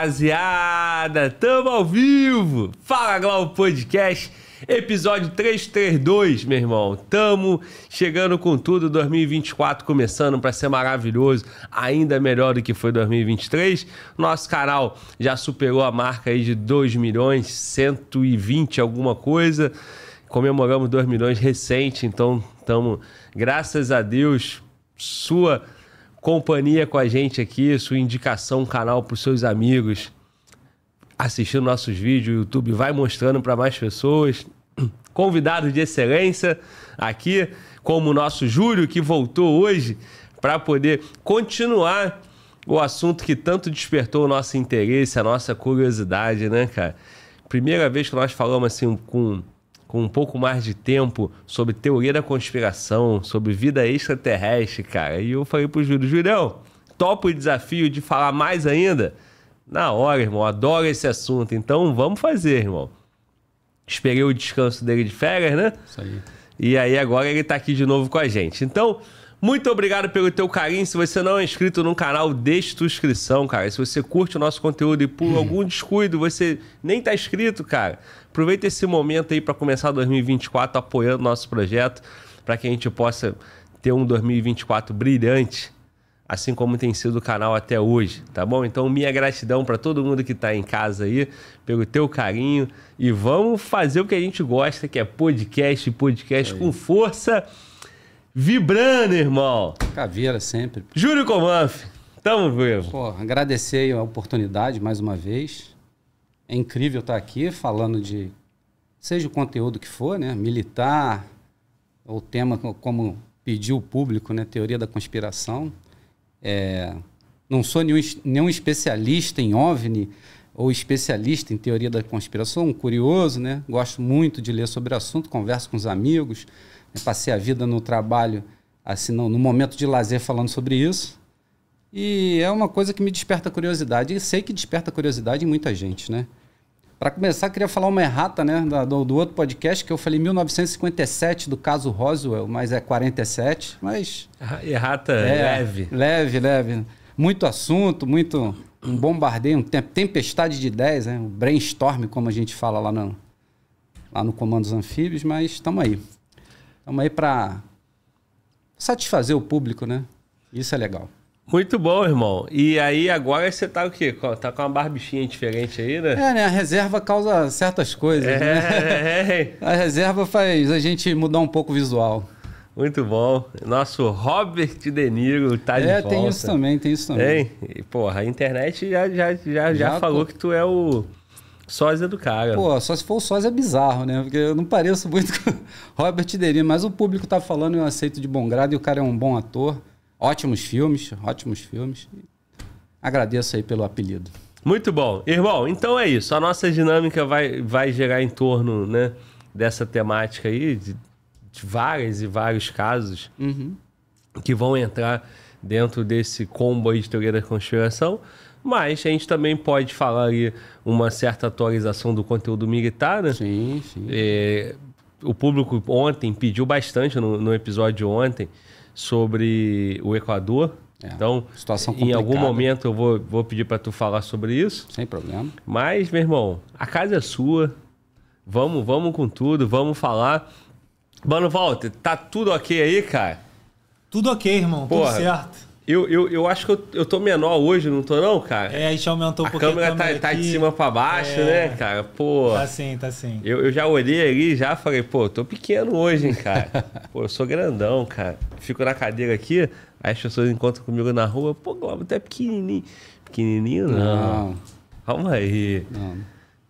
rapaziada! Tamo ao vivo! Fala Glau Podcast, episódio 332, meu irmão. Tamo chegando com tudo, 2024 começando para ser maravilhoso, ainda melhor do que foi 2023. Nosso canal já superou a marca aí de 2 milhões, 120 alguma coisa. Comemoramos 2 milhões recente, então tamo, graças a Deus, sua companhia com a gente aqui, sua indicação, canal para os seus amigos, assistindo nossos vídeos, o YouTube vai mostrando para mais pessoas. convidado de excelência aqui, como o nosso Júlio, que voltou hoje para poder continuar o assunto que tanto despertou o nosso interesse, a nossa curiosidade, né, cara? Primeira vez que nós falamos assim com com um pouco mais de tempo sobre teoria da conspiração, sobre vida extraterrestre, cara. E eu falei pro Júlio, Julião, topa o desafio de falar mais ainda? Na hora, irmão, adoro esse assunto, então vamos fazer, irmão. Esperei o descanso dele de férias, né? Isso aí. E aí agora ele tá aqui de novo com a gente. Então, muito obrigado pelo teu carinho. Se você não é inscrito no canal, deixe sua inscrição, cara. Se você curte o nosso conteúdo e por algum descuido você nem tá inscrito, cara, Aproveita esse momento aí para começar 2024 apoiando nosso projeto, para que a gente possa ter um 2024 brilhante, assim como tem sido o canal até hoje, tá bom? Então, minha gratidão para todo mundo que está em casa aí, pelo teu carinho e vamos fazer o que a gente gosta, que é podcast, podcast é com força, vibrando, irmão. Caveira sempre. Júlio Comanf, tamo vivo. Pô, agradecer a oportunidade mais uma vez. É incrível estar tá aqui falando de, seja o conteúdo que for, né? Militar, o tema como pediu o público, né? Teoria da conspiração. É, não sou nenhum, nenhum especialista em OVNI, ou especialista em teoria da conspiração, um curioso, né? Gosto muito de ler sobre o assunto, converso com os amigos, né? passei a vida no trabalho, assim, no, no, momento de lazer falando sobre isso. E é uma coisa que me desperta curiosidade, e sei que desperta curiosidade em muita gente, né? Para começar, queria falar uma errata, né, do, do, outro podcast, que eu falei 1957 do caso Roswell, mas é 47, mas... Errata é, leve. Leve, leve. Muito assunto, muito... Um bombardeio, um tempestade de ideias, né? um brainstorm, como a gente fala lá no, lá no Comandos Anfíbios, mas estamos aí. Estamos aí para satisfazer o público, né? Isso é legal. Muito bom, irmão. E aí agora você tá o quê? Tá com uma barbichinha diferente aí, né? É, né? A reserva causa certas coisas, é, né? É. A reserva faz a gente mudar um pouco o visual. Muito bom. Nosso Robert De Niro tá é, de volta. É, tem isso também, tem isso também. Tem? Porra, a internet já, já, já, já, já falou que tu é o sósia do cara. Pô, só se for o sósia é bizarro, né? Porque eu não pareço muito com Robert De Niro, mas o público tá falando, eu aceito de bom grado e o cara é um bom ator. Ótimos filmes, ótimos filmes. Agradeço aí pelo apelido. Muito bom. Irmão, então é isso. A nossa dinâmica vai, vai gerar em torno né, dessa temática aí, de, de vários e vários casos uhum. que vão entrar dentro desse combo aí de teoria da conspiração. Mas a gente também pode falar aí uma certa atualização do conteúdo militar, né? Sim, sim. É, o público ontem pediu bastante no, no episódio ontem sobre o Equador. É, então, situação complicada. em algum momento eu vou, vou pedir para tu falar sobre isso. Sem problema. Mas, meu irmão, a casa é sua. Vamos, vamos com tudo, vamos falar. Mano, Walter, tá tudo ok aí, cara? Tudo ok, irmão. Porra, tudo certo. Eu, eu, eu acho que eu, eu tô menor hoje, não tô não, cara? É, a gente aumentou um pouquinho. Câmera a câmera tá, tá de cima pra baixo, é... né, cara? Pô. Tá sim, tá sim. Eu, eu já olhei ali já falei, pô, tô pequeno hoje, hein, cara? pô, eu sou grandão, cara. Fico na cadeira aqui, aí as pessoas encontram comigo na rua, pô, Globo, até pequenininho. Pequenininho não. não. Calma aí. Não.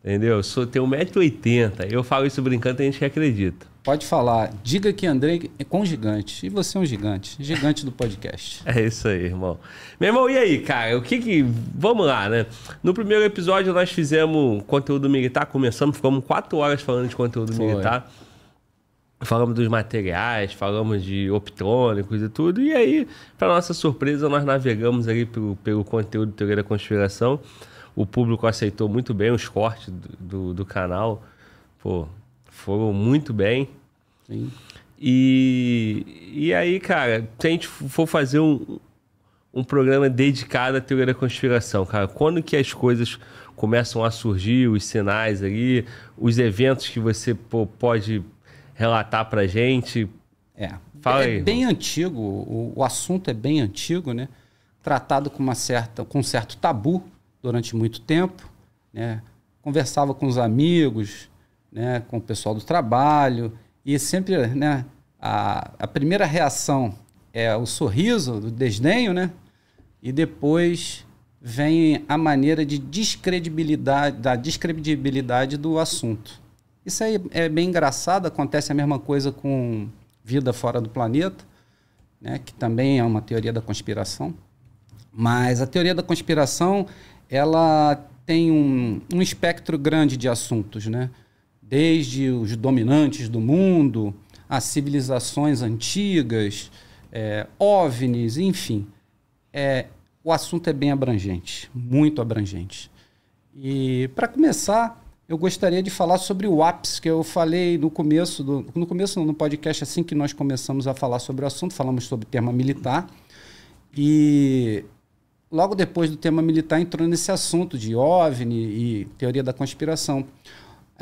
Entendeu? Eu sou, tenho 1,80m. Eu falo isso brincando, tem gente que acredita. Pode falar. Diga que Andrei é com gigante. E você é um gigante. Gigante do podcast. É isso aí, irmão. Meu irmão, e aí, cara? O que que. Vamos lá, né? No primeiro episódio nós fizemos conteúdo militar, começamos, ficamos quatro horas falando de conteúdo Foi. militar. Falamos dos materiais, falamos de optrônicos e tudo. E aí, para nossa surpresa, nós navegamos ali pelo, pelo conteúdo de Teoria da Conspiração. O público aceitou muito bem os cortes do, do, do canal. Pô, foram muito bem. Sim. E, e aí, cara, se a gente for fazer um, um programa dedicado à teoria da conspiração, cara, quando que as coisas começam a surgir, os sinais ali, os eventos que você pô, pode relatar pra gente? É. Fala é aí, bem irmão. antigo, o, o assunto é bem antigo, né? Tratado com, uma certa, com um certo tabu durante muito tempo, né? Conversava com os amigos, né, com o pessoal do trabalho. E sempre né, a, a primeira reação é o sorriso, o desdenho, né? E depois vem a maneira de descredibilidade, da descredibilidade do assunto. Isso aí é bem engraçado, acontece a mesma coisa com vida fora do planeta, né, que também é uma teoria da conspiração. Mas a teoria da conspiração, ela tem um, um espectro grande de assuntos, né? desde os dominantes do mundo, as civilizações antigas, é, OVNIs, enfim. É, o assunto é bem abrangente, muito abrangente. E para começar, eu gostaria de falar sobre o APS, que eu falei no começo, do, no começo do podcast, assim que nós começamos a falar sobre o assunto, falamos sobre o tema militar. E logo depois do tema militar entrou nesse assunto de OVNI e teoria da conspiração.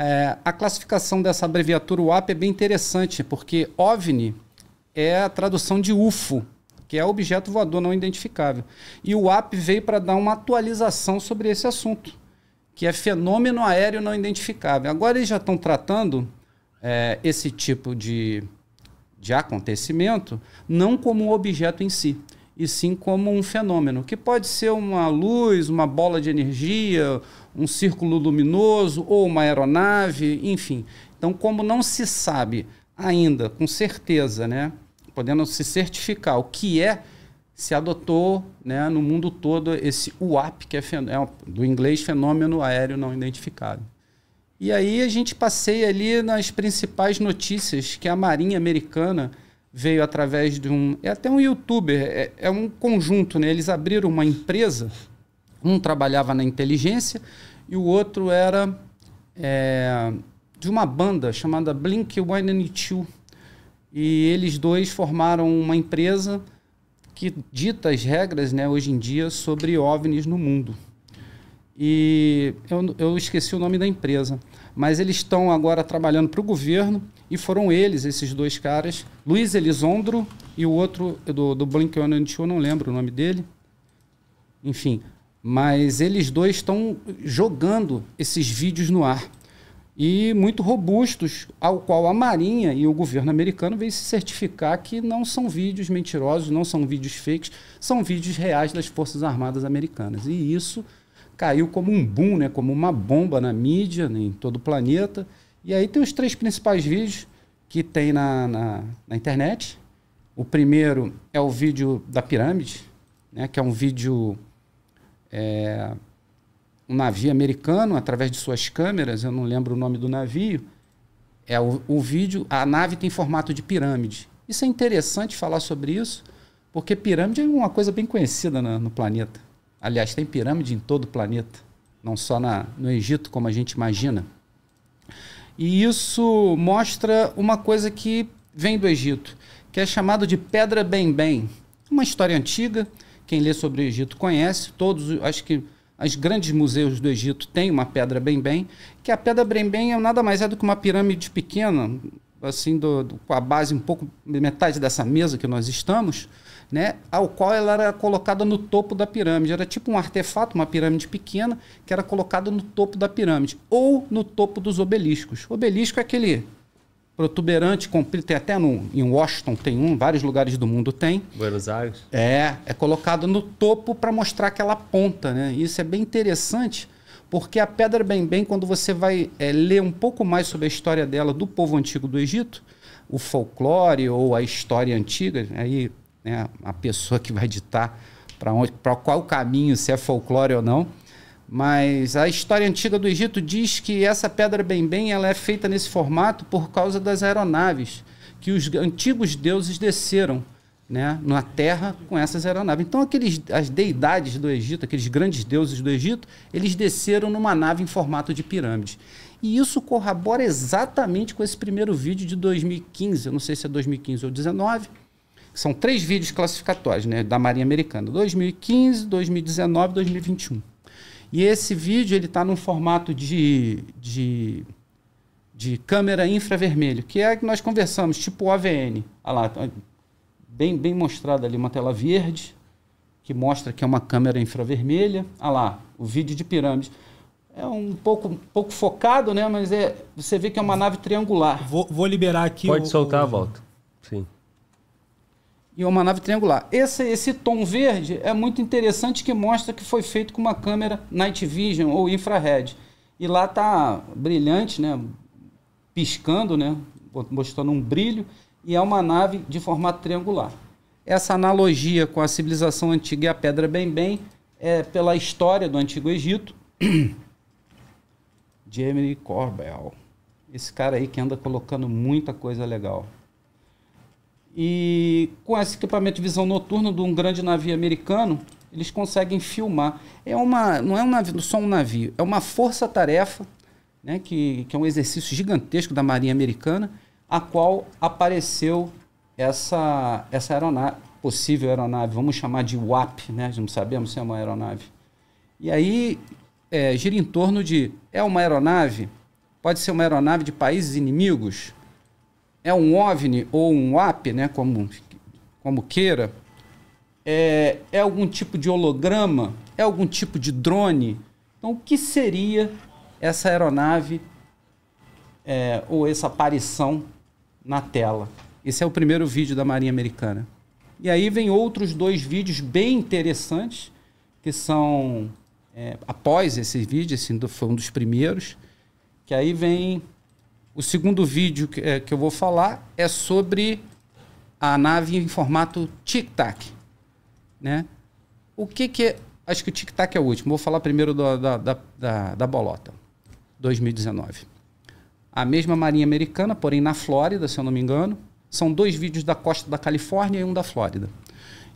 É, a classificação dessa abreviatura UAP é bem interessante, porque OVNI é a tradução de UFO, que é objeto voador não identificável. E o UAP veio para dar uma atualização sobre esse assunto, que é fenômeno aéreo não identificável. Agora eles já estão tratando é, esse tipo de, de acontecimento não como um objeto em si, e sim como um fenômeno, que pode ser uma luz, uma bola de energia, um círculo luminoso ou uma aeronave, enfim. Então, como não se sabe ainda com certeza, né, podendo se certificar o que é, se adotou né, no mundo todo esse UAP, que é, é do inglês fenômeno aéreo não identificado. E aí a gente passeia ali nas principais notícias que a Marinha Americana veio através de um. É até um youtuber, é, é um conjunto, né? Eles abriram uma empresa, um trabalhava na inteligência e o outro era é, de uma banda chamada Blink 182. E eles dois formaram uma empresa que dita as regras, né, hoje em dia, sobre OVNIs no mundo. E eu, eu esqueci o nome da empresa. Mas eles estão agora trabalhando para o governo e foram eles, esses dois caras, Luiz Elisondro e o outro do, do Blink-182, não lembro o nome dele. Enfim, mas eles dois estão jogando esses vídeos no ar e muito robustos, ao qual a Marinha e o governo americano vêm se certificar que não são vídeos mentirosos, não são vídeos fakes, são vídeos reais das Forças Armadas americanas. E isso caiu como um boom, né? como uma bomba na mídia, né? em todo o planeta. E aí tem os três principais vídeos que tem na, na, na internet. O primeiro é o vídeo da pirâmide, né? que é um vídeo. É, um navio americano, através de suas câmeras, eu não lembro o nome do navio, é o, o vídeo, a nave tem formato de pirâmide. Isso é interessante falar sobre isso, porque pirâmide é uma coisa bem conhecida no planeta. Aliás, tem pirâmide em todo o planeta, não só na, no Egito, como a gente imagina. E isso mostra uma coisa que vem do Egito, que é chamado de Pedra Bem Bem. Uma história antiga, quem lê sobre o Egito conhece, todos, acho que os grandes museus do Egito têm uma Pedra Bem Bem, que a Pedra Bem Bem é nada mais é do que uma pirâmide pequena, assim, do, do, com a base um pouco, metade dessa mesa que nós estamos, né, ao qual ela era colocada no topo da pirâmide. Era tipo um artefato, uma pirâmide pequena, que era colocada no topo da pirâmide, ou no topo dos obeliscos. O obelisco é aquele protuberante, comprido, tem até no, em Washington tem um, vários lugares do mundo tem. Buenos Aires. É, é colocado no topo para mostrar aquela ponta. Né? Isso é bem interessante, porque a pedra bem bem, quando você vai é, ler um pouco mais sobre a história dela do povo antigo do Egito, o folclore ou a história antiga, aí né, a pessoa que vai ditar para onde, para qual caminho, se é folclore ou não. Mas a história antiga do Egito diz que essa pedra bem-bem ela é feita nesse formato por causa das aeronaves que os antigos deuses desceram, né, na terra com essas aeronaves. Então aqueles as deidades do Egito, aqueles grandes deuses do Egito, eles desceram numa nave em formato de pirâmide. E isso corrobora exatamente com esse primeiro vídeo de 2015, eu não sei se é 2015 ou 19, são três vídeos classificatórios né, da Marinha Americana, 2015, 2019 2021. E esse vídeo ele está num formato de, de, de câmera infravermelho, que é a que nós conversamos, tipo AVN. Olha lá, bem, bem mostrada ali uma tela verde, que mostra que é uma câmera infravermelha. Olha lá, o vídeo de pirâmide é um pouco, um pouco focado, né? Mas é, você vê que é uma nave triangular. Vou, vou liberar aqui. Pode o, soltar, o... volta. Sim e uma nave triangular. Esse, esse tom verde é muito interessante que mostra que foi feito com uma câmera night vision ou infrared. E lá está brilhante, né? Piscando, né? Mostrando um brilho e é uma nave de formato triangular. Essa analogia com a civilização antiga e a pedra bem bem é pela história do antigo Egito. Jeremy Corbell. Esse cara aí que anda colocando muita coisa legal. E com esse equipamento de visão noturna de um grande navio americano, eles conseguem filmar. É uma, não é um navio, é só um navio, é uma força-tarefa, né, que, que é um exercício gigantesco da Marinha Americana, a qual apareceu essa, essa aeronave, possível aeronave, vamos chamar de WAP, né? não sabemos se é uma aeronave. E aí é, gira em torno de: é uma aeronave? Pode ser uma aeronave de países inimigos? é um OVNI ou um AP, né, como, como queira, é, é algum tipo de holograma, é algum tipo de drone. Então, o que seria essa aeronave é, ou essa aparição na tela? Esse é o primeiro vídeo da Marinha Americana. E aí vem outros dois vídeos bem interessantes, que são é, após esse vídeo, esse foi um dos primeiros, que aí vem o segundo vídeo que, é, que eu vou falar é sobre a nave em formato tic-tac. Né? O que, que é. Acho que o tic-tac é o último. Vou falar primeiro do, da, da, da, da bolota, 2019. A mesma Marinha Americana, porém na Flórida, se eu não me engano. São dois vídeos da costa da Califórnia e um da Flórida.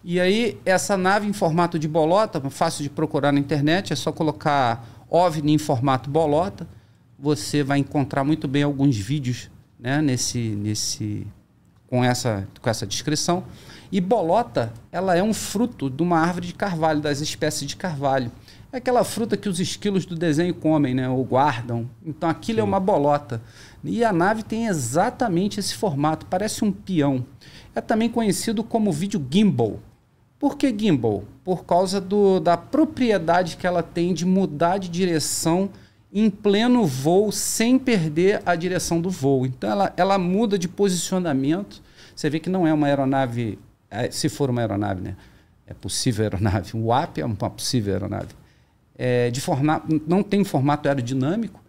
E aí, essa nave em formato de bolota, fácil de procurar na internet, é só colocar OVNI em formato bolota você vai encontrar muito bem alguns vídeos né, nesse, nesse, com, essa, com essa descrição. E bolota, ela é um fruto de uma árvore de carvalho, das espécies de carvalho. É aquela fruta que os esquilos do desenho comem, né? Ou guardam. Então aquilo é Sim. é uma bolota. E a nave tem exatamente esse formato, parece um peão. É também conhecido como vídeo gimbal. Por que gimbal? Por causa do, da propriedade que ela tem de mudar de direção em pleno voo, sem perder a direção do voo. Então, ela, ela muda de posicionamento. Você vê que não é uma aeronave, é, se for uma aeronave, né? É possível aeronave. O UAP é uma possível aeronave. É, de formato, não tem formato aerodinâmico.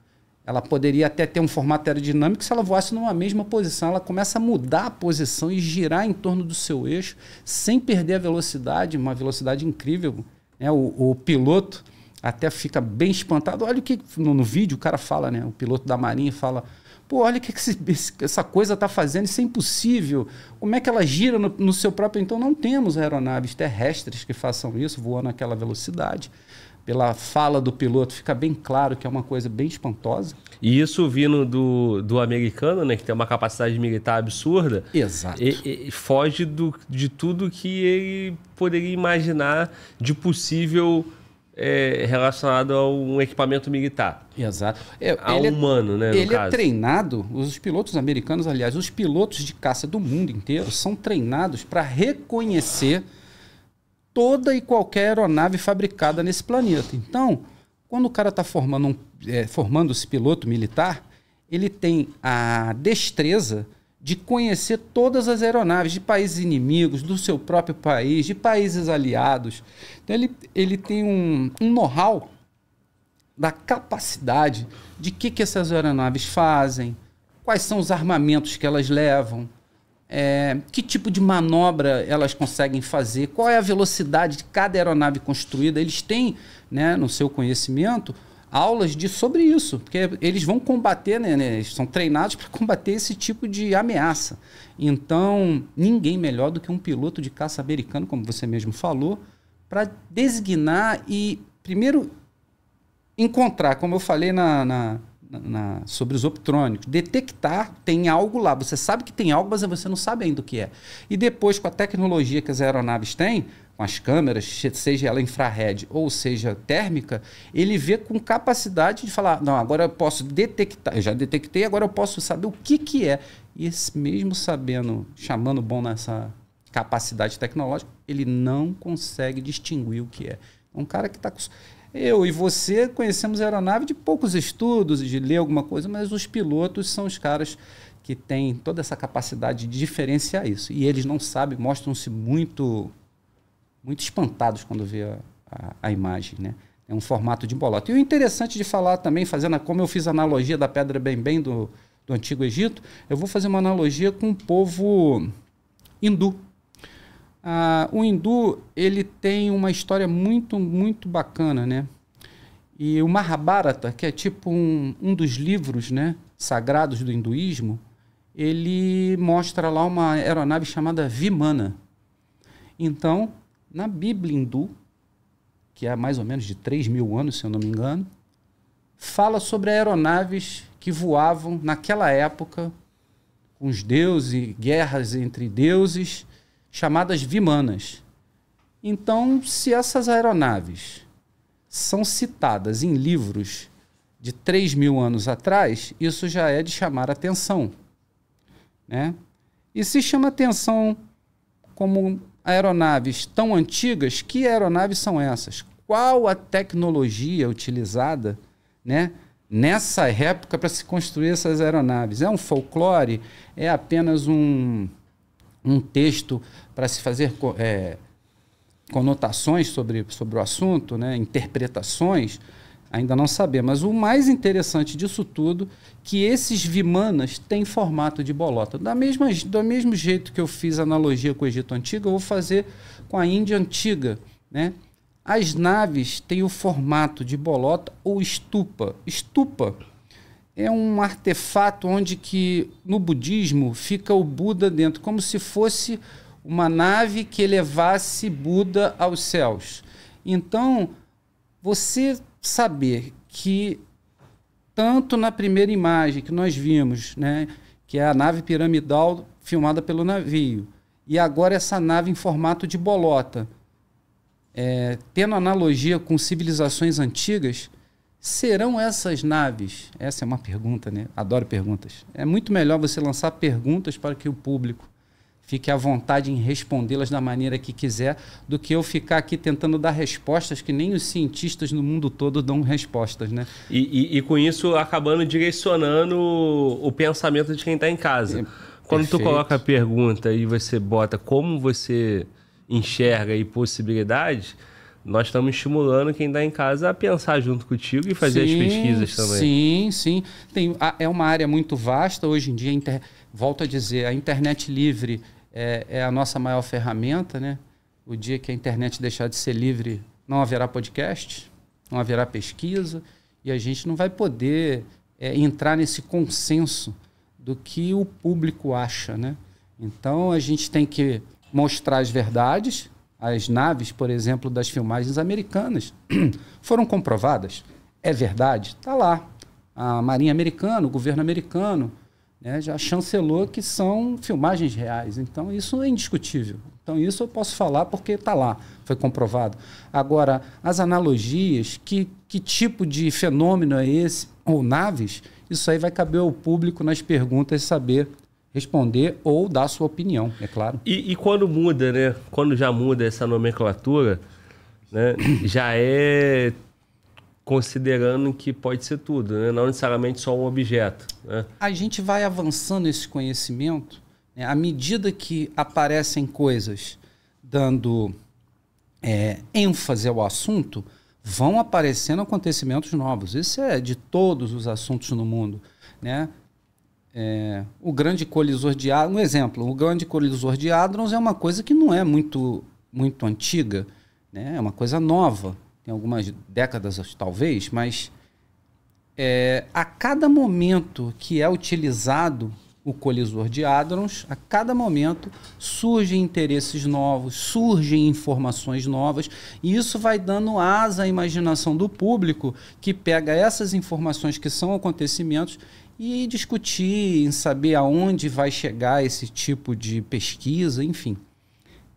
Ela poderia até ter um formato aerodinâmico se ela voasse numa mesma posição. Ela começa a mudar a posição e girar em torno do seu eixo sem perder a velocidade, uma velocidade incrível. Né? O, o piloto até fica bem espantado. Olha o que no, no vídeo o cara fala, né? O piloto da Marinha fala: pô, olha o que esse, essa coisa está fazendo, isso é impossível. Como é que ela gira no, no, seu próprio. Então, não temos aeronaves terrestres que façam isso, voando naquela velocidade. Pela fala do piloto, fica bem claro que é uma coisa bem espantosa. E isso vindo do, do americano, né, que tem uma capacidade militar absurda. Exato. E, e, foge do, de tudo que ele poderia imaginar de possível é, relacionado a um equipamento militar. Exato. É, a é humano, né, é, né? ele caso. é treinado, os pilotos americanos, aliás, os pilotos de caça do mundo inteiro são treinados para reconhecer toda e qualquer aeronave fabricada nesse planeta. Então, quando o cara está formando um, é, formando esse piloto militar, ele tem a destreza de conhecer todas as aeronaves de países inimigos, do seu próprio país, de países aliados. Então, ele, ele tem um, um know-how da capacidade de que, que essas aeronaves fazem, quais são os armamentos que elas levam, é, que tipo de manobra elas conseguem fazer, qual é a velocidade de cada aeronave construída. Eles têm né, no seu conhecimento aulas de sobre isso, porque eles vão combater, né, né eles são treinados para combater esse tipo de ameaça. Então, ninguém melhor do que um piloto de caça americano, como você mesmo falou, para designar e primeiro encontrar, como eu falei na, na, na, sobre os optrônicos, detectar tem algo lá. Você sabe que tem algo, mas você não sabe ainda o que é. E depois, com a tecnologia que as aeronaves têm, com as câmeras, seja ela infrared ou seja térmica, ele vê com capacidade de falar, não, agora eu posso detectar, eu já detectei, agora eu posso saber o que, que é. E esse mesmo sabendo, chamando bom nessa capacidade tecnológica, ele não consegue distinguir o que é. é um cara que está com... Eu e você conhecemos a aeronave de poucos estudos, de ler alguma coisa, mas os pilotos são os caras que têm toda essa capacidade de diferenciar isso. E eles não sabem, mostram-se muito muito espantados quando vê a, a, a imagem, né? É um formato de bolota. E o interessante de falar também, fazendo como eu fiz a analogia da pedra bem bem do, do Antigo Egito, eu vou fazer uma analogia com o povo hindu. Ah, o hindu ele tem uma história muito muito bacana, né? E o Mahabharata, que é tipo um, um dos livros, né, sagrados do hinduísmo, ele mostra lá uma aeronave chamada Vimana. Então na Bíblia hindu, que há mais ou menos de 3 mil anos, se eu não me engano, fala sobre aeronaves que voavam naquela época com os deuses, guerras entre deuses, chamadas vimanas. Então, se essas aeronaves são citadas em livros de 3 mil anos atrás, isso já é de chamar atenção. Né? E se chama atenção como aeronaves tão antigas, que aeronaves são essas? Qual a tecnologia utilizada né, nessa época para se construir essas aeronaves? É um folclore? É apenas um, um texto para se fazer é, conotações sobre, sobre o assunto, né, interpretações? Ainda não sabemos. Mas o mais interessante disso tudo que esses vimanas têm formato de bolota. Da mesma, do mesmo jeito que eu fiz analogia com o Egito Antigo, eu vou fazer com a Índia Antiga. Né? As naves têm o formato de bolota ou estupa. Estupa é um artefato onde que no budismo fica o Buda dentro, como se fosse uma nave que elevasse Buda aos céus. Então, você saber que tanto na primeira imagem que nós vimos, né, que é a nave piramidal filmada pelo navio, e agora essa nave em formato de bolota, é, tendo analogia com civilizações antigas, serão essas naves? Essa é uma pergunta, né? Adoro perguntas. É muito melhor você lançar perguntas para que o público fique à vontade em respondê-las da maneira que quiser, do que eu ficar aqui tentando dar respostas que nem os cientistas no mundo todo dão respostas, né? E, e, e com isso acabando direcionando o, pensamento de quem está em casa. É, Quando perfeito. tu coloca a pergunta e você bota como você enxerga e possibilidades, nós estamos estimulando quem está em casa a pensar junto contigo e fazer sim, as pesquisas também. Sim, sim. Tem, é uma área muito vasta. Hoje em dia, inter, volto a dizer, a internet livre é, é, a nossa maior ferramenta, né? O dia que a internet deixar de ser livre, não haverá podcast, não haverá pesquisa, e a gente não vai poder é, entrar nesse consenso do que o público acha, né? Então a gente tem que mostrar as verdades. As naves, por exemplo, das filmagens americanas foram comprovadas. É verdade? Está lá. A Marinha Americana, o governo americano, né, já chancelou que são filmagens reais. Então, isso é indiscutível. Então, isso eu posso falar porque está lá, foi comprovado. Agora, as analogias, que, que tipo de fenômeno é esse, ou naves, isso aí vai caber ao público nas perguntas saber responder ou dar sua opinião, é claro. E, e, quando muda, né? Quando já muda essa nomenclatura, né? já é considerando que pode ser tudo, né? não necessariamente só um objeto. Né? A gente vai avançando esse conhecimento né? à medida que aparecem coisas dando é, ênfase ao assunto, vão aparecendo acontecimentos novos. Isso é de todos os assuntos no mundo, né? É, o grande colisor de um exemplo, o grande colisor de hadrons é uma coisa que não é muito muito antiga, né? É uma coisa nova tem algumas décadas talvez, mas é, a cada momento que é utilizado o colisor de hadrons, a cada momento surgem interesses novos, surgem informações novas, e isso vai dando asa à imaginação do público que pega essas informações que são acontecimentos e discutir em saber aonde vai chegar esse tipo de pesquisa, enfim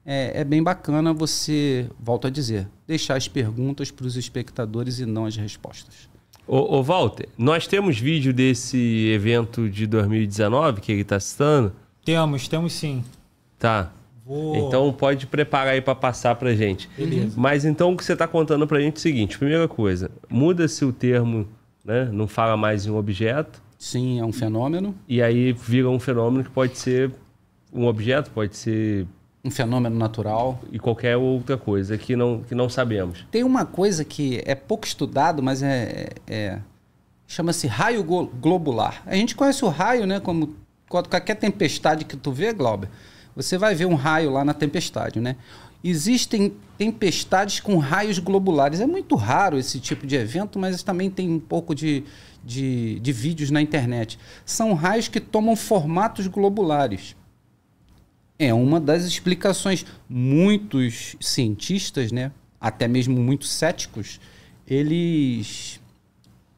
é, é bem bacana você, volto a dizer, deixar as perguntas para os espectadores e não as respostas. Ô, ô, Walter, nós temos vídeo desse evento de 2019 que ele está citando? Temos, temos sim. Tá. Vou... Então pode preparar aí para passar para gente. Beleza. Uhum. Mas então o que você está contando para gente é o seguinte: primeira coisa, muda-se o termo, né? Não fala mais em um objeto. Sim, é um fenômeno. E aí vira um fenômeno que pode ser um objeto, pode ser um fenômeno natural. E qualquer outra coisa que não, que não sabemos. Tem uma coisa que é pouco estudado, mas é, é chama-se raio globular. A gente conhece o raio, né? Como qualquer tempestade que tu vê, Glauber, você vai ver um raio lá na tempestade, né? Existem tempestades com raios globulares. É muito raro esse tipo de evento, mas também tem um pouco de, de, de vídeos na internet. São raios que tomam formatos globulares. É uma das explicações. Muitos cientistas, né, até mesmo muitos céticos, eles,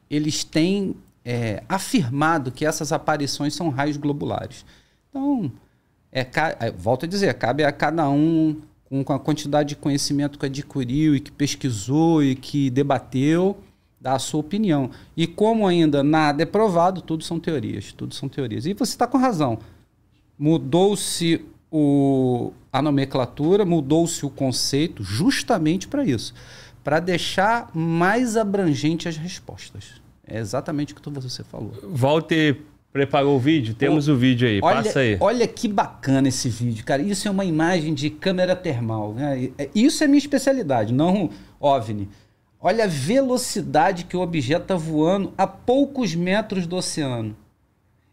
eles têm é, afirmado que essas aparições são raios globulares. Então, é, é volto a dizer, cabe a cada um, com a quantidade de conhecimento que adquiriu e que pesquisou e que debateu, dar a sua opinião. E como ainda nada é provado, tudo são teorias, tudo são teorias. E você está com razão. Mudou-se o, a nomenclatura, mudou-se o conceito justamente para isso para deixar mais abrangente as respostas. É exatamente o que você falou. Walter preparou o vídeo? Temos o vídeo aí, olha, passa aí. Olha que bacana esse vídeo, cara. Isso é uma imagem de câmera termal. Né? É, é, isso é minha especialidade, não OVNI. Olha a velocidade que o objeto está voando a poucos metros do oceano.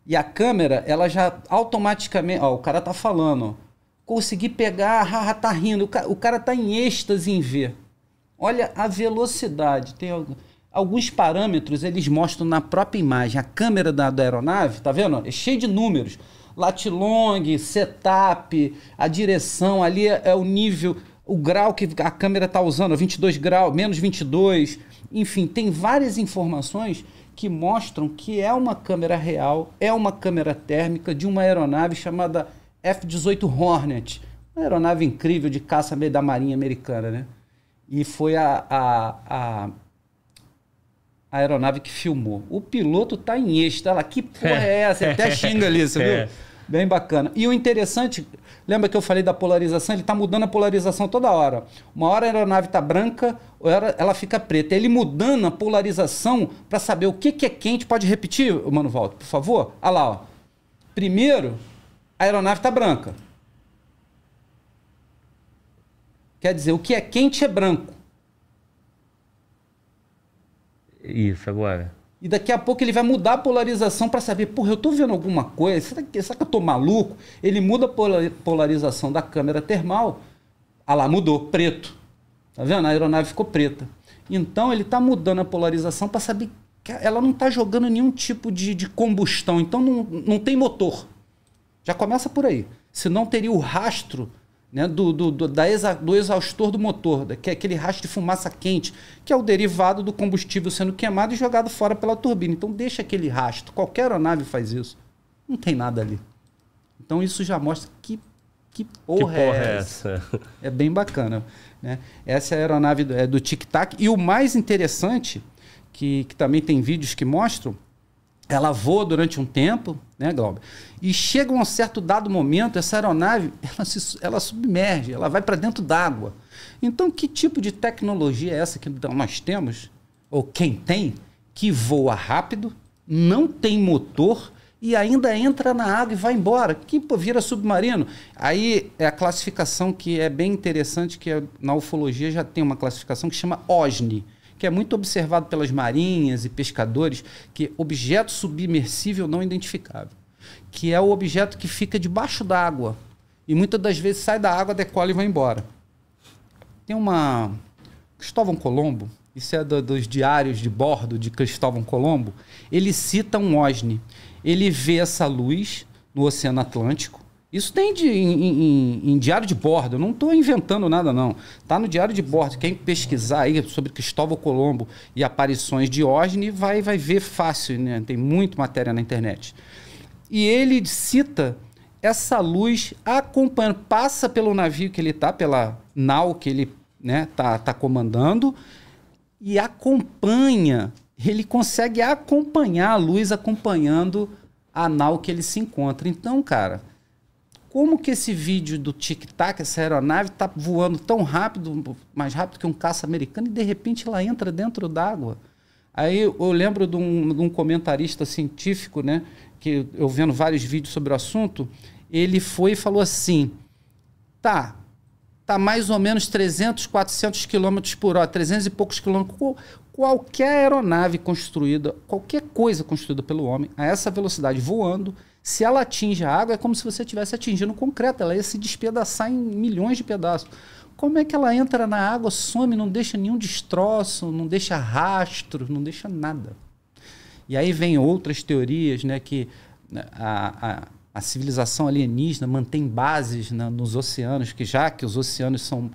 E a câmera, ela já automaticamente. Ó, o cara tá falando. Consegui pegar, haha, tá rindo. O cara, o cara tá em êxtase em ver. Olha a velocidade. Tem alguns parâmetros, eles mostram na própria imagem. A câmera da, da aeronave, tá vendo? É cheio de números. Latilong, setup, a direção ali é, é o nível, o grau que a câmera tá usando, 22 graus, menos 22. Enfim, tem várias informações que mostram que é uma câmera real, é uma câmera térmica de uma aeronave chamada F-18 Hornet, uma aeronave incrível de caça meio da marinha americana, né? E foi a, a, a, a aeronave que filmou. O piloto tá em êxtase, tá lá, que porra é essa? até xinga ali, você é. viu? Bem bacana. E o interessante, lembra que eu falei da polarização? Ele está mudando a polarização toda hora. Uma hora a aeronave está branca, outra ela fica preta. Ele mudando a polarização para saber o que, que é quente. Pode repetir, Mano Volta, por favor? Olha ah lá. Ó. Primeiro, a aeronave está branca. Quer dizer, o que é quente é branco. Isso, agora. E daqui a pouco ele vai mudar a polarização para saber, porra, eu estou vendo alguma coisa, será que, será que eu tô maluco? Ele muda a polarização da câmera termal, ah lá, mudou, preto. Tá vendo? A aeronave ficou preta. Então ele está mudando a polarização para saber que ela não está jogando nenhum tipo de, de combustão, então não, não tem motor. Já começa por aí. Senão teria o rastro né, do, do, do, exa, do exaustor do motor, que é aquele rastro de fumaça quente, que é o derivado do combustível sendo queimado e jogado fora pela turbina. Então deixa aquele rastro, qualquer aeronave faz isso. Não tem nada ali. Então isso já mostra que, que porra, que porra é, essa? é, essa? É bem bacana. Né? Essa é a aeronave do, é do Tic Tac. E o mais interessante, que, que também tem vídeos que mostram, ela voa durante um tempo, né, Glauber? E chega um certo dado momento, essa aeronave, ela, se, ela submerge, ela vai para dentro d'água. Então, que tipo de tecnologia é essa que então nós temos, ou quem tem, que voa rápido, não tem motor e ainda entra na água e vai embora? Que pô, vira submarino? Aí é a classificação que é bem interessante, que é, na ufologia já tem uma classificação que chama OSNI, que é muito observado pelas marinhas e pescadores, que é objeto submersível não identificável, que é o objeto que fica debaixo d'água e muitas das vezes sai da água, decola e vai embora. Tem uma Cristóvão Colombo, isso é do, dos diários de bordo de Cristóvão Colombo, ele cita um OSNI. Ele vê essa luz no Oceano Atlântico isso tem de, em, em, em, diário de bordo, eu não estou inventando nada, não. Está no diário de bordo. Quem pesquisar aí sobre Cristóvão Colombo e aparições de Osni vai, vai ver fácil, né? Tem muita matéria na internet. E ele cita essa luz acompanhando, passa pelo navio que ele está, pela nau que ele né, tá, tá comandando, e acompanha, ele consegue acompanhar a luz acompanhando a nau que ele se encontra. Então, cara como que esse vídeo do tic-tac, essa aeronave, está voando tão rápido, mais rápido que um caça americano, e de repente ela entra dentro d'água. Aí eu lembro de um, de um, comentarista científico, né, que eu vendo vários vídeos sobre o assunto, ele foi e falou assim, tá, tá mais ou menos 300, 400 quilômetros por hora, 300 e poucos quilômetros, qualquer aeronave construída, qualquer coisa construída pelo homem, a essa velocidade voando, se ela atinge a água, é como se você estivesse atingindo concreto, ela ia se despedaçar em milhões de pedaços. Como é que ela entra na água, some, não deixa nenhum destroço, não deixa rastro, não deixa nada? E aí vem outras teorias, né, que né, a, a, a civilização alienígena mantém bases né, nos oceanos, que já que os oceanos são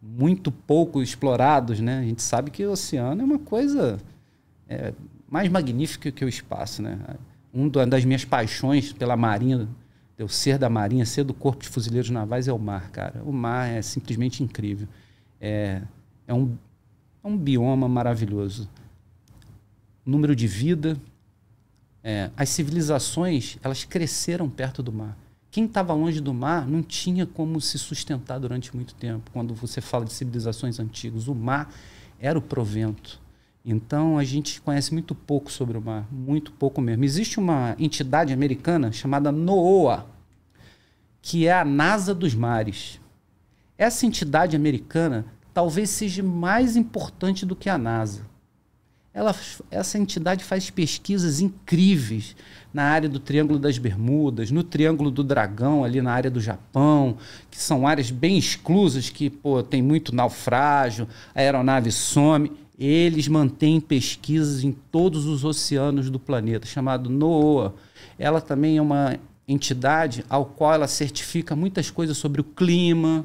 muito pouco explorados, né, a gente sabe que o oceano é uma coisa é, mais magnífica que o espaço, né? uma das minhas paixões pela Marinha, eu ser da Marinha, ser do Corpo de Fuzileiros Navais é o mar, cara. O mar é simplesmente incrível. É, é, um, é um bioma maravilhoso. Número de vida. É, as civilizações, elas cresceram perto do mar. Quem estava longe do mar não tinha como se sustentar durante muito tempo. Quando você fala de civilizações antigas, o mar era o provento. Então a gente conhece muito pouco sobre o mar, muito pouco mesmo. Existe uma entidade americana chamada NOAA, que é a NASA dos mares. Essa entidade americana talvez seja mais importante do que a NASA. Ela, essa entidade faz pesquisas incríveis na área do Triângulo das Bermudas, no Triângulo do Dragão, ali na área do Japão, que são áreas bem exclusas, que pô, tem muito naufrágio, a aeronave some. Eles mantêm pesquisas em todos os oceanos do planeta, chamado NOAA. Ela também é uma entidade ao qual ela certifica muitas coisas sobre o clima,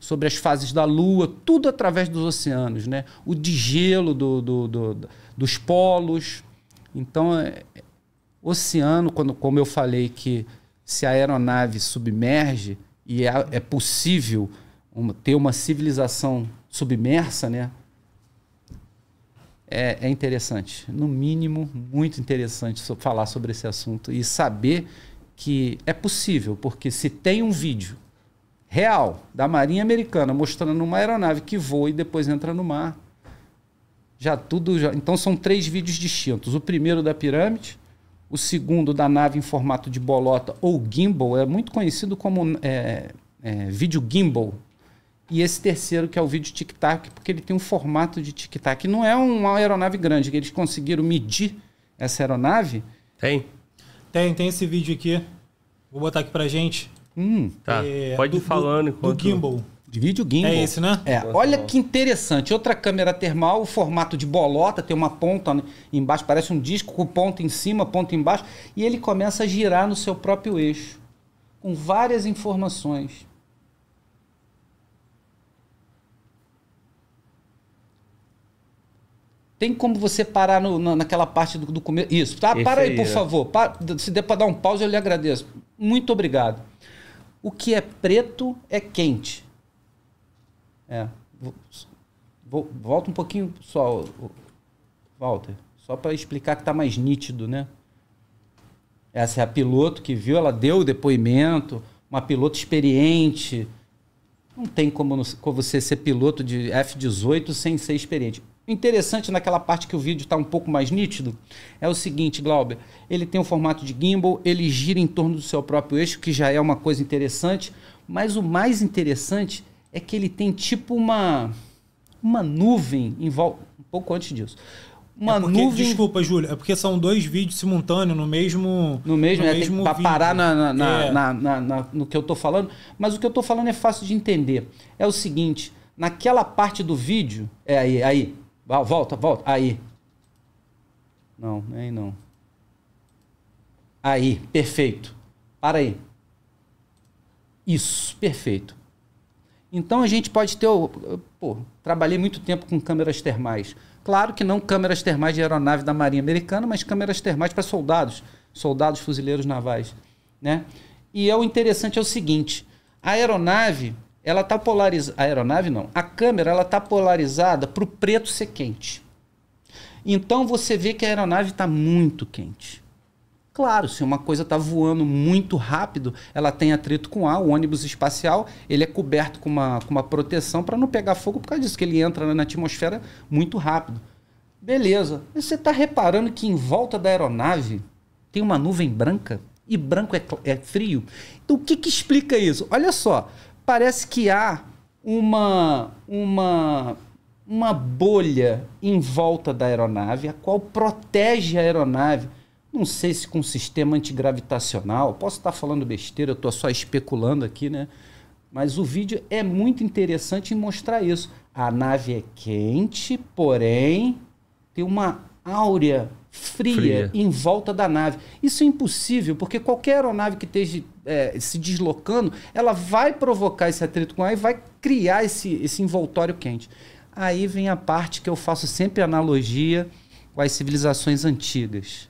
sobre as fases da Lua, tudo através dos oceanos, né? O degelo do, do, do, dos polos. Então, é, oceano, quando, como eu falei que se a aeronave submerge e é, é possível uma, ter uma civilização submersa, né? é, é interessante, no mínimo, muito interessante falar sobre esse assunto e saber que é possível, porque se tem um vídeo real da Marinha Americana mostrando uma aeronave que voa e depois entra no mar, já tudo. Já... Então são três vídeos distintos: o primeiro da pirâmide, o segundo da nave em formato de bolota ou gimbal, é muito conhecido como é, é, vídeo gimbal, e esse terceiro, que é o vídeo tic-tac, porque ele tem um formato de tic-tac. Não é uma aeronave grande, que eles conseguiram medir essa aeronave. Tem? Tem, tem esse vídeo aqui. Vou botar aqui pra gente. Hum, tá. É, Pode do, ir falando. Do, enquanto... do gimbal. De vídeo gimbal. É esse, né? É. Olha que interessante. Outra câmera termal, o formato de bolota, tem uma ponta embaixo, parece um disco com ponta em cima, ponta embaixo, e ele começa a girar no seu próprio eixo, com várias informações. Tem como você parar no, na, naquela parte do, do começo? Isso. Tá, Esse para aí, por é. favor. Para, se der para dar um pause, eu lhe agradeço. Muito obrigado. O que é preto é quente. É. Vou, vou, volta um pouquinho só, Walter. Só para explicar que está mais nítido, né? Essa é a piloto que viu, ela deu o depoimento, uma piloto experiente. Não tem como, como você ser piloto de F-18 sem ser experiente interessante naquela parte que o vídeo está um pouco mais nítido é o seguinte, Glauber. Ele tem o um formato de gimbal, ele gira em torno do seu próprio eixo, que já é uma coisa interessante. Mas o mais interessante é que ele tem tipo uma, uma nuvem em volta. Um pouco antes disso. Uma é porque, nuvem. Desculpa, Júlio. É porque são dois vídeos simultâneos no mesmo. No mesmo, no é, mesmo tem parar na, na, é. na, no que eu estou falando. Mas o que eu estou falando é fácil de entender. É o seguinte. Naquela parte do vídeo, é aí, aí, Volta, volta. Aí. Não, nem é não. Aí, perfeito. Para aí. Isso, perfeito. Então a gente pode ter. Pô, trabalhei muito tempo com câmeras termais. Claro que não câmeras termais de aeronave da Marinha Americana, mas câmeras termais para soldados, soldados fuzileiros navais. Né? E é o interessante é o seguinte: a aeronave ela está polarizada. A aeronave não. A câmera ela está polarizada para o preto ser quente. Então você vê que a aeronave está muito quente. Claro, se uma coisa está voando muito rápido, ela tem atrito com ar. O ônibus espacial ele é coberto com uma, com uma proteção para não pegar fogo por causa disso, que ele entra na atmosfera muito rápido. Beleza. E você está reparando que em volta da aeronave tem uma nuvem branca? E branco é, é frio? Então o que, que explica isso? Olha só, parece que há uma, uma, uma bolha em volta da aeronave, a qual protege a aeronave. Não sei se com um sistema antigravitacional, posso estar falando besteira, eu estou só especulando aqui, né? Mas o vídeo é muito interessante em mostrar isso. A nave é quente, porém tem uma áurea fria, fria, em volta da nave. Isso é impossível, porque qualquer aeronave que esteja é, se deslocando, ela vai provocar esse atrito com o ar e vai criar esse, esse envoltório quente. Aí vem a parte que eu faço sempre analogia com as civilizações antigas.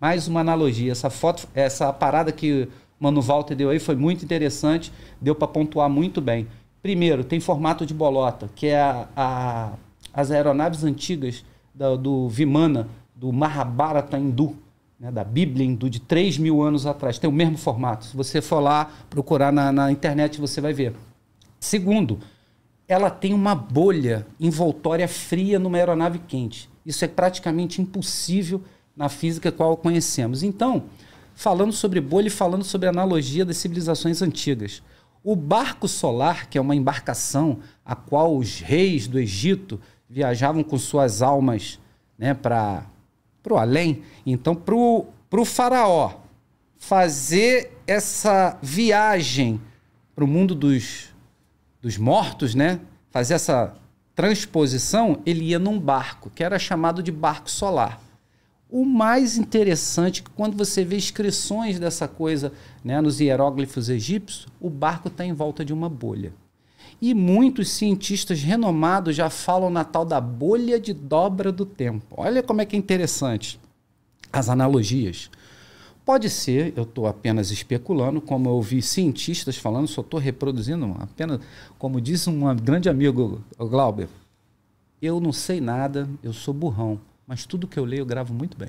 Mais uma analogia. Essa foto, essa parada que o Mano Walter deu aí foi muito interessante, deu para pontuar muito bem. Primeiro, tem formato de bolota, que é a, a as aeronaves antigas da, do Vimana do Mahabharata hindu, né, da Bíblia hindu de 3 mil anos atrás. Tem o mesmo formato. Se você for lá procurar na, na internet, você vai ver. Segundo, ela tem uma bolha envoltória fria numa aeronave quente. Isso é praticamente impossível na física qual conhecemos. Então, falando sobre bolha e falando sobre analogia das civilizações antigas. O barco solar, que é uma embarcação a qual os reis do Egito viajavam com suas almas né, para para o além. Então, para o faraó fazer essa viagem para o mundo dos, dos mortos, né? fazer essa transposição, ele ia num barco, que era chamado de barco solar. O mais interessante é que quando você vê inscrições dessa coisa né, nos hieróglifos egípcios, o barco está em volta de uma bolha. E muitos cientistas renomados já falam na tal da bolha de dobra do tempo. Olha como é que é interessante as analogias. Pode ser, eu estou apenas especulando, como eu ouvi cientistas falando, só estou reproduzindo, apenas, como disse um grande amigo, o Glauber, eu não sei nada, eu sou burrão, mas tudo que eu leio eu gravo muito bem.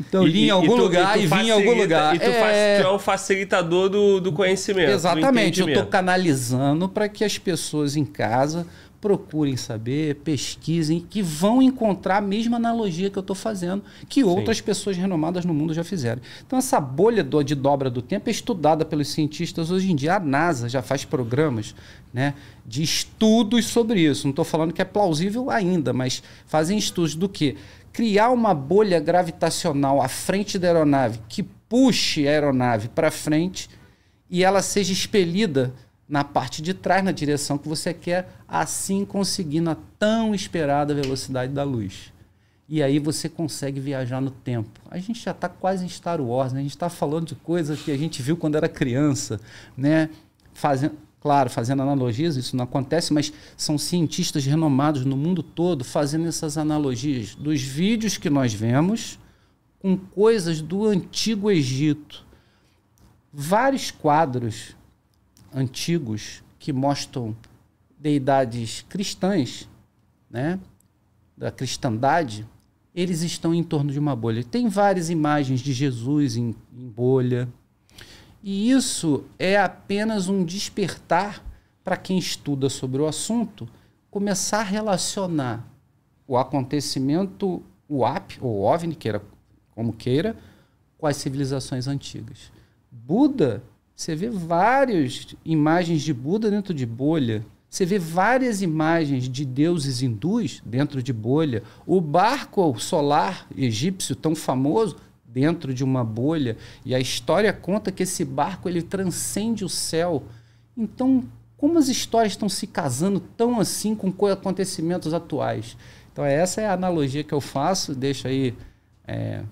Então, e, li em algum e tu, lugar e, e em algum lugar. E tu, é... é o facilitador do, do conhecimento. Exatamente. Do eu estou canalizando para que as pessoas em casa procurem saber, pesquisem, que vão encontrar a mesma analogia que eu estou fazendo, que outras Sim. pessoas renomadas no mundo já fizeram. Então, essa bolha do, de dobra do tempo é estudada pelos cientistas hoje em dia. A NASA já faz programas né, de estudos sobre isso. Não estou falando que é plausível ainda, mas fazem estudos do que? criar uma bolha gravitacional à frente da aeronave que puxe a aeronave para frente e ela seja expelida na parte de trás, na direção que você quer, assim conseguindo a tão esperada velocidade da luz. E aí você consegue viajar no tempo. A gente já está quase em Star Wars, né? a gente está falando de coisas que a gente viu quando era criança, né? Fazendo, Claro, fazendo analogias, isso não acontece, mas são cientistas renomados no mundo todo fazendo essas analogias dos vídeos que nós vemos com coisas do antigo Egito. Vários quadros antigos que mostram deidades cristãs, né, da cristandade, eles estão em torno de uma bolha. Tem várias imagens de Jesus em, em bolha, e isso é apenas um despertar para quem estuda sobre o assunto começar a relacionar o acontecimento o Ap ou OVNI, queira, como queira, com as civilizações antigas. Buda, você vê várias imagens de Buda dentro de bolha. Você vê várias imagens de deuses hindus dentro de bolha. O barco solar egípcio tão famoso dentro de uma bolha e a história conta que esse barco ele transcende o céu. Então, como as histórias estão se casando tão assim com acontecimentos atuais? Então, essa é a analogia que eu faço, deixo aí é,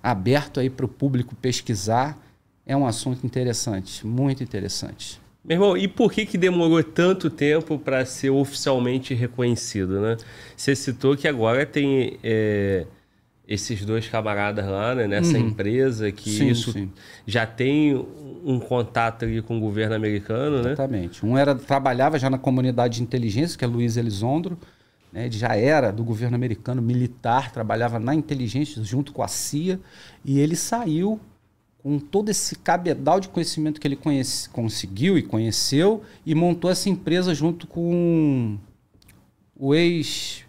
aberto aí para o público pesquisar. É um assunto interessante, muito interessante. Meu irmão, e por que, que demorou tanto tempo para ser oficialmente reconhecido, né? Você citou que agora tem é, esses dois camaradas lá, né, nessa uhum. empresa, que sim, isso sim. já tem um contato ali com o governo americano, Exatamente. né? Exatamente. Um era, trabalhava já na comunidade de inteligência, que é Luiz Elizondo, né? ele já era do governo americano militar, trabalhava na inteligência junto com a CIA, e ele saiu com todo esse cabedal de conhecimento que ele conhece, conseguiu e conheceu, e montou essa empresa junto com o ex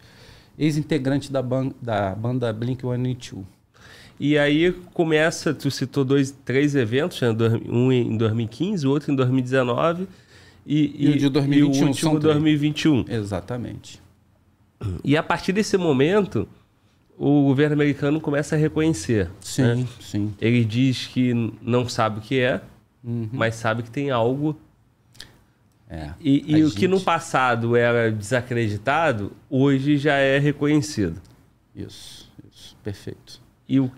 ex-integrante da, ban da banda Blink-182. E aí começa, tu citou dois, três eventos, né? um em 2015, outro em 2019 e, e, e o de 2021. E o último 2021. Exatamente. E a partir desse momento, o governo americano começa a reconhecer. Sim, né? sim. Ele diz que não sabe o que é, uhum. mas sabe que tem algo é, e, e o gente... que no passado era desacreditado, hoje já é reconhecido. Isso, isso, perfeito. E o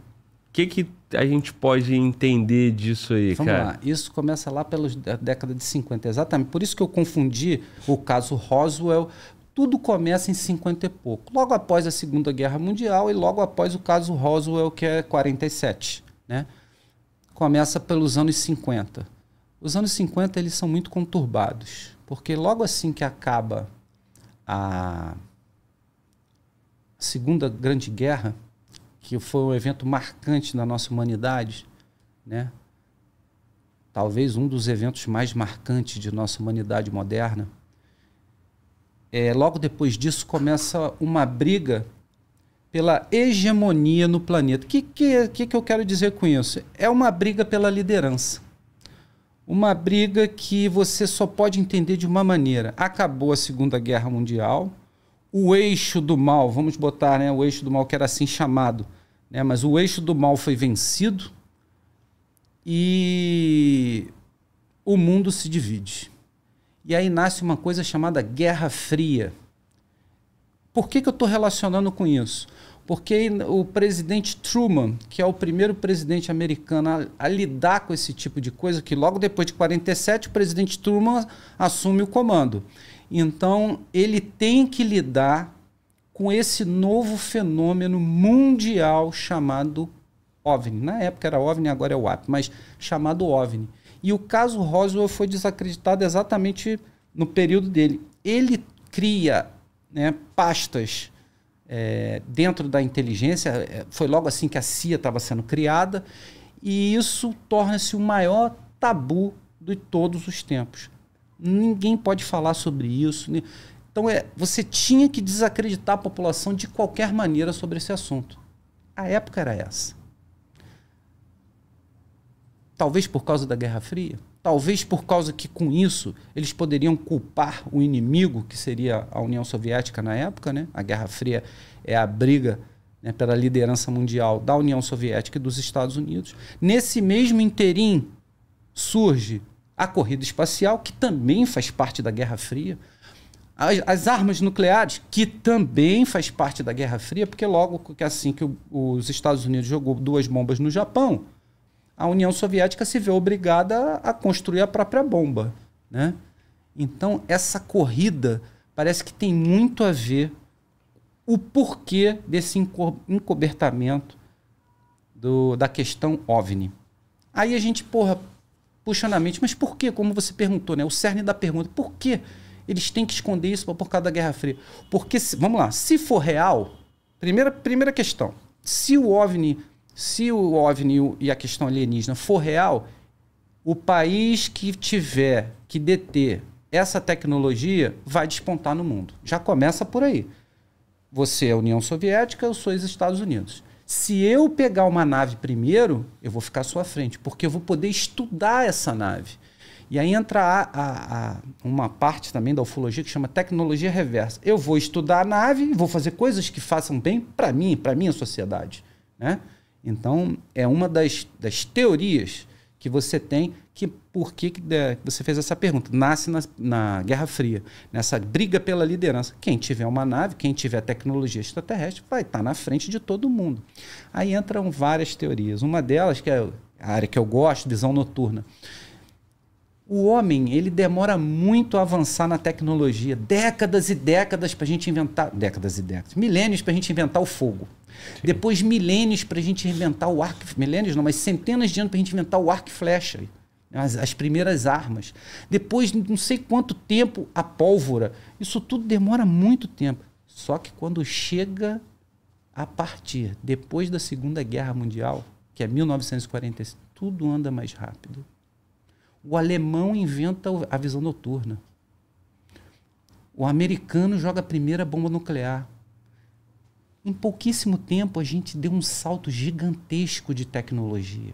que, que a gente pode entender disso aí, Vamos cara? Lá. Isso começa lá pela década de 50, exatamente. Por isso que eu confundi o caso Roswell. Tudo começa em 50 e pouco, logo após a Segunda Guerra Mundial e logo após o caso Roswell, que é 47. Né? Começa pelos anos 50 os anos 50 eles são muito conturbados, porque logo assim que acaba a Segunda Grande Guerra, que foi um evento marcante na nossa humanidade, né? talvez um dos eventos mais marcantes de nossa humanidade moderna. É, logo depois disso começa uma briga pela hegemonia no planeta. O que, que, que, que eu quero dizer com isso? É uma briga pela liderança uma briga que você só pode entender de uma maneira. Acabou a Segunda Guerra Mundial, o eixo do mal, vamos botar né, o eixo do mal que era assim chamado, né, mas o eixo do mal foi vencido e o mundo se divide. E aí nasce uma coisa chamada Guerra Fria. Por que, que eu estou relacionando com isso? Porque o presidente Truman, que é o primeiro presidente americano a, a, lidar com esse tipo de coisa, que logo depois de 47 o presidente Truman assume o comando. Então ele tem que lidar com esse novo fenômeno mundial chamado OVNI. Na época era OVNI, agora é o WAP, mas chamado OVNI. E o caso Roswell foi desacreditado exatamente no período dele. Ele cria né, pastas é, dentro da inteligência, é, foi logo assim que a CIA estava sendo criada, e isso torna-se o maior tabu de todos os tempos. Ninguém pode falar sobre isso. Então, é, você tinha que desacreditar a população de qualquer maneira sobre esse assunto. A época era essa. Talvez por causa da Guerra Fria Talvez por causa que, com isso, eles poderiam culpar o inimigo, que seria a União Soviética na época. Né? A Guerra Fria é a briga né, pela liderança mundial da União Soviética e dos Estados Unidos. Nesse mesmo interim, surge a corrida espacial, que também faz parte da Guerra Fria. As, as, armas nucleares, que também faz parte da Guerra Fria, porque logo que assim que o, os Estados Unidos jogou duas bombas no Japão, a União Soviética se vê obrigada a construir a própria bomba. Né? Então, essa corrida parece que tem muito a ver o porquê desse enco encobertamento do, da questão OVNI. Aí a gente, porra, puxa na mente, mas por que? Como você perguntou, né? O cerne da pergunta, por que eles têm que esconder isso por causa da Guerra Fria? Porque, se, vamos lá, se for real, primeira, primeira questão, se o OVNI se o OVNI e a questão alienígena for real, o país que tiver que deter essa tecnologia vai despontar no mundo. Já começa por aí. Você é a União Soviética, eu sou os Estados Unidos. Se eu pegar uma nave primeiro, eu vou ficar à sua frente, porque eu vou poder estudar essa nave. E aí entra a, a, a uma parte também da ufologia que chama tecnologia reversa. Eu vou estudar a nave e vou fazer coisas que façam bem para mim, para minha sociedade, né? Então, é uma das, das teorias que você tem que por que, que você fez essa pergunta. Nasce na, na Guerra Fria, nessa briga pela liderança. Quem tiver uma nave, quem tiver tecnologia extraterrestre, vai estar tá na frente de todo mundo. Aí entram várias teorias. Uma delas, que é a área que eu gosto, visão noturna. O homem, ele demora muito a avançar na tecnologia. Décadas e décadas para a gente inventar. Décadas e décadas. Milênios para a gente inventar o fogo. Sim. Depois, milênios para a gente inventar o arco. Milênios não, mas centenas de anos para a gente inventar o arco e flecha. Né, as, as, primeiras armas. Depois, não sei quanto tempo, a pólvora. Isso tudo demora muito tempo. Só que quando chega a partir, depois da Segunda Guerra Mundial, que é 1945, tudo anda mais rápido. O alemão inventa a visão noturna. O americano joga a primeira bomba nuclear. Em pouquíssimo tempo, a gente deu um salto gigantesco de tecnologia.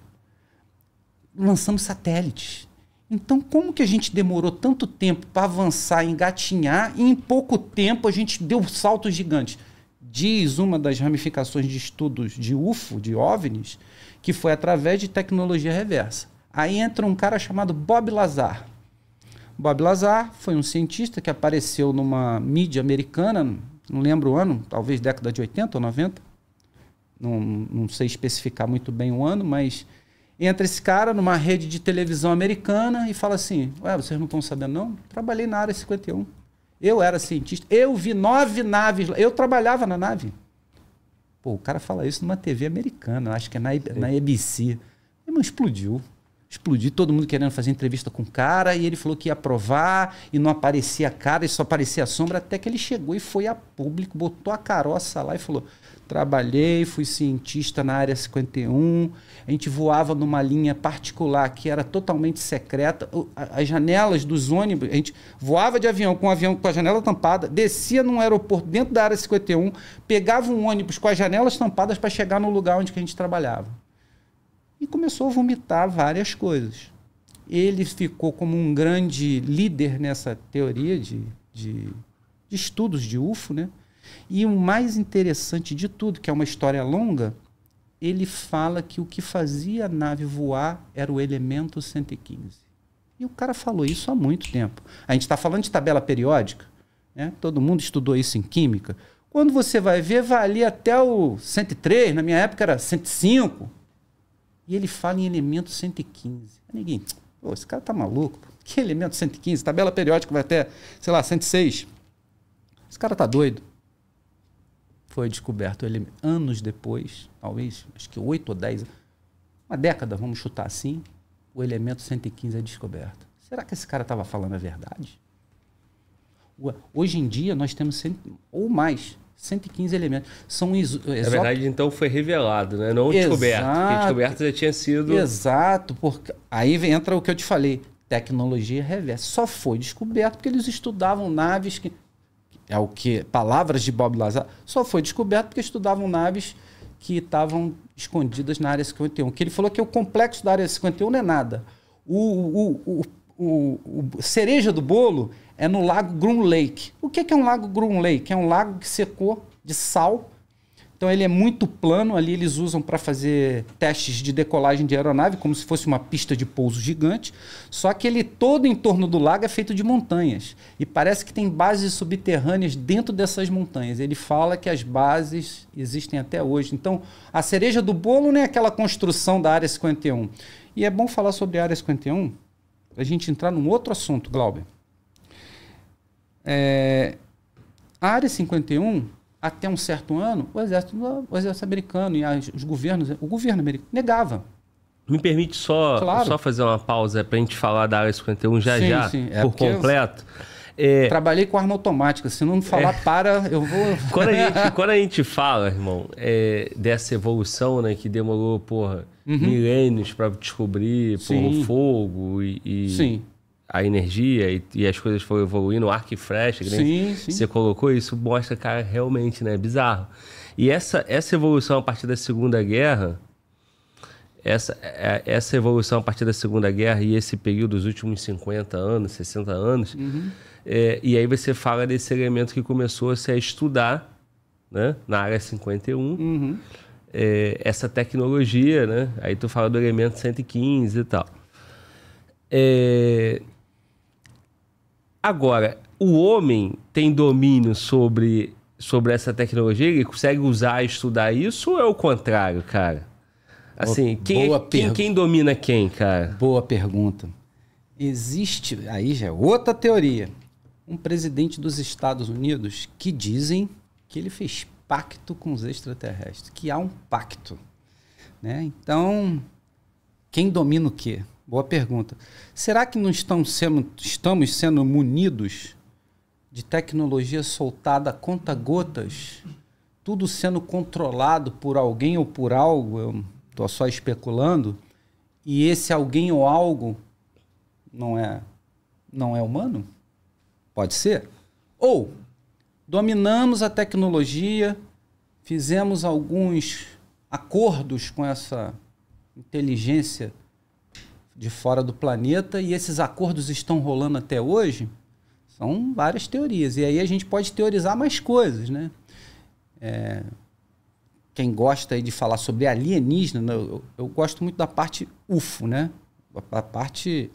Lançamos satélites. Então, como que a gente demorou tanto tempo para avançar, engatinhar, e em pouco tempo a gente deu um salto gigante? Diz uma das ramificações de estudos de UFO, de OVNIs, que foi através de tecnologia reversa. Aí entra um cara chamado Bob Lazar. Bob Lazar foi um cientista que apareceu numa mídia americana, não lembro o ano, talvez década de 80 ou 90. Não, não sei especificar muito bem o ano, mas entra esse cara numa rede de televisão americana e fala assim: Ué, vocês não estão sabendo, não? Trabalhei na área 51. Eu era cientista. Eu vi nove naves. Eu trabalhava na nave. Pô, o cara fala isso numa TV americana, acho que é na, na ABC. Meu irmão, explodiu. Explodiu todo mundo querendo fazer entrevista com o cara, e ele falou que ia aprovar, e não aparecia a cara, e só aparecia a sombra, até que ele chegou e foi a público, botou a caroça lá e falou: Trabalhei, fui cientista na área 51, a gente voava numa linha particular que era totalmente secreta, as janelas dos ônibus, a gente voava de avião com o avião com a janela tampada, descia num aeroporto dentro da área 51, pegava um ônibus com as janelas tampadas para chegar no lugar onde que a gente trabalhava e começou a vomitar várias coisas. Ele ficou como um grande líder nessa teoria de, de, de estudos de UFO, né? E o mais interessante de tudo, que é uma história longa, ele fala que o que fazia a nave voar era o elemento 115. E o cara falou isso há muito tempo. A gente está falando de tabela periódica, né? todo mundo estudou isso em química. Quando você vai ver, vai ali até o 103, na minha época era 105. E ele fala em elemento 115. Ninguém, pô, esse cara tá maluco. Que elemento 115? Tabela periódica vai até, sei lá, 106. Esse cara tá doido. Foi descoberto ele, anos depois, talvez, acho que 8 ou 10, uma década, vamos chutar assim, o elemento 115 é descoberto. Será que esse cara estava falando a verdade? Hoje em dia nós temos 100, ou mais 115 elementos. São iso... Na verdade, então foi revelado, né? não Exato. descoberto. Porque descoberto já tinha sido. Exato, porque aí entra o que eu te falei: tecnologia reversa. Só foi descoberto porque eles estudavam naves que. É o que? Palavras de Bob Lazar. Só foi descoberto porque estudavam naves que estavam escondidas na área 51. Que ele falou que o complexo da área 51 não é nada. O, o, o o, o, cereja do bolo é no lago Groom Lake. O que é, que é um lago Groom Lake? É um lago que secou de sal. Então ele é muito plano. Ali eles usam para fazer testes de decolagem de aeronave, como se fosse uma pista de pouso gigante. Só que ele todo em torno do lago é feito de montanhas. E parece que tem bases subterrâneas dentro dessas montanhas. Ele fala que as bases existem até hoje. Então a cereja do bolo não é aquela construção da Área 51. E é bom falar sobre a Área 51 a gente entrar num outro assunto, Glauber. É, a Área 51, até um certo ano, o exército, o exército americano e os governos, o governo americano negava. Me permite só, claro. só fazer uma pausa para a gente falar da Área 51 já sim, já, sim. É por completo. É... Trabalhei com arma automática, se não falar é... para, eu vou. Quando a gente, quando a gente fala, irmão, é, dessa evolução né, que demorou, porra, uhum. milênios para descobrir o fogo e, e a energia e, e, as coisas foram evoluindo, o arco e flecha, sim, sim. você colocou, isso mostra, cara, realmente, né? É bizarro. E essa, essa evolução a partir da Segunda Guerra, essa, é, essa evolução a partir da Segunda Guerra e esse período dos últimos 50 anos, 60 anos, uhum. é, e aí você fala desse elemento que começou a -se estudar né, na área 51, uhum é, essa tecnologia, né? Aí tu fala do elemento 115 e tal. É... Agora, o homem tem domínio sobre, sobre essa tecnologia? Ele consegue usar e estudar isso ou é o contrário, cara? Assim, quem, é, quem, quem, domina quem, cara? Boa pergunta. Existe, aí já é outra teoria, um presidente dos Estados Unidos que dizem que ele fez pacto com os extraterrestres, que há um pacto. Né? Então, quem domina o quê? Boa pergunta. Será que não sendo, estamos sendo munidos de tecnologia soltada a conta gotas? Tudo sendo controlado por alguém ou por algo, eu estou só especulando, e esse alguém ou algo não é, não é humano? Pode ser? Ou dominamos a tecnologia, fizemos alguns acordos com essa inteligência de fora do planeta e esses acordos estão rolando até hoje. São várias teorias. E aí a gente pode teorizar mais coisas, né? É, quem gosta de falar sobre alienígena, né? eu, eu, gosto muito da parte UFO, né? A, parte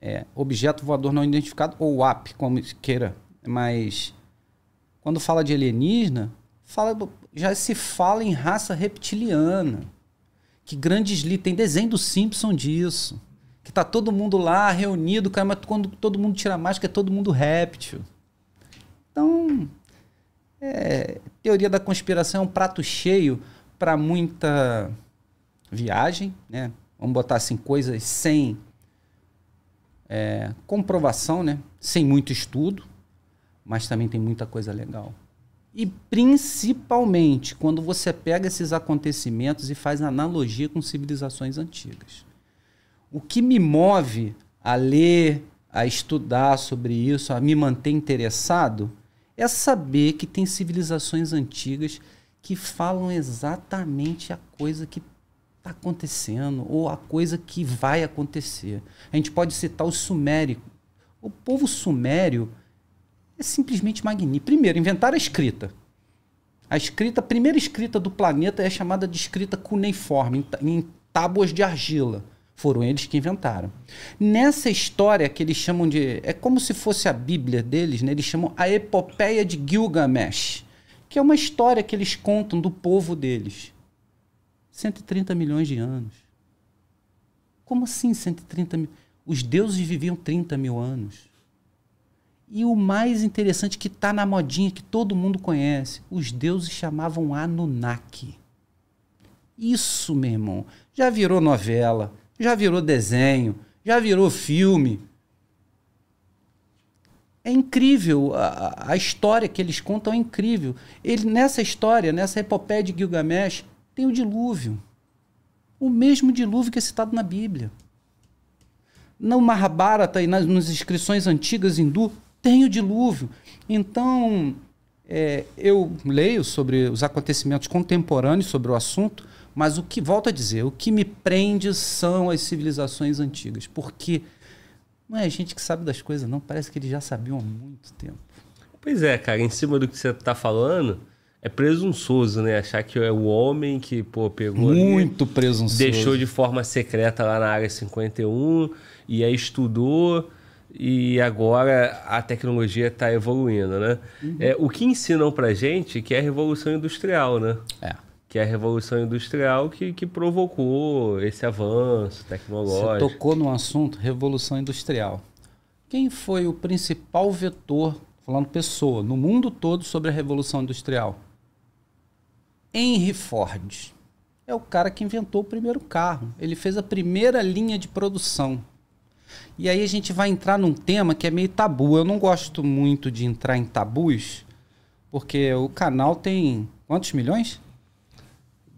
é, objeto voador não identificado, ou UAP, como queira. Mas quando fala de alienígena, fala, já se fala em raça reptiliana. Que grandes li tem desenho do Simpson disso. Que tá todo mundo lá reunido, cara, mas quando todo mundo tira a máscara, é todo mundo réptil. Então, é, teoria da conspiração é um prato cheio para muita viagem, né? Vamos botar assim, coisas sem é, comprovação, né? Sem muito estudo mas também tem muita coisa legal. E principalmente quando você pega esses acontecimentos e faz analogia com civilizações antigas. O que me move a ler, a estudar sobre isso, a me manter interessado, é saber que tem civilizações antigas que falam exatamente a coisa que está acontecendo ou a coisa que vai acontecer. A gente pode citar o sumérico. O povo sumério é simplesmente magnífico. Primeiro, inventaram a escrita. A escrita, a primeira escrita do planeta é chamada de escrita cuneiforme, em tábuas de argila. Foram eles que inventaram. Nessa história que eles chamam de. É como se fosse a Bíblia deles, né? Eles chamam a Epopeia de Gilgamesh, que é uma história que eles contam do povo deles. 130 milhões de anos. Como assim 130 mil? Os deuses viviam 30 mil anos. E o mais interessante que está na modinha, que todo mundo conhece, os deuses chamavam Anunnaki. Isso, meu irmão, já virou novela, já virou desenho, já virou filme. É incrível, a, a história que eles contam é incrível. Ele, nessa história, nessa epopeia de Gilgamesh, tem o dilúvio. O mesmo dilúvio que é citado na Bíblia. No Mahabharata e nas, nas inscrições antigas hindu, tem o dilúvio. Então, é, eu leio sobre os acontecimentos contemporâneos sobre o assunto, mas o que, volto a dizer, o que me prende são as civilizações antigas, porque não é gente que sabe das coisas, não, parece que eles já sabiam há muito tempo. Pois é, cara, em cima do que você está falando, é presunçoso, né? Achar que é o homem que, pô, pegou. Muito ali, presunçoso. Deixou de forma secreta lá na área 51 e aí estudou e agora a tecnologia está evoluindo, né? Uhum. É, o que ensinam para gente que é a revolução industrial, né? É. Que é a revolução industrial que, que provocou esse avanço tecnológico. Você tocou no assunto revolução industrial. Quem foi o principal vetor, falando pessoa, no mundo todo sobre a revolução industrial? Henry Ford. É o cara que inventou o primeiro carro. Ele fez a primeira linha de produção e aí a gente vai entrar num tema que é meio tabu. Eu não gosto muito de entrar em tabus, porque o canal tem quantos milhões?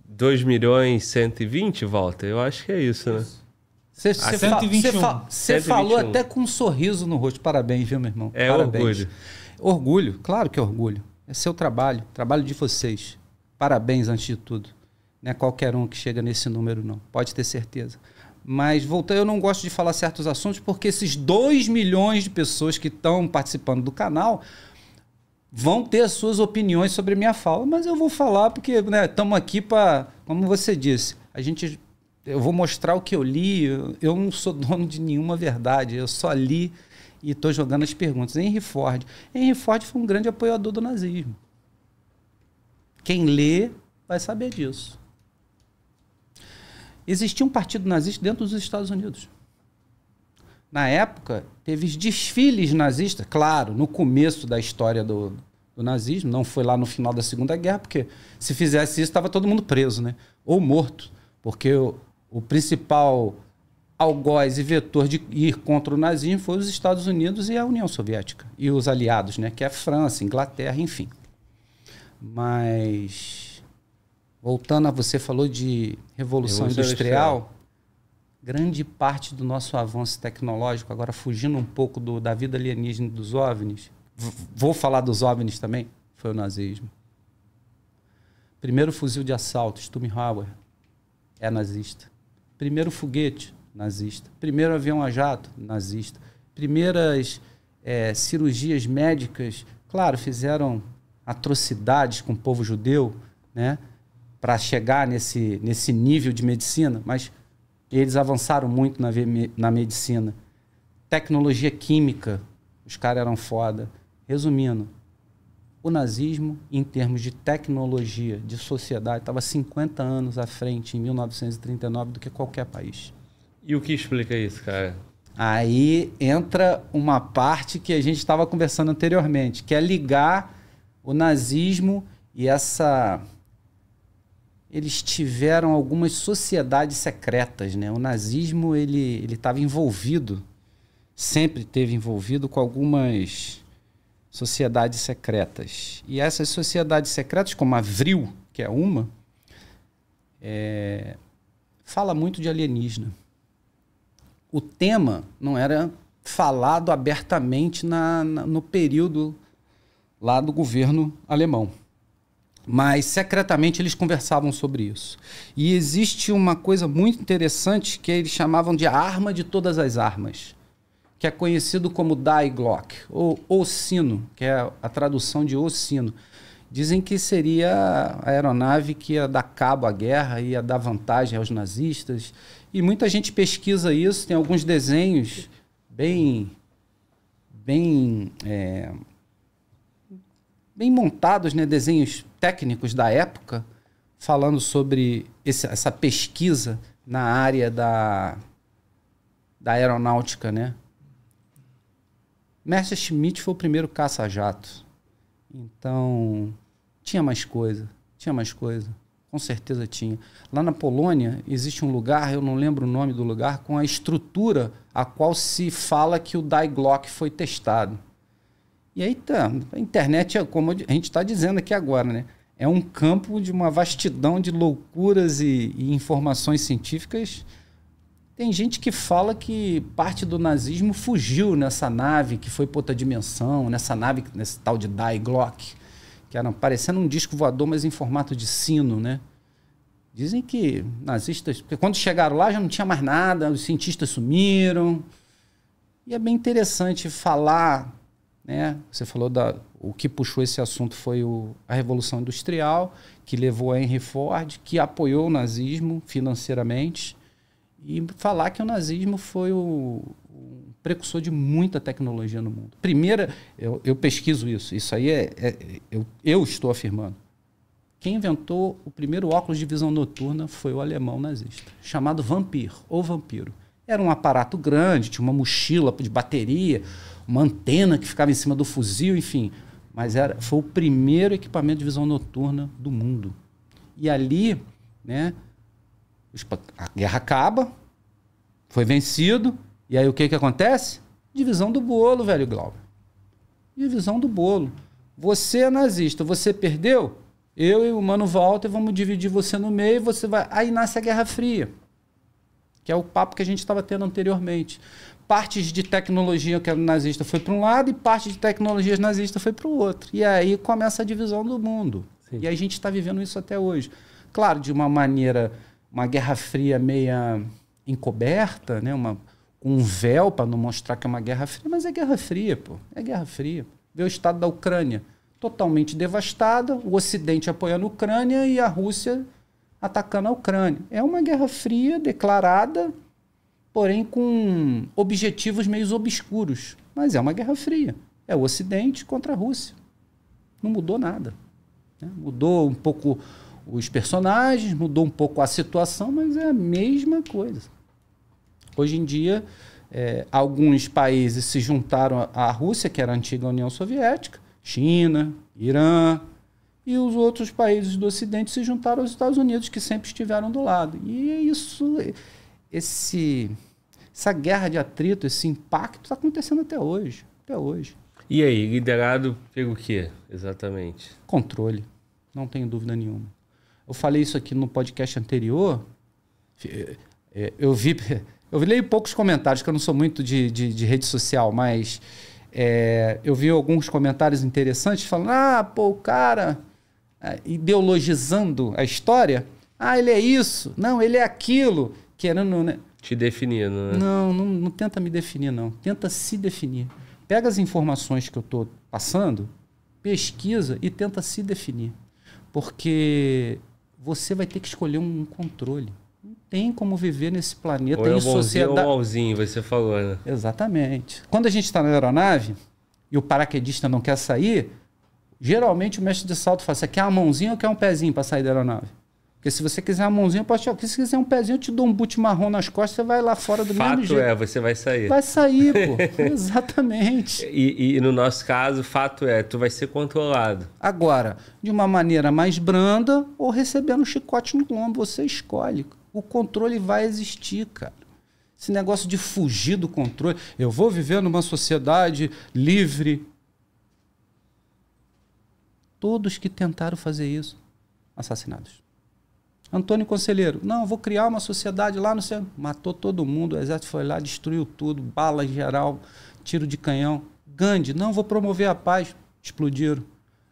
2 milhões e 120, Walter? Eu acho que é isso, né? Você ah, fa fa falou até com um sorriso no rosto. Parabéns, viu, meu irmão? É Parabéns. orgulho. Orgulho, claro que é orgulho. É seu trabalho, trabalho de vocês. Parabéns antes de tudo. Não é qualquer um que chega nesse número, não. Pode ter certeza. Mas voltando, eu não gosto de falar certos assuntos porque esses 2 milhões de pessoas que estão participando do canal vão ter as suas opiniões sobre minha fala, mas eu vou falar porque estamos né, aqui para, como você disse, a gente eu vou mostrar o que eu li, eu, eu não sou dono de nenhuma verdade, eu só li e estou jogando as perguntas. Henry Ford. Henry Ford foi um grande apoiador do nazismo. Quem lê vai saber disso existia um partido nazista dentro dos Estados Unidos. Na época, teve desfiles nazistas, claro, no começo da história do, do nazismo, não foi lá no final da Segunda Guerra, porque se fizesse isso, estava todo mundo preso, né? Ou morto, porque o, o principal algoz e vetor de ir contra o nazismo foi os Estados Unidos e a União Soviética e os aliados, né, que é a França, Inglaterra, enfim. Mas voltando a você falou de revolução, revolução industrial, industrial, grande parte do nosso avanço tecnológico, agora fugindo um pouco do, da vida alienígena dos OVNIs, vou falar dos OVNIs também, foi o nazismo. Primeiro fuzil de assalto, Sturmhauer, é nazista. Primeiro foguete, nazista. Primeiro avião a jato, nazista. Primeiras é, cirurgias médicas, claro, fizeram atrocidades com o povo judeu, né? para chegar nesse, nesse nível de medicina, mas eles avançaram muito na, na medicina. Tecnologia química, os caras eram foda. Resumindo, o nazismo, em termos de tecnologia, de sociedade, estava 50 anos à frente, em 1939, do que qualquer país. E o que explica isso, cara? Aí entra uma parte que a gente estava conversando anteriormente, que é ligar o nazismo e essa eles tiveram algumas sociedades secretas, né? O nazismo ele ele estava envolvido, sempre teve envolvido com algumas sociedades secretas. E essas sociedades secretas, como a Vril, que é uma, é, fala muito de alienígena. O tema não era falado abertamente na, na no período lá do governo alemão mas secretamente eles conversavam sobre isso. E existe uma coisa muito interessante que eles chamavam de a arma de todas as armas, que é conhecido como Die Glock, ou o sino, que é a tradução de o sino. Dizem que seria a aeronave que ia dar cabo à guerra, ia dar vantagem aos nazistas. E muita gente pesquisa isso, tem alguns desenhos bem. bem. É, bem montados, né? desenhos técnicos da época falando sobre esse, essa pesquisa na área da, da aeronáutica, né? Messerschmitt foi o primeiro caça-jato. Então, tinha mais coisa, tinha mais coisa. Com certeza tinha. Lá na Polônia existe um lugar, eu não lembro o nome do lugar, com a estrutura a qual se fala que o Die Glock foi testado. E aí tá, a internet é como a gente está dizendo aqui agora, né? É um campo de uma vastidão de loucuras e, e informações científicas. Tem gente que fala que parte do nazismo fugiu nessa nave que foi para outra dimensão, nessa nave, nesse tal de Die Glock, que era parecendo um disco voador, mas em formato de sino, né? Dizem que nazistas, porque quando chegaram lá já não tinha mais nada, os cientistas sumiram. E é bem interessante falar né? Você falou da o que puxou esse assunto foi o, a revolução industrial que levou a Henry Ford, que apoiou o nazismo financeiramente e falar que o nazismo foi o, o precursor de muita tecnologia no mundo. Primeira, eu, eu pesquiso isso. Isso aí é, é eu, eu estou afirmando. Quem inventou o primeiro óculos de visão noturna foi o alemão nazista, chamado Vampir ou Vampiro. Era um aparato grande, tinha uma mochila de bateria uma antena que ficava em cima do fuzil, enfim. Mas era, foi o primeiro equipamento de visão noturna do mundo. E ali, né, a guerra acaba, foi vencido, e aí o que, que acontece? Divisão do bolo, velho Glauber. Divisão do bolo. Você é nazista, você perdeu? Eu e o Mano Walter vamos dividir você no meio, você vai. Aí nasce a Guerra Fria. Que é o papo que a gente estava tendo anteriormente partes de tecnologia que era nazista foi para um lado e parte de tecnologias nazista foi para o outro. E aí começa a divisão do mundo. Sim. E a gente está vivendo isso até hoje. Claro, de uma maneira, uma guerra fria meia encoberta, né? uma, um véu para não mostrar que é uma guerra fria, mas é guerra fria, pô. É guerra fria. Vê o estado da Ucrânia totalmente devastada, o Ocidente apoiando a Ucrânia e a Rússia atacando a Ucrânia. É uma guerra fria declarada, porém com objetivos meio obscuros. Mas é uma guerra fria. É o Ocidente contra a Rússia. Não mudou nada. Né? Mudou um pouco os personagens, mudou um pouco a situação, mas é a mesma coisa. Hoje em dia, é, alguns países se juntaram à Rússia, que era a antiga União Soviética, China, Irã, e os outros países do Ocidente se juntaram aos Estados Unidos, que sempre estiveram do lado. E é isso esse, essa guerra de atrito, esse impacto está acontecendo até hoje, até hoje. E aí, liderado pelo quê, exatamente? Controle, não tenho dúvida nenhuma. Eu falei isso aqui no podcast anterior. Eh, eh, eu vi, eu leio poucos comentários, que eu não sou muito de, de, de rede social, mas é, eu vi alguns comentários interessantes falando: ah, pô, o cara ideologizando a história. Ah, ele é isso, não, ele é aquilo querendo, né? Te definindo, né? Não, não, não tenta me definir, não. Tenta se definir. Pega as informações que eu estou passando, pesquisa e tenta se definir. Porque você vai ter que escolher um controle. Não tem como viver nesse planeta ou é em sociedade. Ou malzinho, você falou, né? Exatamente. Quando a gente está na aeronave e o paraquedista não quer sair, geralmente o mestre de salto fala: você quer uma mãozinha ou quer um pezinho para sair da aeronave? Porque se você quiser uma mãozinha, eu posso te Se Se quiser um pezinho, eu te dou um boot marrom nas costas, você vai lá fora do fato mesmo jeito. Fato é, você vai sair. Vai sair, pô. Exatamente. E, e, no nosso caso, fato é, tu vai ser controlado. Agora, de uma maneira mais branda ou recebendo um chicote no lombo, você escolhe. O controle vai existir, cara. Esse negócio de fugir do controle. Eu vou viver numa sociedade livre. Todos que tentaram fazer isso, assassinados. Antônio Conselheiro, não, vou criar uma sociedade lá no centro. Matou todo mundo, o exército foi lá, destruiu tudo, bala em geral, tiro de canhão. Gandhi, não, vou promover a paz. Explodiram.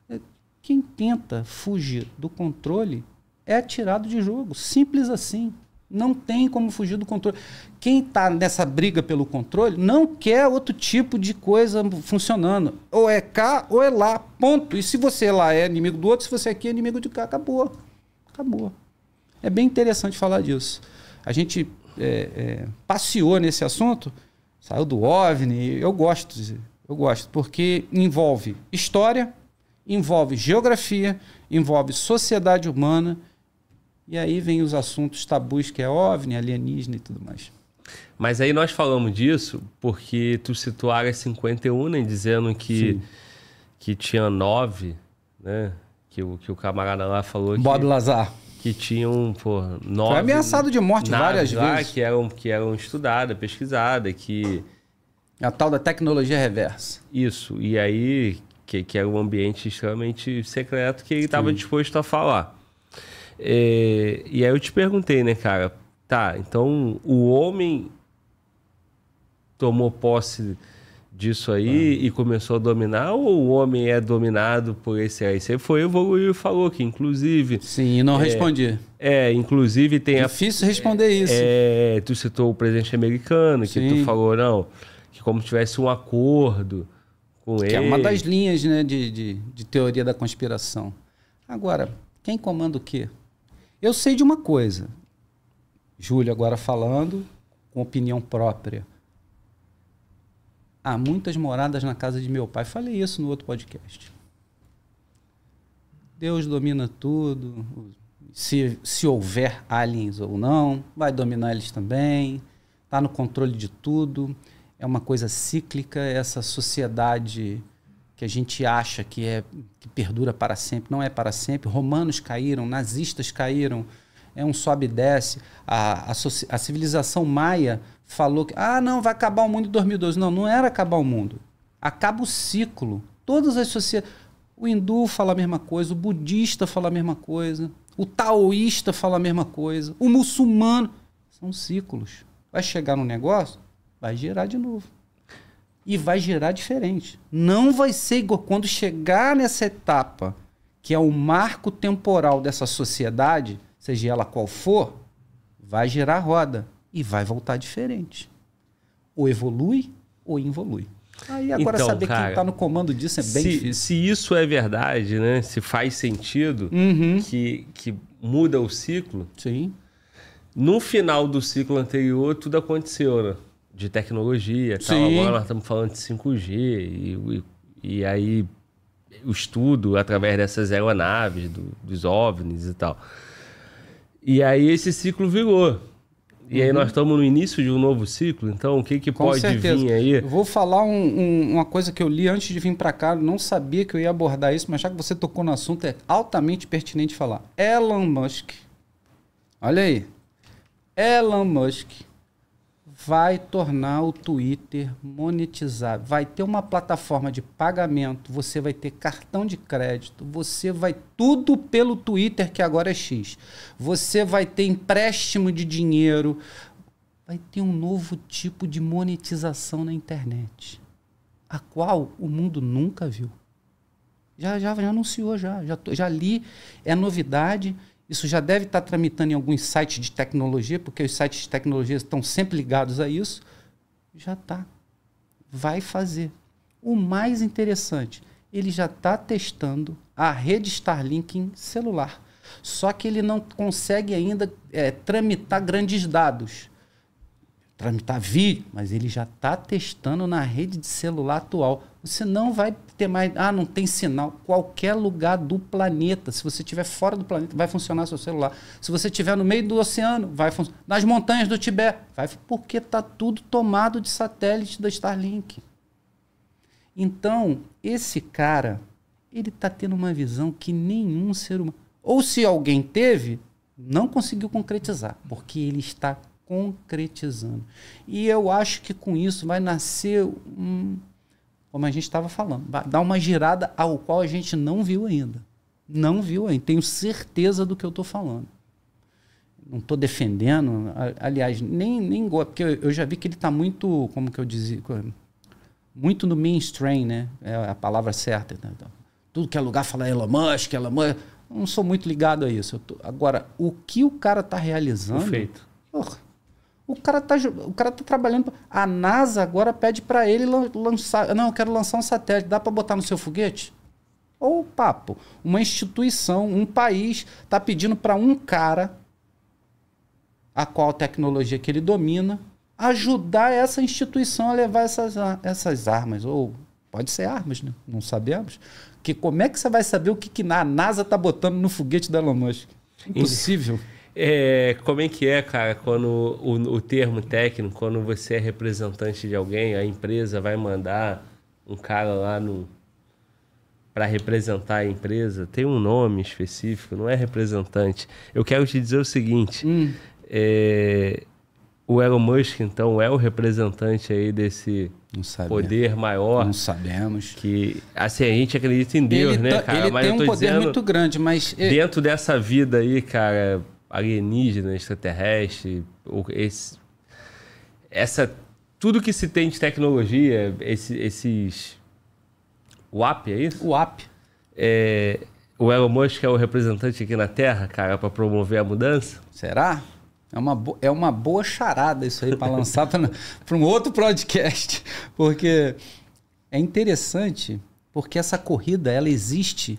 É, quem tenta fugir do controle é tirado de jogo. Simples assim. Não tem como fugir do controle. Quem está nessa briga pelo controle não quer outro tipo de coisa funcionando. Ou é cá ou é lá. Ponto. E se você lá é inimigo do outro, se você aqui é inimigo de cá, acabou. Acabou. É bem interessante falar disso. A gente é, é, passeou nesse assunto, saiu do OVNI, eu gosto, eu gosto, porque envolve história, envolve geografia, envolve sociedade humana, e aí vem os assuntos tabus que é OVNI, alienígena e tudo mais. Mas aí nós falamos disso porque tu citou a Área 51, né, dizendo que, que tinha nove, né? Que o, que o camarada lá falou Bob que... Lazar que tinham, pô, nove... Foi ameaçado de morte várias vezes. Que eram, que eram estudada, pesquisada, que... A tal da tecnologia reversa. Isso, e aí que, que era um ambiente extremamente secreto que ele estava disposto a falar. É, e aí eu te perguntei, né, cara, tá, então o homem tomou posse disso aí ah. e começou a dominar ou o homem é dominado por esse aí? Você foi evoluiu e falou que, inclusive... Sim, e não é, respondi. É, inclusive tem... Difícil a, responder é, isso. É, tu citou o presidente americano, que Sim. tu falou, não, que como tivesse um acordo com que ele... é uma das linhas né, de, de, de teoria da conspiração. Agora, quem comanda o quê? Eu sei de uma coisa. Júlio agora falando com opinião própria. Há muitas moradas na casa de meu pai. Falei isso no outro podcast. Deus domina tudo. Se, se houver aliens ou não, vai dominar eles também. Está no controle de tudo. É uma coisa cíclica. Essa sociedade que a gente acha que é que perdura para sempre, não é para sempre. Romanos caíram, nazistas caíram, é um sobe e desce. A, a, a civilização maia falou que, ah, não, vai acabar o mundo em 2012. Não, não era acabar o mundo. Acaba o ciclo. Todas as sociedades. O hindu fala a mesma coisa, o budista fala a mesma coisa, o taoísta fala a mesma coisa, o muçulmano. São ciclos. Vai chegar no negócio, vai gerar de novo. E vai gerar diferente. Não vai ser igual quando chegar nessa etapa, que é o marco temporal dessa sociedade seja ela qual for, vai girar a roda e vai voltar diferente. Ou evolui ou involui. Aí agora então, saber cara, quem está no comando disso é bem se, difícil. Se isso é verdade, né? Se faz sentido uhum. que, que muda o ciclo. Sim. No final do ciclo anterior, tudo aconteceu, né? De tecnologia, tal. agora nós estamos falando de 5G e, e, e aí o estudo através dessas aeronaves, do, dos OVNIs e tal. E aí esse ciclo virou. E uhum. aí nós estamos no início de um novo ciclo, então o que, que pode certeza. vir aí? Eu vou falar um, um, uma coisa que eu li antes de vir para cá, não sabia que eu ia abordar isso, mas já que você tocou no assunto, é altamente pertinente falar. Elon Musk, olha aí, Elon Musk vai tornar o Twitter monetizado. Vai ter uma plataforma de pagamento, você vai ter cartão de crédito, você vai tudo pelo Twitter, que agora é X. Você vai ter empréstimo de dinheiro, vai ter um novo tipo de monetização na internet, a qual o mundo nunca viu. Já, já, já anunciou, já, já, já li, é novidade isso já deve estar tá tramitando em alguns sites de tecnologia, porque os sites de tecnologia estão sempre ligados a isso. Já está. Vai fazer. O mais interessante, ele já está testando a rede Starlink em celular. Só que ele não consegue ainda é, tramitar grandes dados. Tramitar vi, mas ele já está testando na rede de celular atual. Você não vai ter mais. Ah, não tem sinal. Qualquer lugar do planeta, se você estiver fora do planeta, vai funcionar seu celular. Se você estiver no meio do oceano, vai funcionar. Nas montanhas do Tibete, vai. Porque está tudo tomado de satélite da Starlink. Então, esse cara, ele está tendo uma visão que nenhum ser humano. Ou se alguém teve, não conseguiu concretizar, porque ele está concretizando. E eu acho que com isso vai nascer um como a gente estava falando, dá uma girada ao qual a gente não viu ainda. Não viu ainda. Tenho certeza do que eu estou falando. Não estou defendendo, aliás, nem, nem gosto, porque eu já vi que ele está muito, como que eu dizia, muito no mainstream, né? É a palavra certa. Né? Então, tudo que é lugar falar Elon Musk, Elon Musk. Não sou muito ligado a isso. Tô... Agora, o que o cara está realizando. Perfeito. Porra, o cara tá, o cara tá trabalhando. A NASA agora pede para ele lançar. Não, eu quero lançar um satélite. Dá para botar no seu foguete? Ou oh, papo. Uma instituição, um país, tá pedindo para um cara, a qual tecnologia que ele domina, ajudar essa instituição a levar essas, essas armas. Ou pode ser armas, né? Não sabemos. Que como é que você vai saber o que, que a NASA tá botando no foguete da Elon Musk? Impossível. É, como é que é, cara, quando o, o, termo técnico, quando você é representante de alguém, a empresa vai mandar um cara lá no para representar a empresa? Tem um nome específico, não é representante. Eu quero te dizer o seguinte: hum. é, o Elon Musk, então, é o representante aí desse poder maior. Não sabemos. Que, assim, a gente acredita em Deus, ele né, tá, cara? Ele mas tem um poder dizendo, muito grande, mas... É, dentro dessa vida aí, cara alienígena, extraterrestre, esse, essa tudo que se tem de tecnologia, esse, esses o AP é isso? O AP. É, o Elon Musk é o representante aqui na Terra, cara, para promover a mudança? Será? É uma, bo... é uma boa charada isso aí para lançar para um outro podcast, porque é interessante, porque essa corrida ela existe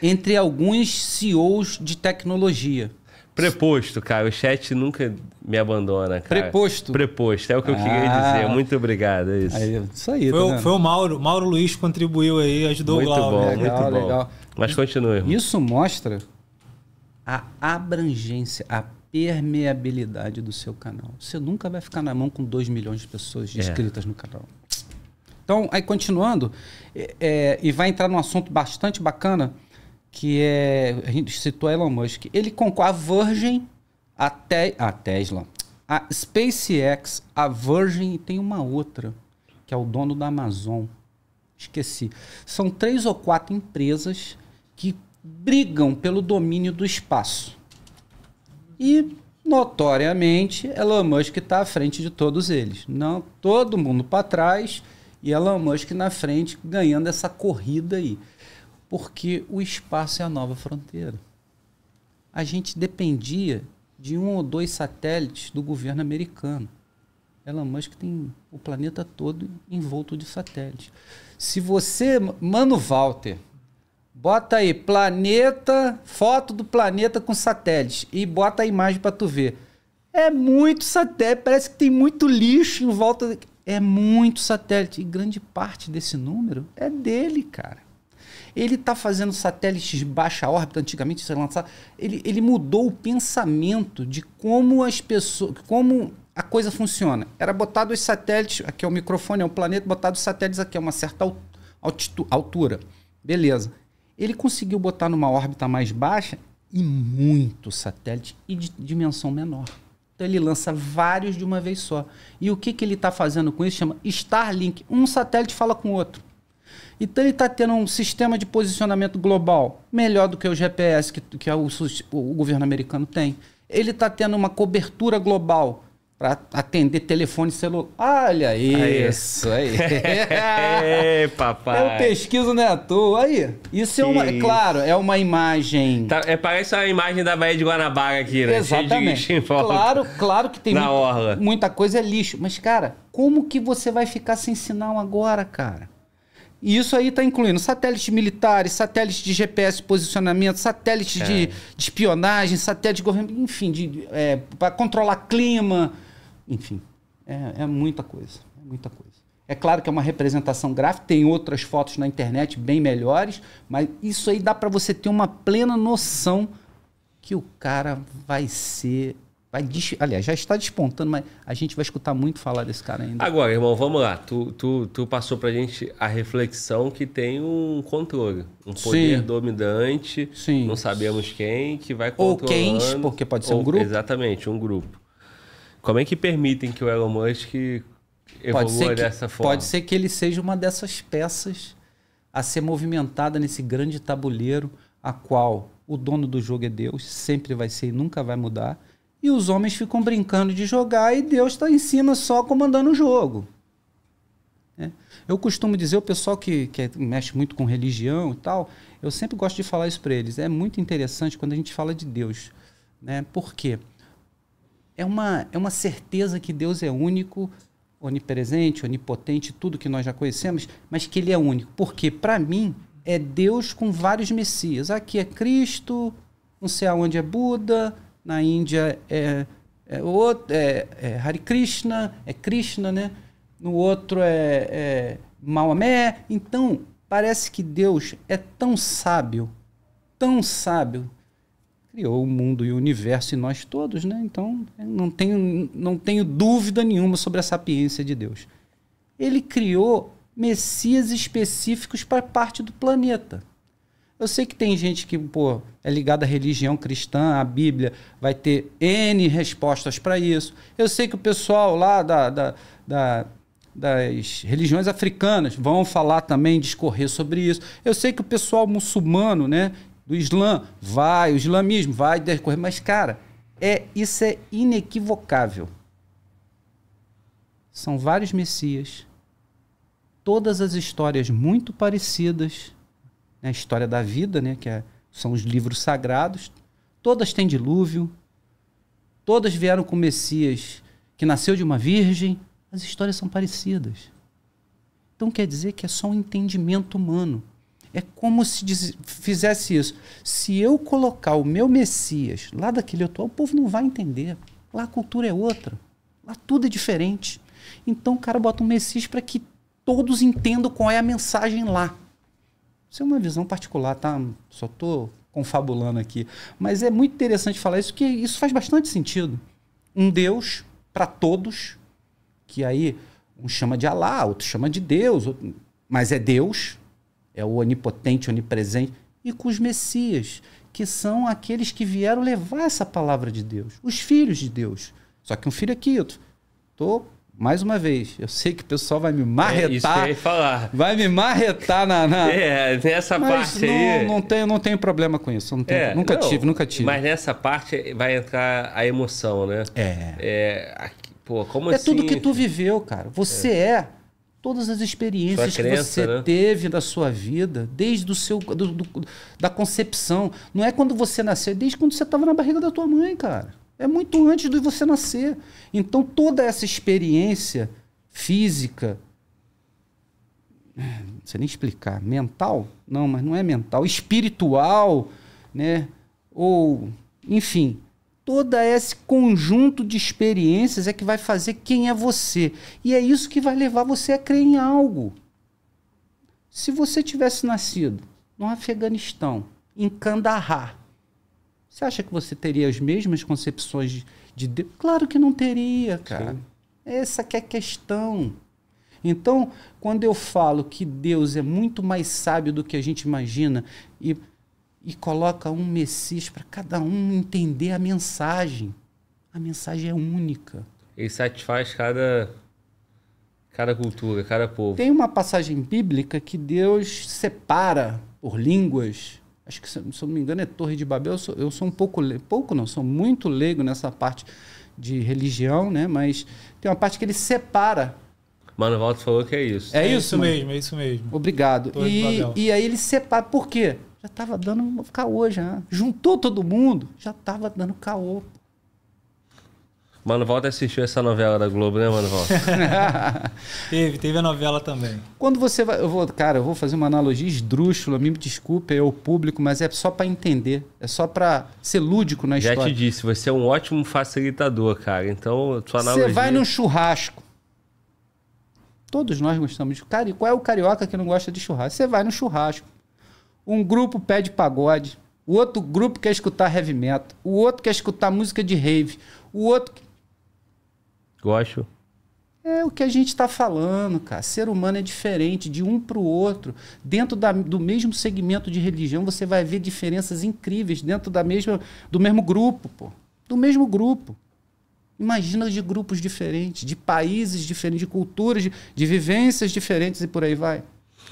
entre alguns CEOs de tecnologia. Preposto, cara. O chat nunca me abandona, cara. Preposto. Preposto, é o que eu ah. queria dizer. Muito obrigado, é isso. Aí, isso aí, tá foi, tá o, foi o Mauro. Mauro Luiz contribuiu aí, ajudou muito o Glauber. Bom, legal, muito bom, legal. Mas continue. Irmão. Isso mostra a abrangência, a permeabilidade do seu canal. Você nunca vai ficar na mão com 2 milhões de pessoas é. inscritas é. no canal. Então, aí continuando, é, é, e vai entrar num assunto bastante bacana que é. A gente citou Elon Musk. Ele comprou a Virgin, a, Te, a Tesla, a SpaceX, a Virgin e tem uma outra, que é o dono da Amazon. Esqueci. São três ou quatro empresas que brigam pelo domínio do espaço. E, notoriamente, Elon Musk está à frente de todos eles. Não, todo mundo para trás e Elon Musk na frente, ganhando essa corrida aí porque o espaço é a nova fronteira. A gente dependia de um ou dois satélites do governo americano. Elon Musk tem o planeta todo envolto de satélites. Se você, mano Walter, bota aí planeta, foto do planeta com satélites e bota a imagem para tu ver. É muito satélite, parece que tem muito lixo em volta. É muito satélite e grande parte desse número é dele, cara. Ele está fazendo satélites de baixa órbita, antigamente isso era lançado. Ele, ele mudou o pensamento de como as pessoas. como a coisa funciona. Era botar dois satélites, aqui é o microfone, é o planeta, botar dois satélites aqui a é uma certa altura. Beleza. Ele conseguiu botar numa órbita mais baixa e muito satélite e de dimensão menor. Então ele lança vários de uma vez só. E o que, que ele está fazendo com isso? Chama Starlink. Um satélite fala com o outro. Então ele está tendo um sistema de posicionamento global melhor do que o GPS que, que é o, o governo americano tem. Ele está tendo uma cobertura global para atender telefone celular. Olha é isso aí. é, papai. Eu pesquiso, né, à toa. Aí, isso é uma, é claro, é uma imagem. Tá, é, parece a imagem da Bahia de Guanabara aqui, né? Exatamente. De... claro, claro que tem muita, muita coisa é lixo, mas cara, como que você vai ficar sem sinal agora, cara? E isso aí está incluindo satélites militares, satélites de GPS posicionamento, satélites é. de, de, espionagem, satélites de governo, enfim, é, para controlar clima, enfim, é, é, muita coisa, é muita coisa. É claro que é uma representação gráfica, tem outras fotos na internet bem melhores, mas isso aí dá para você ter uma plena noção que o cara vai ser Vai, aliás, já está despontando, mas a gente vai escutar muito falar desse cara ainda. Agora, irmão, vamos lá. Tu, tu, tu passou pra gente a reflexão que tem um controle, um poder Sim. dominante, Sim. não sabemos quem, que vai controlando. Ou quem, porque pode ser ou, um grupo. Exatamente, um grupo. Como é que permitem que o Elon Musk evolua pode ser que, dessa forma? Pode ser que ele seja uma dessas peças a ser movimentada nesse grande tabuleiro, a qual o dono do jogo é Deus, sempre vai ser e nunca vai mudar e os homens ficam brincando de jogar e Deus está em cima só comandando o jogo. né Eu costumo dizer, o pessoal que, que é, mexe muito com religião e tal, eu sempre gosto de falar isso para eles. É muito interessante quando a gente fala de Deus. Né? Por quê? É uma, é uma certeza que Deus é único, onipresente, onipotente, tudo que nós já conhecemos, mas que ele é único. Porque, para mim, é Deus com vários Messias. Aqui é Cristo, não sei aonde é Buda, na Índia é, é, é, é Hare Krishna, é Krishna, né? No outro é, é Maomé. Então, parece que Deus é tão sábio, tão sábio, criou o mundo e o universo e nós todos, né? Então, não tenho, não tenho dúvida nenhuma sobre a sapiência de Deus. Ele criou messias específicos para parte do planeta. Eu sei que tem gente que, pô, é ligada à religião cristã, à Bíblia, vai ter N respostas para isso. Eu sei que o pessoal lá da, da, da, das religiões africanas vão falar também, discorrer sobre isso. Eu sei que o pessoal muçulmano, né, do Islã, vai, o islamismo vai discorrer, mas, cara, é, isso é inequivocável. São vários messias, todas as histórias muito parecidas né, História da Vida, né, que é, são os livros sagrados. Todas têm dilúvio, todas vieram com Messias que nasceu de uma virgem. As histórias são parecidas. Então quer dizer que é só um entendimento humano. É como se diz, fizesse isso. Se eu colocar o meu Messias lá daquele atual, o povo não vai entender. Lá a cultura é outra. Lá tudo é diferente. Então o cara bota um Messias para que todos entendam qual é a mensagem lá. Isso é uma visão particular, tá? Só tô confabulando aqui. Mas é muito interessante falar isso, que isso faz bastante sentido. Um Deus para todos, que aí um chama de Alá, outro chama de Deus, outro... mas é Deus, é o onipotente, onipresente, e com os Messias, que são aqueles que vieram levar essa palavra de Deus, os filhos de Deus. Só que um filho aqui, é outro. Estou mais uma vez, eu sei que o pessoal vai me marretar. É isso que falar. Vai me marretar na. na... É, nessa mas parte não, aí. Não tenho, não tenho problema com isso. Não tenho, é, nunca não, tive, nunca tive. Mas nessa parte vai entrar a emoção, né? É. É, pô, como é assim? tudo que tu viveu, cara. Você é. é todas as experiências crença, que você né? teve na sua vida, desde o seu do, do, da concepção, não é quando você nasceu, é desde quando você estava na barriga da tua mãe, cara. É muito antes de você nascer. Então toda essa experiência física, é, não sei nem explicar, mental, não, mas não é mental, espiritual, né? Ou, enfim, todo esse conjunto de experiências é que vai fazer quem é você. E é isso que vai levar você a crer em algo. Se você tivesse nascido no Afeganistão, em Kandahar, você acha que você teria as mesmas concepções de Deus? Claro que não teria, cara. Sim. Essa que é a questão. Então, quando eu falo que Deus é muito mais sábio do que a gente imagina e, e coloca um Messias para cada um entender a mensagem, a mensagem é única. Ele satisfaz cada, cada cultura, cada povo. Tem uma passagem bíblica que Deus separa por línguas acho que se, eu não me engano é Torre de Babel, eu sou, eu sou um pouco, pouco não, sou muito leigo nessa parte de religião, né? Mas tem uma parte que ele separa. Mano, Walter falou que é isso. É, é isso, isso mesmo, é isso mesmo. Obrigado. e, e aí ele separa, por quê? Já tava dando caô já. Juntou todo mundo, já tava dando caô, Mano Walter assistiu essa novela da Globo, né, Mano Walter? teve, teve a novela também. Quando você vai. Eu vou, cara, eu vou fazer uma analogia esdrúxula, me desculpe, é o público, mas é só para entender. É só para ser lúdico na Já história. Já te disse, você é um ótimo facilitador, cara. Então, sua analogia. Você vai num churrasco. Todos nós gostamos de. Cara, e qual é o carioca que não gosta de churrasco? Você vai no churrasco. Um grupo pede pagode. O outro grupo quer escutar heavy metal. O outro quer escutar música de rave. O outro Gosto. É o que a gente está falando, cara. Ser humano é diferente de um para o outro. Dentro da, do mesmo segmento de religião, você vai ver diferenças incríveis dentro da mesma, do mesmo grupo, pô. Do mesmo grupo. Imagina de grupos diferentes, de países diferentes, de culturas, de, de vivências diferentes e por aí vai.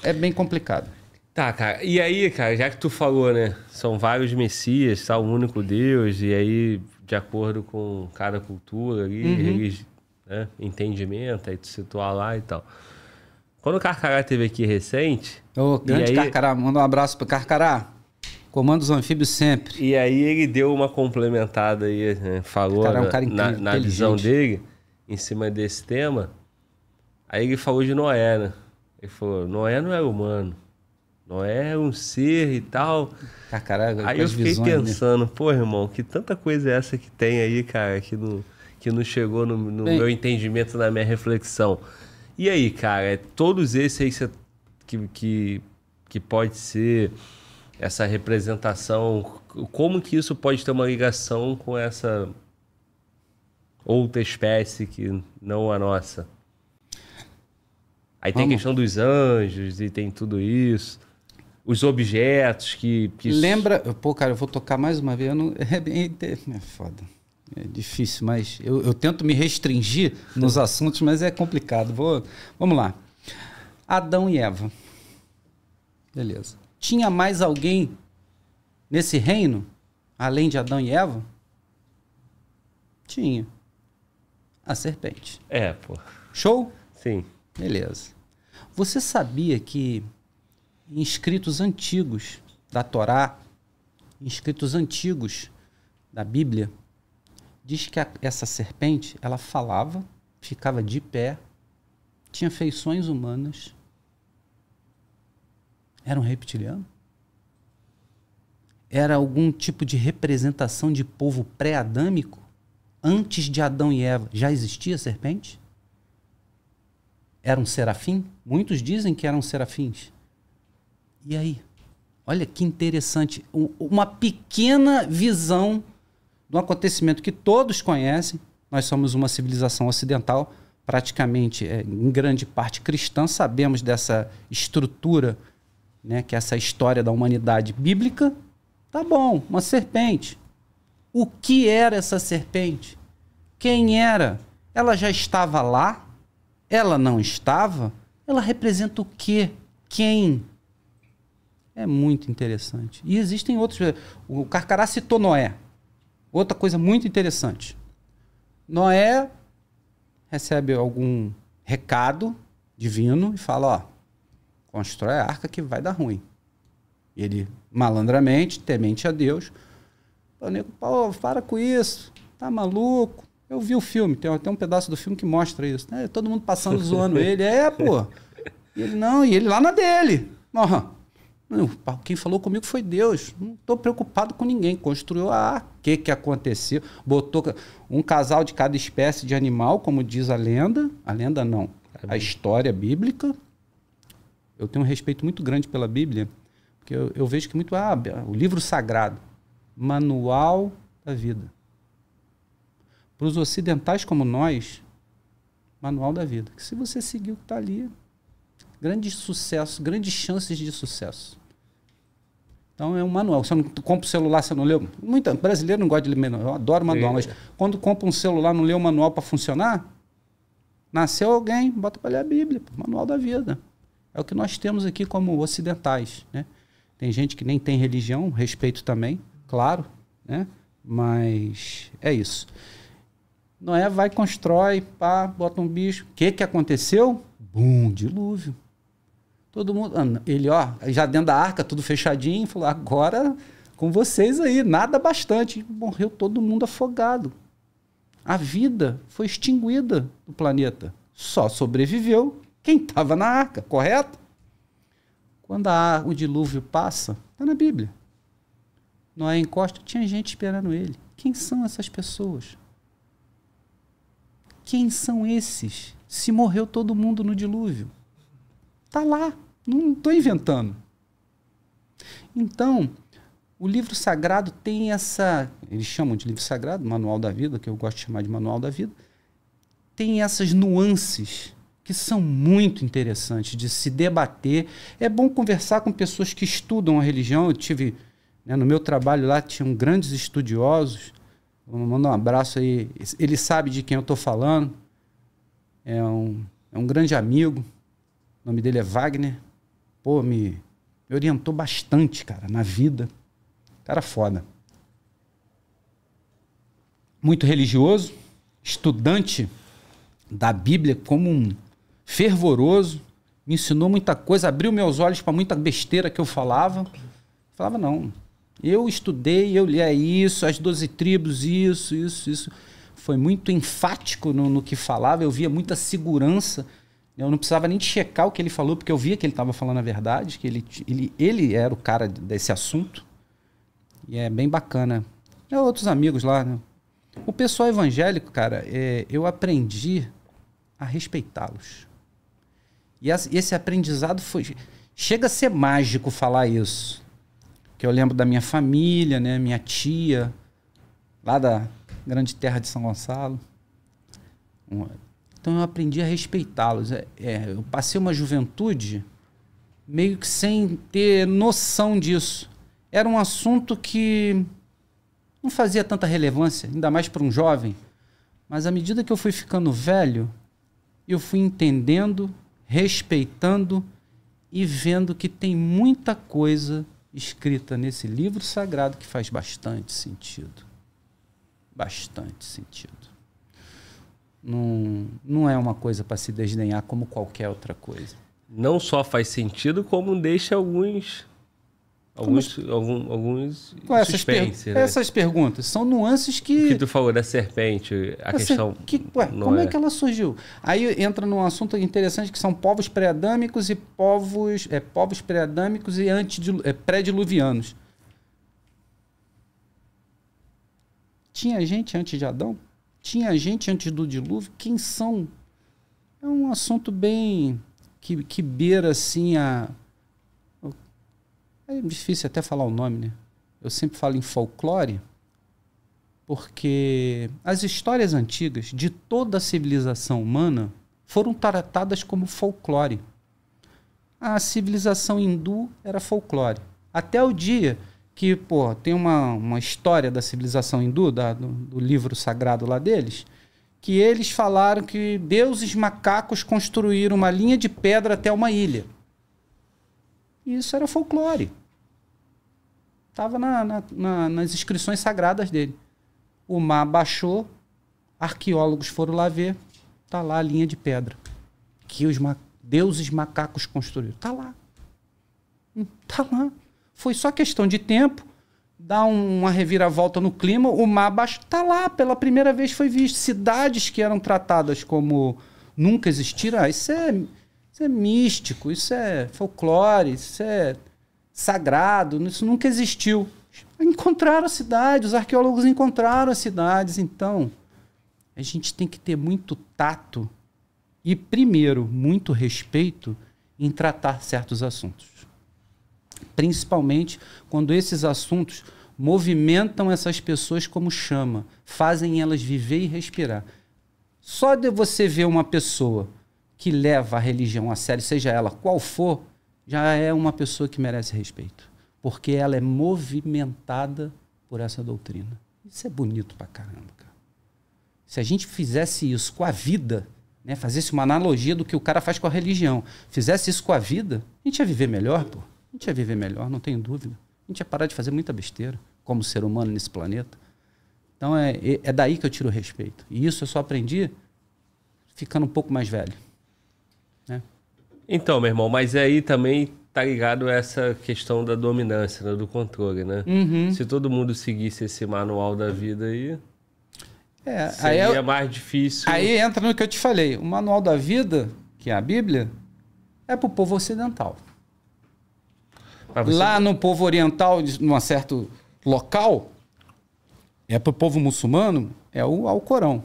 É bem complicado. Tá, cara. E aí, cara, já que tu falou, né? São vários messias, tá? O único Deus, e aí, de acordo com cada cultura ali, uhum. religião né? Entendimento, aí tu situar lá e tal. Quando o Carcará esteve aqui recente. Ô, grande aí... Carcará, manda um abraço pro Carcará. Comanda os anfíbios sempre. E aí ele deu uma complementada aí, né? falou na, é um na, na visão dele, em cima desse tema. Aí ele falou de Noé, né? Ele falou, Noé não é humano. Noé é um ser e tal. Carcará aí eu fiquei visões, pensando, né? pô, irmão, que tanta coisa é essa que tem aí, cara, que não que não chegou no, no Bem... meu entendimento, na minha reflexão. E aí, cara, é todos esses aí que, que, que pode ser essa representação, como que isso pode ter uma ligação com essa outra espécie que não a nossa? Aí Vamos. tem a questão dos anjos e tem tudo isso. Os objetos que. que... Lembra. Pô, cara, eu vou tocar mais uma vez. Eu não... É, é, é foda. É difícil, mas eu, eu tento me restringir nos assuntos, mas é complicado. Vou, vamos lá. Adão e Eva. Beleza. Tinha mais alguém nesse reino, além de Adão e Eva? Tinha. A serpente. É, pô. Show? Sim. Beleza. Você sabia que em escritos antigos da Torá, em escritos antigos da Bíblia, Diz que a, essa serpente, ela falava, ficava de pé, tinha feições humanas. Era um reptiliano? Era algum tipo de representação de povo pré-adâmico? Antes de Adão e Eva já existia serpente? Era um serafim? Muitos dizem que eram serafins. E aí? Olha que interessante. Uma pequena visão de um acontecimento que todos conhecem. Nós somos uma civilização ocidental, praticamente é, em grande parte cristã, sabemos dessa estrutura, né, que é essa história da humanidade bíblica. Tá bom, uma serpente. O que era essa serpente? Quem era? Ela já estava lá? Ela não estava? Ela representa o quê? Quem? É muito interessante. E existem outros. O Carcará citou Noé. Outra coisa muito interessante. Noé recebe algum recado divino e fala, ó, constrói a arca que vai dar ruim. Ele, malandramente, temente a Deus, o nego, pô, para com isso, tá maluco. Eu vi o filme, tem até um pedaço do filme que mostra isso. Né? Todo mundo passando zoando ele. É, pô. E ele não, e ele lá na dele. Uhum. Não, quem falou comigo foi Deus. Não estou preocupado com ninguém. Construiu a arca. O que, que aconteceu? Botou um casal de cada espécie de animal, como diz a lenda. A lenda não. A história bíblica. Eu tenho um respeito muito grande pela Bíblia, porque eu, eu vejo que muito. Ah, o livro sagrado. Manual da vida. Para os ocidentais como nós, manual da vida. Que se você seguir o que está ali, grandes sucessos, grandes chances de sucesso. Então é um manual. Você não compra o um celular, você não lê. Muita brasileiro não gosta de ler manual. Eu adoro manual, é. mas quando compra um celular, não lê o manual para funcionar, nasceu alguém, bota para ler a Bíblia, manual da vida. É o que nós temos aqui como ocidentais, né? Tem gente que nem tem religião, respeito também, claro, né? Mas é isso. Noé vai, constrói, pá, bota um bicho. O que, que aconteceu? Bum, dilúvio. Todo mundo. Ah, ele, ó, já dentro da arca, tudo fechadinho, falou: agora com vocês aí, nada bastante. Morreu todo mundo afogado. A vida foi extinguida do planeta. Só sobreviveu quem estava na arca, correto? Quando a, o dilúvio passa, está na Bíblia. Noé encosta, tinha gente esperando ele. Quem são essas pessoas? Quem são esses? Se morreu todo mundo no dilúvio. Tá lá. Não estou inventando. Então, o livro sagrado tem essa. Eles chamam de livro sagrado, Manual da Vida, que eu gosto de chamar de Manual da Vida. Tem essas nuances que são muito interessantes de se debater. É bom conversar com pessoas que estudam a religião. Eu tive. Né, no meu trabalho lá tinham grandes estudiosos. Eu mando um abraço aí. Ele sabe de quem eu estou falando. É um, é um grande amigo. O nome dele é Wagner pô, me, me orientou bastante, cara, na vida. Cara foda. Muito religioso, estudante da Bíblia como um fervoroso, me ensinou muita coisa, abriu meus olhos para muita besteira que eu falava. Falava, não, eu estudei, eu lia é isso, as doze tribos, isso, isso, isso. Foi muito enfático no, no que falava, eu via muita segurança eu não precisava nem checar o que ele falou, porque eu via que ele estava falando a verdade, que ele, ele, ele era o cara desse assunto. E é bem bacana. e outros amigos lá, né? O pessoal evangélico, cara, é, eu aprendi a respeitá-los. E esse aprendizado foi. Chega a ser mágico falar isso. Que eu lembro da minha família, né? Minha tia, lá da grande terra de São Gonçalo. Um, então eu aprendi a respeitá-los. É, é, eu passei uma juventude meio que sem ter noção disso. Era um assunto que não fazia tanta relevância, ainda mais para um jovem. Mas à medida que eu fui ficando velho, eu fui entendendo, respeitando e vendo que tem muita coisa escrita nesse livro sagrado que faz bastante sentido. Bastante sentido não, não é uma coisa para se desdenhar como qualquer outra coisa. Não só faz sentido, como deixa alguns. Alguns, como... algum, alguns é essas, per... né? essas perguntas são nuances que. O que tu falou da serpente, a Essa... questão. Que, ué, como é... é... que ela surgiu? Aí entra num assunto interessante que são povos pré-adâmicos e povos. É, povos pré-adâmicos e antidil... é, pré-diluvianos. Tinha gente antes de Adão? tinha gente antes do dilúvio, quem são? É um assunto bem que, que beira assim a. É difícil até falar o nome, né? Eu sempre falo em folclore, porque as histórias antigas de toda a civilização humana foram tratadas como folclore. A civilização hindu era folclore. Até o dia que, pô, tem uma, uma história da civilização hindu, da, do, do livro sagrado lá deles, que eles falaram que deuses macacos construíram uma linha de pedra até uma ilha. Isso era folclore. Estava na, na, na, nas inscrições sagradas dele. O mar baixou, arqueólogos foram lá ver, tá lá a linha de pedra que os ma deuses macacos construíram. Tá lá. Hum, tá lá. Foi só questão de tempo, dá uma reviravolta no clima, o mar abaixo está lá, pela primeira vez foi visto. Cidades que eram tratadas como nunca existiram, ah, isso é, isso é místico, isso é folclore, isso é sagrado, isso nunca existiu. Encontraram cidades, os arqueólogos encontraram cidades, então a gente tem que ter muito tato e, primeiro, muito respeito em tratar certos assuntos principalmente quando esses assuntos movimentam essas pessoas como chama, fazem elas viver e respirar. Só de você ver uma pessoa que leva a religião a sério, seja ela qual for, já é uma pessoa que merece respeito, porque ela é movimentada por essa doutrina. Isso é bonito pra caramba, cara. Se a gente fizesse isso com a vida, né, fazesse uma analogia do que o cara faz com a religião, fizesse isso com a vida, a gente ia viver melhor, pô a gente ia viver melhor, não tenho dúvida. A gente ia parar de fazer muita besteira como ser humano nesse planeta. Então é, é, é daí que eu tiro o respeito. E isso eu só aprendi ficando um pouco mais velho. Né? Então, meu irmão, mas aí também tá ligado a essa questão da dominância, né? do controle, né? Uhum. Se todo mundo seguisse esse manual da vida aí. É, seria é, mais difícil. Aí entra no que eu te falei. O manual da vida, que é a Bíblia, é para o povo ocidental. Você... Lá no povo oriental, num certo local, é para o povo muçulmano, é o Alcorão.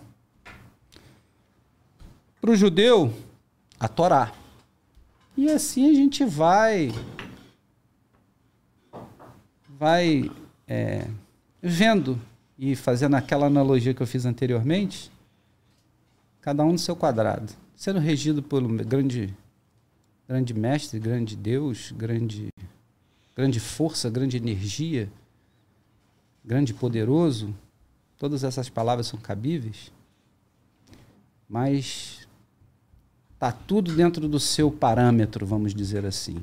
Para o judeu, a Torá. E assim a gente vai. Vai é, vendo e fazendo aquela analogia que eu fiz anteriormente, cada um no seu quadrado, sendo regido pelo grande, grande mestre, grande Deus, grande grande força, grande energia, grande poderoso, todas essas palavras são cabíveis, mas está tudo dentro do seu parâmetro, vamos dizer assim.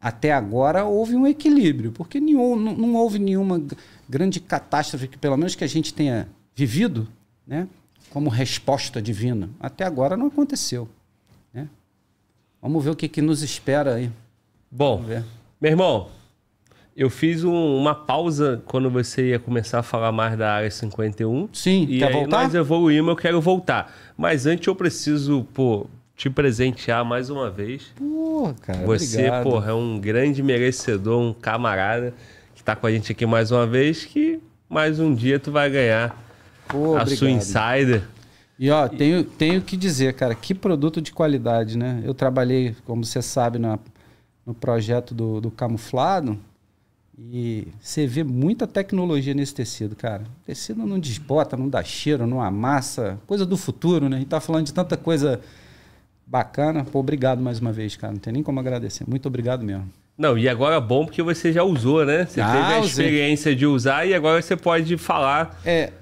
Até agora houve um equilíbrio, porque nenhum, não, não houve nenhuma grande catástrofe que, pelo menos que a gente tenha vivido, né, como resposta divina. Até agora não aconteceu. Né? Vamos ver o que, que nos espera aí. Bom, meu irmão, eu fiz um, uma pausa quando você ia começar a falar mais da área 51. Sim, e quer aí voltar? nós evoluímos, eu quero voltar. Mas antes eu preciso, pô, te presentear mais uma vez. Pô, cara, Você, porra, é um grande merecedor, um camarada que tá com a gente aqui mais uma vez, que mais um dia tu vai ganhar pô, a obrigado. sua Insider. E ó, e... tenho, tenho que dizer, cara, que produto de qualidade, né? Eu trabalhei, como você sabe, na, no projeto do, do camuflado e você vê muita tecnologia nesse tecido, cara. O tecido não desbota, não dá cheiro, não amassa. Coisa do futuro, né? A gente tá falando de tanta coisa bacana. Pô, obrigado mais uma vez, cara. Não tem nem como agradecer. Muito obrigado mesmo. Não, e agora é bom porque você já usou, né? Você ah, teve a experiência usei. de usar e agora você pode falar é,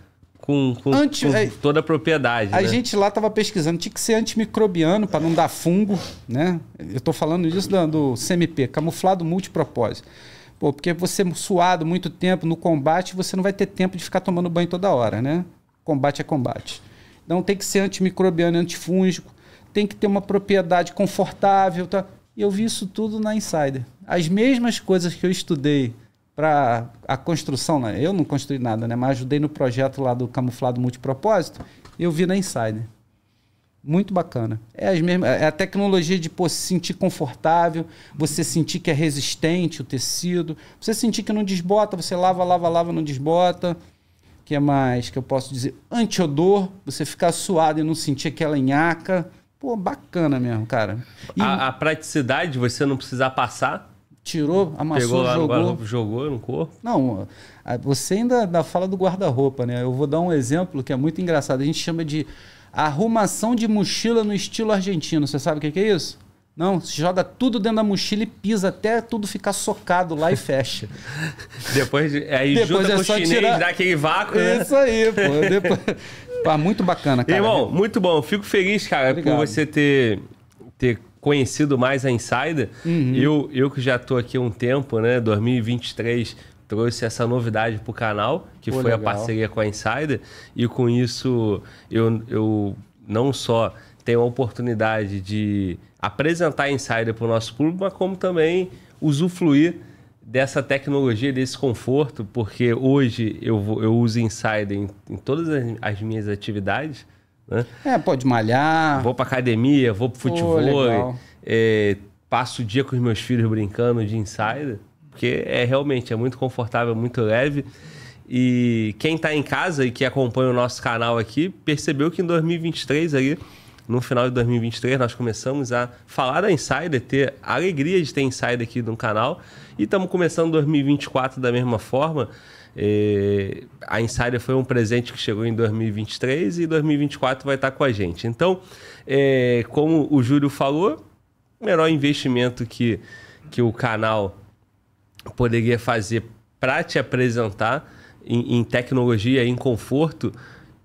com, com, anti, com é, toda a propriedade. A né? gente lá estava pesquisando, tinha que ser antimicrobiano para não dar fungo, né? Eu estou falando disso do, do CMP, camuflado multipropósito. Pô, porque você suado muito tempo no combate, você não vai ter tempo de ficar tomando banho toda hora, né? Combate é combate. Então tem que ser antimicrobiano, antifúngico, tem que ter uma propriedade confortável. Tá? E eu vi isso tudo na Insider. As mesmas coisas que eu estudei para a construção, né? eu não construí nada, né? mas ajudei no projeto lá do camuflado multipropósito, eu vi na Insider. Muito bacana. É, as mesmas, é a tecnologia de pô, se sentir confortável, você sentir que é resistente o tecido, você sentir que não desbota, você lava, lava, lava, não desbota. O que é mais que eu posso dizer? Antiodor, você ficar suado e não sentir aquela nhaca. Pô, bacana mesmo, cara. E... A, a praticidade você não precisar passar tirou, amassou, Pegou lá jogou. No jogou no corpo? Não, você ainda, ainda fala do guarda-roupa, né? Eu vou dar um exemplo que é muito engraçado. A gente chama de Arrumação de mochila no estilo argentino. Você sabe o que, é isso? Não, se joga tudo dentro da mochila e pisa até tudo ficar socado lá e fecha. Depois, aí Depois junta é com o chinês, tirar... dá aquele vácuo, né? Isso aí, pô. Depois... muito bacana, cara. Irmão, muito bom. Fico feliz, cara, Obrigado. por você ter, ter conhecido mais a Insider. Uhum. Eu, eu que já tô aqui há um tempo, né? 2023 trouxe essa novidade para o canal, que Pô, foi legal. a parceria com a Insider. E com isso, eu, eu não só tenho a oportunidade de apresentar a Insider para o nosso público, mas como também usufruir dessa tecnologia, desse conforto, porque hoje eu, eu uso Insider em, em todas as, as minhas atividades. Né? É, pode malhar. Vou pra academia, vou pro futebol, é, passo o dia com os meus filhos brincando de insider porque é realmente é muito confortável, muito leve. E quem está em casa e que acompanha o nosso canal aqui percebeu que em 2023 ali no final de 2023 nós começamos a falar da Insider, ter a alegria de ter Insider aqui no canal e estamos começando 2024 da mesma forma. E eh, a Insider foi um presente que chegou em 2023 e 2024 vai estar com a gente. Então, é, como o Júlio falou, o melhor investimento que, que o canal poderia fazer para te apresentar em, em, tecnologia, em conforto.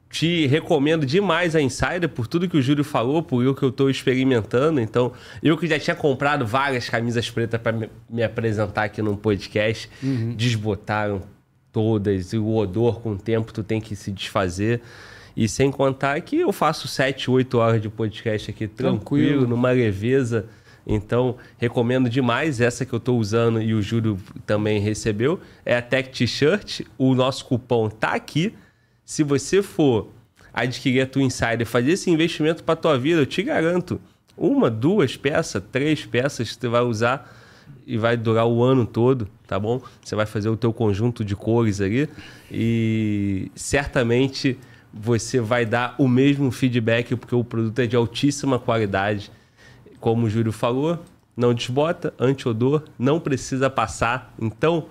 Te recomendo demais a Insider por tudo que o Júlio falou, por eu que eu estou experimentando. Então, eu que já tinha comprado várias camisas pretas para me, me, apresentar aqui num podcast, uhum. desbotaram todas. E o odor, com o tempo, tu tem que se desfazer. E sem contar que eu faço 7, 8 horas de podcast aqui tranquilo, tranquilo. numa leveza. Então, recomendo demais essa que eu estou usando e o Júlio também recebeu. É a Tech T-Shirt. O nosso cupom tá aqui. Se você for adquirir a tua Insider, fazer esse investimento para a tua vida, eu te garanto, uma, duas peças, três peças que você vai usar e vai durar o ano todo, tá bom? Você vai fazer o teu conjunto de cores ali e certamente você vai dar o mesmo feedback porque o produto é de altíssima qualidade como o Júlio falou, não desbota, anti-odor, não precisa passar. Então,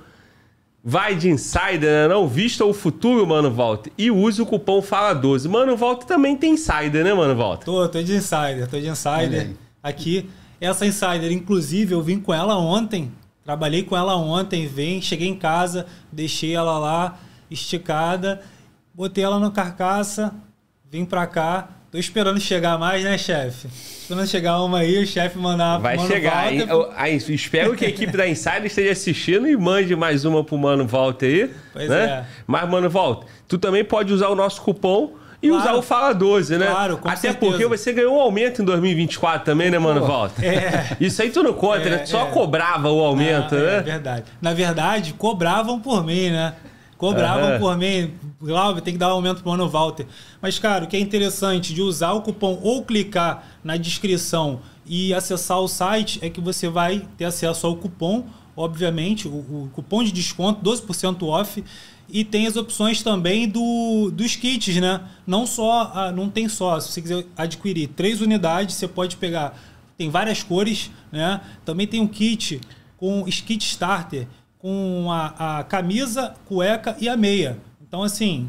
vai de insider, né? Não vista o futuro, mano, Walter. E use o cupom FALA12. Mano, Walter também tem insider, né, mano, Walter? Tô, tô de insider, tô de insider aqui. Essa insider, inclusive, eu vim com ela ontem. Trabalhei com ela ontem, vem, cheguei em casa, deixei ela lá esticada, botei ela no carcaça, vim pra cá, Tô esperando chegar mais, né, chefe? Esperando chegar uma aí, o chefe mandar Vai pro Mano chegar. Walter. Aí, aí, espero que a equipe da Insider esteja assistindo e mande mais uma pro Mano Walter aí. Pois né? é. Mas, Mano Walter, tu também pode usar o nosso cupom e claro. usar o Fala 12, né? Claro, com Até certeza. porque você ganhou um aumento em 2024 também, né, mano, volta? Walter? É. Isso aí tu não conta, né? é, né? Tu só é. cobrava o aumento, ah, né? É verdade. Na verdade, cobravam por mim, né? Cobravam uhum. por mim, Glauber, tem que dar um aumento pro ano Walter. Mas, cara, o que é interessante de usar o cupom ou clicar na descrição e acessar o site é que você vai ter acesso ao cupom, obviamente, o, o cupom de desconto, 12% off. E tem as opções também do, dos kits, né? Não só, não tem só. Se você quiser adquirir três unidades, você pode pegar. Tem várias cores, né? Também tem um kit com kit starter com a, a camisa, cueca e a meia. Então, assim,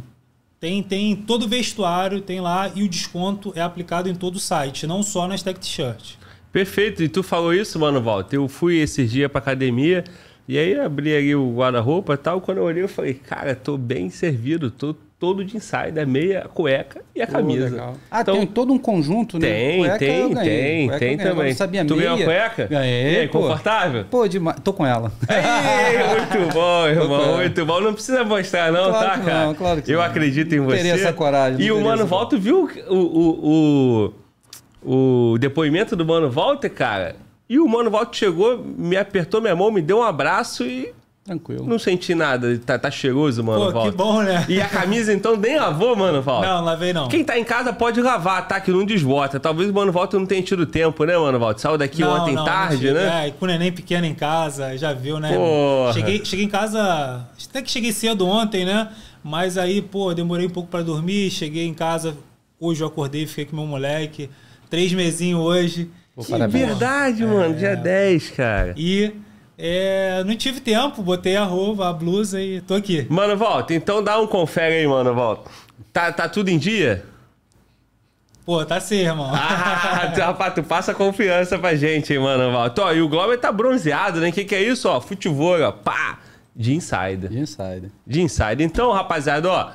tem, tem todo o vestuário, tem lá, e o desconto é aplicado em todo o site, não só nas Tech T-Shirt. Perfeito, e tu falou isso, mano, Walter. Eu fui esses dias pra academia, e aí abri ali o guarda-roupa e tal. Quando eu olhei, eu falei, cara, tô bem servido, tô todo de inside a é meia cueca e a camisa. Oh, ah, então, tem todo um conjunto, né? Tem, cueca tem, tem, cueca tem também. Eu sabia tu ganhou a cueca? Ganhei. E aí, pô. confortável? Pô, demais. Tô com ela. Ei, muito bom, irmão, muito bom. Não precisa mostrar não, claro tá, cara? Não, claro que Eu não. acredito em não você. Teria essa coragem. E o Mano Volta viu o, o, o, o depoimento do Mano Volta, cara? E o Mano volta chegou, me apertou minha mão, me deu um abraço e Tranquilo. Não senti nada. Tá, tá cheiroso, mano. Pô, que bom, né? E a camisa, então, nem lavou, mano, Val. Não, lavei não. Quem tá em casa pode lavar, tá? Que não desbota. Talvez o Mano tu não tenha tido tempo, né, Mano Valter? Saiu daqui não, ontem não, tarde, não né? É, com o neném pequeno em casa, já viu, né? Cheguei, cheguei em casa... Até que cheguei cedo ontem, né? Mas aí, pô, demorei um pouco para dormir. Cheguei em casa. Hoje eu acordei, fiquei com meu moleque. Três mesinhos hoje. Pô, que parabéns. verdade, mano. É... Dia 10, cara. E... É, não tive tempo, botei a roupa, a blusa e tô aqui. Mano, volta. Então dá um confere aí, mano, volta. Tá, tá tudo em dia? Pô, tá sim, irmão. Ah, rapaz, tá, tu passa confiança pra gente, hein, mano, volta. Ó, e o Globo tá bronzeado, né? O que, que é isso, ó? Futebol, ó. Pá! De insider. De insider. De insider. Então, rapaziada, ó.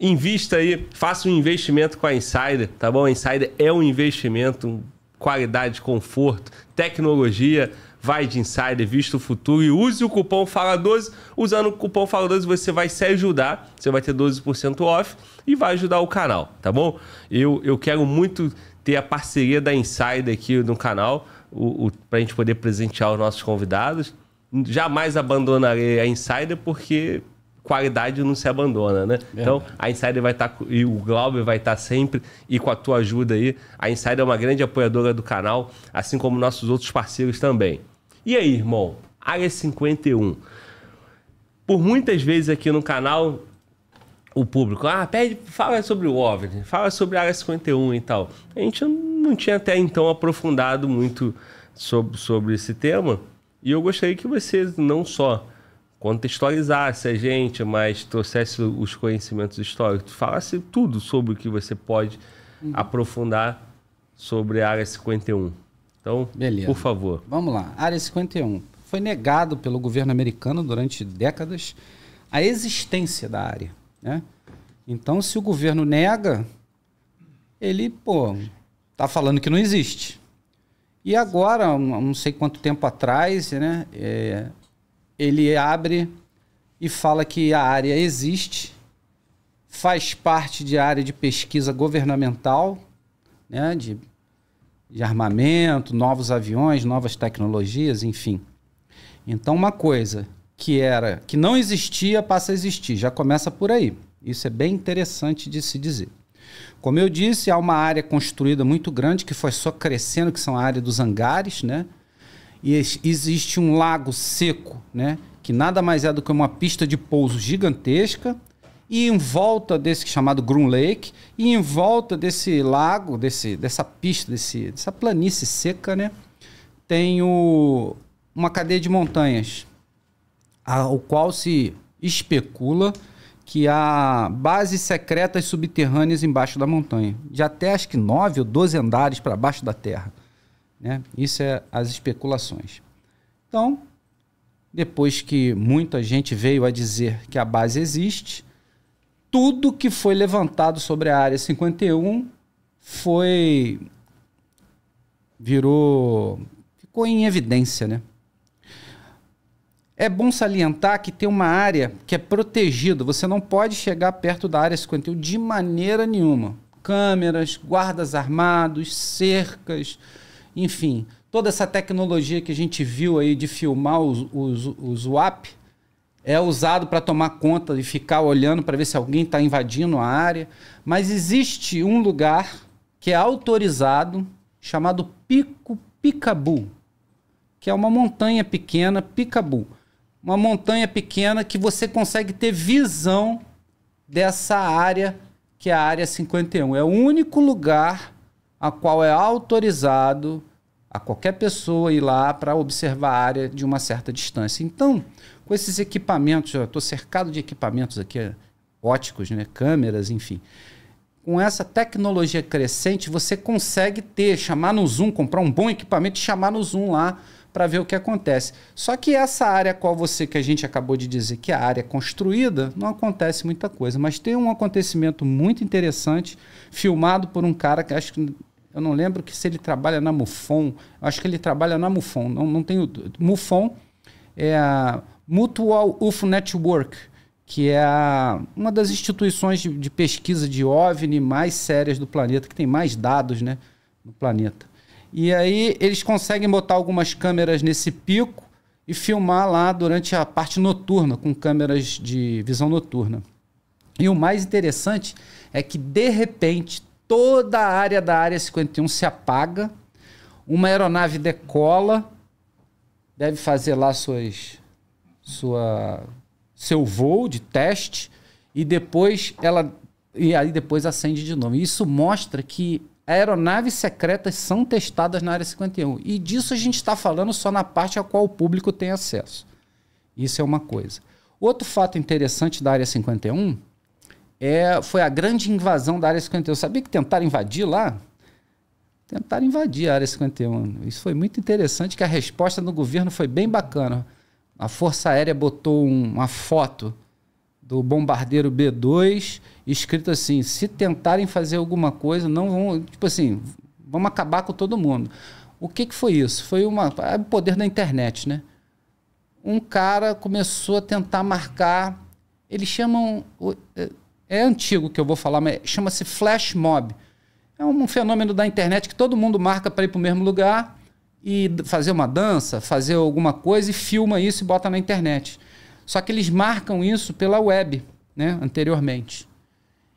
Invista aí, faça um investimento com a Insider, tá bom? A Insider é um investimento, qualidade, conforto, tecnologia, Vai de insider, vista o futuro e use o cupom FALA12. Usando o cupom FALA12 você vai se ajudar, você vai ter 12% off e vai ajudar o canal, tá bom? Eu, eu quero muito ter a parceria da Insider aqui no canal para a gente poder presentear os nossos convidados. Jamais abandonarei a Insider porque qualidade não se abandona, né? É. Então, a Insider vai estar, tá, e o Glauber vai estar tá sempre, e com a tua ajuda aí. A Insider é uma grande apoiadora do canal, assim como nossos outros parceiros também. E aí, irmão? Área 51. Por muitas vezes aqui no canal, o público, ah, pede, fala sobre o OVNI, fala sobre a Área 51 e tal. A gente não tinha até então aprofundado muito sobre, sobre esse tema. E eu gostaria que vocês não só contextualizasse a gente, mas trouxesse os conhecimentos históricos, falasse tudo sobre o que você pode uhum. aprofundar sobre a Área 51. Então, Beleza. por favor. Vamos lá. Área 51. Foi negado pelo governo americano durante décadas a existência da área. Né? Então, se o governo nega, ele, pô, tá falando que não existe. E agora, não sei quanto tempo atrás, né, é, ele abre e fala que a área existe, faz parte de área de pesquisa governamental, né, de de armamento, novos aviões, novas tecnologias, enfim. Então, uma coisa que era que não existia passa a existir, já começa por aí. Isso é bem interessante de se dizer. Como eu disse, há uma área construída muito grande que foi só crescendo, que são a área dos hangares, né? E existe um lago seco, né? Que nada mais é do que uma pista de pouso gigantesca e em volta desse chamado Groom Lake, e em volta desse lago, desse, dessa pista, desse, dessa planície seca, né? Tem o, uma cadeia de montanhas, ao qual se especula que há bases secretas subterrâneas embaixo da montanha, de até acho que 9 ou 12 andares para baixo da terra. Né? Isso é as especulações. Então, depois que muita gente veio a dizer que a base existe, tudo que foi levantado sobre a área 51 foi virou ficou em evidência, né? É bom salientar que tem uma área que é protegida, você não pode chegar perto da área 51 de maneira nenhuma. Câmeras, guardas armados, cercas, enfim, toda essa tecnologia que a gente viu aí de filmar os, os, os WAP, é usado para tomar conta e ficar olhando para ver se alguém está invadindo a área. Mas existe um lugar que é autorizado chamado Pico Picabu, que é uma montanha pequena, Picabu. Uma montanha pequena que você consegue ter visão dessa área, que é a área 51. É o único lugar a qual é autorizado a qualquer pessoa ir lá para observar a área de uma certa distância. Então, com esses equipamentos, eu estou cercado de equipamentos aqui, óticos, né? câmeras, enfim. Com essa tecnologia crescente, você consegue ter, chamar no Zoom, comprar um bom equipamento e chamar no Zoom lá para ver o que acontece. Só que essa área qual você que a gente acabou de dizer que é a área construída, não acontece muita coisa, mas tem um acontecimento muito interessante filmado por um cara que acho que eu não lembro que se ele trabalha na Mufon, acho que ele trabalha na Mufon, não, não tenho Mufon é a Mutual UFO Network, que é a, uma das instituições de, de, pesquisa de OVNI mais sérias do planeta, que tem mais dados né, no planeta. E aí eles conseguem botar algumas câmeras nesse pico e filmar lá durante a parte noturna, com câmeras de visão noturna. E o mais interessante é que, de repente, toda a área da Área 51 se apaga, uma aeronave decola, deve fazer lá suas sua seu voo de teste e depois ela e aí depois acende de novo. Isso mostra que aeronaves secretas são testadas na área 51 e disso a gente está falando só na parte a qual o público tem acesso. Isso é uma coisa. Outro fato interessante da área 51 é, foi a grande invasão da área 51. Sabia que tentaram invadir lá? Tentaram invadir a área 51. Isso foi muito interessante, que a resposta do governo foi bem bacana. A Força Aérea botou um, uma foto do bombardeiro B2 escrito assim: se tentarem fazer alguma coisa, não vão. Tipo assim, vamos acabar com todo mundo. O que, que foi isso? Foi uma, é o poder da internet, né? Um cara começou a tentar marcar. Eles chamam. É, é antigo que eu vou falar, mas chama-se flash mob. É um fenômeno da internet que todo mundo marca para ir para o mesmo lugar e fazer uma dança, fazer alguma coisa e filma isso e bota na internet. Só que eles marcam isso pela web, né, anteriormente.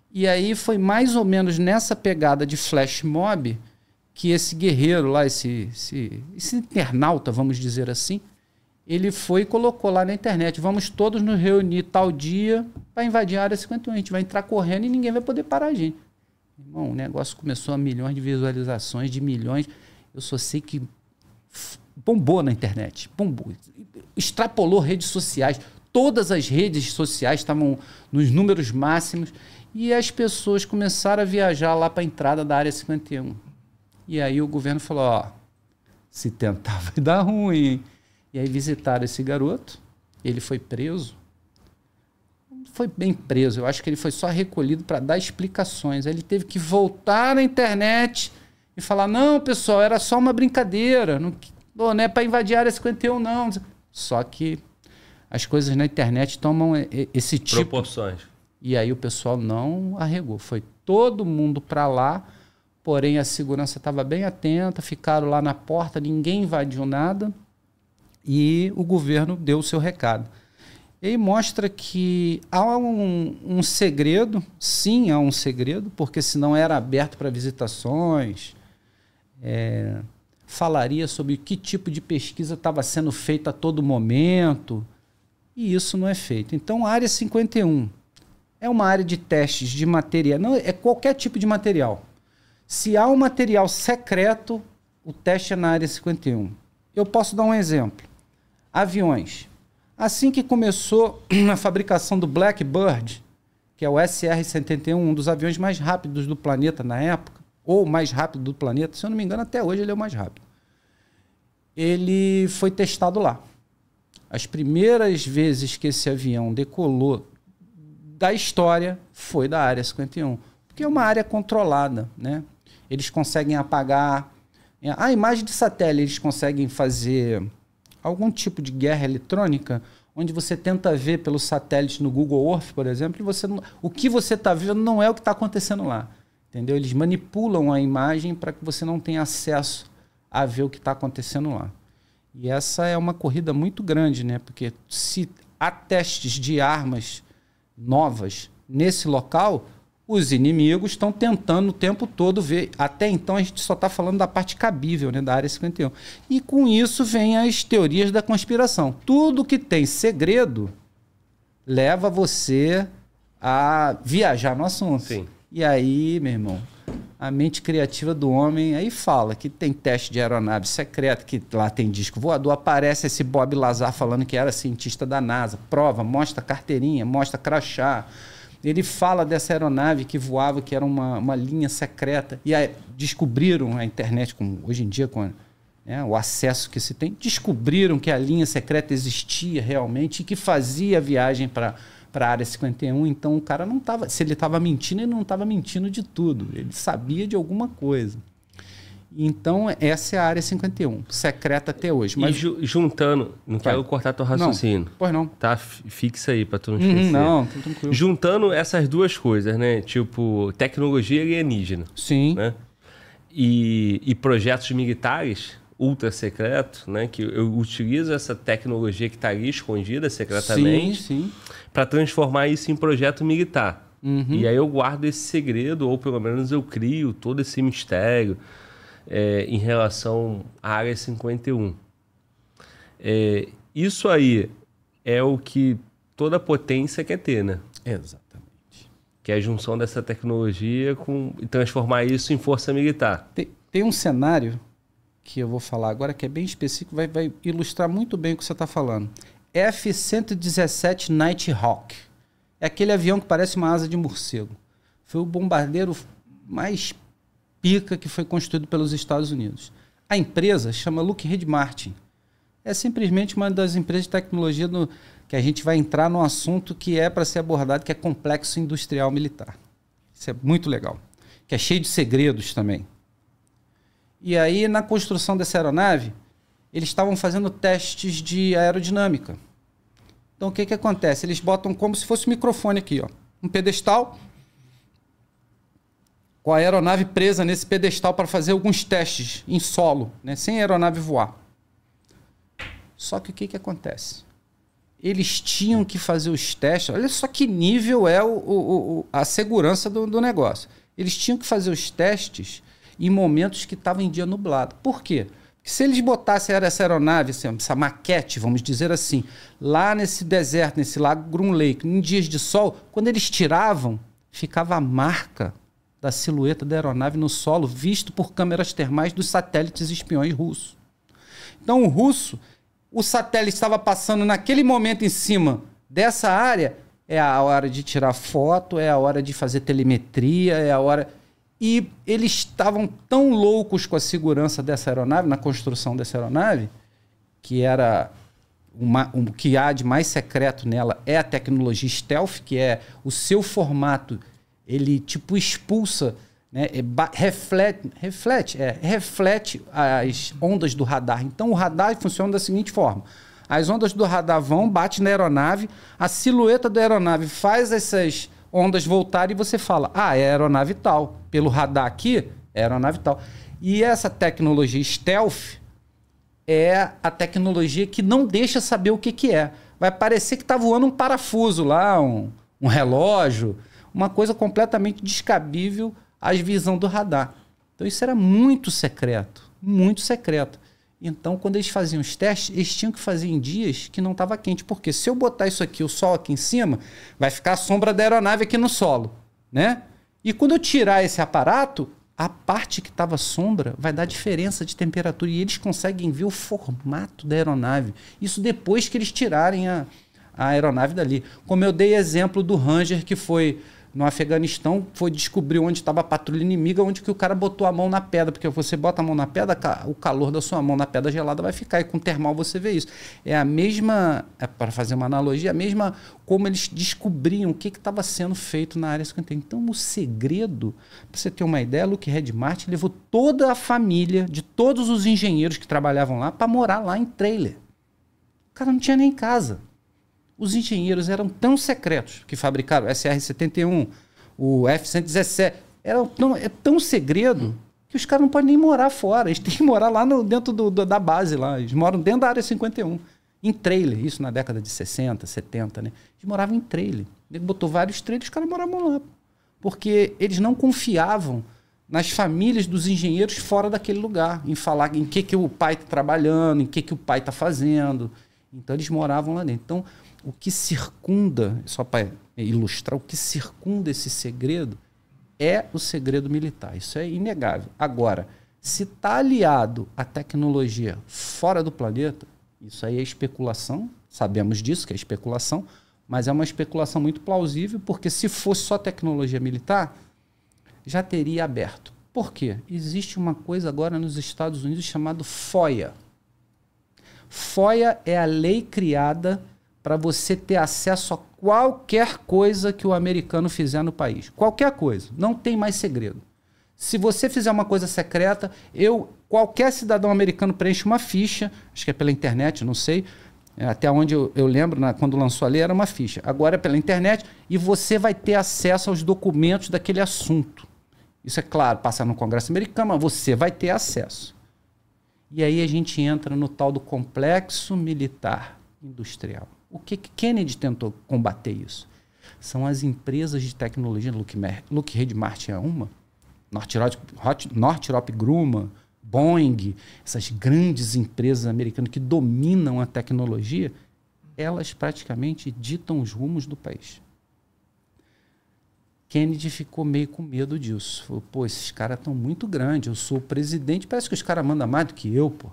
E aí foi mais ou menos nessa pegada de flash mob que esse guerreiro lá, esse, esse, esse internauta, vamos dizer assim, ele foi e colocou lá na internet: vamos todos nos reunir tal dia para invadir a área 51. A gente vai entrar correndo e ninguém vai poder parar a gente. Irmão, o negócio começou a milhões de visualizações, de milhões. Eu só sei que bombou na internet, bombou, extrapolou redes sociais, todas as redes sociais estavam nos números máximos e as pessoas começaram a viajar lá para a entrada da área 51. E aí o governo falou, ó, se tentar vai dar ruim. E aí visitaram esse garoto, ele foi preso. Foi bem preso, eu acho que ele foi só recolhido para dar explicações. ele teve que voltar na internet e falar: não, pessoal, era só uma brincadeira, não, não é para invadir a área 51, não. Só que as coisas na internet tomam esse tipo. Proporções. E aí o pessoal não arregou. Foi todo mundo para lá, porém a segurança estava bem atenta, ficaram lá na porta, ninguém invadiu nada e o governo deu o seu recado. E mostra que há um, um segredo, sim, há um segredo, porque se não era aberto para visitações, é, falaria sobre que tipo de pesquisa estava sendo feita a todo momento, e isso não é feito. Então, a área 51 é uma área de testes de material, não é qualquer tipo de material. Se há um material secreto, o teste é na área 51. Eu posso dar um exemplo. Aviões. Assim que começou a fabricação do Blackbird, que é o SR-71, um dos aviões mais rápidos do planeta na época, ou mais rápido do planeta. Se eu não me engano, até hoje ele é o mais rápido. Ele foi testado lá. As primeiras vezes que esse avião decolou da história foi da Área 51, porque é uma área controlada, né? Eles conseguem apagar é, a imagem de satélite, eles conseguem fazer algum tipo de guerra eletrônica, onde você tenta ver pelo satélite no Google Earth, por exemplo, e você não, o que você está vendo não é o que está acontecendo lá. Entendeu? Eles manipulam a imagem para que você não tenha acesso a ver o que está acontecendo lá. E essa é uma corrida muito grande, né? Porque se há testes de armas novas nesse local, os inimigos estão tentando o tempo todo ver. Até então a gente só está falando da parte cabível, né, da área 51. E com isso vem as teorias da conspiração. Tudo que tem segredo leva você a viajar no assunto. Sim. E aí, meu irmão, a mente criativa do homem aí fala que tem teste de aeronave secreta, que lá tem disco voador, aparece esse Bob Lazar falando que era cientista da NASA, prova, mostra carteirinha, mostra crachá. Ele fala dessa aeronave que voava, que era uma, uma linha secreta. E aí descobriram a internet, com, hoje em dia, com né, o acesso que se tem, descobriram que a linha secreta existia realmente e que fazia a viagem para para a área 51, então o cara não estava. Se ele estava mentindo, ele não estava mentindo de tudo. Ele sabia de alguma coisa. Então, essa é a área 51, secreta até hoje. Mas... E ju juntando, não quero cortar teu raciocínio. Não, pois não. Tá, fixa aí para tu não uhum, esquecer. não, tá tranquilo. Juntando essas duas coisas, né? Tipo, tecnologia alienígena. Sim. Né? E, e projetos militares ultra secreto, né? Que eu utilizo essa tecnologia que está ali escondida secretamente. Sim, sim para transformar isso em projeto militar. Uhum. E aí eu guardo esse segredo, ou pelo menos eu crio todo esse mistério é, em relação à Área 51. É, isso aí é o que toda potência quer ter, né? Exatamente. Que é a junção dessa tecnologia com e transformar isso em força militar. Tem, tem um cenário que eu vou falar agora que é bem específico, vai, vai ilustrar muito bem o que você está falando. F-117 Nighthawk. É aquele avião que parece uma asa de morcego. Foi o bombardeiro mais pica que foi construído pelos Estados Unidos. A empresa chama Lockheed Martin. É simplesmente uma das empresas de tecnologia no, que a gente vai entrar no assunto que é para ser abordado, que é complexo industrial militar. Isso é muito legal. Que é cheio de segredos também. E aí, na construção dessa aeronave, eles estavam fazendo testes de aerodinâmica. Então o que, que acontece? Eles botam como se fosse um microfone aqui, ó, um pedestal, com a aeronave presa nesse pedestal para fazer alguns testes em solo, né, sem a aeronave voar. Só que o que, que acontece? Eles tinham que fazer os testes. Olha só que nível é o, o, o a segurança do, do negócio. Eles tinham que fazer os testes em momentos que estava em dia nublado. Por quê? Se eles botassem essa aeronave, essa maquete, vamos dizer assim, lá nesse deserto, nesse lago Grun Lake, em dias de sol, quando eles tiravam, ficava a marca da silhueta da aeronave no solo, visto por câmeras termais dos satélites espiões russos. Então, o russo, o satélite estava passando naquele momento em cima dessa área, é a hora de tirar foto, é a hora de fazer telemetria, é a hora. E eles estavam tão loucos com a segurança dessa aeronave, na construção dessa aeronave, que era uma, um, que há de mais secreto nela é a tecnologia stealth, que é o seu formato, ele tipo expulsa, né, reflete, reflete, é, reflete as ondas do radar. Então o radar funciona da seguinte forma: as ondas do radar vão, bate na aeronave, a silhueta da aeronave faz essas ondas voltarem e você fala: "Ah, é a aeronave tal" pelo radar aqui, era uma nave tal. E essa tecnologia stealth é a tecnologia que não deixa saber o que, que é. Vai parecer que está voando um parafuso lá, um, um relógio, uma coisa completamente descabível às visão do radar. Então isso era muito secreto, muito secreto. Então, quando eles faziam os testes, eles tinham que fazer em dias que não estava quente, porque se eu botar isso aqui, o sol aqui em cima, vai ficar a sombra da aeronave aqui no solo, né? E quando eu tirar esse aparato, a parte que estava sombra vai dar diferença de temperatura e eles conseguem ver o formato da aeronave. Isso depois que eles tirarem a, a aeronave dali. Como eu dei exemplo do Ranger que foi no Afeganistão, foi descobrir onde estava a patrulha inimiga, onde que o cara botou a mão na pedra, porque você bota a mão na pedra, o calor da sua mão na pedra gelada vai ficar, e com termal você vê isso. É a mesma, é para fazer uma analogia, é a mesma como eles descobriam o que estava sendo feito na área 50. Então, o segredo, para você ter uma ideia, Luke Red levou toda a família de todos os engenheiros que trabalhavam lá para morar lá em trailer. O cara não tinha nem casa os engenheiros eram tão secretos que fabricaram o SR-71, o F-117. Era tão, é tão segredo que os caras não podem nem morar fora. Eles têm que morar lá no, dentro do, do, da base lá. Eles moram dentro da área 51. Em trailer, isso na década de 60, 70, né? Eles moravam em trailer. Ele botou vários trailers, os caras moravam lá. Porque eles não confiavam nas famílias dos engenheiros fora daquele lugar, em falar em que, que o pai está trabalhando, em que, que o pai está fazendo. Então eles moravam lá dentro. Então, o que circunda, só para ilustrar, o que circunda esse segredo é o segredo militar. Isso é inegável. Agora, se está aliado à tecnologia fora do planeta, isso aí é especulação, sabemos disso que é especulação, mas é uma especulação muito plausível, porque se fosse só tecnologia militar, já teria aberto. Por quê? Existe uma coisa agora nos Estados Unidos chamada FOIA. FOIA é a lei criada para você ter acesso a qualquer coisa que o americano fizer no país. Qualquer coisa. Não tem mais segredo. Se você fizer uma coisa secreta, eu qualquer cidadão americano preenche uma ficha, acho que é pela internet, não sei, é, até onde eu, eu lembro, na, quando lançou a lei, era uma ficha. Agora é pela internet e você vai ter acesso aos documentos daquele assunto. Isso é claro, passar no Congresso americano, mas você vai ter acesso. E aí a gente entra no tal do complexo militar industrial. O que, que Kennedy tentou combater isso? São as empresas de tecnologia, Lockheed Red Martin é uma, Northrop, Northrop Grumman, Boeing, essas grandes empresas americanas que dominam a tecnologia, elas praticamente ditam os rumos do país. Kennedy ficou meio com medo disso. Falou, pô, esses caras estão muito grandes, eu sou o presidente, parece que os caras mandam mais do que eu, pô.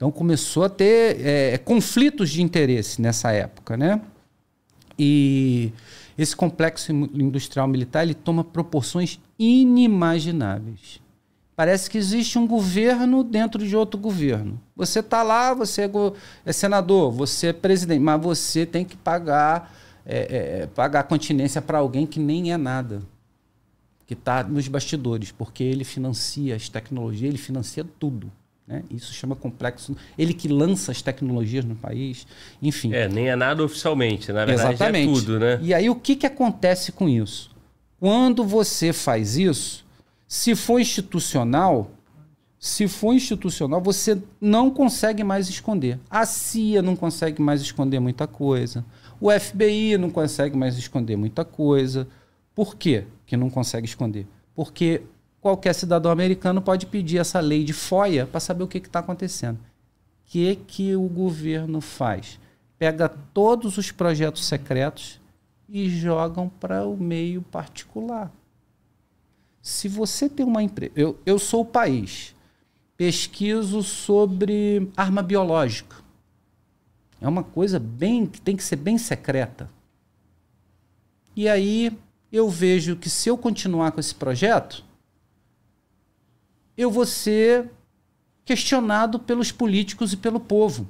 Então começou a ter é, é, conflitos de interesse nessa época, né? E esse complexo industrial militar ele toma proporções inimagináveis. Parece que existe um governo dentro de outro governo. Você está lá, você é, é, senador, você é presidente, mas você tem que pagar é, é, é pagar continência para alguém que nem é nada, que está nos bastidores, porque ele financia as tecnologias, ele financia tudo. Né? Isso chama complexo. Ele que lança as tecnologias no país, enfim. É, nem é nada oficialmente, né? na verdade é Exatamente. é tudo, né? E aí o que, que acontece com isso? Quando você faz isso, se for institucional, se for institucional, você não consegue mais esconder. A CIA não consegue mais esconder muita coisa. O FBI não consegue mais esconder muita coisa. Por quê que não consegue esconder? Porque qualquer cidadão americano pode pedir essa lei de FOIA para saber o que está acontecendo. O que, que o governo faz? Pega todos os projetos secretos e jogam para o meio particular. Se você tem uma empresa. Eu, eu sou o país. Pesquiso sobre arma biológica. É uma coisa bem que tem que ser bem secreta. E aí eu vejo que se eu continuar com esse projeto, eu vou ser questionado pelos políticos e pelo povo.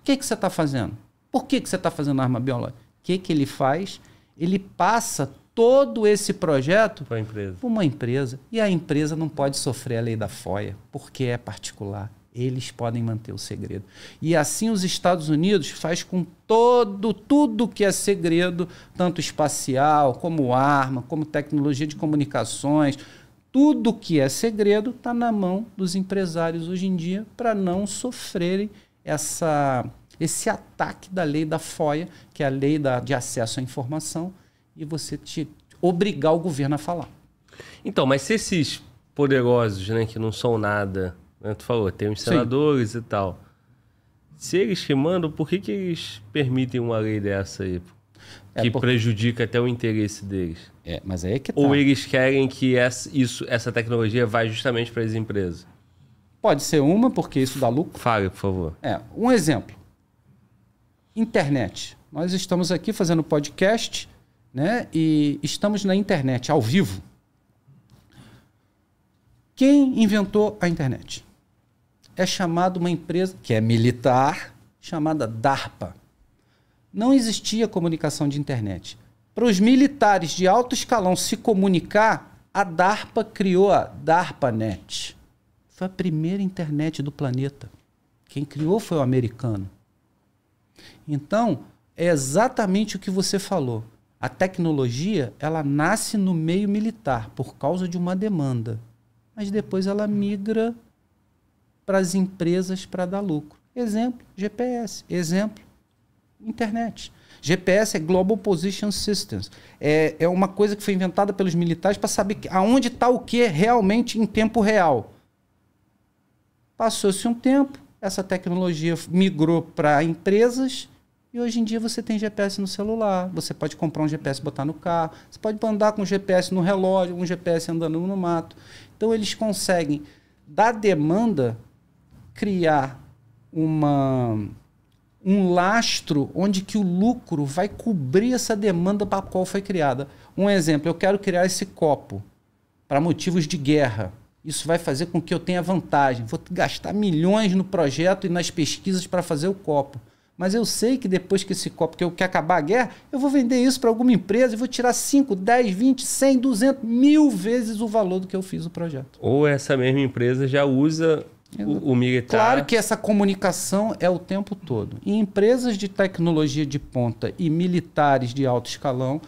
O que, que você está fazendo? Por que, que você está fazendo arma biológica? O que, que ele faz? Ele passa todo esse projeto para uma empresa. E a empresa não pode sofrer a lei da FOIA, porque é particular. Eles podem manter o segredo. E assim os Estados Unidos faz com todo, tudo que é segredo, tanto espacial, como arma, como tecnologia de comunicações, tudo que é segredo está na mão dos empresários hoje em dia para não sofrerem essa, esse ataque da lei da FOIA, que é a lei da, de acesso à informação, e você te obrigar o governo a falar. Então, mas se esses poderosos, né, que não são nada, né, tu falou, tem os senadores Sim. e tal, se eles que mandam, por que, que eles permitem uma lei dessa aí? É que prejudica até o interesse deles. É, mas aí é que tá. Ou eles querem que essa, isso, essa tecnologia vá justamente para as empresas? Pode ser uma, porque isso dá lucro. Fale, por favor. É, um exemplo. Internet. Nós estamos aqui fazendo podcast, né? E estamos na internet, ao vivo. Quem inventou a internet? É chamado uma empresa que é militar, chamada DARPA não existia comunicação de internet. Para os militares de alto escalão se comunicar, a DARPA criou a DARPANET. Foi a primeira internet do planeta. Quem criou foi o americano. Então, é exatamente o que você falou. A tecnologia, ela nasce no meio militar por causa de uma demanda, mas depois ela migra para as empresas para dar lucro. Exemplo, GPS. Exemplo, Internet. GPS é Global Position Systems. É, é uma coisa que foi inventada pelos militares para saber aonde está o que realmente em tempo real. Passou-se um tempo, essa tecnologia migrou para empresas e hoje em dia você tem GPS no celular, você pode comprar um GPS e botar no carro, você pode andar com um GPS no relógio, um GPS andando no mato. Então eles conseguem, da demanda, criar uma um lastro onde que o lucro vai cobrir essa demanda para a qual foi criada. Um exemplo, eu quero criar esse copo para motivos de guerra. Isso vai fazer com que eu tenha vantagem. Vou gastar milhões no projeto e nas pesquisas para fazer o copo. Mas eu sei que depois que esse copo, que eu quer acabar a guerra, eu vou vender isso para alguma empresa e vou tirar 5, 10, 20, 100, 200, mil vezes o valor do que eu fiz o projeto. Ou essa mesma empresa já usa o, o militar. Claro que essa comunicação é o tempo todo. E empresas de tecnologia de ponta e militares de alto escalão,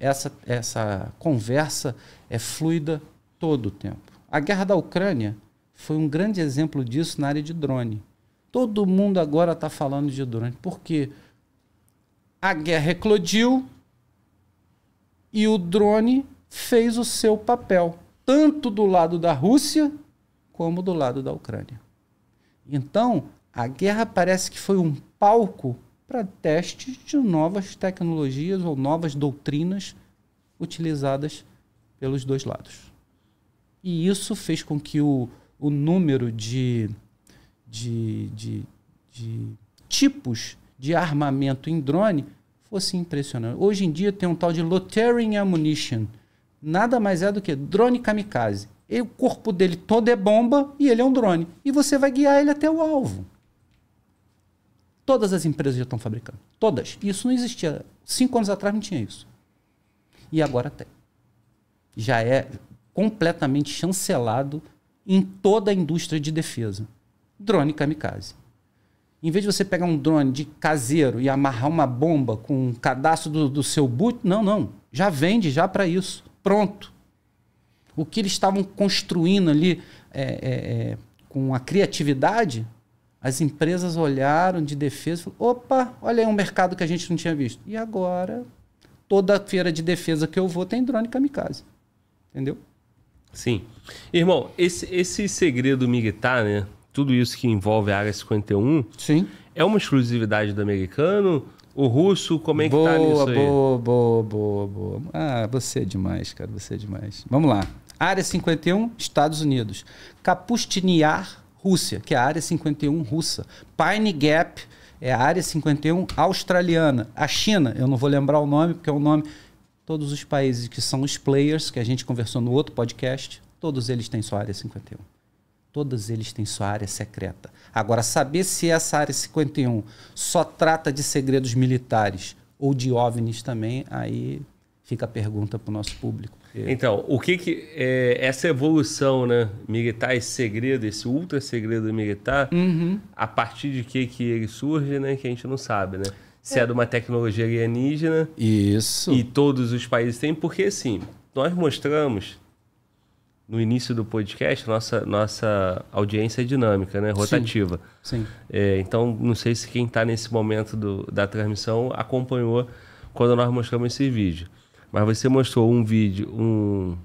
essa, essa conversa é fluida todo o tempo. A guerra da Ucrânia foi um grande exemplo disso na área de drone. Todo mundo agora está falando de drone, porque a guerra eclodiu e o drone fez o seu papel, tanto do lado da Rússia como do lado da Ucrânia. Então, a guerra parece que foi um palco para testes de novas tecnologias ou novas doutrinas utilizadas pelos dois lados. E isso fez com que o, o número de, de, de, de tipos de armamento em drone fosse impressionante. Hoje em dia tem um tal de loitering ammunition. Nada mais é do que drone kamikaze. E o corpo dele todo é bomba e ele é um drone. E você vai guiar ele até o alvo. Todas as empresas já estão fabricando. Todas. Isso não existia. Cinco anos atrás não tinha isso. E agora tem. Já é completamente chancelado em toda a indústria de defesa. Drone kamikaze. Em vez de você pegar um drone de caseiro e amarrar uma bomba com um cadastro do, do seu boot, não, não. Já vende já para isso. Pronto o que eles estavam construindo ali é, é, é, com a criatividade, as empresas olharam de defesa e falaram: opa, olha aí um mercado que a gente não tinha visto. E agora, toda feira de defesa que eu vou tem drone kamikaze. Entendeu? Sim. Irmão, esse, esse segredo militar, né? Tudo isso que envolve a Área 51. Sim. É uma exclusividade do americano? O russo, como é que tá boa, tá nisso aí? Boa, boa, boa, boa. Ah, você é demais, cara, você é demais. Vamos lá. Área 51, Estados Unidos. Kapustiniar, Rússia, que é a Área 51 russa. Pine Gap é a Área 51 australiana. A China, eu não vou lembrar o nome, porque é um nome. Todos os países que são os players, que a gente conversou no outro podcast, todos eles têm sua Área 51. Todos eles têm sua área secreta. Agora, saber se essa área 51 só trata de segredos militares ou de OVNIs também, aí fica a pergunta para o nosso público. É. Então, o que que é, essa evolução, né, militar, esse segredo, esse ultra segredo militar, uhum. a partir de que que ele surge, né, que a gente não sabe, né? Se é, é de uma tecnologia alienígena. Isso. E todos os países têm, porque assim, nós mostramos no início do podcast, nossa, nossa audiência é dinâmica, né? Rotativa. Sim. sim. É, então, não sei se quem está nesse momento do, da transmissão acompanhou quando nós mostramos esse vídeo. Mas você mostrou um vídeo, um,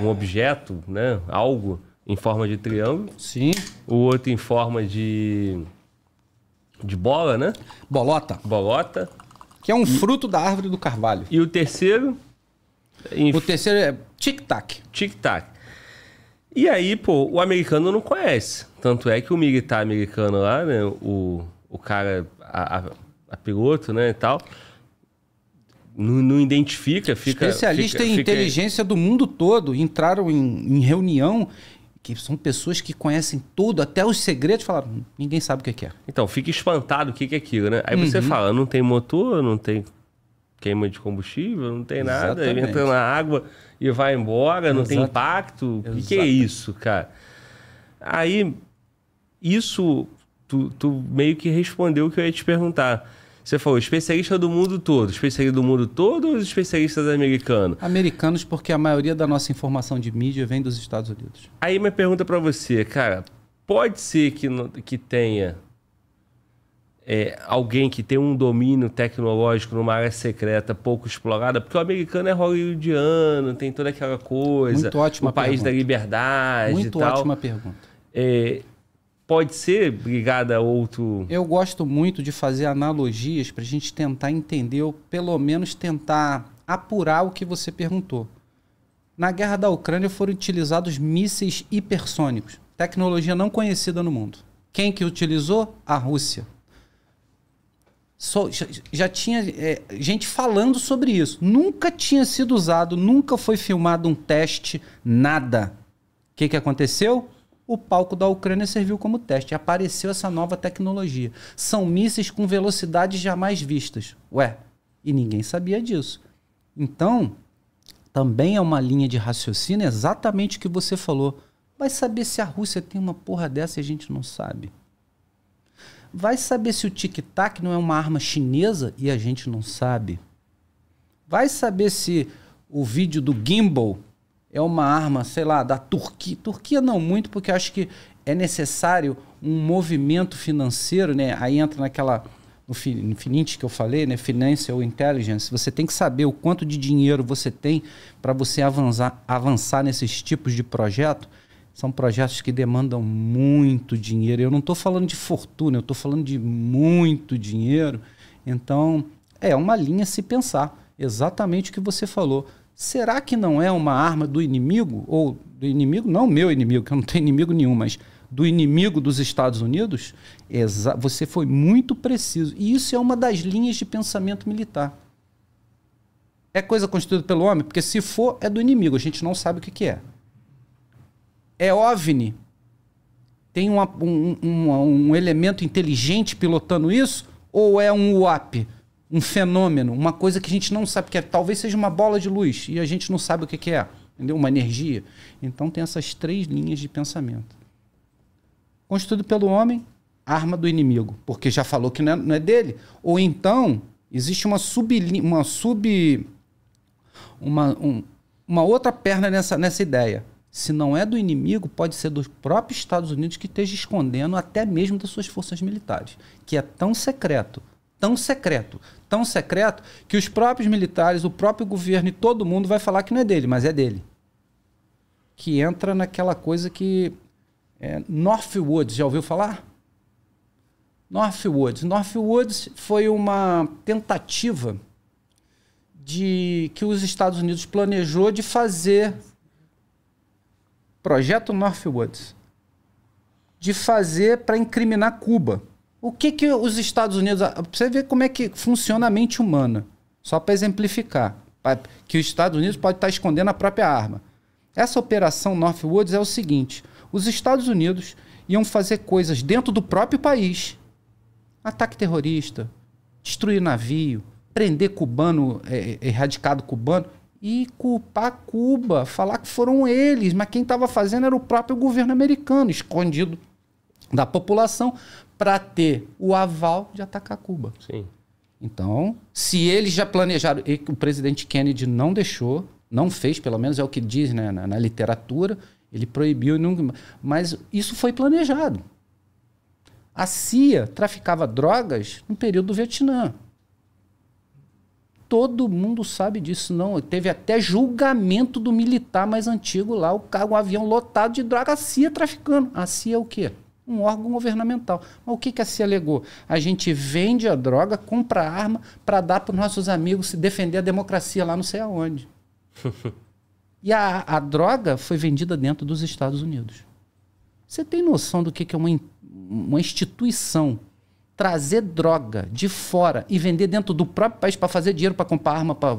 um objeto, né? Algo em forma de triângulo. Sim. O outro em forma de de bola, né? Bolota. Bolota. Que é um fruto da árvore do carvalho. E o terceiro? Em... O terceiro é tic-tac. Tic-tac. E aí, pô, o americano não conhece. Tanto é que o militar americano lá, né? O, o cara, a, a, a piloto, né, e tal não, não identifica, fica. Especialista fica, em fica... inteligência do mundo todo entraram em, em, reunião. Que são pessoas que conhecem tudo, até os segredos, falaram, ninguém sabe o que é. Então, fica espantado o que é aquilo, né? Aí uhum. você fala, não tem motor, não tem queima de combustível, não tem nada, ele entra na água e vai embora, não Exato. tem impacto. O que, que, é isso, cara? Aí, isso, tu, tu meio que respondeu o que eu ia te perguntar. Você falou especialista do mundo todo. Especialista do mundo todo ou os especialistas americanos? Americanos, porque a maioria da nossa informação de mídia vem dos Estados Unidos. Aí minha pergunta para você, cara, pode ser que, que tenha é, alguém que tem um domínio tecnológico numa área secreta pouco explorada, porque o americano é hollywoodiano, tem toda aquela coisa. Muito ótima O país pergunta. da liberdade. Muito ótima pergunta. É, pode ser ligada a outro. Eu gosto muito de fazer analogias para a gente tentar entender, ou pelo menos tentar apurar o que você perguntou. Na guerra da Ucrânia foram utilizados mísseis hipersônicos, tecnologia não conhecida no mundo. Quem que utilizou? A Rússia. Só, já, já, tinha é, gente falando sobre isso. Nunca tinha sido usado, nunca foi filmado um teste, nada. O que, que aconteceu? o palco da Ucrânia serviu como teste. Apareceu essa nova tecnologia. São mísseis com velocidades jamais vistas. Ué, e ninguém sabia disso. Então, também é uma linha de raciocínio exatamente o que você falou. Vai saber se a Rússia tem uma porra dessa e a gente não sabe. Vai saber se o tic-tac não é uma arma chinesa e a gente não sabe. Vai saber se o vídeo do gimbal é uma arma, sei lá, da Turquia. Turquia não muito, porque acho que é necessário um movimento financeiro, né? Aí entra naquela no Finite que eu falei, né? Financial Intelligence. Você tem que saber o quanto de dinheiro você tem para você avançar, avançar nesses tipos de projeto. São projetos que demandam muito dinheiro. Eu não estou falando de fortuna, eu estou falando de muito dinheiro. Então, é uma linha se pensar. Exatamente o que você falou será que não é uma arma do inimigo, ou do inimigo, não meu inimigo, que eu não tenho inimigo nenhum, mas do inimigo dos Estados Unidos? Exa você foi muito preciso. E isso é uma das linhas de pensamento militar. É coisa construída pelo homem? Porque se for, é do inimigo, a gente não sabe o que, que é. É OVNI? Tem uma, um, um, um elemento inteligente pilotando isso? Ou é um UAP? um fenômeno, uma coisa que a gente não sabe o que é. Talvez seja uma bola de luz e a gente não sabe o que é, entendeu? Uma energia. Então tem essas três linhas de pensamento. Construído pelo homem, arma do inimigo, porque já falou que não é, não é dele. Ou então existe uma sub, uma sub, uma, um, uma outra perna nessa, nessa ideia. Se não é do inimigo, pode ser dos próprios Estados Unidos que esteja escondendo até mesmo das suas forças militares, que é tão secreto tão secreto. Tão secreto que os próprios militares, o próprio governo e todo mundo vai falar que não é dele, mas é dele. Que entra naquela coisa que. É, Northwoods, já ouviu falar? Northwoods. Northwoods foi uma tentativa de que os Estados Unidos planejou de fazer projeto Northwoods de fazer para incriminar Cuba. O que, que os Estados Unidos. Ah, pra você ver como é que funciona a mente humana. Só para exemplificar. que os Estados Unidos pode estar tá escondendo a própria arma. Essa operação Northwoods é o seguinte: os Estados Unidos iam fazer coisas dentro do próprio país. Ataque terrorista, destruir navio, prender cubano, é, é erradicado cubano, e culpar Cuba, falar que foram eles, mas quem estava fazendo era o próprio governo americano, escondido da população, para ter o aval de atacar Cuba. Sim. Então, se eles já planejaram, e o presidente Kennedy não deixou, não fez, pelo menos é o que diz né, na, na literatura, ele proibiu, mas isso foi planejado. A CIA traficava drogas no período do Vietnã. Todo mundo sabe disso, não. Teve até julgamento do militar mais antigo lá, o carro, um avião lotado de droga, a CIA traficando. A CIA é o quê? um órgão governamental. Mas o que, que se alegou? A gente vende a droga, compra a arma para dar para os nossos amigos se defender a democracia lá não sei aonde. e a, a droga foi vendida dentro dos Estados Unidos. Você tem noção do que, que é uma, uma instituição trazer droga de fora e vender dentro do próprio país para fazer dinheiro para comprar arma para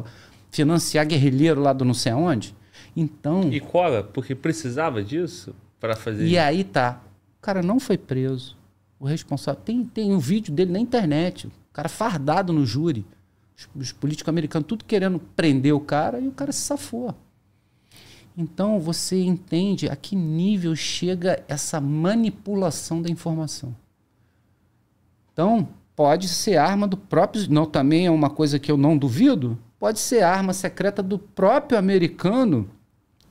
financiar guerrilheiro lá do não sei aonde? Então. E cola, porque precisava disso para fazer. E aí tá cara não foi preso. O responsável. Tem, tem um vídeo dele na internet. O cara fardado no júri. Os, os políticos americanos tudo querendo prender o cara e o cara se safou. Então você entende a que nível chega essa manipulação da informação. Então, pode ser arma do próprio. Não, também é uma coisa que eu não duvido. Pode ser arma secreta do próprio americano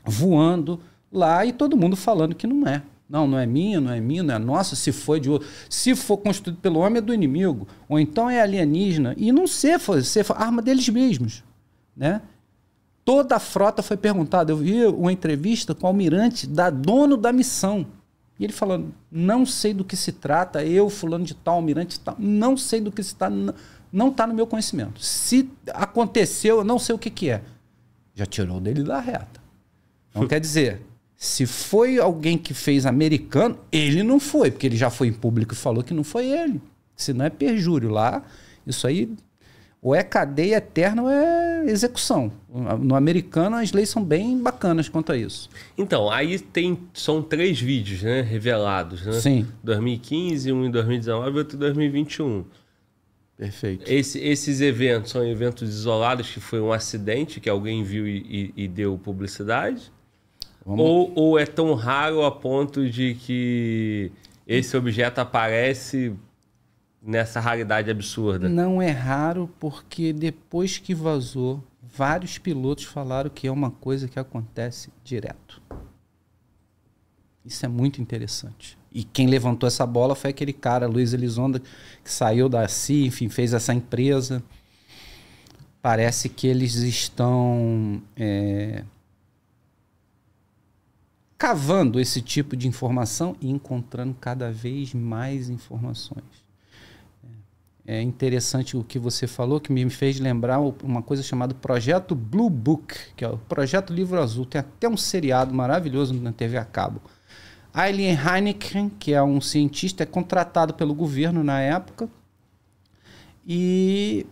voando lá e todo mundo falando que não é. Não, não é minha, não é minha, não é nossa, se foi de outro. Se for construído pelo homem, é do inimigo. Ou então é alienígena. E não ser, foi, ser arma deles mesmos. Né? Toda a frota foi perguntada. Eu vi uma entrevista com o almirante da dono da missão. E ele falando, não sei do que se trata, eu, fulano de tal, almirante tal, não sei do que se trata, tá, não está no meu conhecimento. Se aconteceu, eu não sei o que, que é. Já tirou dele da reta. Não quer dizer, se foi alguém que fez americano, ele não foi, porque ele já foi em público e falou que não foi ele. Se não é perjúrio lá, isso aí ou é cadeia eterna ou é execução. No americano as leis são bem bacanas quanto a isso. Então, aí tem são três vídeos, né, revelados, né? Sim. 2015, um em 2019 e outro em 2021. Perfeito. Esse, esses eventos são eventos isolados que foi um acidente que alguém viu e, e, e deu publicidade. Vamos... Ou, ou é tão raro a ponto de que esse objeto aparece nessa raridade absurda? Não é raro porque depois que vazou, vários pilotos falaram que é uma coisa que acontece direto. Isso é muito interessante. E quem levantou essa bola foi aquele cara, Luiz Elizonda, que saiu da CI, enfim, fez essa empresa. Parece que eles estão é, cavando esse tipo de informação e encontrando cada vez mais informações. É, é interessante o que você falou, que me fez lembrar uma coisa chamada Projeto Blue Book, que é o Projeto Livro Azul. Tem até um seriado maravilhoso na TV a cabo. Eileen Heineken, que é um cientista, é contratado pelo governo na época e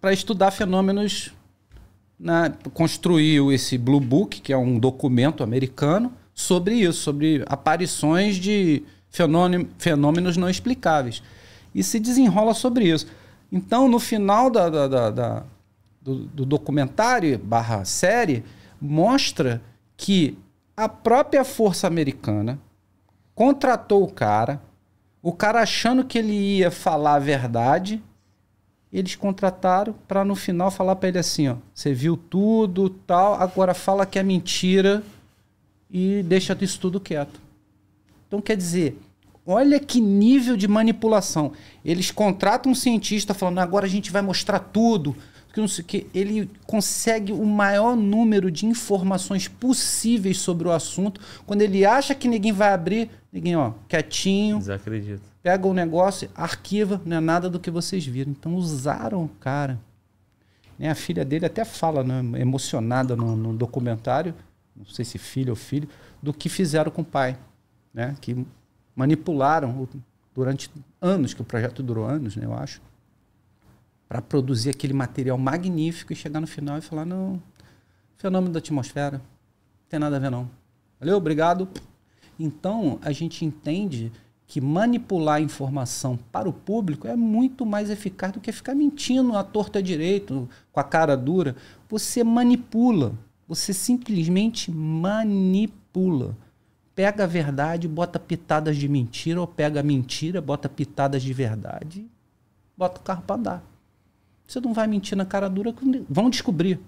para estudar fenômenos, na, construiu esse Blue Book, que é um documento americano, sobre isso, sobre aparições de fenômenos não explicáveis. E se desenrola sobre isso. Então, no final da, da, da, da do, do, documentário barra série, mostra que a própria força americana contratou o cara, o cara achando que ele ia falar a verdade, eles contrataram para no final falar para ele assim, ó, você viu tudo, tal, agora fala que é mentira e deixa isso tudo quieto. Então, quer dizer, olha que nível de manipulação. Eles contratam um cientista falando, agora a gente vai mostrar tudo, que não sei o que. Ele consegue o maior número de informações possíveis sobre o assunto. Quando ele acha que ninguém vai abrir, ninguém, ó, quietinho. Desacredito. Pega o negócio, arquiva, não é nada do que vocês viram. Então usaram o cara. Né? A filha dele até fala, né, emocionada no, no documentário, não sei se filho ou filho, do que fizeram com o pai, né? Que manipularam durante anos, que o projeto durou anos, né, eu acho, para produzir aquele material magnífico e chegar no final e falar, não, fenômeno da atmosfera, não tem nada a ver não. Valeu, obrigado. Então, a gente entende que manipular a informação para o público é muito mais eficaz do que ficar mentindo à torta direito, com a cara dura. Você manipula. Você simplesmente manipula. Pega a verdade, bota pitadas de mentira, ou pega a mentira, bota pitadas de verdade, bota o carro para dar. Você não vai mentir na cara dura, vão descobrir.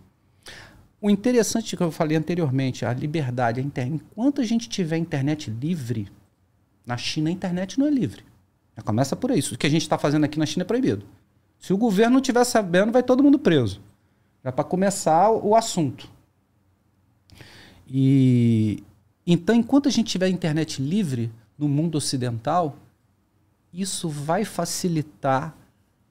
O interessante que eu falei anteriormente, a liberdade, a internet. Enquanto a gente tiver internet livre, na China a internet não é livre. Já começa por isso. O que a gente está fazendo aqui na China é proibido. Se o governo não estiver sabendo, vai todo mundo preso. Já para começar o assunto. E então, enquanto a gente tiver internet livre no mundo ocidental, isso vai facilitar.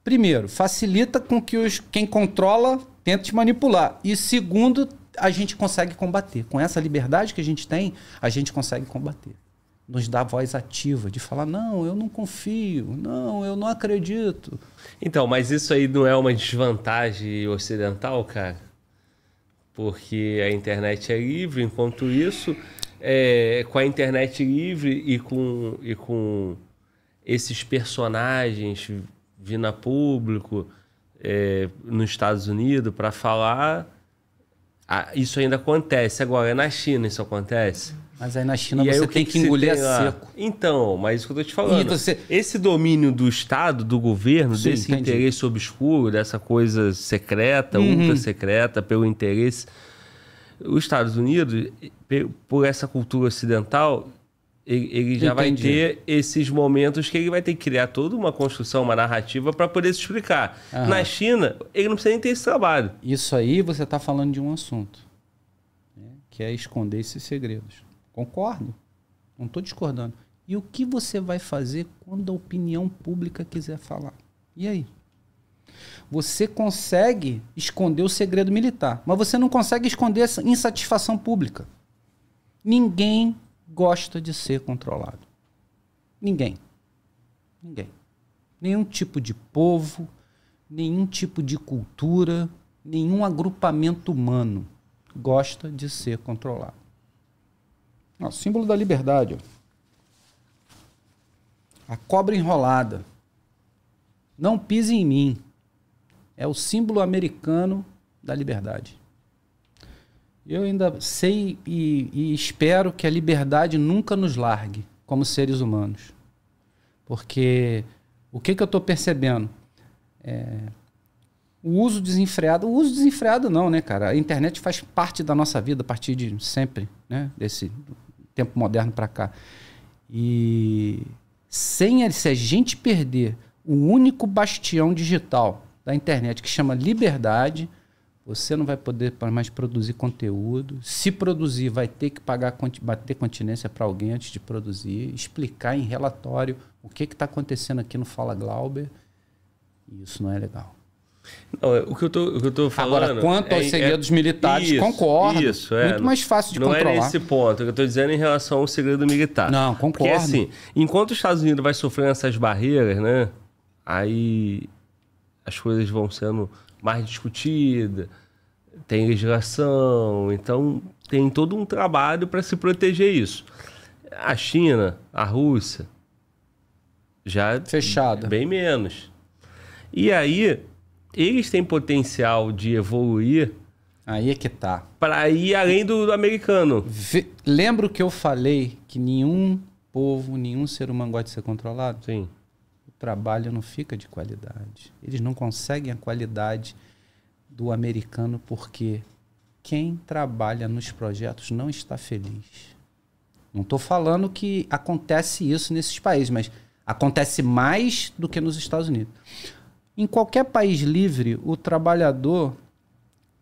Primeiro, facilita com que os, quem controla tente manipular. E segundo, a gente consegue combater. Com essa liberdade que a gente tem, a gente consegue combater. Nos dá voz ativa de falar: não, eu não confio, não, eu não acredito. Então, mas isso aí não é uma desvantagem ocidental, cara? porque a internet é livre, enquanto isso, é, com a internet livre e com, e com esses personagens vindo a público é, nos Estados Unidos para falar, ah, isso ainda acontece. Agora, é na China isso acontece? Mas aí na China e você tem que, que engolir tem a seco. Então, mas isso que eu tô te então falando. Então, você... Esse domínio do Estado, do governo, Sim, desse entendi. interesse obscuro, dessa coisa secreta, uhum. ultra secreta, pelo interesse. Os Estados Unidos, por essa cultura ocidental, ele, ele já entendi. vai ter esses momentos que ele vai ter que criar toda uma construção, uma narrativa para poder se explicar. Aham. Na China, ele não precisa nem ter esse trabalho. Isso aí você está falando de um assunto, né? que é esconder esses segredos. Concordo. Não estou discordando. E o que você vai fazer quando a opinião pública quiser falar? E aí? Você consegue esconder o segredo militar, mas você não consegue esconder essa insatisfação pública. Ninguém gosta de ser controlado. Ninguém. Ninguém. Nenhum tipo de povo, nenhum tipo de cultura, nenhum agrupamento humano gosta de ser controlado o símbolo da liberdade. Ó. A cobra enrolada. Não pise em mim. É o símbolo americano da liberdade. Eu ainda sei e, e espero que a liberdade nunca nos largue como seres humanos. Porque o que, que eu estou percebendo? É, o uso desenfreado, o uso desenfreado não, né, cara? A internet faz parte da nossa vida a partir de sempre, né? Desse tempo moderno para cá. E sem se a gente perder o único bastião digital da internet que chama liberdade, você não vai poder mais produzir conteúdo. Se produzir, vai ter que pagar bater continência para alguém antes de produzir, explicar em relatório o que está acontecendo aqui no Fala Glauber. E isso não é legal. É, o que eu tô, o que eu tô falando. Agora, quanto aos é, é segredos é, militares, isso, concordo. Isso, é. Muito mais fácil de não é controlar. Não é esse ponto. que eu tô dizendo em relação ao segredo militar. Não, concordo. Porque, assim, enquanto os Estados Unidos vai sofrendo essas barreiras, né? Aí as coisas vão sendo mais discutidas, tem legislação, então tem todo um trabalho para se proteger isso. A China, a Rússia, já. Fechada. Bem menos. E aí, eles têm potencial de evoluir. Aí é que tá. Para ir além do, do americano. Ve Lembro que eu falei que nenhum povo, nenhum ser humano gosta de ser controlado? Sim. O trabalho não fica de qualidade. Eles não conseguem a qualidade do americano porque quem trabalha nos projetos não está feliz. Não estou falando que acontece isso nesses países, mas acontece mais do que nos Estados Unidos. Em qualquer país livre, o trabalhador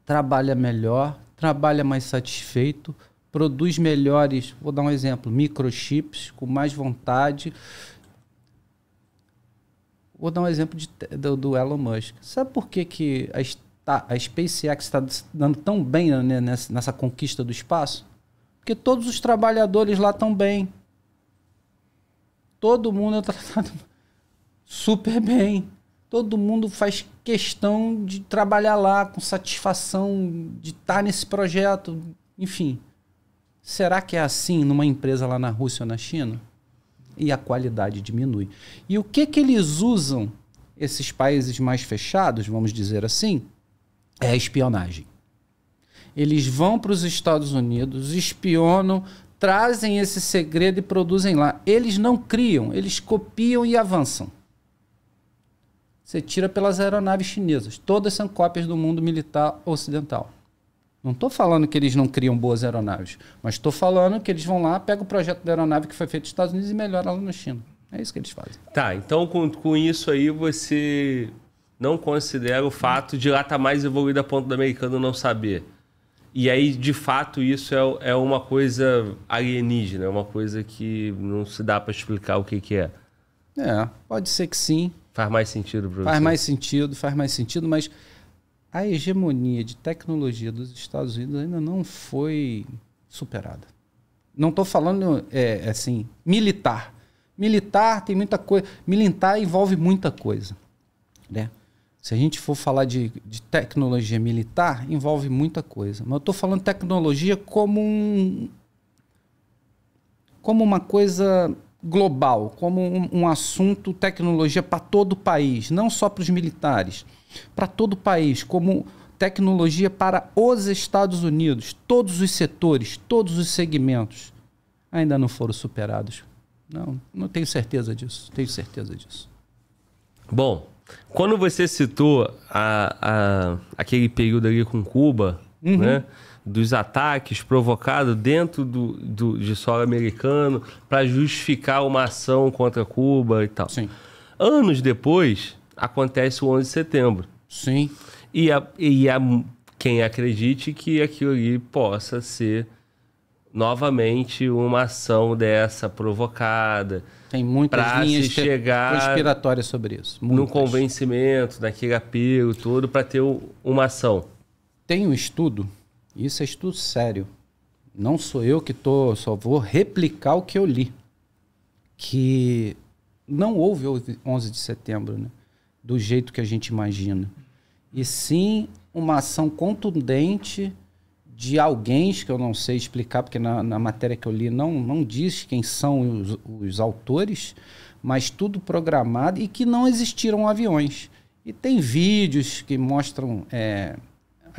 trabalha melhor, trabalha mais satisfeito, produz melhores, vou dar um exemplo, microchips com mais vontade. Vou dar um exemplo de, do, do, Elon Musk. Sabe por que, que a, a SpaceX está dando tão bem né, nessa, nessa conquista do espaço? Porque todos os trabalhadores lá estão bem. Todo mundo é tratado super bem todo mundo faz questão de trabalhar lá com satisfação de estar nesse projeto, enfim. Será que é assim numa empresa lá na Rússia ou na China? E a qualidade diminui. E o que que eles usam esses países mais fechados, vamos dizer assim, é a espionagem. Eles vão para os Estados Unidos, espionam, trazem esse segredo e produzem lá. Eles não criam, eles copiam e avançam. Você tira pelas aeronaves chinesas. Todas são cópias do mundo militar ocidental. Não estou falando que eles não criam boas aeronaves, mas estou falando que eles vão lá, pegam o projeto da aeronave que foi feito nos Estados Unidos e melhoram lá na China. É isso que eles fazem. Tá, então com, com isso aí você não considera o fato de lá estar tá mais evoluído a ponto do americano não saber. E aí, de fato, isso é, é uma coisa alienígena, é uma coisa que não se dá para explicar o que, que é. É, pode ser que sim, Faz mais sentido professor. Faz mais sentido, faz mais sentido, mas a hegemonia de tecnologia dos Estados Unidos ainda não foi superada. Não estou falando é, assim militar. Militar tem muita coisa. Militar envolve muita coisa, né? Se a gente for falar de, de tecnologia militar, envolve muita coisa. Mas eu estou falando tecnologia como um, como uma coisa global, como um, um assunto tecnologia para todo o país, não só para os militares, para todo o país, como tecnologia para os Estados Unidos, todos os setores, todos os segmentos, ainda não foram superados. Não, não tenho certeza disso. Tenho certeza disso. Bom, quando você citou a, a, aquele período ali com Cuba, uhum. né? dos ataques provocados dentro do, do, de solo americano para justificar uma ação contra Cuba e tal. Sim. Anos depois, acontece o 11 de setembro. Sim. E, a, e a, quem acredite que aquilo ali possa ser novamente uma ação dessa provocada. Tem muitas pra linhas chegar conspiratórias sobre isso. Muitas. No convencimento, naquele apelo todo, para ter uma ação. Tem um estudo isso é estudo sério. Não sou eu que tô, só vou replicar o que eu li. Que não houve 11 de setembro, né? do jeito que a gente imagina. E sim uma ação contundente de alguém que eu não sei explicar, porque na, na matéria que eu li não, não diz quem são os, os autores, mas tudo programado e que não existiram aviões. E tem vídeos que mostram é,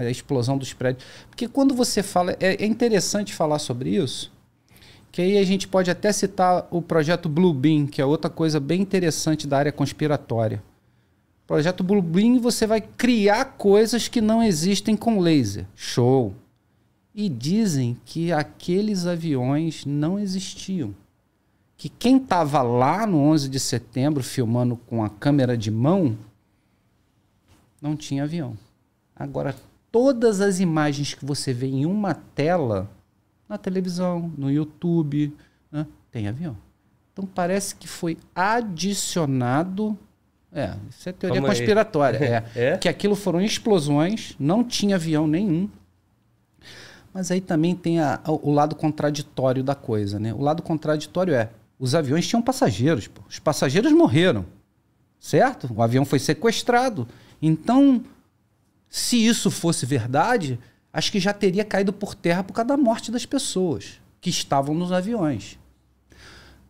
a explosão dos prédios. Porque quando você fala. É, é interessante falar sobre isso, que aí a gente pode até citar o projeto Bluebeam, que é outra coisa bem interessante da área conspiratória. Projeto Bluebeam, você vai criar coisas que não existem com laser. Show! E dizem que aqueles aviões não existiam. Que quem estava lá no 11 de setembro filmando com a câmera de mão não tinha avião. Agora todas as imagens que você vê em uma tela, na televisão, no YouTube, né, tem avião. Então parece que foi adicionado. É, isso é teoria conspiratória. É, é, Que aquilo foram explosões, não tinha avião nenhum. Mas aí também tem a, a, o lado contraditório da coisa, né? O lado contraditório é: os aviões tinham passageiros, pô. os passageiros morreram, certo? O avião foi sequestrado. Então, se isso fosse verdade, acho que já teria caído por terra por causa da morte das pessoas que estavam nos aviões.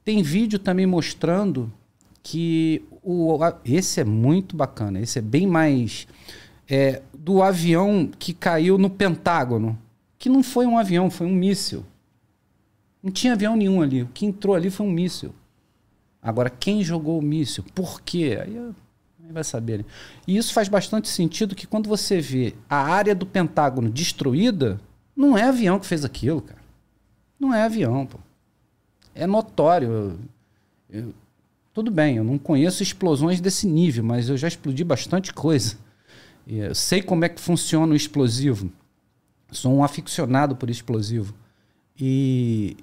Tem vídeo também mostrando que o, esse é muito bacana, esse é bem mais é, do avião que caiu no Pentágono, que não foi um avião, foi um míssil. Não tinha avião nenhum ali. O que entrou ali foi um míssil. Agora, quem jogou o míssil? Por quê? Aí eu vai saber. Né? E isso faz bastante sentido que quando você vê a área do Pentágono destruída, não é avião que fez aquilo, cara. Não é avião, pô. É notório. Eu, eu, tudo bem, eu não conheço explosões desse nível, mas eu já explodi bastante coisa. Eu sei como é que funciona o explosivo. Sou um aficionado por explosivo. E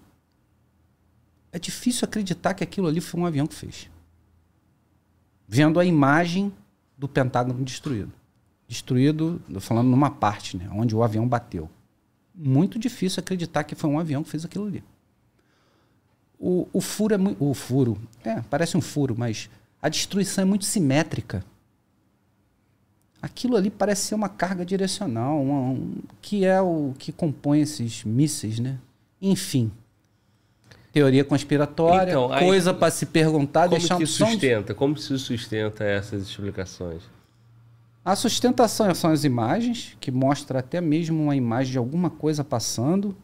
é difícil acreditar que aquilo ali foi um avião que fez vendo a imagem do Pentágono destruído. Destruído, falando numa parte, né, onde o avião bateu. Muito difícil acreditar que foi um avião que fez aquilo ali. O, o furo é muito. O furo. É, parece um furo, mas a destruição é muito simétrica. Aquilo ali parece ser uma carga direcional, uma, um, que é o que compõe esses mísseis, né? Enfim teoria conspiratória, então, coisa para se perguntar, como deixar que um sustenta, de... Como se sustenta essas explicações? A sustentação são as imagens, que mostra até mesmo uma imagem de alguma coisa passando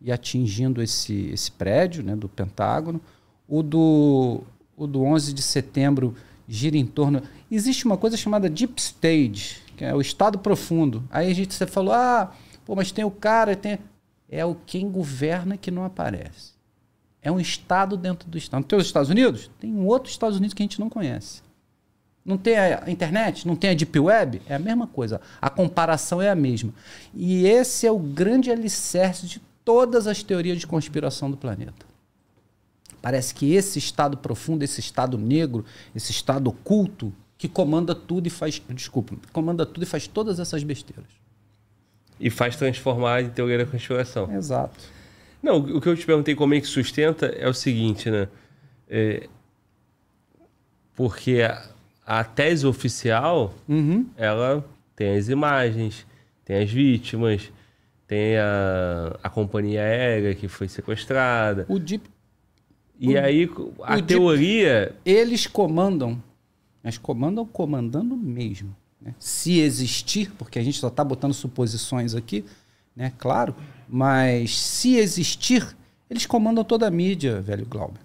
e atingindo esse, esse prédio né, do Pentágono. O do, o do 11 de setembro gira em torno. Existe uma coisa chamada Deep Stage, que é o estado profundo. Aí a gente você falou, ah, pô, mas tem o cara, tem. É o quem governa que não aparece. É um Estado dentro do Estado. Não tem os Estados Unidos? Tem um outro Estados Unidos que a gente não conhece. Não tem a internet? Não tem a Deep Web? É a mesma coisa. A comparação é a mesma. E esse é o grande alicerce de todas as teorias de conspiração do planeta. Parece que esse Estado profundo, esse Estado negro, esse Estado oculto, que comanda tudo e faz. Desculpa, comanda tudo e faz todas essas besteiras. E faz transformar em teoria da conspiração. Exato. Não, o que eu te perguntei como é que sustenta é o seguinte, né? É, porque a, a, tese oficial, uhum. ela tem as imagens, tem as vítimas, tem a, a companhia aérea que foi sequestrada. O DIP... E o, aí, a teoria... eles comandam, mas comandam comandando mesmo. Né? Se existir, porque a gente só está botando suposições aqui, né? claro mas se existir, eles comandam toda a mídia, velho Glauber.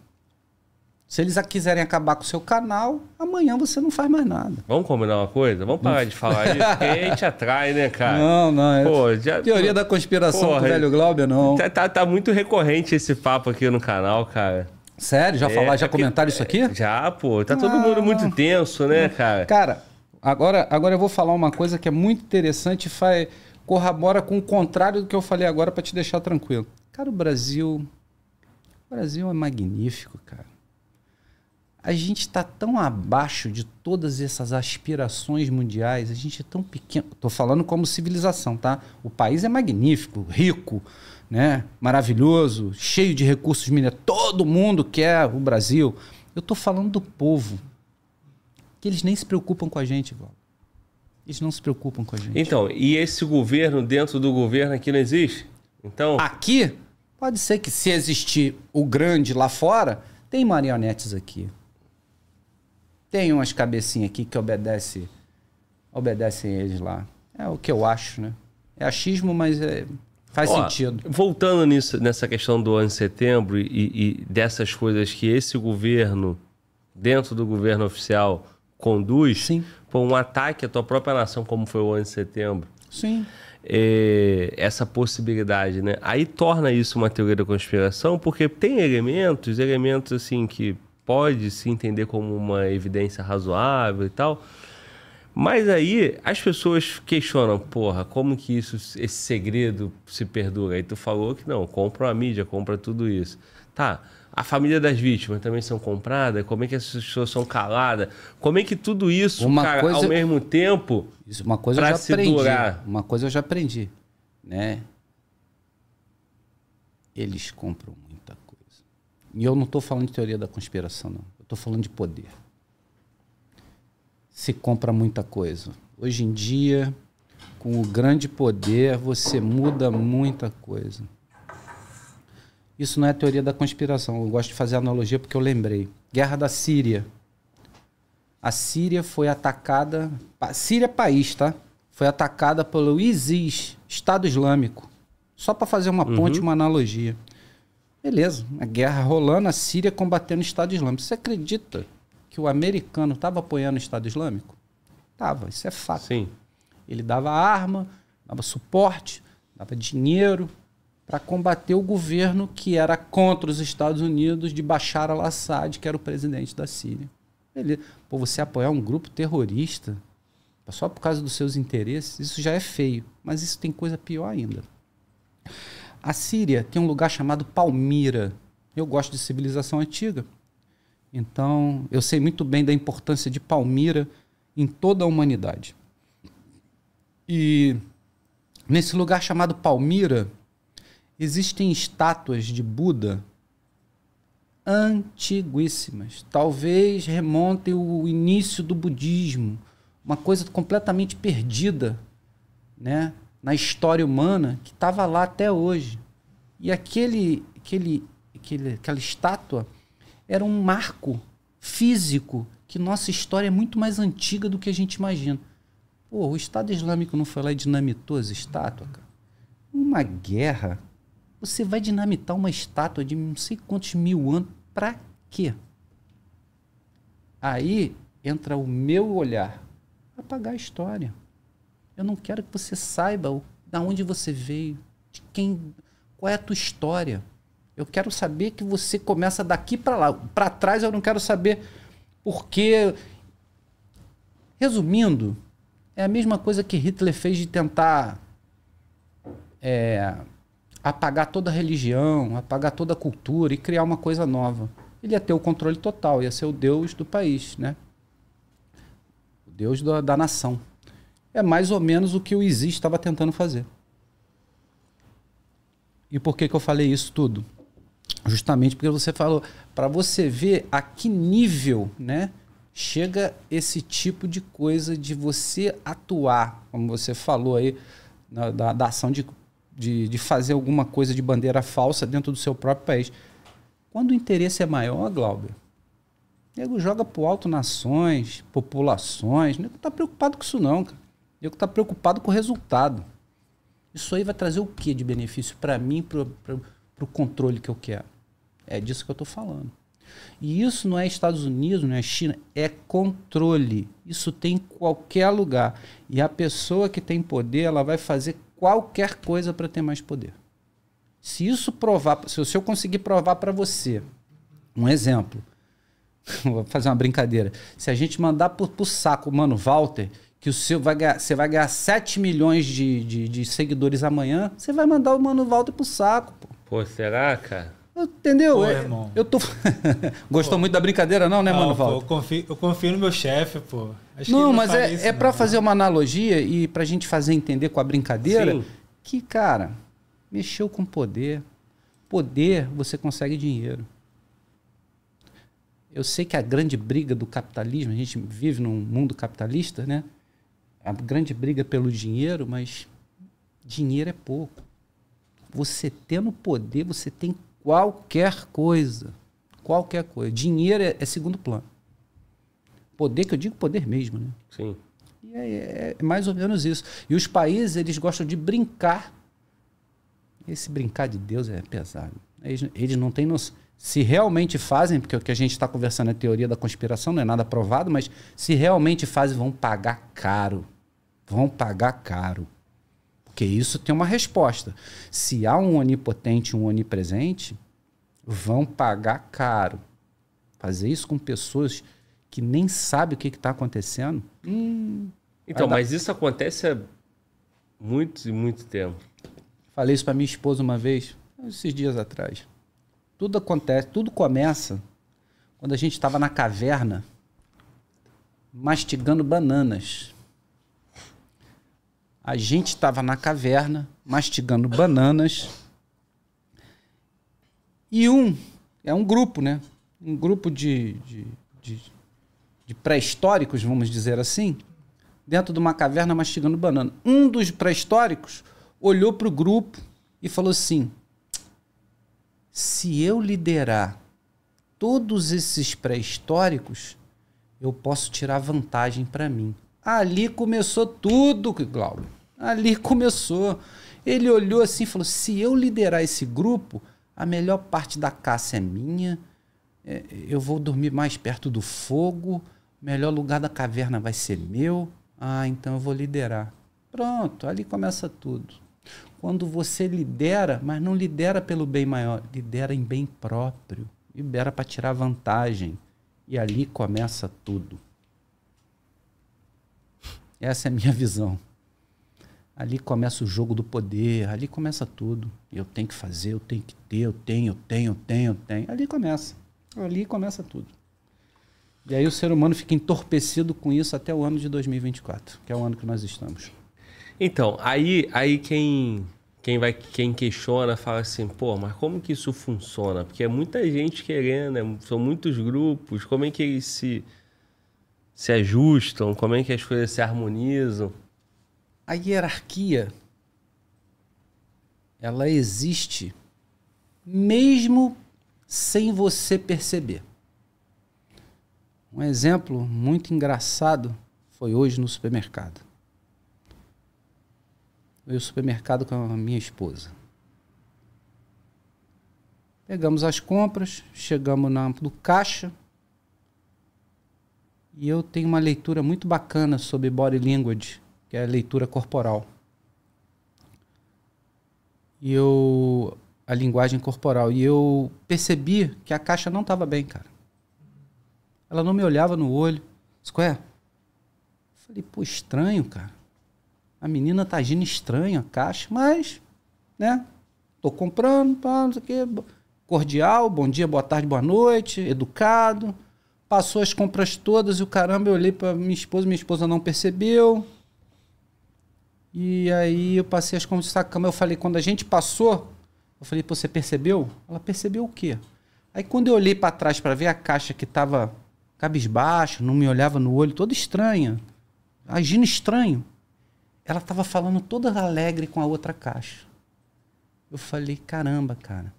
Se eles quiserem acabar com o seu canal, amanhã você não faz mais nada. Vamos combinar uma coisa? Vamos parar de falar isso, porque a gente atrai, né, cara? Não, não. É pô, já... Teoria da conspiração Porra, com o velho Glauber, não. Tá, tá, tá, muito recorrente esse papo aqui no canal, cara. Sério? Já é, falar, já é comentaram isso aqui? É, já, pô. Tá ah, todo mundo muito tenso, né, cara? Cara, agora, agora eu vou falar uma coisa que é muito interessante e faz corrobora com o contrário do que eu falei agora para te deixar tranquilo. Cara, o Brasil. O Brasil é magnífico, cara. A gente está tão abaixo de todas essas aspirações mundiais, a gente é tão pequeno. Estou falando como civilização, tá? O país é magnífico, rico, né? maravilhoso, cheio de recursos minerais. Todo mundo quer o Brasil. Eu estou falando do povo, que eles nem se preocupam com a gente, Val. Eles não se preocupam com a gente. Então, e esse governo dentro do governo aqui não existe? Então. Aqui, pode ser que se existir o grande lá fora, tem marionetes aqui. Tem umas cabecinhas aqui que obedecem obedecem eles lá. É o que eu acho, né? É achismo, mas é, faz Ó, sentido. Voltando nisso, nessa questão do ano de setembro e, e dessas coisas que esse governo, dentro do governo oficial, conduz para um ataque à tua própria nação, como foi o 11 de setembro. Sim. É, essa possibilidade, né? Aí torna isso uma teoria da conspiração, porque tem elementos, elementos assim que pode se entender como uma evidência razoável e tal. Mas aí as pessoas questionam, porra, como que isso, esse segredo se perdura? Aí tu falou que não, compra a mídia, compra tudo isso. Tá, a família das vítimas também são compradas? Como é que essas pessoas são caladas? Como é que tudo isso, uma cara, coisa, ao mesmo tempo, isso, uma coisa eu já aprendi, durar? Uma coisa eu já aprendi, né? Eles compram muita coisa. E eu não estou falando de teoria da conspiração, não. Eu estou falando de poder. Se compra muita coisa. Hoje em dia, com o grande poder, você muda muita coisa. Isso não é teoria da conspiração. Eu gosto de fazer analogia porque eu lembrei. Guerra da Síria. A Síria foi atacada. Síria é país, tá? Foi atacada pelo ISIS, Estado Islâmico. Só para fazer uma ponte, uhum. uma analogia. Beleza, a guerra rolando, a Síria combatendo o Estado Islâmico. Você acredita que o americano estava apoiando o Estado Islâmico? Tava, isso é fato. Sim. Ele dava arma, dava suporte, dava dinheiro, para combater o governo que era contra os Estados Unidos de Bashar al-Assad, que era o presidente da Síria. Beleza. Pô, você apoiar um grupo terrorista só por causa dos seus interesses, isso já é feio. Mas isso tem coisa pior ainda. A Síria tem um lugar chamado Palmira. Eu gosto de civilização antiga. Então, eu sei muito bem da importância de Palmira em toda a humanidade. E nesse lugar chamado Palmira, Existem estátuas de Buda antiguíssimas, talvez remontem o início do budismo, uma coisa completamente perdida, né, na história humana que estava lá até hoje. E aquele, aquele, aquele, aquela estátua era um marco físico que nossa história é muito mais antiga do que a gente imagina. Pô, o Estado Islâmico não foi lá e dinamitou as estátuas, cara? Uma guerra você vai dinamitar uma estátua de não sei quantos mil anos para quê? Aí entra o meu olhar apagar a história. Eu não quero que você saiba da onde você veio, de quem, qual é a tua história. Eu quero saber que você começa daqui para lá, para trás eu não quero saber porque resumindo, é a mesma coisa que Hitler fez de tentar é, apagar toda a religião, apagar toda a cultura e criar uma coisa nova. Ele ia ter o controle total, ia ser o deus do país, né? O deus da, da nação. É mais ou menos o que o Isis estava tentando fazer. E por que, que eu falei isso tudo? Justamente porque você falou, para você ver a que nível, né? Chega esse tipo de coisa de você atuar, como você falou aí, na, da, da ação de de, de fazer alguma coisa de bandeira falsa dentro do seu próprio país. Quando o interesse é maior, Glauber, nego joga pro alto nações, populações. Nego tá preocupado com isso, não, cara. Nego tá preocupado com o resultado. Isso aí vai trazer o que de benefício para mim, para o controle que eu quero? É disso que eu estou falando. E isso não é Estados Unidos, não é China, é controle. Isso tem em qualquer lugar. E a pessoa que tem poder, ela vai fazer qualquer coisa para ter mais poder. Se isso provar, se eu, conseguir provar para você, um exemplo, vou fazer uma brincadeira, se a gente mandar pro, pro saco, mano, Walter, que o seu vai ganhar, você vai ganhar 7 milhões de, de, de, seguidores amanhã, você vai mandar o Mano Walter pro saco, pô. Pô, será, cara? Entendeu? Pô, é, irmão. eu, tô. Gostou pô. muito da brincadeira, não, né, não, Mano Walter? Pô, eu, confio, eu confio no meu chefe, pô. Acho não, mas é, é né? para fazer uma analogia e para a gente fazer entender com a brincadeira Sim. que, cara, mexeu com poder. Poder, você consegue dinheiro. Eu sei que a grande briga do capitalismo, a gente vive num mundo capitalista, né? A grande briga pelo dinheiro, mas dinheiro é pouco. Você tendo poder, você tem qualquer coisa. Qualquer coisa. Dinheiro é, é segundo plano. Poder que eu digo poder mesmo, né? Sim. E é, é, é mais ou menos isso. E os países, eles gostam de brincar. Esse brincar de Deus é pesado. Eles, eles não têm noção. Se realmente fazem, porque o que a gente está conversando é teoria da conspiração, não é nada provado, mas se realmente fazem, vão pagar caro. Vão pagar caro. Porque isso tem uma resposta. Se há um onipotente, um onipresente, vão pagar caro. Fazer isso com pessoas que nem sabe o que está acontecendo. Hum, então, dar... mas isso acontece há muito e muito tempo. Falei isso para minha esposa uma vez, esses dias atrás. Tudo acontece, tudo começa quando a gente estava na caverna mastigando bananas. A gente estava na caverna mastigando bananas. E um, é um grupo, né? Um grupo de, de, de de pré-históricos, vamos dizer assim, dentro de uma caverna mastigando banana. Um dos pré-históricos olhou para o grupo e falou assim: se eu liderar todos esses pré-históricos, eu posso tirar vantagem para mim. Ali começou tudo, Glauber. Ali começou. Ele olhou assim e falou: se eu liderar esse grupo, a melhor parte da caça é minha, é, eu vou dormir mais perto do fogo, melhor lugar da caverna vai ser meu, ah, então eu vou liderar. Pronto, ali começa tudo. Quando você lidera, mas não lidera pelo bem maior, lidera em bem próprio, libera para tirar vantagem. E ali começa tudo. Essa é a minha visão. Ali começa o jogo do poder, ali começa tudo. Eu tenho que fazer, eu tenho que ter, eu tenho, eu tenho, eu tenho, eu tenho. Ali começa. Ali começa tudo. E aí o ser humano fica entorpecido com isso até o ano de 2024, que é o ano que nós estamos. Então, aí, aí quem, quem, vai, quem questiona fala assim, pô, mas como que isso funciona? Porque é muita gente querendo, é, são muitos grupos, como é que eles se, se ajustam, como é que as coisas se harmonizam? A hierarquia, ela existe mesmo sem você perceber. Um exemplo muito engraçado foi hoje no supermercado. Eu no supermercado com a minha esposa. Pegamos as compras, chegamos na, no caixa. E eu tenho uma leitura muito bacana sobre body language, que é a leitura corporal. E eu a linguagem corporal e eu percebi que a caixa não estava bem, cara. Ela não me olhava no olho. Square. É? Falei, pô, estranho, cara. A menina tá agindo estranho, a caixa, mas, né? Tô comprando, pá, não sei o quê. Cordial, bom dia, boa tarde, boa noite, educado. Passou as compras todas e o caramba, eu olhei pra minha esposa, minha esposa não percebeu. E aí eu passei as compras da cama. Eu falei, quando a gente passou, eu falei, você percebeu? Ela percebeu o quê? Aí quando eu olhei para trás para ver a caixa que estava cabisbaixo, não me olhava no olho, toda estranha, agindo estranho. Ela estava falando toda alegre com a outra caixa. Eu falei, caramba, cara.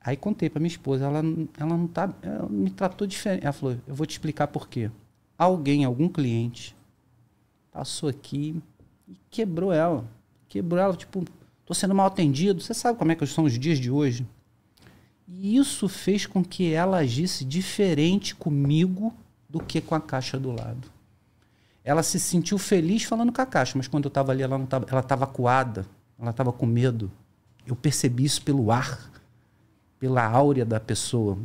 Aí contei para minha esposa, ela, ela não tá, ela me tratou diferente. Ela falou, eu vou te explicar por quê. Alguém, algum cliente, passou aqui e quebrou ela. Quebrou ela, tipo, tô sendo mal atendido. Você sabe como é que são os dias de hoje? E isso fez com que ela agisse diferente comigo do que com a caixa do lado. Ela se sentiu feliz falando com a caixa, mas quando eu estava ali, ela estava ela tava acuada, ela estava com medo. Eu percebi isso pelo ar, pela áurea da pessoa.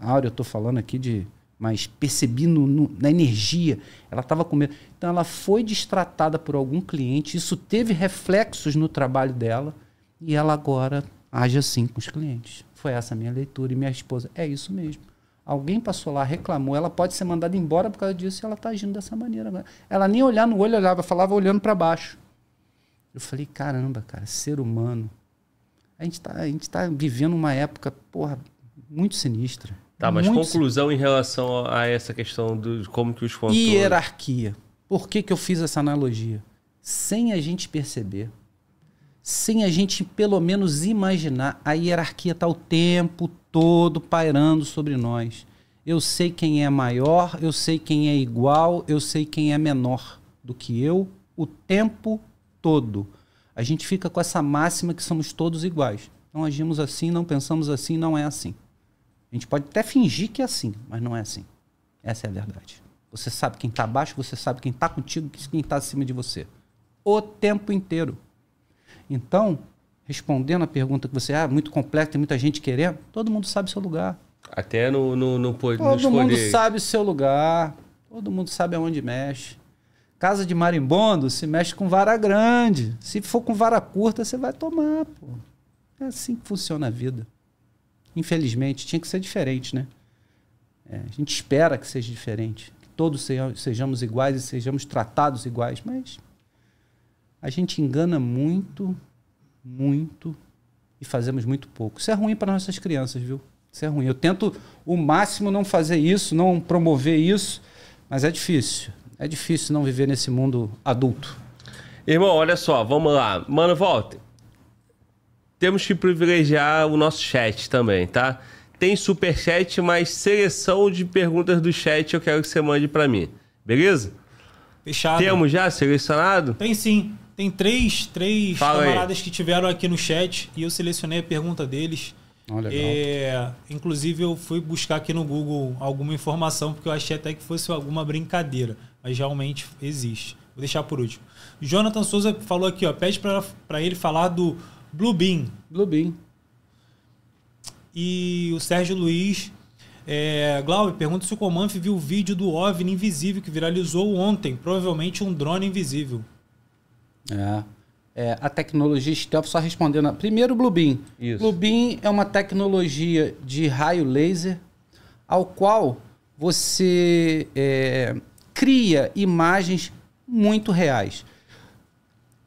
áurea, eu estou falando aqui de. Mas percebi no, no, na energia, ela estava com medo. Então, ela foi distratada por algum cliente, isso teve reflexos no trabalho dela, e ela agora age assim com os clientes. Foi essa a minha leitura. E minha esposa, é isso mesmo. Alguém passou lá, reclamou, ela pode ser mandada embora por causa disso e ela está agindo dessa maneira. Ela nem olhar no olho olhava, falava olhando para baixo. Eu falei, caramba, cara, ser humano. A gente está tá vivendo uma época, porra, muito sinistra. Tá, mas muito conclusão em relação a essa questão de como que os controles... Hierarquia. Por que, que eu fiz essa analogia? Sem a gente perceber, sem a gente pelo menos imaginar, a hierarquia está o tempo todo pairando sobre nós. Eu sei quem é maior, eu sei quem é igual, eu sei quem é menor do que eu o tempo todo. A gente fica com essa máxima que somos todos iguais. Não agimos assim, não pensamos assim, não é assim. A gente pode até fingir que é assim, mas não é assim. Essa é a verdade. Você sabe quem está abaixo, você sabe quem está contigo, quem está acima de você. O tempo inteiro. Então, respondendo a pergunta que você, ah, muito complexo, tem muita gente querendo, todo mundo sabe o seu lugar. Até no, no, no, no Todo mundo sabe o seu lugar, todo mundo sabe aonde mexe. Casa de marimbondo se mexe com vara grande. Se for com vara curta, você vai tomar, pô. É assim que funciona a vida. Infelizmente, tinha que ser diferente, né? É, a gente espera que seja diferente, que todos sejamos iguais e sejamos tratados iguais, mas a gente engana muito, muito e fazemos muito pouco. Isso é ruim para nossas crianças, viu? Isso é ruim. Eu tento o máximo não fazer isso, não promover isso, mas é difícil. É difícil não viver nesse mundo adulto. Irmão, olha só, vamos lá. Mano, volta. Temos que privilegiar o nosso chat também, tá? Tem super chat, mas seleção de perguntas do chat eu quero que você mande para mim. Beleza? Fechado. Temos já selecionado? Tem sim. Tem três, três camaradas aí. que tiveram aqui no chat e eu selecionei a pergunta deles. Oh, é, inclusive, eu fui buscar aqui no Google alguma informação, porque eu achei até que fosse alguma brincadeira, mas realmente existe. Vou deixar por último. Jonathan Souza falou aqui, ó, pede para ele falar do Blue Bluebeam. E o Sérgio Luiz é, Glauber pergunta se o Comanf viu o vídeo do OVNI invisível que viralizou ontem, provavelmente um drone invisível. É. É, a tecnologia stealth, só respondendo. Primeiro, o Bluebeam. Isso. Bluebeam é uma tecnologia de raio laser ao qual você é, cria imagens muito reais.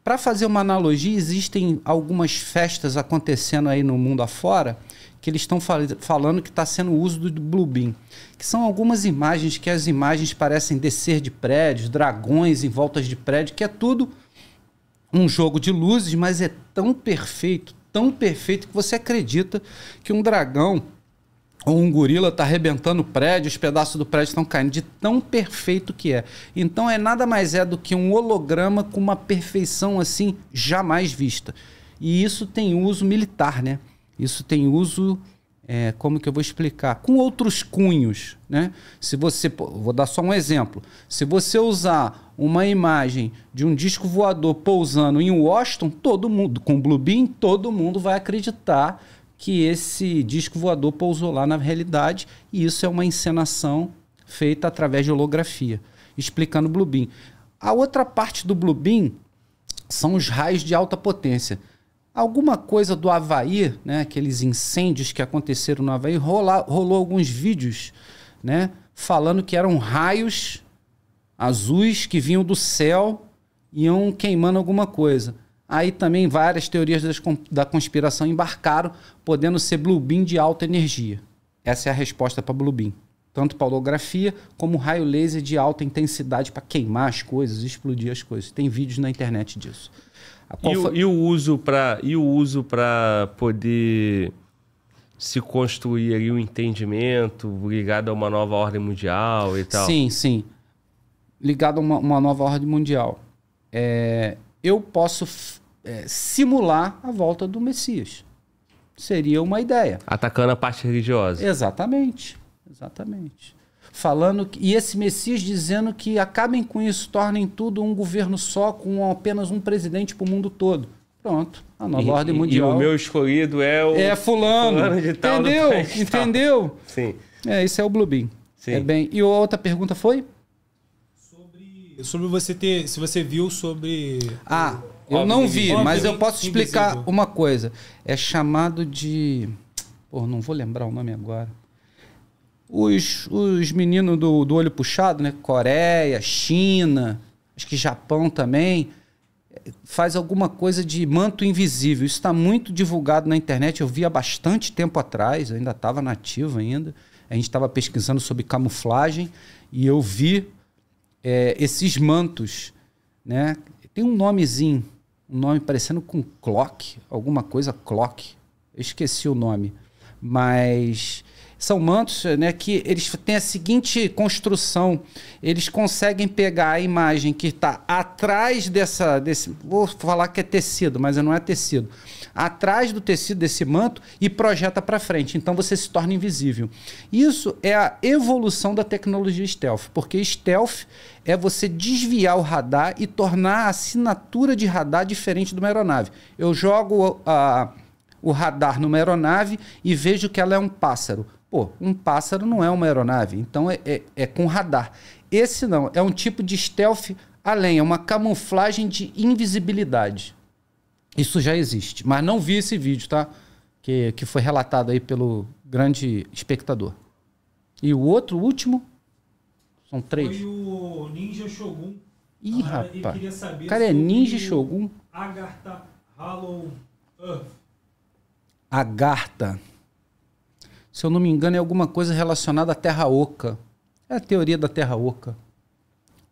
Para fazer uma analogia, existem algumas festas acontecendo aí no mundo afora que eles estão fal falando que está sendo o uso do Bluebeam, que são algumas imagens que as imagens parecem descer de prédios, dragões em voltas de prédio, que é tudo um jogo de luzes, mas é tão perfeito, tão perfeito que você acredita que um dragão ou um gorila está arrebentando o prédio, os pedaços do prédio estão caindo, de tão perfeito que é. Então é nada mais é do que um holograma com uma perfeição assim jamais vista. E isso tem uso militar, né? Isso tem uso, é, como que eu vou explicar? Com outros cunhos, né? Se você, vou dar só um exemplo. Se você usar uma imagem de um disco voador pousando em Washington, todo mundo, com Blue Bean, todo mundo vai acreditar que esse disco voador pousou lá na realidade, e isso é uma encenação feita através de holografia, explicando Blue Bean. A outra parte do Blue Bean são os raios de alta potência. Alguma coisa do Havaí, né, aqueles incêndios que aconteceram no Havaí, rola, rolou alguns vídeos né, falando que eram raios azuis que vinham do céu iam queimando alguma coisa. Aí também várias teorias da conspiração embarcaram, podendo ser Bluebeam de alta energia. Essa é a resposta para Bluebeam. Tanto holografia como raio laser de alta intensidade para queimar as coisas, explodir as coisas. Tem vídeos na internet disso. E, o, e, o, uso para e o uso para poder se construir ali o um entendimento ligado a uma nova ordem mundial e tal. Sim, sim ligado a uma, uma nova ordem mundial. É, eu posso é, simular a volta do Messias. Seria uma ideia. Atacando a parte religiosa. Exatamente. Exatamente. Falando que, e esse Messias dizendo que acabem com isso, tornem tudo um governo só, com apenas um presidente para o mundo todo. Pronto, a nova e, ordem mundial. E o meu escolhido é o. É Fulano. fulano de tal Entendeu? Entendeu? Sim. É, isso é o Bluebeam. Sim. É bem. E outra pergunta foi? sobre você ter. Se você viu sobre. Ah, eu não vi, mas eu posso explicar invisível. uma coisa. É chamado de. Pô, não vou lembrar o nome agora. Os, os meninos do, do olho puxado, né? Coreia, China, acho que Japão também faz alguma coisa de manto invisível. Isso está muito divulgado na internet. Eu vi há bastante tempo atrás, ainda estava nativo ainda. A gente estava pesquisando sobre camuflagem e eu vi é, esses mantos, né? Tem um nomezinho, um nome parecendo com clock, alguma coisa clock. Eu esqueci o nome, mas são mantos eh, né, que eles têm a seguinte construção: eles conseguem pegar a imagem que está atrás dessa. Desse, vou falar que é tecido, mas não é tecido. Atrás do tecido desse manto e projeta para frente. Então você se torna invisível. Isso é a evolução da tecnologia stealth, porque stealth é você desviar o radar e tornar a assinatura de radar diferente de uma aeronave. Eu jogo a. Uh, o radar numa aeronave e vejo que ela é um pássaro. Pô, um pássaro não é uma aeronave, então é, é, é com radar. Esse não, é um tipo de stealth além, é uma camuflagem de invisibilidade. Isso já existe, mas não vi esse vídeo, tá? Que, que foi relatado aí pelo grande espectador. E o outro, o último, são três. Foi o Ninja Shogun. Ih, ah, rapaz. cara é Ninja Shogun. Agartha Hollow Earth. Agartha se eu não me engano, é alguma coisa relacionada à Terra Oca. É a teoria da Terra Oca.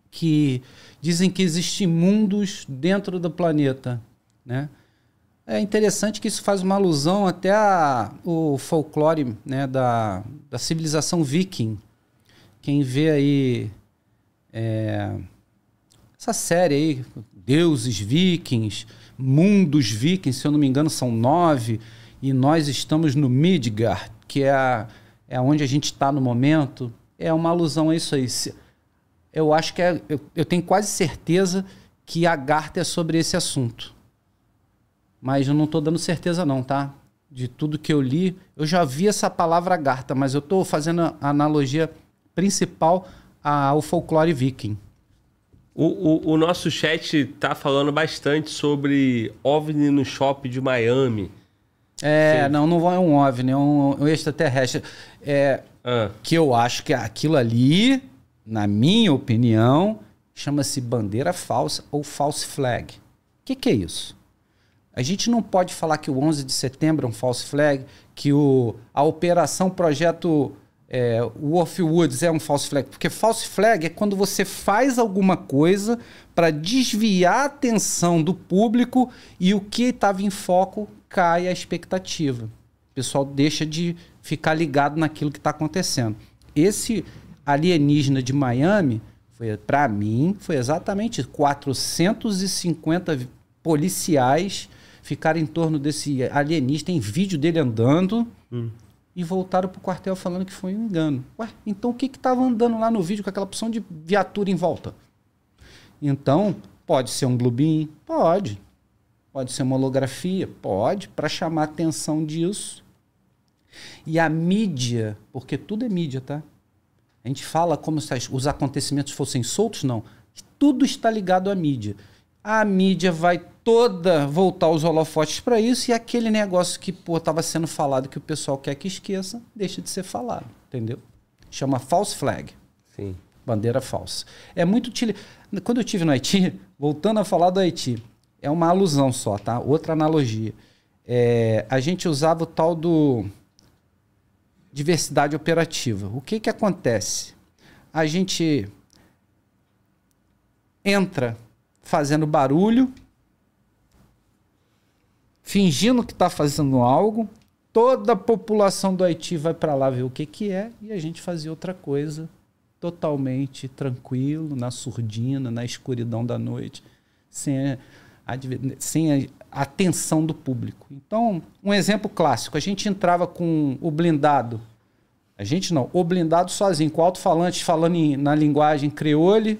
Que dizem que existem mundos dentro do planeta. Né? É interessante que isso faz uma alusão até ao folclore né, da, da civilização viking. Quem vê aí é, essa série aí, deuses vikings, mundos vikings, se eu não me engano são nove, e nós estamos no Midgard, que é, a, é onde a gente está no momento, é uma alusão a isso aí. Eu acho que é, eu, eu tenho quase certeza que a Garta é sobre esse assunto. Mas eu não estou dando certeza não, tá? De tudo que eu li, eu já vi essa palavra Garta, mas eu estou fazendo a analogia principal ao folclore viking. O, o, o, nosso chat está falando bastante sobre OVNI no shopping de Miami. É, Sim. não, não é um OVNI, é um, um extraterrestre. É, ah. Que eu acho que aquilo ali, na minha opinião, chama-se bandeira falsa ou false flag. O que, que é isso? A gente não pode falar que o 11 de setembro é um false flag, que o, a operação projeto é, Wolf Woods é um false flag, porque false flag é quando você faz alguma coisa para desviar a atenção do público e o que estava em foco cai a expectativa. O pessoal deixa de ficar ligado naquilo que está acontecendo. Esse alienígena de Miami, foi para mim, foi exatamente 450 policiais ficaram em torno desse alienista, tem vídeo dele andando. Hum e voltaram para o quartel falando que foi um engano. Ué, então o que que andando lá no vídeo com aquela opção de viatura em volta? Então, pode ser um Globin? Pode. Pode ser uma holografia? Pode, para chamar a atenção disso. E a mídia, porque tudo é mídia, tá? A gente fala como se os acontecimentos fossem soltos, não. Tudo está ligado à mídia. A mídia vai toda voltar os holofotes para isso e aquele negócio que estava sendo falado que o pessoal quer que esqueça, deixa de ser falado, entendeu? Chama false flag. Sim. Bandeira falsa. É muito util... Quando eu tive no Haiti, voltando a falar do Haiti, é uma alusão só, tá? Outra analogia. É, a gente usava o tal do diversidade operativa. O que que acontece? A gente entra fazendo barulho, fingindo que está fazendo algo, toda a população do Haiti vai para lá ver o que, que é e a gente fazia outra coisa totalmente tranquilo, na surdina, na escuridão da noite, sem sem a atenção do público. Então, um exemplo clássico: a gente entrava com o blindado. A gente não, o blindado sozinho, com alto-falante falando em, na linguagem creole,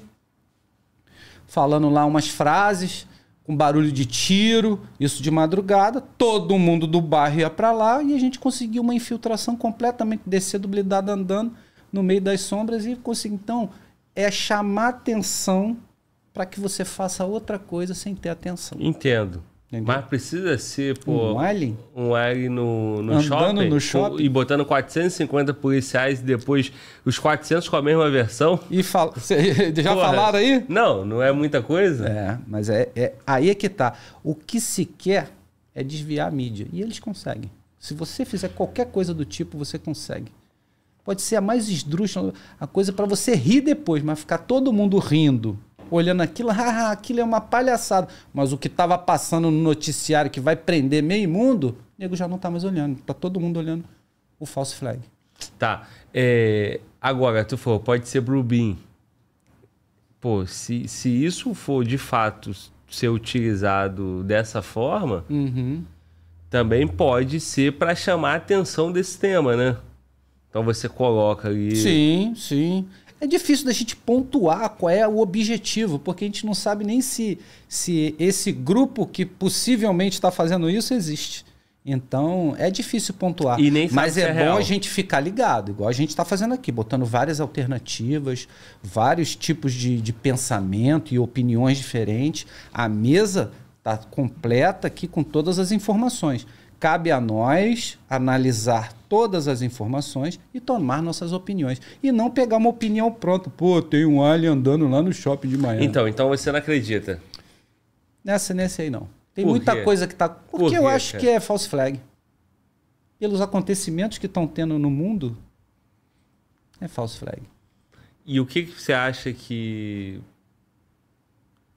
falando lá umas frases, com barulho de tiro, isso de madrugada. Todo mundo do bairro ia para lá e a gente conseguiu uma infiltração completamente descer do blindado andando no meio das sombras e conseguir. Então, é chamar atenção para que você faça outra coisa sem ter atenção. Entendo. Entendeu? Mas precisa ser pô, um alien, um alien no, no, shopping, no shopping, e botando 450 policiais e depois os 400 com a mesma versão. E fala, já Porra. falaram aí? Não, não é muita coisa. É, mas é, é aí é que tá. O que se quer é desviar a mídia e eles conseguem. Se você fizer qualquer coisa do tipo, você consegue. Pode ser a mais esdrúxula, a coisa para você rir depois, mas ficar todo mundo rindo olhando aquilo, ah, aquilo é uma palhaçada. Mas o que estava passando no noticiário que vai prender meio mundo, o nego já não está mais olhando. Está todo mundo olhando o false flag. Tá. É, agora, tu falou, pode ser Blue Pô, se, se isso for de fato ser utilizado dessa forma, uhum. também pode ser para chamar a atenção desse tema, né? Então você coloca ali. Sim, sim é difícil da gente pontuar qual é o objetivo, porque a gente não sabe nem se, se esse grupo que possivelmente está fazendo isso existe. Então é difícil pontuar. Mas é, é bom real. a gente ficar ligado, igual a gente está fazendo aqui, botando várias alternativas, vários tipos de, de pensamento e opiniões diferentes. A mesa está completa aqui com todas as informações. Cabe a nós analisar todas as informações e tomar nossas opiniões. E não pegar uma opinião pronta. Pô, tem um alien andando lá no shopping de manhã. Então, então você não acredita? Nessa, nesse aí não. Tem Por muita quê? coisa que está. Porque Por eu acho cara? que é false flag. Pelos acontecimentos que estão tendo no mundo, é false flag. E o que, que você acha que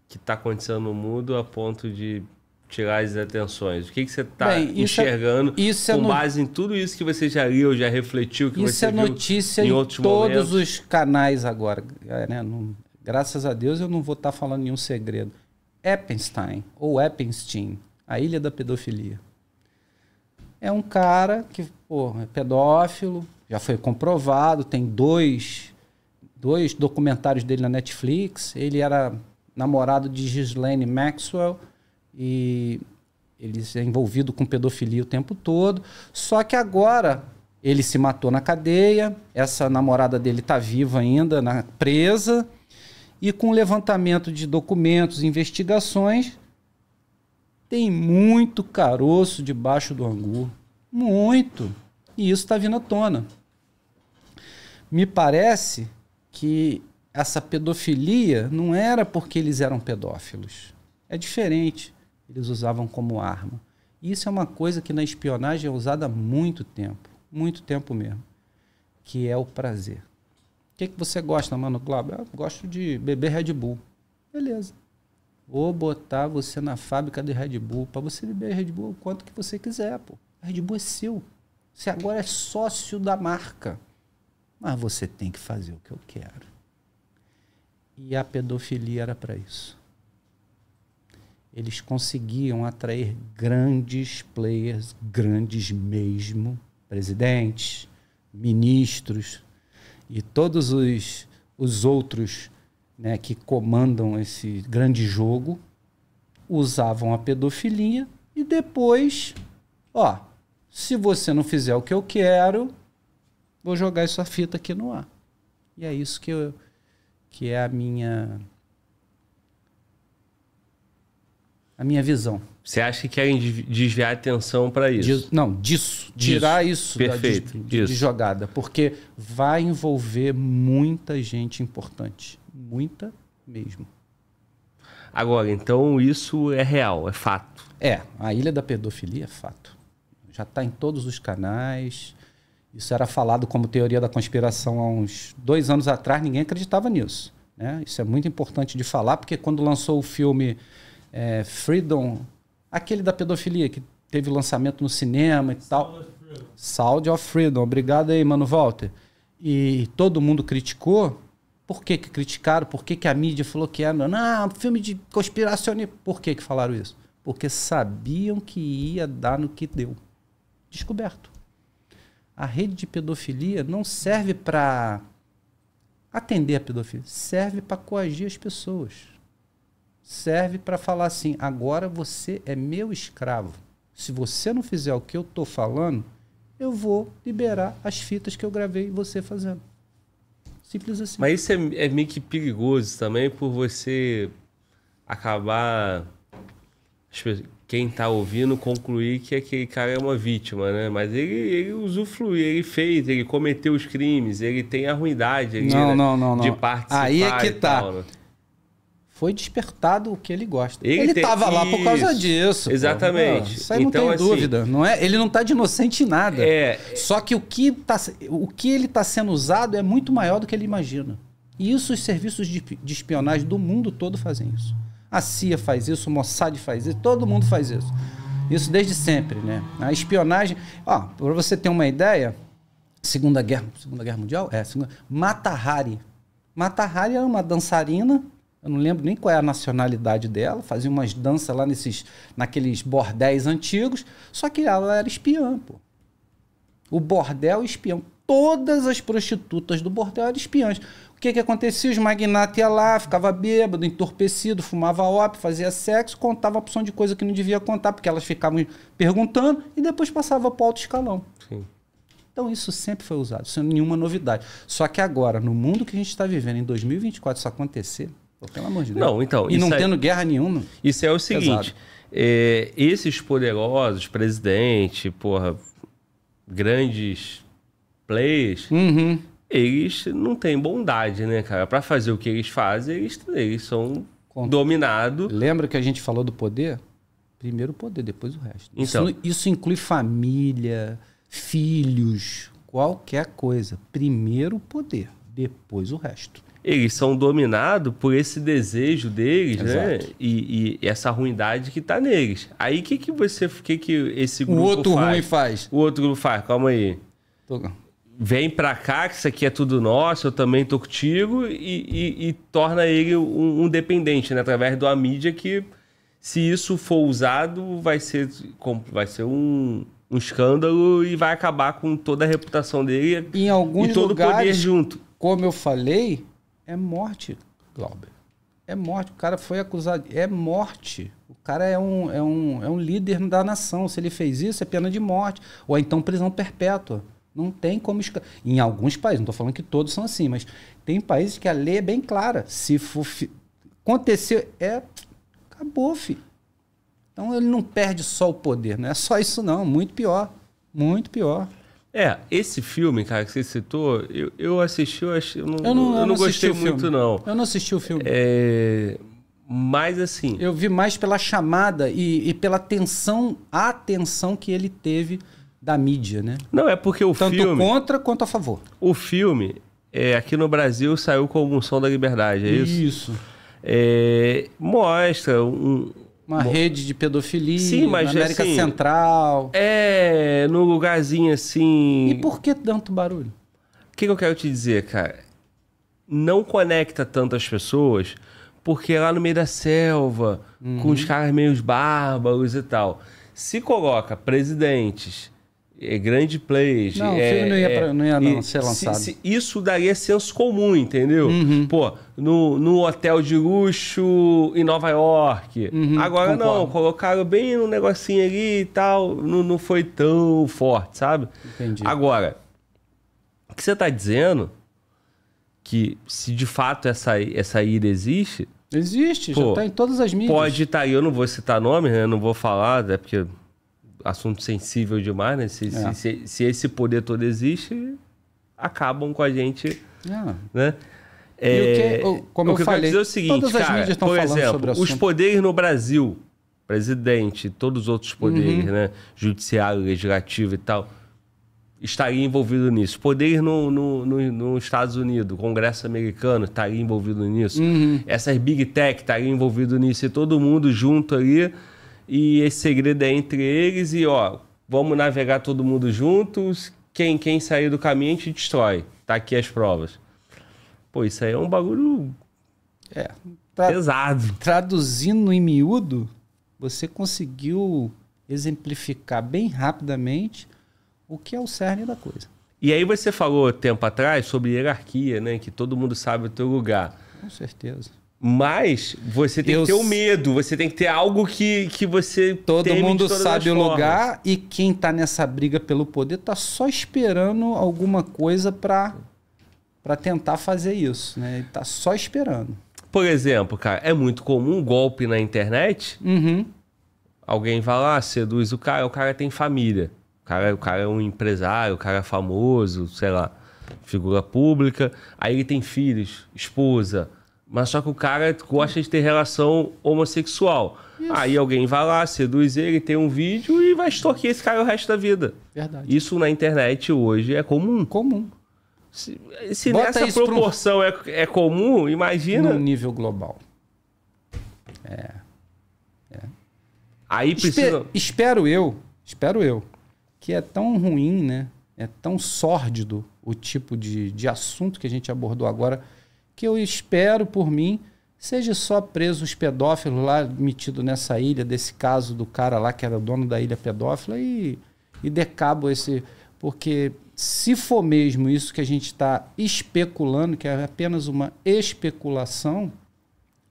que está acontecendo no mundo a ponto de tirar as atenções? O que, que você está é- enxergando é, isso é com no... base em tudo isso que você já leu, já refletiu, que isso você é viu notícia em, em todos momentos. os canais agora. Né? Não, graças a Deus eu não vou estar tá falando nenhum segredo. Eppenstein, ou Eppenstein, a ilha da pedofilia. É um cara que porra, é pedófilo, já foi comprovado, tem dois, dois documentários dele na Netflix. Ele era namorado de Ghislaine Maxwell, e ele é envolvido com pedofilia o tempo todo. Só que agora ele se matou na cadeia, essa namorada dele está viva ainda, na presa, e com levantamento de documentos, investigações, tem muito caroço debaixo do angu. Muito. E isso está vindo à tona. Me parece que essa pedofilia não era porque eles eram pedófilos. É diferente eles usavam como arma. Isso é uma coisa que na espionagem é usada há muito tempo, muito tempo mesmo, que é o prazer. O que, é que você gosta, mano, Cláudio? Eu ah, gosto de beber Red Bull. Beleza. Vou botar você na fábrica de Red Bull para você beber Red Bull o quanto que você quiser, pô. Red Bull é seu. Você agora é sócio da marca. Mas você tem que fazer o que eu quero. E a pedofilia era para isso eles conseguiam atrair grandes players, grandes mesmo, presidentes, ministros e todos os, os outros né, que comandam esse grande jogo usavam a pedofilia e depois, ó, se você não fizer o que eu quero, vou jogar essa fita aqui no ar. E é isso que, eu, que é a minha a minha visão. Você acha que querem desviar a atenção para isso? De, não, disso. Tirar isso Perfeito. Da, de, de, de, jogada. Porque vai envolver muita gente importante. Muita mesmo. Agora, então isso é real, é fato. É, a Ilha da Pedofilia é fato. Já está em todos os canais. Isso era falado como teoria da conspiração há uns dois anos atrás, ninguém acreditava nisso. Né? Isso é muito importante de falar, porque quando lançou o filme é, Freedom, aquele da pedofilia que teve lançamento no cinema e tal. Sound of Freedom. Obrigado aí, mano Walter. E todo mundo criticou. Por que, que criticaram? Por que, que a mídia falou que é, era não, filme de conspiração? Por que, que falaram isso? Porque sabiam que ia dar no que deu. Descoberto. A rede de pedofilia não serve para atender a pedofilia, serve para coagir as pessoas serve para falar assim: agora você é meu escravo. Se você não fizer o que eu estou falando, eu vou liberar as fitas que eu gravei você fazendo. Simples assim. Mas isso é, é meio que perigoso também por você acabar. Quem está ouvindo concluir que aquele cara é uma vítima, né? Mas ele, ele usufruiu, ele fez, ele cometeu os crimes, ele tem a ruindade ele, não, né? não, não, não. de participar. Aí é que tá. Tal, né? foi despertado o que ele gosta. Ele, estava lá por causa disso. Exatamente. Pô. Isso aí então, não tem assim, dúvida. Não é, ele não está de inocente em nada. É, Só que o que, tá, o que ele está sendo usado é muito maior do que ele imagina. E isso os serviços de, de espionagem do mundo todo fazem isso. A CIA faz isso, o Mossad faz isso, todo mundo faz isso. Isso desde sempre, né? A espionagem... Ó, para você ter uma ideia, Segunda Guerra, Segunda Guerra Mundial? É, segunda, Mata Hari. Mata Hari era é uma dançarina eu não lembro nem qual é a nacionalidade dela, fazia umas danças lá nesses, naqueles bordéis antigos, só que ela era espiã, pô. O bordel espião. Todas as prostitutas do bordel eram espiãs. O que que acontecia? Os magnatas iam lá, ficava bêbado, entorpecido, fumava ópio, fazia sexo, contava a opção de coisa que não devia contar, porque elas ficavam perguntando e depois passava para o alto escalão. Sim. Então isso sempre foi usado, é nenhuma novidade. Só que agora, no mundo que a gente está vivendo, em 2024, isso acontecer, pelo amor de Deus. Não, então, e não é, tendo guerra nenhuma. Isso é o seguinte: é, esses poderosos, presidente, porra, grandes players, uhum. eles não têm bondade, né, cara? Para fazer o que eles fazem, eles, eles são dominados. Lembra que a gente falou do poder? Primeiro o poder, depois o resto. Então, isso, isso inclui família, filhos, qualquer coisa. Primeiro o poder, depois o resto eles são dominados por esse desejo deles, né? Exato. né? E, e, essa ruindade que tá neles. Aí o que, que você. que, que esse grupo. O outro faz? ruim faz. O outro grupo faz, calma aí. Tô... Vem pra cá, que isso aqui é tudo nosso, eu também tô contigo, e, e, e torna ele um, um, dependente, né? Através de uma mídia que, se isso for usado, vai ser, vai ser um, um escândalo e vai acabar com toda a reputação dele em alguns e todo o poder junto. Como eu falei, é morte, Glauber. É morte. O cara foi acusado. É morte. O cara é um, é um, é um líder da nação. Se ele fez isso, é pena de morte. Ou então prisão perpétua. Não tem como. Em alguns países, não estou falando que todos são assim, mas tem países que a lei é bem clara. Se for. Fi... Aconteceu. É. Acabou, filho. Então ele não perde só o poder, não é só isso, não. Muito pior. Muito pior. É, esse filme, cara, que você citou, eu, eu assisti, eu, eu não, eu não, eu não gostei muito, não. Eu não assisti o filme. É, mas assim. Eu vi mais pela chamada e, e pela tensão, a atenção que ele teve da mídia, né? Não, é porque o Tanto filme. Tanto contra quanto a favor. O filme, é, aqui no Brasil, saiu com o Som da Liberdade, é isso? Isso. É, mostra um, uma Bom, rede de pedofilia sim, mas, na América assim, Central. É, num lugarzinho assim. E por que tanto barulho? O que, que eu quero te dizer, cara? Não conecta tantas pessoas porque é lá no meio da selva, uhum. com os caras meio bárbaros e tal. Se coloca presidentes, é grande plays. Não, é, o filme não ia, é, pra, não ia não, e, ser lançado. Se, se, isso daí é senso comum, entendeu? Uhum. Pô, no, no hotel de luxo em Nova York. Uhum, Agora concordo. não, colocaram bem no negocinho ali e tal. Não, não foi tão forte, sabe? Entendi. Agora, o que você está dizendo que se de fato essa, essa ira existe... Existe, pô, já está em todas as mídias. Pode estar, tá, eu não vou citar nome, né? não vou falar, é porque assunto sensível demais, né? Se, é. se, se, se, esse poder todo existe, acabam com a gente, é. né? É, o que, como o que eu, falei, quero dizer é o seguinte, todas cara, por exemplo, os poderes no Brasil, presidente, todos os outros uhum. poderes, uhum. né? Judiciário, legislativo e tal, estaria envolvido nisso. Poderes no, no, no, no Estados Unidos, Congresso americano estaria envolvido nisso. Uhum. Essas big tech estariam envolvido nisso. E todo mundo junto ali e esse segredo é entre eles e ó, vamos navegar todo mundo juntos, quem quem sair do caminho a gente destrói. Tá aqui as provas. Pô, isso aí é um bagulho é, tra pesado. Traduzindo em miúdo, você conseguiu exemplificar bem rapidamente o que é o cerne da coisa. E aí você falou tempo atrás sobre hierarquia, né, que todo mundo sabe o teu lugar. Com certeza. Mas você tem eu... que ter o medo, você tem que ter algo que, que você. Todo mundo sabe o lugar e quem tá nessa briga pelo poder tá só esperando alguma coisa para para tentar fazer isso, né? Ele tá só esperando. Por exemplo, cara, é muito comum um golpe na internet. Uhum. Alguém vai lá, seduz o cara, o cara tem família. O cara, o cara é um empresário, o cara é famoso, sei lá, figura pública. Aí ele tem filhos, esposa mas só que o cara gosta de ter relação homossexual. Isso. Aí alguém vai lá, seduz ele, tem um vídeo e vai extorquir esse cara o resto da vida. Verdade. Isso na internet hoje é comum. Comum. Se, se nessa proporção pro... é, é comum, imagina. No nível global. É. é. Aí Espe precisa. espero eu, espero eu, que é tão ruim, né? É tão sórdido o tipo de, de assunto que a gente abordou agora que eu espero por mim seja só preso os pedófilos lá metido nessa ilha, desse caso do cara lá que era dono da ilha pedófila e, e decabo esse. Porque se for mesmo isso que a gente está especulando, que é apenas uma especulação,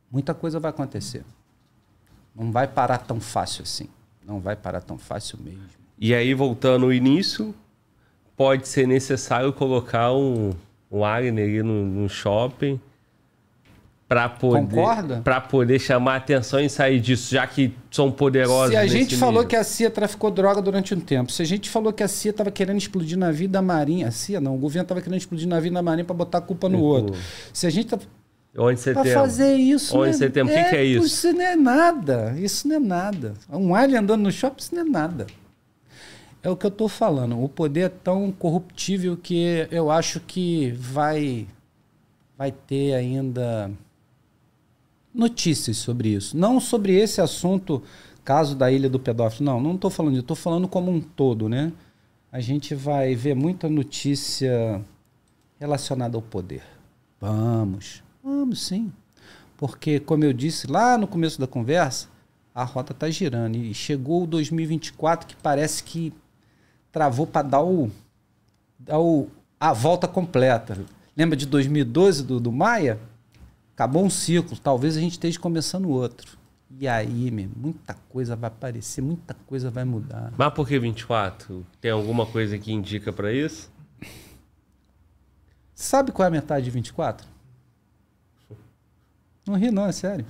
muita coisa vai acontecer. Não vai parar tão fácil assim. Não vai parar tão fácil mesmo. E aí, voltando ao início, pode ser necessário colocar um, o Agner ir num, shopping para poder para poder chamar atenção e sair disso, já que são poderosos. Se a gente falou que a CIA traficou droga durante um tempo, se a gente falou que a CIA estava querendo explodir na vida da Marinha, a CIA não, o governo estava querendo explodir na vida da Marinha para botar a culpa no tipo, outro. Se a gente tá Onde você tem? fazer isso. Onde é você tem? O que, é, que é isso? Isso não é nada. Isso não é nada. Um alien andando no shopping, isso não é nada. É o que eu estou falando. O poder é tão corruptível que eu acho que vai, vai ter ainda notícias sobre isso. Não sobre esse assunto, caso da ilha do pedófilo. Não, não estou falando disso. Estou falando como um todo, né? A gente vai ver muita notícia relacionada ao poder. Vamos, vamos sim. Porque, como eu disse lá no começo da conversa, a rota está girando. E chegou o 2024 que parece que travou para dar, o, dar o, a volta completa. Lembra de 2012 do, do Maia? Acabou um ciclo, talvez a gente esteja começando outro. E aí, meu, muita coisa vai aparecer, muita coisa vai mudar. Mas por que 24? Tem alguma coisa que indica para isso? Sabe qual é a metade de 24? Não ri não, é sério.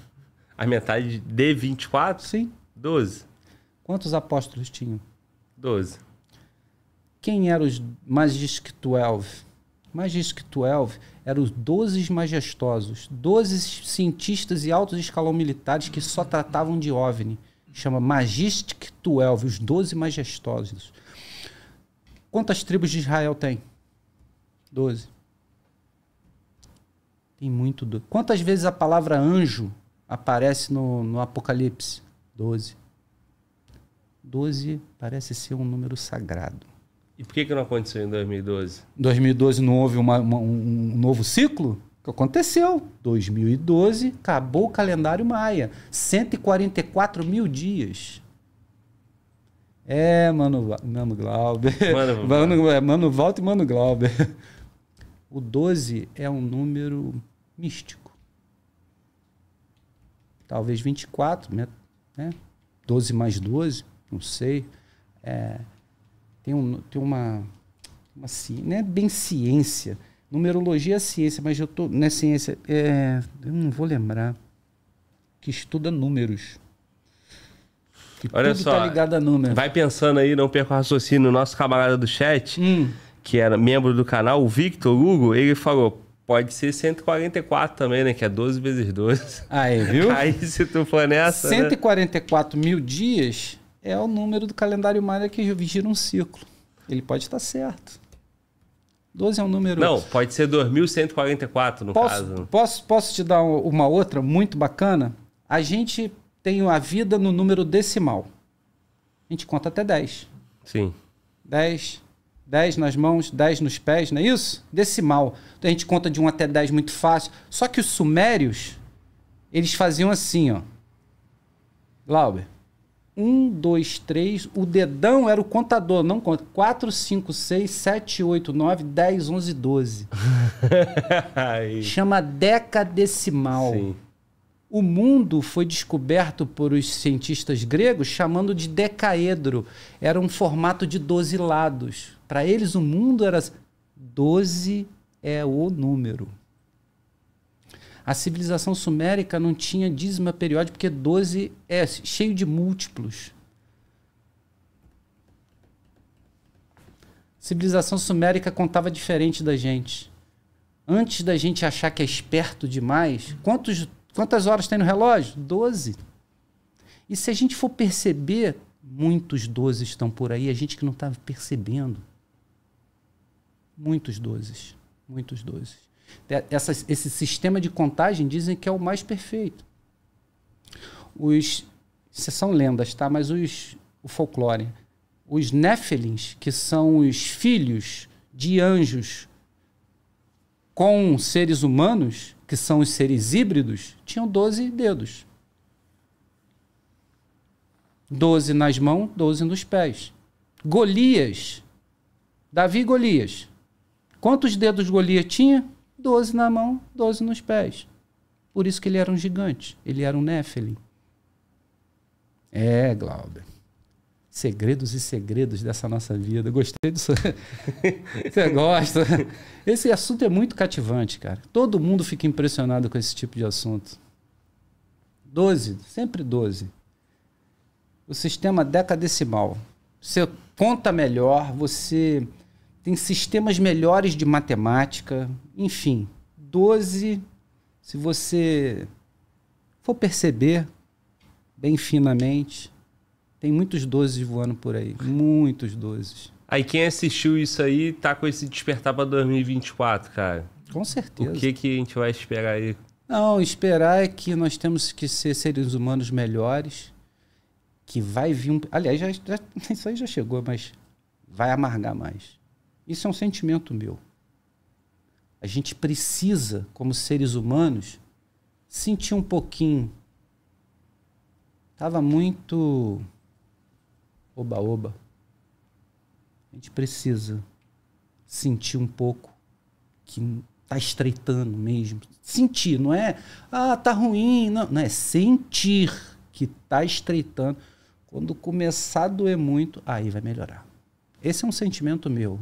A metade de 24? Sim. 12. Quantos apóstolos tinham? 12. Quem eram os Magic 12? Magic 12 eram os doze majestosos, doze cientistas e altos escalão militares que só tratavam de OVNI. Chama Magistic 12, os doze majestosos. Quantas tribos de Israel tem? Doze. Tem muito. Do... Quantas vezes a palavra anjo aparece no, no Apocalipse? Doze. Doze parece ser um número sagrado. E por que, que não aconteceu em 2012? 2012 não houve uma, uma, um novo ciclo? que aconteceu? 2012, acabou o calendário maia. 144 mil dias. É, Mano, Mano Glauber. Mano, Mano, Mano e Mano Glauber. O 12 é um número místico. Talvez 24, né? 12 é, mais 12, não sei. É, tem, um, tem uma, uma não é bem ciência. Numerologia é ciência, mas eu tô. Não é ciência. É, eu não vou lembrar. Que estuda números. Que Olha tá só. Tá ligado a número. Vai pensando aí, não perca o raciocínio. O nosso camarada do chat, hum. que era membro do canal, o Victor Hugo, ele falou. Pode ser 144 também, né? Que é 12 vezes 12. Aí, viu? Aí, se tu for nessa. 144 né? mil dias é o número do calendário Maia que gira um ciclo. Ele pode estar certo. 12 é um número. Não, pode ser 2144 no posso, caso. Posso, posso te dar uma outra muito bacana? A gente tem a vida no número decimal. A gente conta até 10. Sim. 10, 10 nas mãos, 10 nos pés, não é isso? Decimal. Então a gente conta de 1 até 10 muito fácil. Só que os sumérios, eles faziam assim, ó. Glauber um, dois, três. O dedão era o contador, não conta. Quatro, cinco, seis, sete, oito, nove, dez, onze, doze. Chama decadecimal. O mundo foi descoberto por os cientistas gregos chamando de decaedro. Era um formato de doze lados. Para eles, o mundo era doze é o número. A civilização sumérica não tinha dízima periódica, porque 12 é cheio de múltiplos. Civilização sumérica contava diferente da gente. Antes da gente achar que é esperto demais, quantos, quantas horas tem no relógio? 12. E se a gente for perceber, muitos 12 estão por aí, a gente que não estava tá percebendo. Muitos 12. Muitos 12. Essa, esse sistema de contagem dizem que é o mais perfeito. Os, são lendas, tá? Mas os, o folclore. Os Néfelins, que são os filhos de anjos com seres humanos, que são os seres híbridos, tinham 12 dedos. 12 nas mãos, 12 nos pés. Golias. Davi e Golias. Quantos dedos Golias tinha? 12 na mão, 12 nos pés. Por isso que ele era um gigante, ele era um Nephilim. É, Glauber. Segredos e segredos dessa nossa vida. Gostei disso. Você gosta? Esse assunto é muito cativante, cara. Todo mundo fica impressionado com esse tipo de assunto. 12, sempre 12. O sistema decadecimal. Você conta melhor, você tem sistemas melhores de matemática, enfim. 12, se você for perceber bem finamente, tem muitos 12 voando por aí, muitos 12. Aí quem assistiu isso aí tá com esse despertar para 2024, cara. Com certeza. O que que a gente vai esperar aí? Não, esperar é que nós temos que ser seres humanos melhores, que vai vir um, aliás, já, já, isso aí já chegou, mas vai amargar mais. Isso é um sentimento meu. A gente precisa, como seres humanos, sentir um pouquinho. Tava muito oba-oba. A gente precisa sentir um pouco que tá estreitando mesmo. Sentir, não é, ah, tá ruim, não, não é sentir que tá estreitando. Quando começar a doer muito, aí vai melhorar. Esse é um sentimento meu,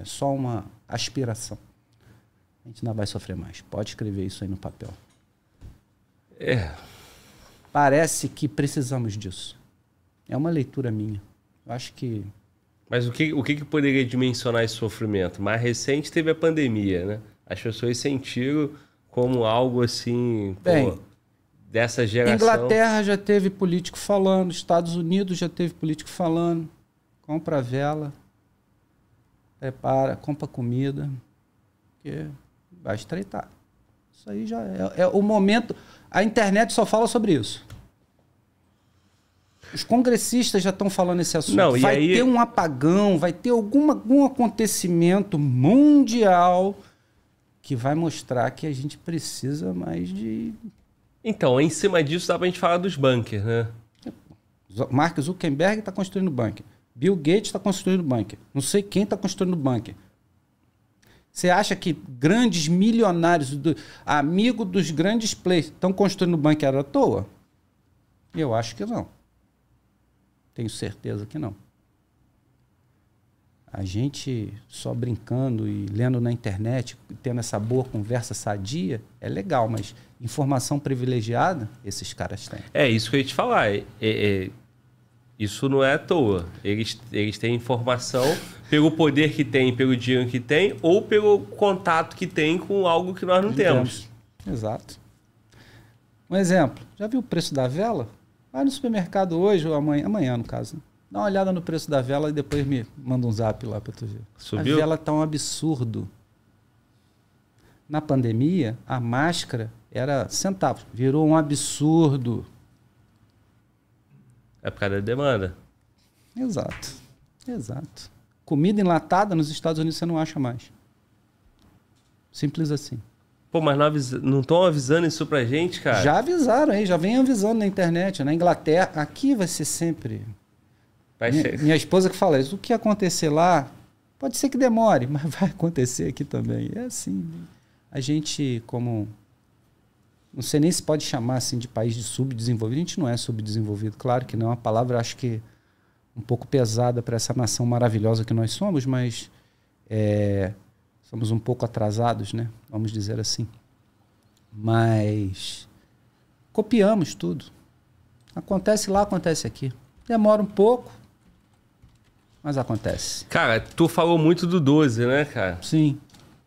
é só uma aspiração. A gente não vai sofrer mais. Pode escrever isso aí no papel. É. Parece que precisamos disso. É uma leitura minha. Eu acho que. Mas o que, o que, poderia dimensionar esse sofrimento? Mais recente teve a pandemia, né? As pessoas sentiram como algo assim. Bem, pô, dessa geração. Inglaterra já teve político falando, Estados Unidos já teve político falando. Compra a vela prepara, compra comida, porque vai estreitar. Isso aí já é, é o momento. A internet só fala sobre isso. Os congressistas já estão falando esse assunto. Não, vai aí... ter um apagão, vai ter algum algum acontecimento mundial que vai mostrar que a gente precisa mais de. Então, em cima disso dá pra gente falar dos bunkers, né? Mark Zuckerberg está construindo bunker. Bill Gates está construindo bunker. Não sei quem está construindo bunker. Você acha que grandes milionários, do, amigo dos grandes players, estão construindo bunker à toa? Eu acho que não. Tenho certeza que não. A gente só brincando e lendo na internet, tendo essa boa conversa sadia, é legal, mas informação privilegiada, esses caras têm. É isso que eu ia te falar. É, é isso não é à toa. Eles, eles têm informação pelo poder que tem, pelo dinheiro que tem, ou pelo contato que tem com algo que nós não temos. temos. Exato. Um exemplo. Já viu o preço da vela? Vai no supermercado hoje ou amanhã, amanhã no caso. Né? Dá uma olhada no preço da vela e depois me manda um zap lá para tu ver. Subiu? A vela tá um absurdo. Na pandemia, a máscara era centavos. Virou um absurdo. É por causa da demanda. Exato. Exato. Comida enlatada nos Estados Unidos você não acha mais. Simples assim. Pô, mas não estão avisando isso pra gente, cara? Já avisaram aí, já vem avisando na internet. Na Inglaterra, aqui vai ser sempre. Vai minha, ser. minha esposa que fala isso. O que acontecer lá, pode ser que demore, mas vai acontecer aqui também. É assim. A gente, como não sei nem se pode chamar assim de país de subdesenvolvido. A gente não é subdesenvolvido, claro que não. É uma palavra, acho que um pouco pesada para essa nação maravilhosa que nós somos, mas é, somos um pouco atrasados, né? Vamos dizer assim. Mas copiamos tudo. Acontece lá, acontece aqui. Demora um pouco, mas acontece. Cara, tu falou muito do 12, né, cara? Sim.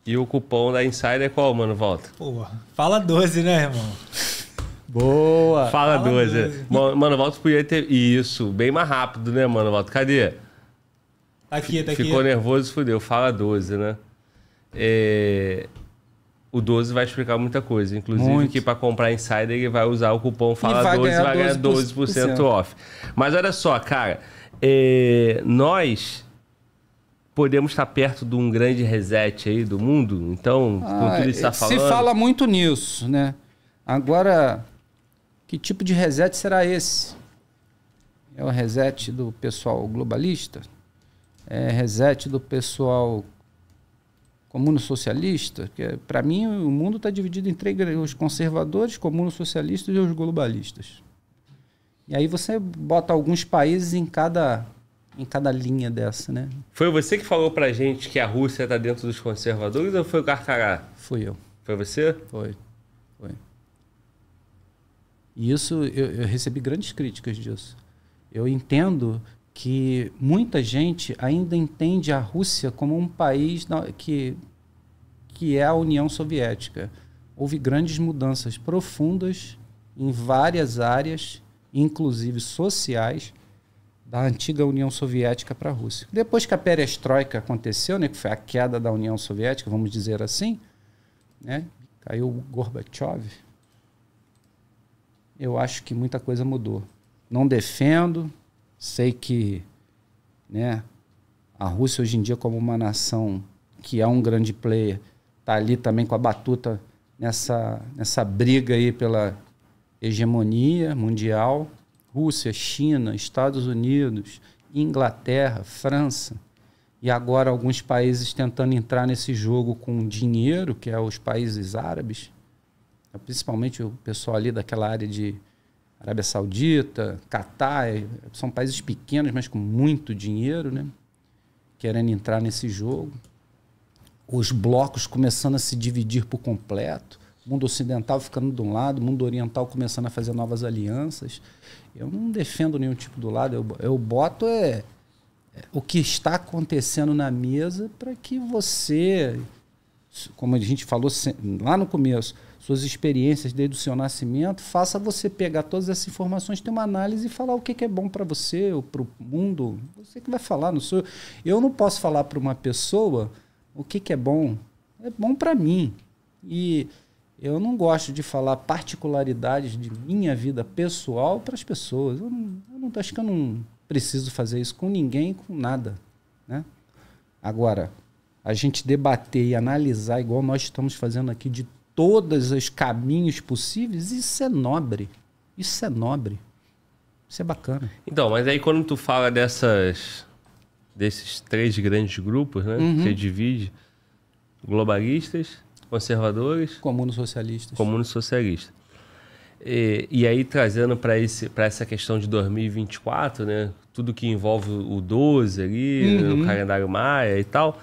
E o cupom da Insider é qual, mano? Volta. Porra, fala 12, né, irmão? Boa! Fala, fala 12. 12. Mano, Volta pro IET. Isso, bem mais rápido, né, mano? Volta, cadê? Tá aqui, tá aqui. Ficou nervoso e fudeu. Fala 12, né? É... O 12 vai explicar muita coisa. Inclusive Muito. que para comprar Insider ele vai usar o cupom Fala 12 e vai ganhar 12%, 12% off. Mas olha só, cara. É... Nós podemos estar perto de um grande reset aí do mundo? Então, ah, com tudo ah, isso está falando... Se fala muito nisso, né? Agora, que tipo de reset será esse? É o reset do pessoal globalista? É reset do pessoal comuno socialista? Porque, para mim, o mundo está dividido entre os conservadores, comuno socialistas e os globalistas. E aí você bota alguns países em cada em cada linha dessa, né? Foi você que falou pra gente que a Rússia tá dentro dos conservadores ou foi o Carcará? Fui eu. Foi você? Foi. Foi. E isso, eu, eu recebi grandes críticas disso. Eu entendo que muita gente ainda entende a Rússia como um país que, que é a União Soviética. Houve grandes mudanças profundas em várias áreas, inclusive sociais, da antiga União Soviética para a Rússia. Depois que a perestroika aconteceu, né, que foi a queda da União Soviética, vamos dizer assim, né, caiu Gorbachev, eu acho que muita coisa mudou. Não defendo, sei que né, a Rússia hoje em dia como uma nação que é um grande player, está ali também com a batuta nessa, nessa briga aí pela hegemonia mundial, Rússia, China, Estados Unidos, Inglaterra, França, e agora alguns países tentando entrar nesse jogo com dinheiro, que é os países árabes, né, principalmente o pessoal ali daquela área de Arábia Saudita, Catar, é, são países pequenos, mas com muito dinheiro, né? querendo entrar nesse jogo. Os blocos começando a se dividir por completo, mundo ocidental ficando de um lado, mundo oriental começando a fazer novas alianças. Eu não defendo nenhum tipo do lado. Eu, eu boto é, é o que está acontecendo na mesa para que você, como a gente falou lá no começo, suas experiências desde o seu nascimento, faça você pegar todas essas informações, ter uma análise e falar o que, que é bom para você ou para o mundo. Você que vai falar, não sou eu. não posso falar para uma pessoa o que, que é bom. É bom para mim. E eu não gosto de falar particularidades de minha vida pessoal para as pessoas. Eu, não, eu não, acho que eu não preciso fazer isso com ninguém, com nada. Né? Agora, a gente debater e analisar, igual nós estamos fazendo aqui, de todos os caminhos possíveis, isso é nobre. Isso é nobre. Isso é bacana. Então, mas aí quando tu fala dessas desses três grandes grupos, né? Uhum. Que você divide, globalistas, conservadores. Comunos socialistas. Comunos socialistas. E, e aí, trazendo para essa questão de 2024, né? Tudo que envolve o 12 ali, uhum. o calendário maia e tal.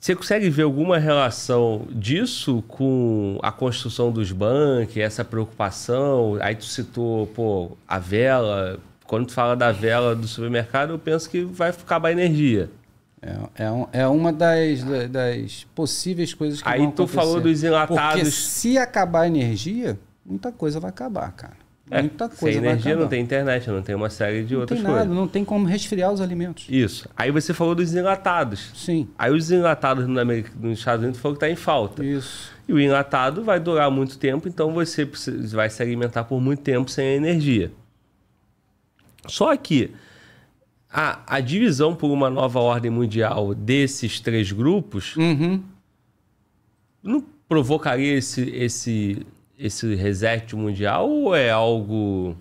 Você consegue ver alguma relação disso com a construção dos bancos, essa preocupação? Aí tu citou, pô, a vela. Quando tu fala da vela do supermercado, eu penso que vai acabar a energia. É, é, é, uma das, das possíveis coisas que Aí vão acontecer. Aí tu falou dos enlatados. Porque se acabar a energia, muita coisa vai acabar, cara. É, muita coisa sem energia não tem internet, não tem uma série de não outras tem nada, coisas. Não tem como resfriar os alimentos. Isso. Aí você falou dos enlatados. Sim. Aí os enlatados no América, nos Estados Unidos falou que está em falta. Isso. E o enlatado vai durar muito tempo, então você vai se alimentar por muito tempo sem energia. Só que a, a divisão por uma nova ordem mundial desses três grupos uhum. não provocaria esse, esse, esse reset mundial ou é algo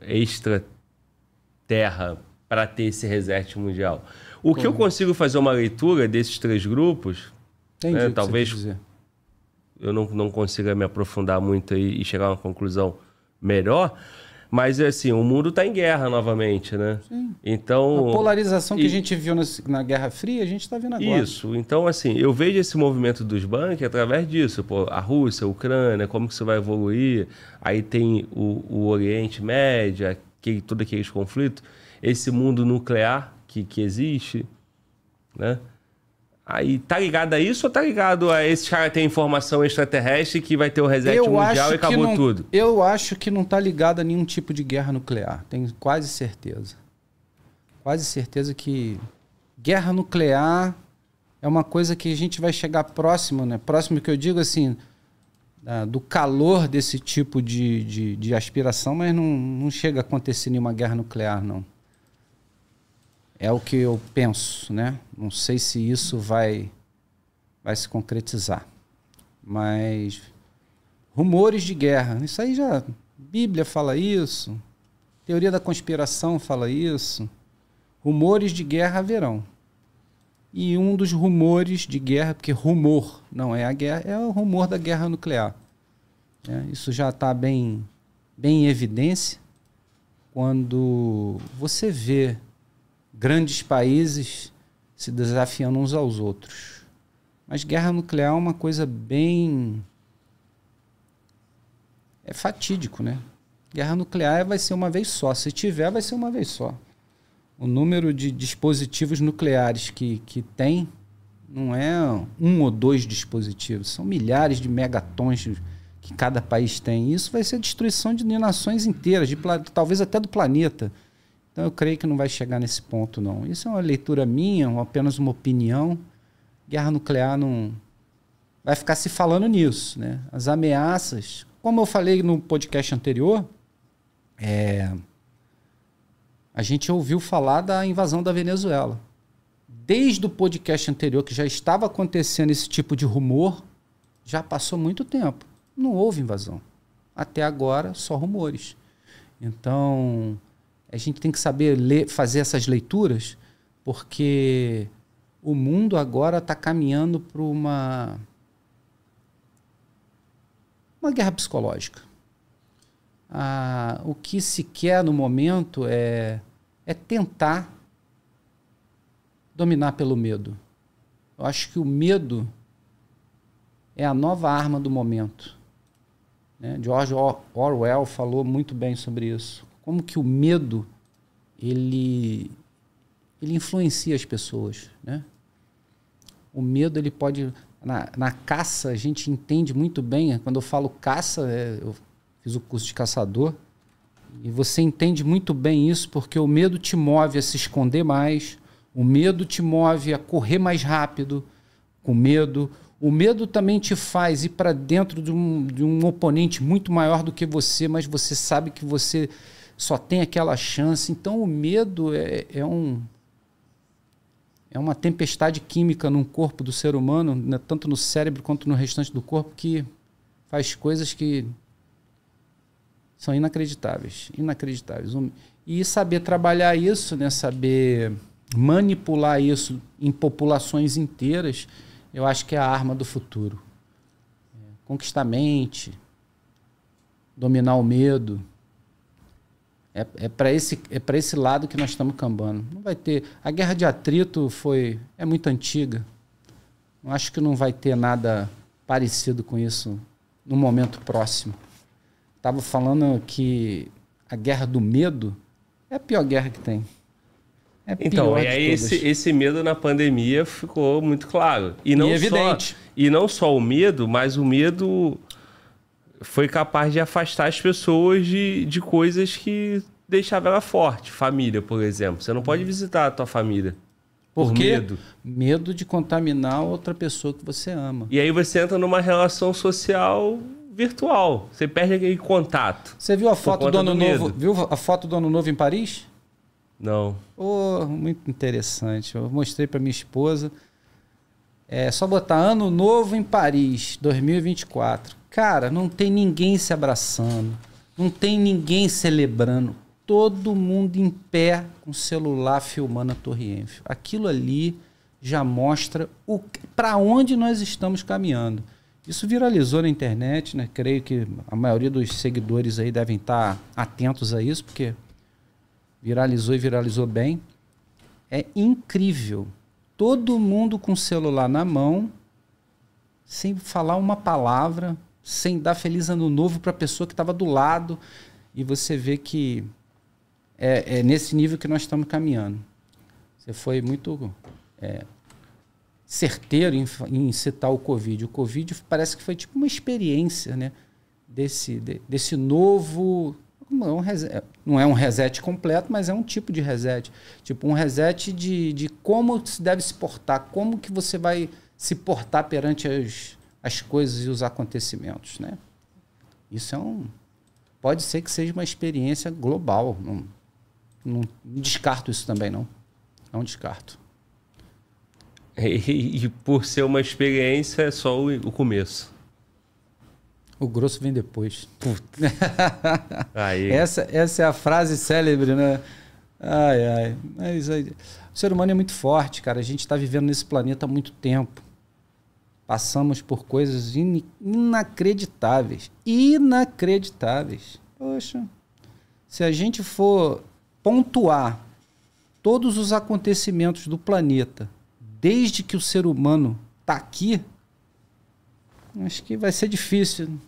extra-terra para ter esse reset mundial? O que uhum. eu consigo fazer uma leitura desses três grupos, Entendi né, talvez eu não, não consiga me aprofundar muito e, e chegar a uma conclusão melhor, mas assim, o mundo está em guerra novamente, né? Sim. Então. A polarização que a gente viu na Guerra Fria, a gente está vendo agora. Isso. Então, assim, eu vejo esse movimento dos bancos através disso. Pô, a Rússia, a Ucrânia, como que isso vai evoluir? Aí tem o, o Oriente Médio, que todo aqueles conflitos, esse mundo nuclear que, que existe, né? Aí, tá ligado a isso ou tá ligado a esse cara ter informação extraterrestre que vai ter o reset eu mundial e acabou não, tudo? Eu acho que não tá ligado a nenhum tipo de guerra nuclear. Tenho quase certeza. Quase certeza que guerra nuclear é uma coisa que a gente vai chegar próximo, né? Próximo que eu digo assim, do calor desse tipo de, de, de aspiração, mas não, não chega a acontecer nenhuma guerra nuclear, não. É o que eu penso, né? Não sei se isso vai, vai se concretizar. Mas rumores de guerra, isso aí já. Bíblia fala isso, teoria da conspiração fala isso. Rumores de guerra haverão. E um dos rumores de guerra, porque rumor não é a guerra, é o rumor da guerra nuclear. É, isso já está bem, bem em evidência quando você vê grandes países se desafiando uns aos outros. Mas guerra nuclear é uma coisa bem. É fatídico, né? Guerra nuclear vai ser uma vez só. Se tiver, vai ser uma vez só. O número de dispositivos nucleares que, que tem não é um ou dois dispositivos, são milhares de megatons que cada país tem. Isso vai ser destruição de nações inteiras, de, talvez até do planeta. Então eu creio que não vai chegar nesse ponto, não. Isso é uma leitura minha, apenas uma opinião. Guerra nuclear não. Vai ficar se falando nisso, né? As ameaças. Como eu falei no podcast anterior, é... a gente ouviu falar da invasão da Venezuela. Desde o podcast anterior, que já estava acontecendo esse tipo de rumor, já passou muito tempo. Não houve invasão. Até agora, só rumores. Então, a gente tem que saber ler, fazer essas leituras, porque o mundo agora está caminhando para uma uma guerra psicológica. Ah, o que se quer no momento é, é tentar dominar pelo medo. Eu acho que o medo é a nova arma do momento. Né? George Orwell falou muito bem sobre isso como que o medo ele ele influencia as pessoas, né? O medo ele pode na, na caça a gente entende muito bem. Né? Quando eu falo caça, é, eu fiz o curso de caçador e você entende muito bem isso porque o medo te move a se esconder mais, o medo te move a correr mais rápido, com medo. O medo também te faz ir para dentro de um, de um oponente muito maior do que você, mas você sabe que você só tem aquela chance. Então o medo é, é um é uma tempestade química no corpo do ser humano, né, tanto no cérebro quanto no restante do corpo, que faz coisas que são inacreditáveis, inacreditáveis. E saber trabalhar isso, né, saber manipular isso em populações inteiras, eu acho que é a arma do futuro. É conquistar a mente, dominar o medo, é, é para esse, é esse lado que nós estamos cambando. Não vai ter. A guerra de atrito foi é muito antiga. Eu acho que não vai ter nada parecido com isso no momento próximo. Estava falando que a guerra do medo é a pior guerra que tem. É então, e aí esse, esse, medo na pandemia ficou muito claro. E não e é evidente. Só, e não só o medo, mas o medo foi capaz de afastar as pessoas de, de coisas que deixavam ela forte. Família, por exemplo. Você não pode uhum. visitar a tua família. Por, por medo. Medo de contaminar outra pessoa que você ama. E aí você entra numa relação social virtual. Você perde aquele contato. Você viu a foto do ano do novo? Viu a foto do ano novo em Paris? Não. Oh, muito interessante. Eu mostrei para minha esposa. É só botar Ano Novo em Paris, 2024. Cara, não tem ninguém se abraçando, não tem ninguém celebrando. Todo mundo em pé com celular filmando a Torre Eiffel. Aquilo ali já mostra para onde nós estamos caminhando. Isso viralizou na internet, né? Creio que a maioria dos seguidores aí devem estar tá atentos a isso, porque viralizou e viralizou bem. É incrível todo mundo com o celular na mão, sem falar uma palavra, sem dar feliz ano novo para a pessoa que estava do lado. E você vê que é, é, nesse nível que nós estamos caminhando. Você foi muito é, certeiro em, em, citar o Covid. O Covid parece que foi tipo uma experiência né? desse, de, desse novo não, é é, não é um reset completo, mas é um tipo de reset. Tipo, um reset de, de como se deve se portar, como que você vai se portar perante as, as coisas e os acontecimentos, né? Isso é um... Pode ser que seja uma experiência global. Não, não descarto isso também, não. Não descarto. E, e por ser uma experiência, é só o, o começo. O grosso vem depois. Aí. Essa, essa é a frase célebre, né? Ai, ai. Mas aí. o ser humano é muito forte, cara. A gente está vivendo nesse planeta há muito tempo. Passamos por coisas in, inacreditáveis. Inacreditáveis. Poxa. Se a gente for pontuar todos os acontecimentos do planeta desde que o ser humano está aqui, acho que vai ser difícil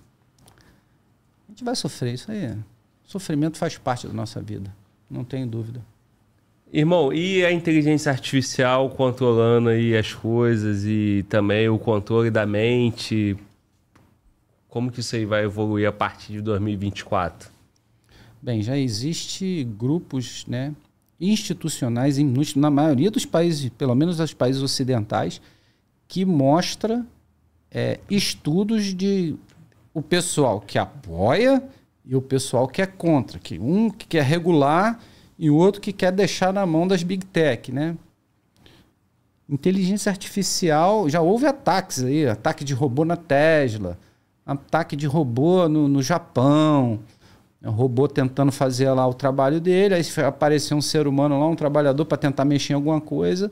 gente vai sofrer isso aí. É. Sofrimento faz parte da nossa vida, não tenho dúvida. Irmão, e a inteligência artificial controlando aí as coisas e também o controle da mente? Como que isso aí vai evoluir a partir de 2024? Bem, já existe grupos, né, institucionais na maioria dos países, pelo menos os países ocidentais, que mostra é, estudos de o pessoal que apoia e o pessoal que é contra, que um que quer regular e o outro que quer deixar na mão das big tech, né? Inteligência artificial, já houve ataques aí, ataque de robô na Tesla, ataque de robô no, no Japão, um robô tentando fazer lá o trabalho dele, aí apareceu um ser humano lá, um trabalhador para tentar mexer em alguma coisa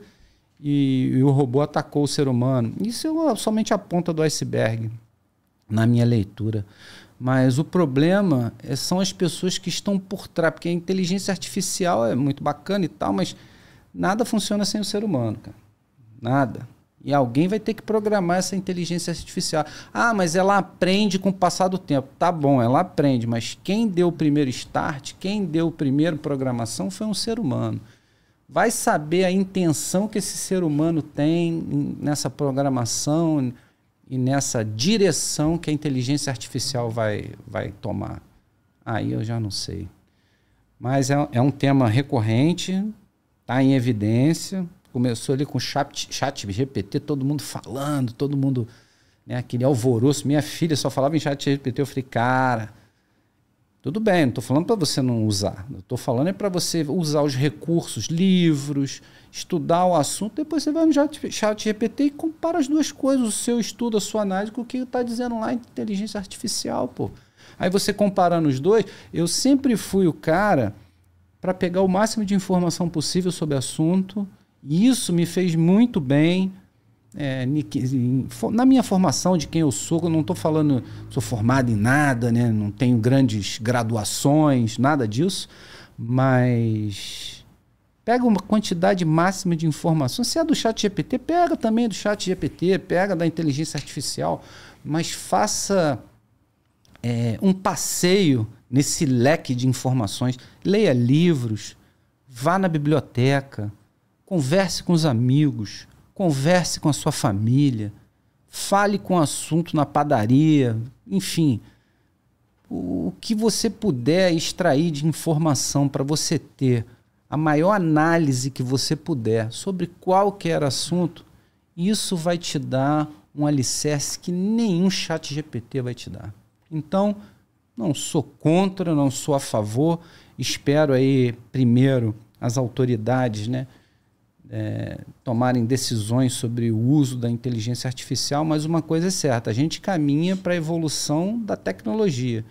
e, e o robô atacou o ser humano. Isso é somente a ponta do iceberg na minha leitura. Mas o problema é, são as pessoas que estão por trás, porque a inteligência artificial é muito bacana e tal, mas nada funciona sem o ser humano, cara. Nada. E alguém vai ter que programar essa inteligência artificial. Ah, mas ela aprende com o passar do tempo. Tá bom, ela aprende, mas quem deu o primeiro start, quem deu o primeiro programação foi um ser humano. Vai saber a intenção que esse ser humano tem nessa programação, e nessa direção que a inteligência artificial vai, vai tomar. Aí eu já não sei. Mas é, é um tema recorrente, está em evidência. Começou ali com chat, chat GPT, todo mundo falando, todo mundo. Né, aquele alvoroço. Minha filha só falava em chat GPT. Eu falei, cara, tudo bem, não estou falando para você não usar. Estou falando é para você usar os recursos, livros, estudar o assunto. Depois você vai no chat, chat GPT e compara as duas coisas, o seu estudo, a sua análise, com o que está dizendo lá inteligência artificial, pô. Aí você comparando os dois, eu sempre fui o cara para pegar o máximo de informação possível sobre o assunto. E isso me fez muito bem é, na minha formação de quem eu sou, eu não estou falando, sou formado em nada, né? não tenho grandes graduações, nada disso, mas pega uma quantidade máxima de informações. Se é do chat GPT, pega também do chat GPT, pega da inteligência artificial, mas faça é, um passeio nesse leque de informações. Leia livros, vá na biblioteca, converse com os amigos, Converse com a sua família, fale com o assunto na padaria, enfim. O que você puder extrair de informação para você ter a maior análise que você puder sobre qualquer assunto, isso vai te dar um alicerce que nenhum chat GPT vai te dar. Então, não sou contra, não sou a favor. Espero aí primeiro as autoridades, né, é, tomarem decisões sobre o uso da inteligência artificial, mas uma coisa é certa: a gente caminha para a evolução da tecnologia.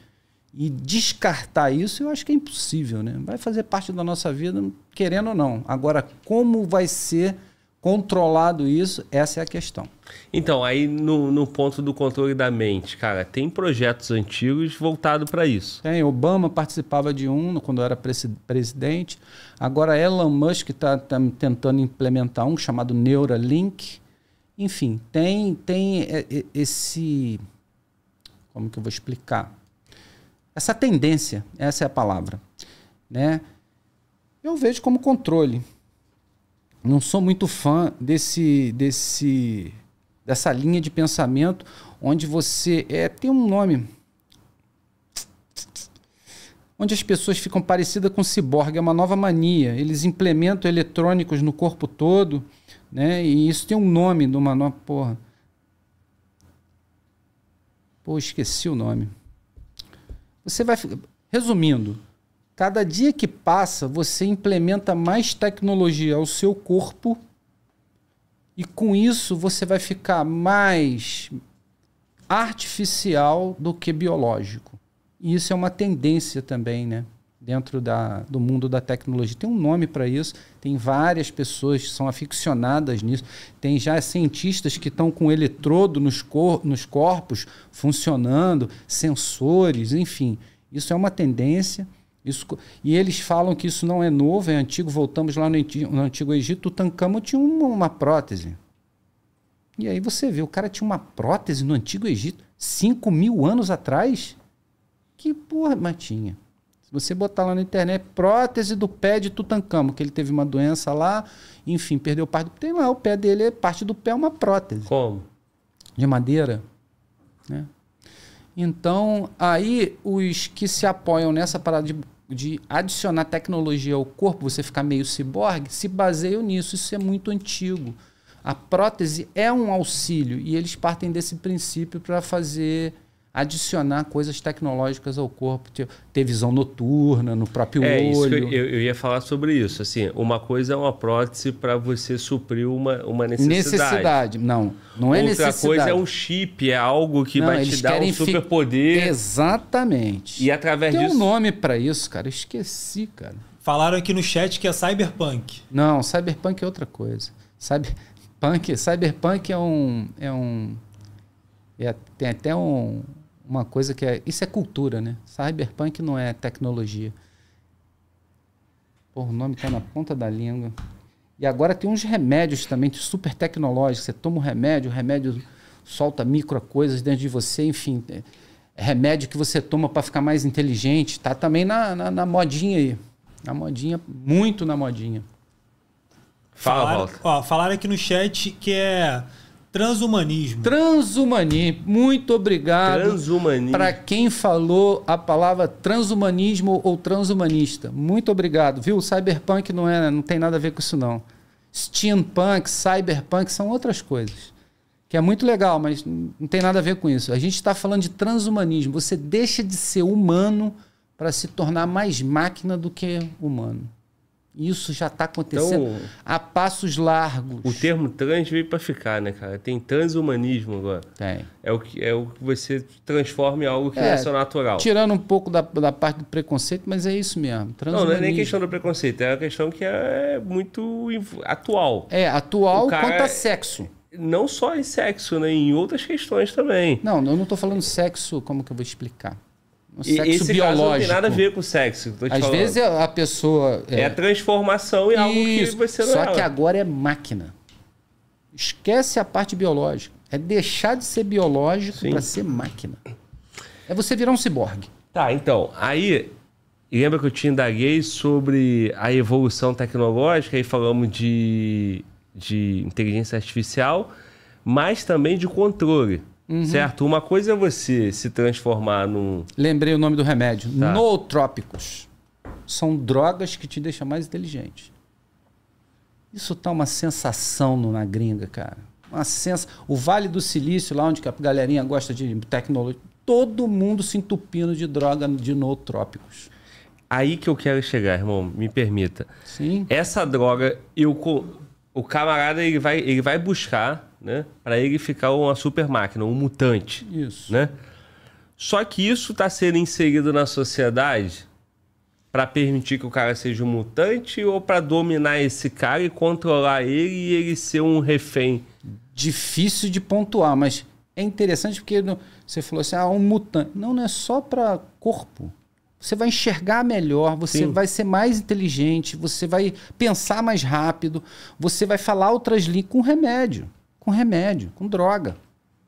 E descartar isso eu acho que é impossível, né? Vai fazer parte da nossa vida, querendo ou não. Agora, como vai ser controlado isso? Essa é a questão. Então, aí no, no ponto do controle da mente, cara, tem projetos antigos voltados para isso. Tem, Obama participava de um quando era presidente. Agora Elon Musk está tá tentando implementar um chamado Neuralink. Enfim, tem, tem é, é, esse. Como que eu vou explicar? Essa tendência, essa é a palavra. Né? Eu vejo como controle não sou muito fã desse, desse, dessa linha de pensamento onde você é tem um nome onde as pessoas ficam parecidas com ciborgue, é uma nova mania. Eles implementam eletrônicos no corpo todo, né? E isso tem um nome de uma nova porra. Pô, esqueci o nome. Você vai resumindo, Cada dia que passa, você implementa mais tecnologia ao seu corpo e com isso você vai ficar mais artificial do que biológico. E isso é uma tendência também, né? Dentro da, do mundo da tecnologia. Tem um nome para isso, tem várias pessoas que são aficionadas nisso. Tem já cientistas que estão com eletrodo nos, cor, nos corpos funcionando, sensores, enfim. Isso é uma tendência. Isso, e eles falam que isso não é novo, é antigo. Voltamos lá no, no Antigo Egito, Tutankhamon tinha uma, uma prótese. E aí você vê, o cara tinha uma prótese no Antigo Egito, 5 mil anos atrás? Que porra, mas tinha. Se você botar lá na internet, prótese do pé de Tutankhamon, que ele teve uma doença lá, enfim, perdeu parte do... Tem lá, o pé dele, é parte do pé é uma prótese. Como? De madeira, né? Então, aí os que se apoiam nessa parada de de adicionar tecnologia ao corpo, você ficar meio ciborgue, se baseiam nisso. Isso é muito antigo. A prótese é um auxílio e eles partem desse princípio para fazer adicionar coisas tecnológicas ao corpo, ter, ter visão noturna no próprio é, olho. Eu, eu, ia falar sobre isso. Assim, uma coisa é uma prótese para você suprir uma, uma necessidade. Necessidade, não, não é Outra necessidade. Outra coisa é um chip, é algo que não, vai te dar um superpoder. Fi... Exatamente. E através Tem disso. Tem um nome para isso, cara. esqueci, cara. Falaram aqui no chat que é cyberpunk. Não, cyberpunk é outra coisa. Cyberpunk, cyberpunk é um, é um é, tem até um, uma coisa que é. Isso é cultura, né? Cyberpunk não é tecnologia. Porra, o nome tá na ponta da língua. E agora tem uns remédios também super tecnológicos. Você toma um remédio, o remédio solta micro coisas dentro de você, enfim. É remédio que você toma para ficar mais inteligente. Tá também na, na, na, modinha aí. Na modinha, muito na modinha. Fala, falaram, Ó, falaram aqui no chat que é Transhumanismo. Transhumanismo. Muito obrigado. Transhumanismo. Para quem falou a palavra transhumanismo ou transhumanista. Muito obrigado, viu? Cyberpunk não é, não tem nada a ver com isso não. Steampunk, cyberpunk são outras coisas. Que é muito legal, mas não tem nada a ver com isso. A gente está falando de transhumanismo. Você deixa de ser humano para se tornar mais máquina do que humano. Isso já está acontecendo então, a passos largos. O termo trans veio para ficar, né, cara? Tem transhumanismo agora. Tem. É o que, é o que você transforma em algo que é, é só natural. Tirando um pouco da, da parte do preconceito, mas é isso mesmo. Não, não é nem questão do preconceito, é uma questão que é, é muito atual. É, atual cara... quanto a sexo não só em sexo, né? Em outras questões também. Não, eu não estou falando sexo, como que eu vou explicar? Um sexo esse biológico. não tem nada a ver com sexo. Às falando. vezes a pessoa. É, é a transformação em Isso. algo que você não Só é que agora é máquina. Esquece a parte biológica. É deixar de ser biológico para ser máquina. É você virar um ciborgue. Tá, então. Aí lembra que eu te indaguei sobre a evolução tecnológica e falamos de, de inteligência artificial, mas também de controle. Uhum. Certo? Uma coisa é você se transformar num. Lembrei o nome do remédio: tá. nootrópicos. São drogas que te deixam mais inteligente. Isso tá uma sensação na gringa, cara. Uma sensa... O Vale do Silício, lá onde a galerinha gosta de tecnologia, todo mundo se entupindo de droga de nootrópicos. Aí que eu quero chegar, irmão, me permita. Sim. Essa droga, eu, o camarada ele vai, ele vai buscar né? Para ele ficar uma super máquina, um mutante, isso. né? Só que isso está sendo inserido na sociedade para permitir que o cara seja um mutante ou para dominar esse cara e controlar ele e ele ser um refém? Difícil de pontuar, mas é interessante porque você falou assim, ah, um mutante. Não, não é só para corpo. Você vai enxergar melhor, você Sim. vai ser mais inteligente, você vai pensar mais rápido, você vai falar outras línguas com remédio com remédio, com droga.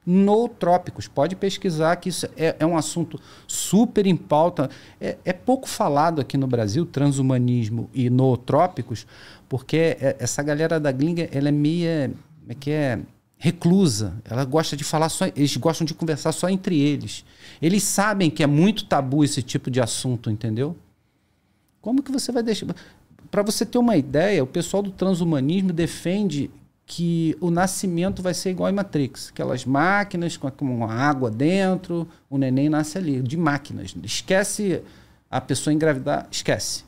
Nootrópicos, pode pesquisar que isso é, é um assunto super em pauta. É, é, pouco falado aqui no Brasil, transhumanismo e nootrópicos, porque é, essa galera da gringa ela é meia. Como é que é? reclusa. Ela gosta de falar só, eles gostam de conversar só entre eles. Eles sabem que é muito tabu esse tipo de assunto, entendeu? Como que você vai deixar? Para você ter uma ideia, o pessoal do transhumanismo defende que o nascimento vai ser igual em Matrix, aquelas máquinas com, com água dentro, o neném nasce ali, de máquinas. Esquece a pessoa engravidar, esquece.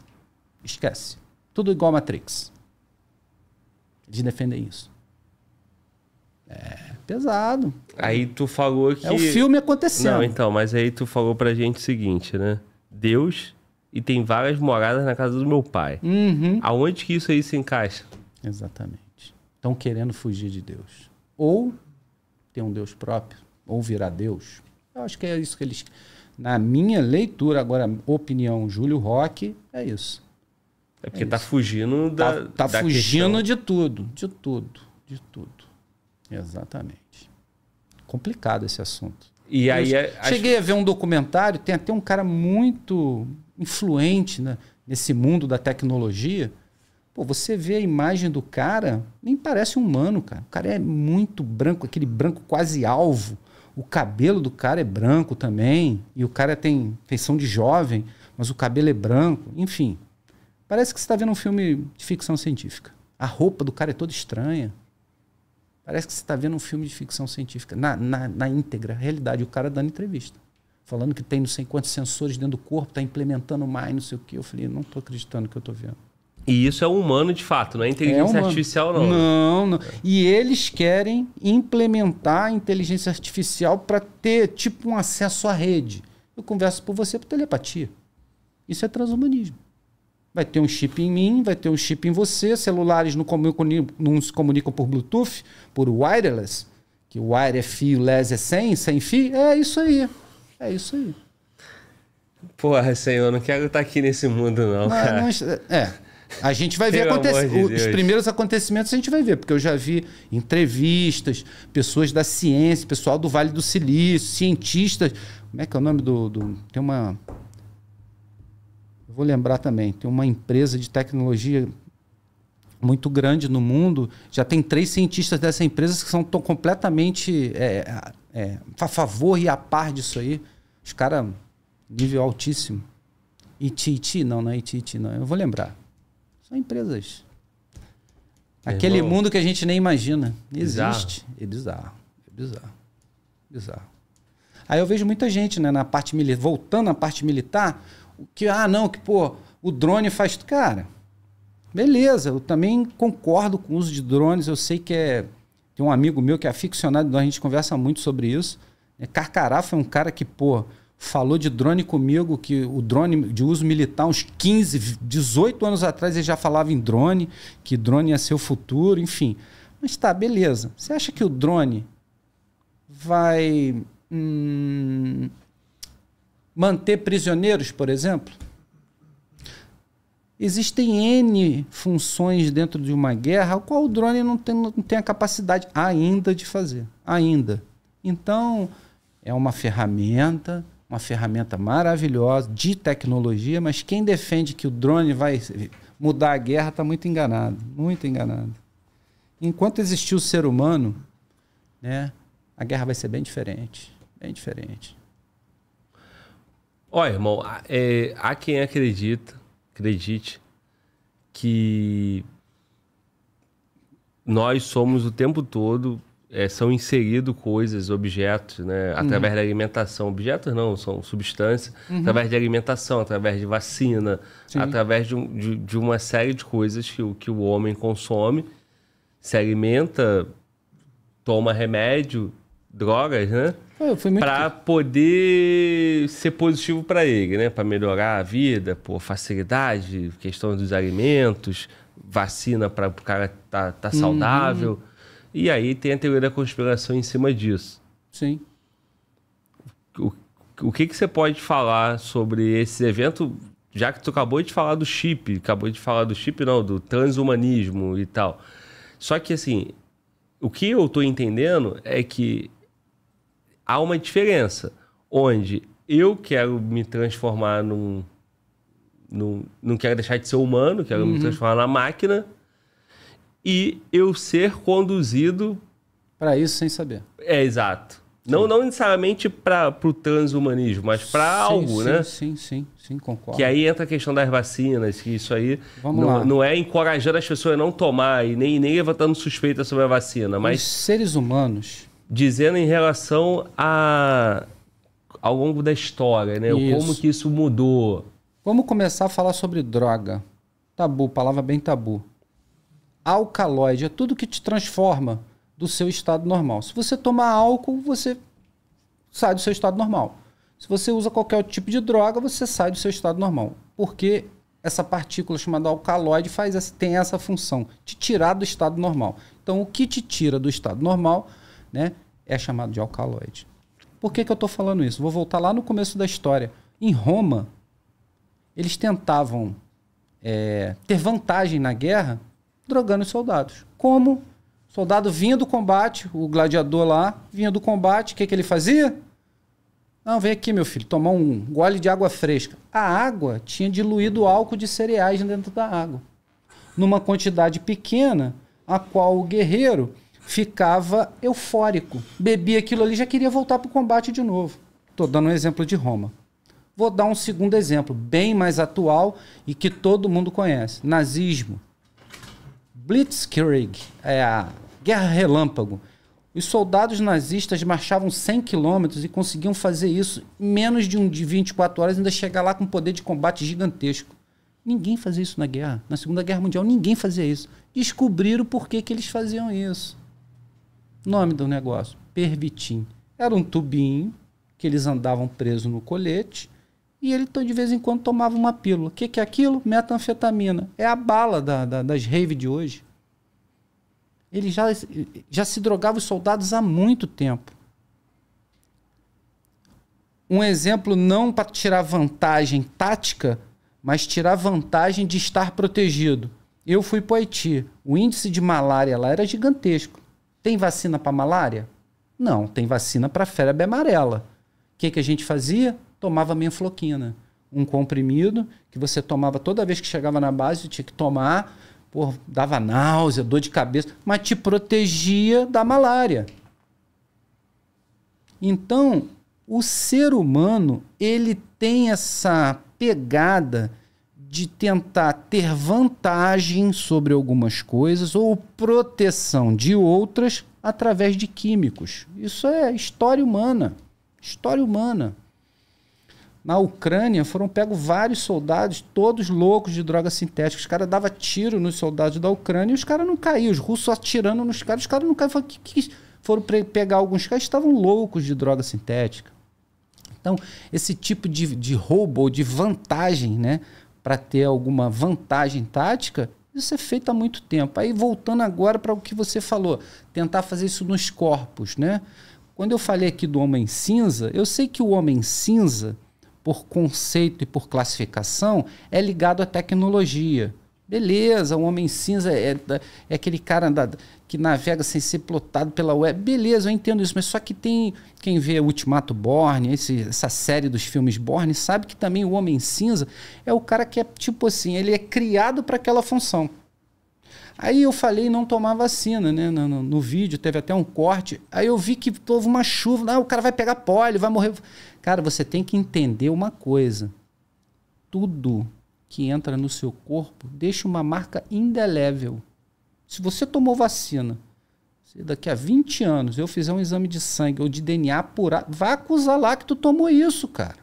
Esquece. Tudo igual a Matrix. Eles defendem isso. É pesado. Aí tu falou que. É o filme acontecendo. Não, então, mas aí tu falou pra gente o seguinte, né? Deus e tem várias moradas na casa do meu pai. Uhum. Aonde que isso aí se encaixa? Exatamente estão querendo fugir de Deus. Ou ter um Deus próprio, ou virar Deus. Eu acho que é isso que eles. Na minha leitura, agora, opinião, Júlio Roque, é isso. É porque é tá fugindo tá da. está tá fugindo questão. de tudo, de tudo, de tudo. Exatamente. Complicado esse assunto. E aí, é, cheguei a ver um documentário, tem até um cara muito influente né, nesse mundo da tecnologia, Pô, você vê a imagem do cara, nem parece humano, cara. O cara é muito branco, aquele branco quase alvo. O cabelo do cara é branco também. E o cara tem feição de jovem, mas o cabelo é branco. Enfim, parece que você está vendo um filme de ficção científica. A roupa do cara é toda estranha. Parece que você está vendo um filme de ficção científica. Na, na, na íntegra, realidade, o cara dando entrevista. Falando que tem não sei quantos sensores dentro do corpo, está implementando mais, não sei o quê. Eu falei, não estou acreditando no que eu estou vendo. E isso é humano de fato, não é, é inteligência é artificial, não. Não, não. E eles querem implementar a inteligência artificial para ter tipo um acesso à rede. Eu converso por você por telepatia. Isso é transhumanismo. Vai ter um chip em mim, vai ter um chip em você. Celulares não, não se comunicam por Bluetooth, por wireless, que wire é fio, les é sem, sem fio. É isso aí. É isso aí. Porra, senhor, não quero estar tá aqui nesse mundo, não. não cara. Não, é. é. A gente vai ver acontecer. de os primeiros acontecimentos, a gente vai ver, porque eu já vi entrevistas, pessoas da ciência, pessoal do Vale do Silício, cientistas. Como é que é o nome do. do... Tem uma. Eu vou lembrar também, tem uma empresa de tecnologia muito grande no mundo. Já tem três cientistas dessa empresa que são completamente é, é, a favor e a par disso aí. Os caras, nível altíssimo. Iti, iti, não, não é iti, iti, não. Eu vou lembrar são empresas. Aquele Irmão. mundo que a gente nem imagina. Existe. Bizarro. É bizarro. É bizarro. Bizarro. Aí eu vejo muita gente, né, na parte militar, voltando à parte militar, que, ah, não, que, pô, o drone faz. Cara, beleza, eu também concordo com o uso de drones. Eu sei que é. Tem um amigo meu que é aficionado, então a gente conversa muito sobre isso. É, Carcará foi um cara que, pô, falou de drone comigo, que o drone de uso militar, uns 15, 18 anos atrás, ele já falava em drone, que drone ia ser o futuro, enfim. Mas tá, beleza. Você acha que o drone vai hum, manter prisioneiros, por exemplo? Existem N funções dentro de uma guerra, a qual o drone não tem, não tem a capacidade ainda de fazer. Ainda. Então, é uma ferramenta uma ferramenta maravilhosa de tecnologia, mas quem defende que o drone vai mudar a guerra está muito enganado, muito enganado. Enquanto existir o ser humano, né, a guerra vai ser bem diferente, bem diferente. Olha, irmão, é, há quem acredita, acredite que nós somos o tempo todo é, são inseridos coisas, objetos, né? Através uhum. da alimentação. Objetos não, são substâncias. Uhum. Através de alimentação, através de vacina, Sim. através de, de, de, uma série de coisas que, que o homem consome, se alimenta, toma remédio, drogas, né? Muito... Para poder ser positivo para ele, né? Para melhorar a vida, por facilidade, questão dos alimentos, vacina para o cara tá, tá uhum. saudável. Uhum e aí tem a teoria da conspiração em cima disso. Sim. O, o que, que você pode falar sobre esse evento, já que tu acabou de falar do chip, acabou de falar do chip não, do transhumanismo e tal. Só que assim, o que eu estou entendendo é que há uma diferença onde eu quero me transformar num. num não quero deixar de ser humano, quero uhum. me transformar na máquina e eu ser conduzido. Para isso sem saber. É, exato. Sim. Não, não necessariamente para o transhumanismo, mas para algo, sim, né? Sim, sim, sim, concordo. Que aí entra a questão das vacinas, que isso aí Vamos não, lá. não é encorajando as pessoas a não tomar e nem, nem levantando suspeita sobre a vacina, mas... Os seres humanos... Dizendo em relação a... ao longo da história, né? Isso. Como que isso mudou. Vamos começar a falar sobre droga. Tabu, palavra bem tabu alcaloide, é tudo que te transforma do seu estado normal. Se você tomar álcool, você sai do seu estado normal. Se você usa qualquer tipo de droga, você sai do seu estado normal. Porque essa partícula chamada alcaloide faz essa, tem essa função, te tirar do estado normal. Então, o que te tira do estado normal né, é chamado de alcaloide. Por que, que eu estou falando isso? Vou voltar lá no começo da história. Em Roma, eles tentavam é, ter vantagem na guerra drogando os soldados. Como? soldado vinha do combate, o gladiador lá, vinha do combate, o que, que ele fazia? Não, vem aqui, meu filho, tomar um gole de água fresca. A água tinha diluído álcool de cereais dentro da água, numa quantidade pequena, a qual o guerreiro ficava eufórico. Bebia aquilo ali já queria voltar para o combate de novo. Estou dando um exemplo de Roma. Vou dar um segundo exemplo, bem mais atual e que todo mundo conhece: nazismo. Blitzkrieg, é a guerra relâmpago. Os soldados nazistas marchavam 100 quilômetros e conseguiam fazer isso em menos de, um, de 24 horas, ainda chegar lá com poder de combate gigantesco. Ninguém fazia isso na guerra. Na Segunda Guerra Mundial, ninguém fazia isso. Descobriram por que, que eles faziam isso. Nome do negócio: Pervitin. Era um tubinho que eles andavam preso no colete e ele de vez em quando tomava uma pílula. O que, que é aquilo? Metanfetamina. É a bala da, da, das rave de hoje. Ele já, já se drogava os soldados há muito tempo. Um exemplo não para tirar vantagem tática, mas tirar vantagem de estar protegido. Eu fui para o Haiti. O índice de malária lá era gigantesco. Tem vacina para malária? Não, tem vacina para febre amarela. O que, que a gente fazia? tomava menfloquina. Um comprimido que você tomava toda vez que chegava na base, tinha que tomar, por, dava náusea, dor de cabeça, mas te protegia da malária. Então, o ser humano, ele tem essa pegada de tentar ter vantagem sobre algumas coisas ou proteção de outras através de químicos. Isso é história humana. História humana. Na Ucrânia foram pegos vários soldados, todos loucos de drogas sintéticas. Os caras davam tiro nos soldados da Ucrânia e os caras não caíam. Os russos atirando nos caras, os caras não caíam. Foram, que, que, é foram pegar alguns caras estavam loucos de droga sintética. Então, esse tipo de, de roubo, de vantagem, né? Para ter alguma vantagem tática, isso é feito há muito tempo. Aí, voltando agora para o que você falou, tentar fazer isso nos corpos, né? Quando eu falei aqui do homem cinza, eu sei que o homem cinza por conceito e por classificação, é ligado à tecnologia. Beleza, o homem cinza é, é aquele cara da, que navega sem ser plotado pela web. Beleza, eu entendo isso, mas só que tem quem vê Ultimato Borne, esse, essa série dos filmes Borne, sabe que também o homem cinza é o cara que é tipo assim, ele é criado para aquela função. Aí eu falei não tomar vacina, né? No, no, no, vídeo teve até um corte. Aí eu vi que houve uma chuva. Ah, o cara vai pegar pólio, vai morrer. Cara, você tem que entender uma coisa. Tudo que entra no seu corpo deixa uma marca indelével. Se você tomou vacina, se daqui a 20 anos eu fizer um exame de sangue ou de DNA apurado, vai acusar lá que tu tomou isso, cara.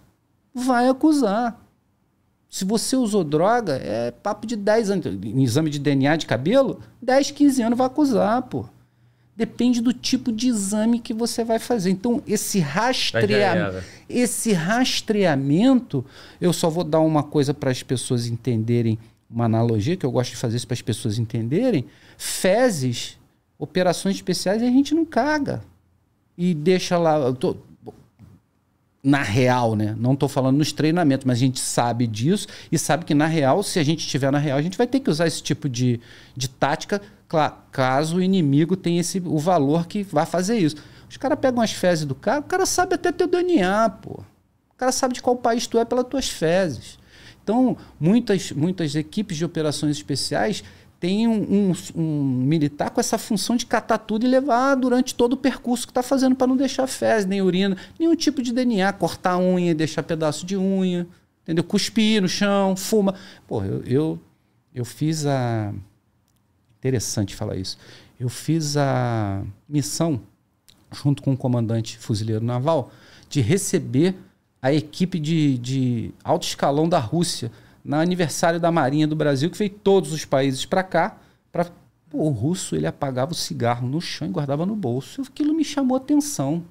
Vai acusar. Se você usou droga, é papo de 10 anos. Em exame de DNA de cabelo, 10, 15 anos vai acusar, pô. Depende do tipo de exame que você vai fazer. Então, esse, rastrea... Né? esse rastreamento, eu só vou dar uma coisa para as pessoas entenderem, uma analogia, que eu gosto de fazer para as pessoas entenderem. Fezes, operações especiais, a gente não caga. E deixa lá. Tô... Na real, né? Não estou falando nos treinamentos, mas a gente sabe disso e sabe que na real, se a gente estiver na real, a gente vai ter que usar esse tipo de, de tática caso o inimigo tenha esse, o valor que vai fazer isso. Os caras pegam as fezes do cara, o cara sabe até teu DNA, pô. O cara sabe de qual país tu é pelas tuas fezes. Então, muitas, muitas equipes de operações especiais têm um, um, um militar com essa função de catar tudo e levar durante todo o percurso que está fazendo para não deixar fezes, nem urina, nenhum tipo de DNA, cortar unha, deixar pedaço de unha, entendeu? Cuspir no chão, fuma. Pô, eu, eu, eu fiz a Interessante falar isso. Eu fiz a missão, junto com o comandante fuzileiro naval, de receber a equipe de, de alto escalão da Rússia no aniversário da Marinha do Brasil, que veio todos os países para cá. Pra... Pô, o russo ele apagava o cigarro no chão e guardava no bolso. Aquilo me chamou a atenção.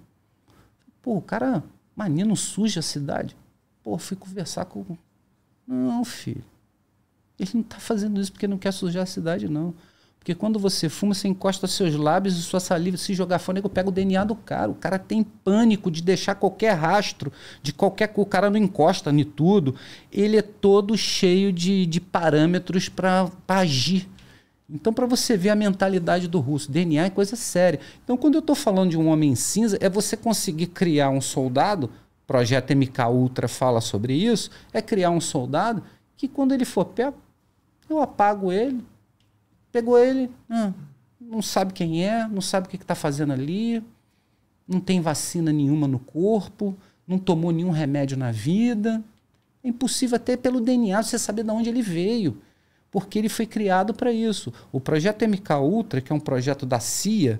Pô, o cara, maninho não suja a cidade. Pô, fui conversar com. Não, filho. Ele não está fazendo isso porque não quer sujar a cidade, não. Porque quando você fuma, você encosta seus lábios e sua saliva. Se jogar fora, eu pego o DNA do cara. O cara tem pânico de deixar qualquer rastro, de qualquer. O cara não encosta em tudo. Ele é todo cheio de, de parâmetros para agir. Então, para você ver a mentalidade do russo, DNA é coisa séria. Então, quando eu estou falando de um homem cinza, é você conseguir criar um soldado. Projeto MK Ultra fala sobre isso. É criar um soldado que, quando ele for pego, eu apago ele, Pegou ele, ah, não sabe quem é, não sabe o que está fazendo ali, não tem vacina nenhuma no corpo, não tomou nenhum remédio na vida. É impossível até pelo DNA você saber de onde ele veio, porque ele foi criado para isso. O projeto MK Ultra, que é um projeto da CIA,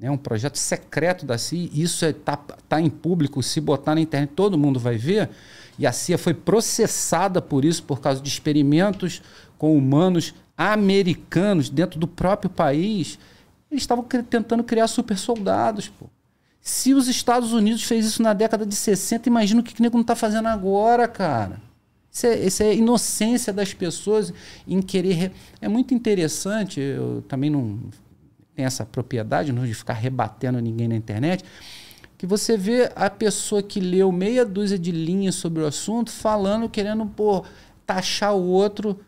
é né, um projeto secreto da CIA, isso está é, tá, tá em público, se botar na internet todo mundo vai ver, e a CIA foi processada por isso, por causa de experimentos com humanos americanos dentro do próprio país, eles estavam tentando criar super soldados, pô. Se os Estados Unidos fez isso na década de 60, imagina o que o nego não está fazendo agora, cara. Isso é, isso é, inocência das pessoas em querer. Re... É muito interessante, eu também não tenho essa propriedade não de ficar rebatendo ninguém na internet, que você vê a pessoa que leu meia dúzia de linhas sobre o assunto falando, querendo pô, taxar o outro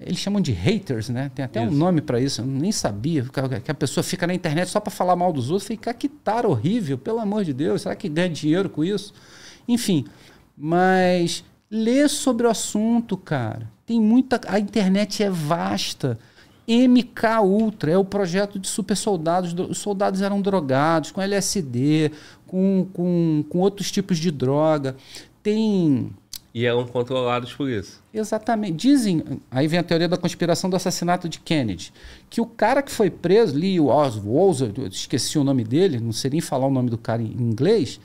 eles chamam de haters, né? Tem até isso. um nome para isso, eu nem sabia. Que a pessoa fica na internet só para falar mal dos outros. Fica ah, que tara horrível, pelo amor de Deus. Será que ganha dinheiro com isso? Enfim, mas lê sobre o assunto, cara. Tem muita. A internet é vasta. MK Ultra é o projeto de super soldados. Os soldados eram drogados com LSD, com, com, com outros tipos de droga. Tem e eram é controlados por isso. Exatamente. Dizem, aí vem a teoria da conspiração do assassinato de Kennedy, que o cara que foi preso, Lee Oswald, esqueci o nome dele, não sei nem falar o nome do cara em inglês,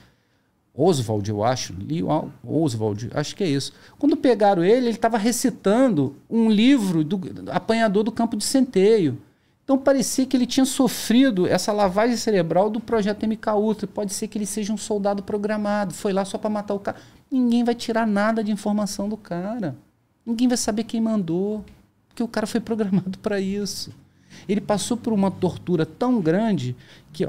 Oswald, eu acho, Lee Oswald, acho que é isso. Quando pegaram ele, ele estava recitando um livro do apanhador do campo de centeio. Então parecia que ele tinha sofrido essa lavagem cerebral do projeto MK Ultra. Pode ser que ele seja um soldado programado, foi lá só para matar o cara. Ninguém vai tirar nada de informação do cara. Ninguém vai saber quem mandou, porque o cara foi programado para isso. Ele passou por uma tortura tão grande que,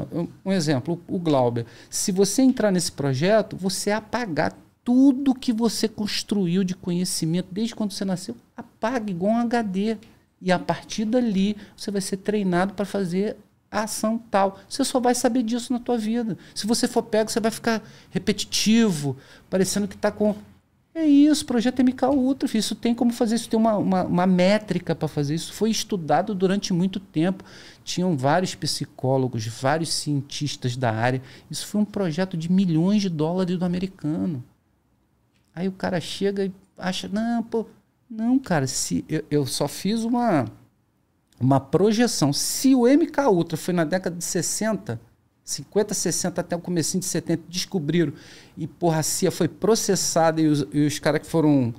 um exemplo, o Glauber. Se você entrar nesse projeto, você apagar tudo que você construiu de conhecimento desde quando você nasceu, apaga igual um HD. E a partir dali, você vai ser treinado para fazer a ação tal. Você só vai saber disso na tua vida. Se você for pego, você vai ficar repetitivo, parecendo que está com. É isso, projeto MK Ultra, isso tem como fazer isso, tem uma, uma, uma métrica para fazer isso. Foi estudado durante muito tempo. Tinham vários psicólogos, vários cientistas da área. Isso foi um projeto de milhões de dólares do americano. Aí o cara chega e acha, não, pô, não, cara, se eu, eu só fiz uma, uma projeção. Se o MK Ultra foi na década de 60, 50, 60 até o começo de 70, descobriram e porra, a CIA foi processada e os, e os caras que foram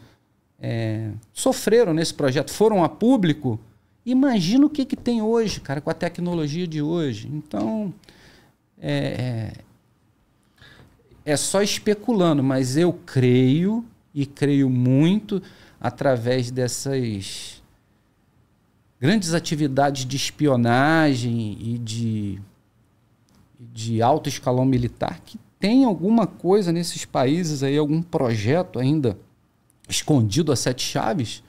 é, sofreram nesse projeto foram a público. Imagina o que, que tem hoje, cara, com a tecnologia de hoje. Então, é, é, é só especulando, mas eu creio e creio muito através dessas grandes atividades de espionagem e de, de alto escalão militar que tem alguma coisa nesses países aí, algum projeto ainda escondido a sete chaves,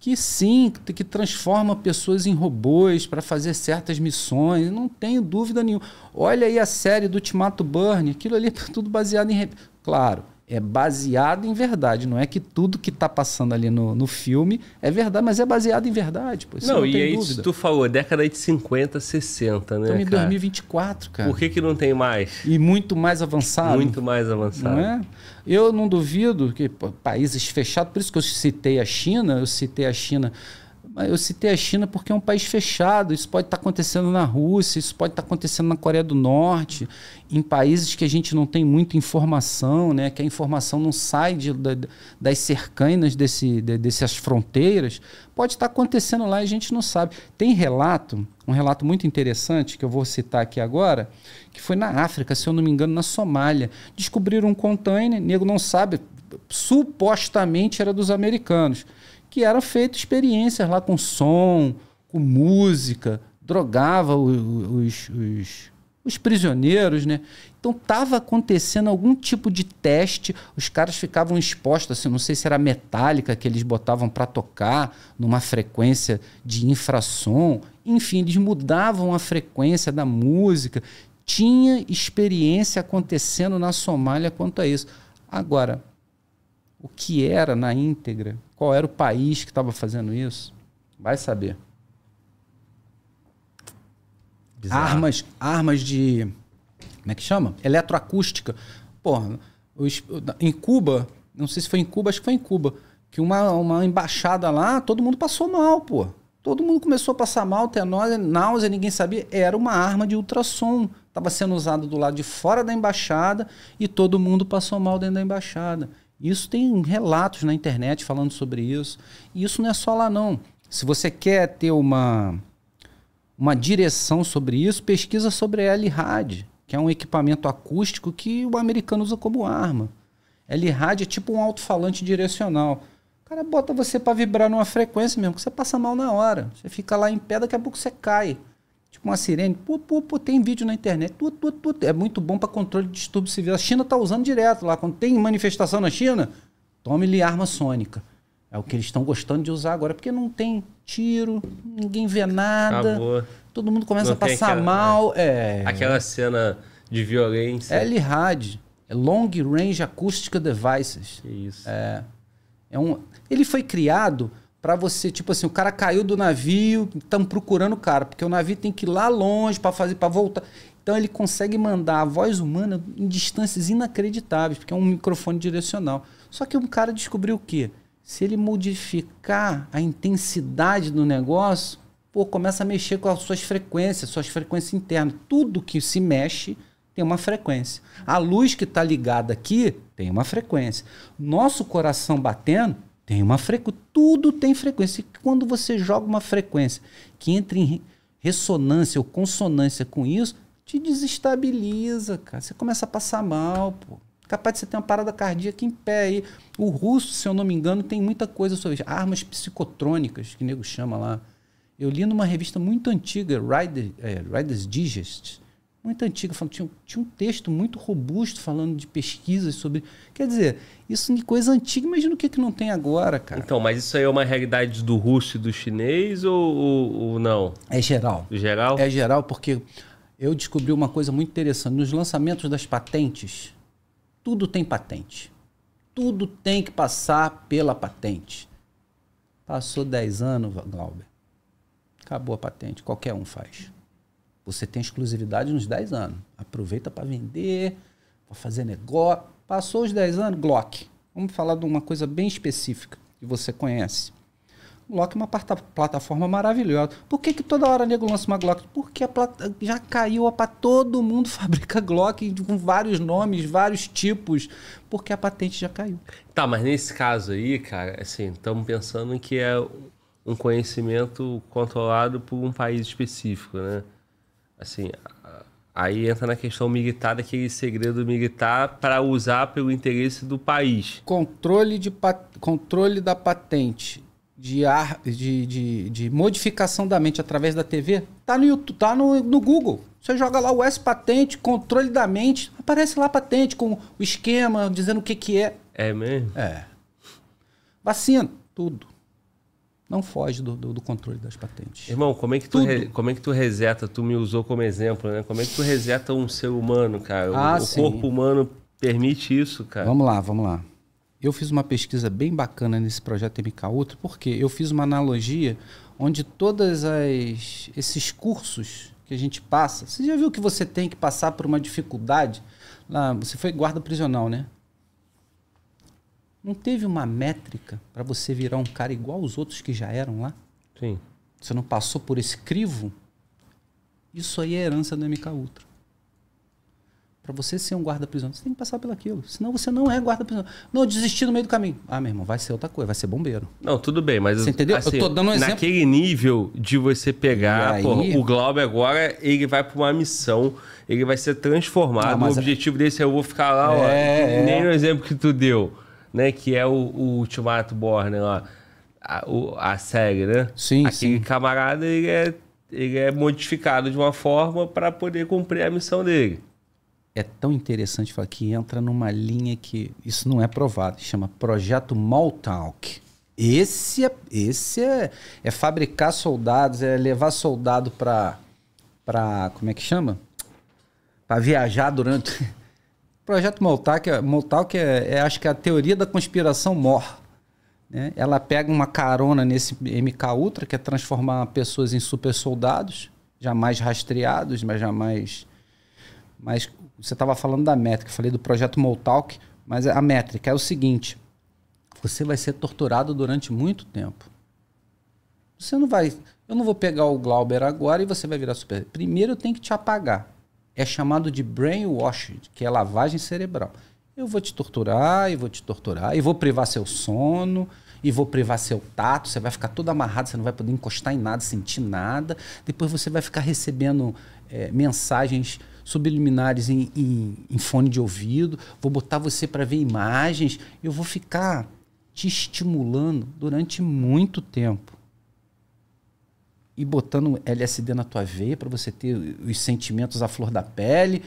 que sim, que transforma pessoas em robôs para fazer certas missões, não tenho dúvida nenhuma. Olha aí a série do Ultimato Burn, aquilo ali está tudo baseado em. Claro, é baseado em verdade. Não é que tudo que está passando ali no, no filme é verdade, mas é baseado em verdade. Pô, não, não e aí dúvida. tu falou, é década de 50, 60, né? Estamos em 2024, cara. Por que, que não tem mais? E muito mais avançado. Muito mais avançado. Não é? Eu não duvido que pô, países fechados, por isso que eu citei a China, eu citei a China eu citei a China porque é um país fechado. Isso pode estar acontecendo na Rússia, isso pode estar acontecendo na Coreia do Norte, em países que a gente não tem muita informação, né? que a informação não sai de, de, das cercanas desse, de, dessas fronteiras. Pode estar acontecendo lá e a gente não sabe. Tem relato, um relato muito interessante que eu vou citar aqui agora, que foi na África, se eu não me engano, na Somália. Descobriram um container, nego não sabe, supostamente era dos americanos que era feito experiências lá com som, com música, drogava os, os, os, prisioneiros, né? Então estava acontecendo algum tipo de teste, os caras ficavam expostos, assim, não sei se era metálica que eles botavam para tocar numa frequência de infrassom, enfim, eles mudavam a frequência da música. Tinha experiência acontecendo na Somália quanto a isso. Agora, o que era na íntegra qual era o país que estava fazendo isso? Vai saber. Bizarro. Armas, armas de. Como é que chama? Eletroacústica. Porra, os, em Cuba, não sei se foi em Cuba, acho que foi em Cuba, que uma, uma embaixada lá, todo mundo passou mal, pô. Todo mundo começou a passar mal, nós, náusea, ninguém sabia. Era uma arma de ultrassom. Estava sendo usada do lado de fora da embaixada e todo mundo passou mal dentro da embaixada. Isso tem relatos na internet falando sobre isso. E isso não é só lá, não. Se você quer ter uma, uma direção sobre isso, pesquisa sobre a LRAD, que é um equipamento acústico que o americano usa como arma. LRAD é tipo um alto-falante direcional. O cara bota você para vibrar numa frequência mesmo, que você passa mal na hora. Você fica lá em pé, daqui a pouco você cai. Tipo uma sirene, pu, pu, pu, tem vídeo na internet, tu, tu, tu, é muito bom para controle de distúrbio civil. A China está usando direto lá. Quando tem manifestação na China, tome-lhe arma sônica. É o que eles estão gostando de usar agora, porque não tem tiro, ninguém vê nada. Acabou. Ah, Todo mundo começa não a passar aquela, mal. É... Aquela cena de violência. l é Long Range Acoustic Devices. isso. É, é um, ele foi criado para você, tipo assim, o cara caiu do navio, estão procurando o cara, porque o navio tem que ir lá longe para fazer, para voltar. Então ele consegue mandar a voz humana em distâncias inacreditáveis, porque é um microfone direcional. Só que um cara descobriu o quê? Se ele modificar a intensidade do negócio, pô, começa a mexer com as suas frequências, suas frequências internas. Tudo que se mexe tem uma frequência. A luz que está ligada aqui tem uma frequência. Nosso coração batendo tem uma frequência. Tudo tem frequência. E quando você joga uma frequência que entra em ressonância ou consonância com isso, te desestabiliza, cara. Você começa a passar mal, pô. Capaz de você ter uma parada cardíaca em pé aí. O russo, se eu não me engano, tem muita coisa sobre isso. Armas psicotrônicas, que o nego chama lá. Eu li numa revista muito antiga, Rider, é, Riders Digest, muito antiga, tinha, tinha, um texto muito robusto falando de pesquisas sobre. Quer dizer, isso de coisa antiga, imagina o que, é que não tem agora, cara. Então, mas isso aí é uma realidade do russo e do chinês ou, ou, ou não? É geral. Geral? É geral, porque eu descobri uma coisa muito interessante. Nos lançamentos das patentes, tudo tem patente. Tudo tem que passar pela patente. Passou 10 anos, Glauber. Acabou a patente, qualquer um faz. Você tem exclusividade nos 10 anos. Aproveita para vender, para fazer negócio. Passou os 10 anos, Glock. Vamos falar de uma coisa bem específica que você conhece. Glock é uma plataforma maravilhosa. Por que, que toda hora nego lança uma Glock? Porque já caiu é para todo mundo fabrica Glock com vários nomes, vários tipos, porque a patente já caiu. Tá, mas nesse caso aí, cara, assim, estamos pensando que é um conhecimento controlado por um país específico, né? Assim, aí entra na questão militar daquele segredo militar para usar pelo interesse do país. Controle, de controle da patente de, ar, de, de, de, modificação da mente através da TV, tá no YouTube, tá no, no Google. Você joga lá o S patente, controle da mente, aparece lá patente com o esquema, dizendo o que que é. É mesmo? É. Vacina, tudo não foge do, do, do, controle das patentes. Irmão, como é que tu re, como é que tu reseta? Tu me usou como exemplo, né? Como é que tu reseta um ser humano, cara? Ah, o, o corpo humano permite isso, cara? Vamos lá, vamos lá. Eu fiz uma pesquisa bem bacana nesse projeto MK outro. porque eu fiz uma analogia onde todas esses cursos que a gente passa, você já viu que você tem que passar por uma dificuldade? Lá, você foi guarda prisional, né? Não teve uma métrica para você virar um cara igual aos outros que já eram lá? Sim. Você não passou por esse crivo? Isso aí é herança do MK Ultra. Para você ser um guarda-prisão, você tem que passar pelaquilo. Senão você não é guarda-prisão. Não, desistir no meio do caminho. Ah, meu irmão, vai ser outra coisa, vai ser bombeiro. Não, tudo bem, mas. Você entendeu? Assim, eu tô dando um exemplo. Naquele nível de você pegar. Aí... o Glauber agora, ele vai para uma missão, ele vai ser transformado. o é objetivo desse é eu vou ficar lá, é, ó. É... Nem é. no exemplo que tu deu né? Que é o, o Ultimato Borne lá. A, o, a série, né? Sim, Aquele sim. camarada, ele é, ele é modificado de uma forma para poder cumprir a missão dele. É tão interessante falar que entra numa linha que isso não é provado, chama Projeto Maltalk. Esse é, esse é, é fabricar soldados, é levar soldado para para como é que chama? Para viajar durante Projeto Moltak, é, Moltak é, é, acho que é a teoria da conspiração mor. Né? Ela pega uma carona nesse MK Ultra, que é transformar pessoas em super soldados, jamais rastreados, mas jamais... Mas você estava falando da métrica, falei do projeto Moltak, mas a métrica é o seguinte, você vai ser torturado durante muito tempo. Você não vai... Eu não vou pegar o Glauber agora e você vai virar super... Primeiro eu tenho que te apagar é chamado de brainwashing, que é lavagem cerebral. Eu vou te torturar, e vou te torturar, e vou privar seu sono, e vou privar seu tato, você vai ficar todo amarrado, você não vai poder encostar em nada, sentir nada. Depois você vai ficar recebendo é, mensagens subliminares em, em, em, fone de ouvido, vou botar você para ver imagens, eu vou ficar te estimulando durante muito tempo e botando LSD na tua veia para você ter os sentimentos à flor da pele.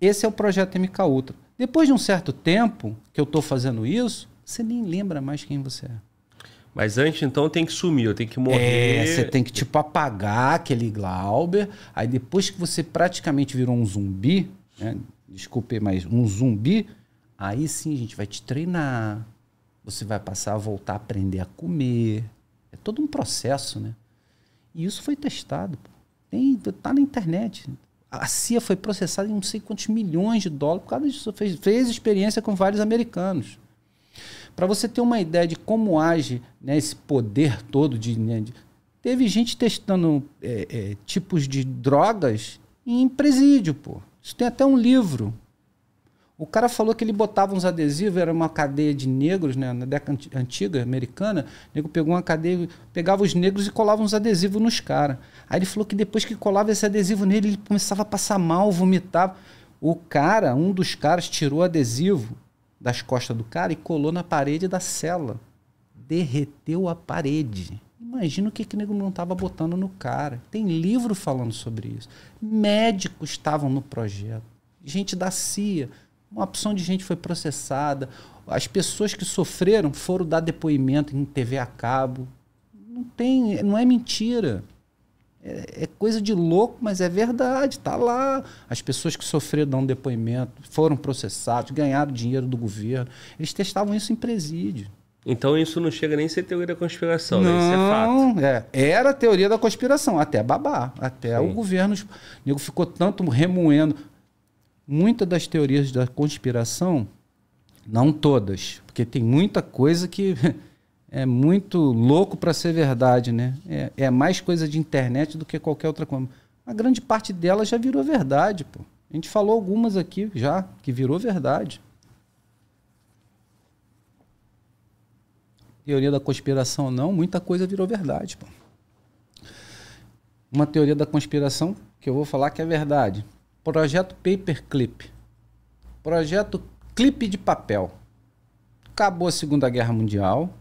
Esse é o projeto MK Ultra. Depois de um certo tempo que eu estou fazendo isso, você nem lembra mais quem você é. Mas antes, então, tem que sumir, eu tenho que morrer. É, você tem que, tipo, apagar aquele Glauber. Aí depois que você praticamente virou um zumbi, né? desculpe, mas um zumbi, aí sim a gente vai te treinar. Você vai passar a voltar a aprender a comer. É todo um processo, né? E isso foi testado. Está tá na internet. A CIA foi processada em não sei quantos milhões de dólares por causa disso. Fez, fez experiência com vários americanos. Para você ter uma ideia de como age né, esse poder todo de, né, de teve gente testando é, é, tipos de drogas em presídio, pô. Isso tem até um livro o cara falou que ele botava uns adesivos, era uma cadeia de negros, né? Na década antiga, americana, o nego pegou uma cadeia, pegava os negros e colava uns adesivos nos caras. Aí ele falou que depois que colava esse adesivo nele, ele começava a passar mal, vomitava. O cara, um dos caras, tirou o adesivo das costas do cara e colou na parede da cela. Derreteu a parede. Imagina o que, que o nego não estava botando no cara. Tem livro falando sobre isso. Médicos estavam no projeto. Gente da CIA uma opção de gente foi processada. As pessoas que sofreram foram dar depoimento em TV a cabo. Não tem, não é mentira. É, é coisa de louco, mas é verdade. Tá lá. As pessoas que sofreram dão depoimento, foram processados, ganharam dinheiro do governo. Eles testavam isso em presídio. Então isso não chega nem a ser teoria da conspiração, não, né? Isso é fato. É, era a teoria da conspiração, até babar. Até Sim. o governo. O nego ficou tanto remoendo muitas das teorias da conspiração, não todas, porque tem muita coisa que é muito louco para ser verdade, né? É, é, mais coisa de internet do que qualquer outra coisa. A grande parte dela já virou verdade, pô. A gente falou algumas aqui já que virou verdade. Teoria da conspiração não, muita coisa virou verdade, pô. Uma teoria da conspiração que eu vou falar que é verdade Projeto Paperclip. Projeto Clipe de Papel. Acabou a Segunda Guerra Mundial.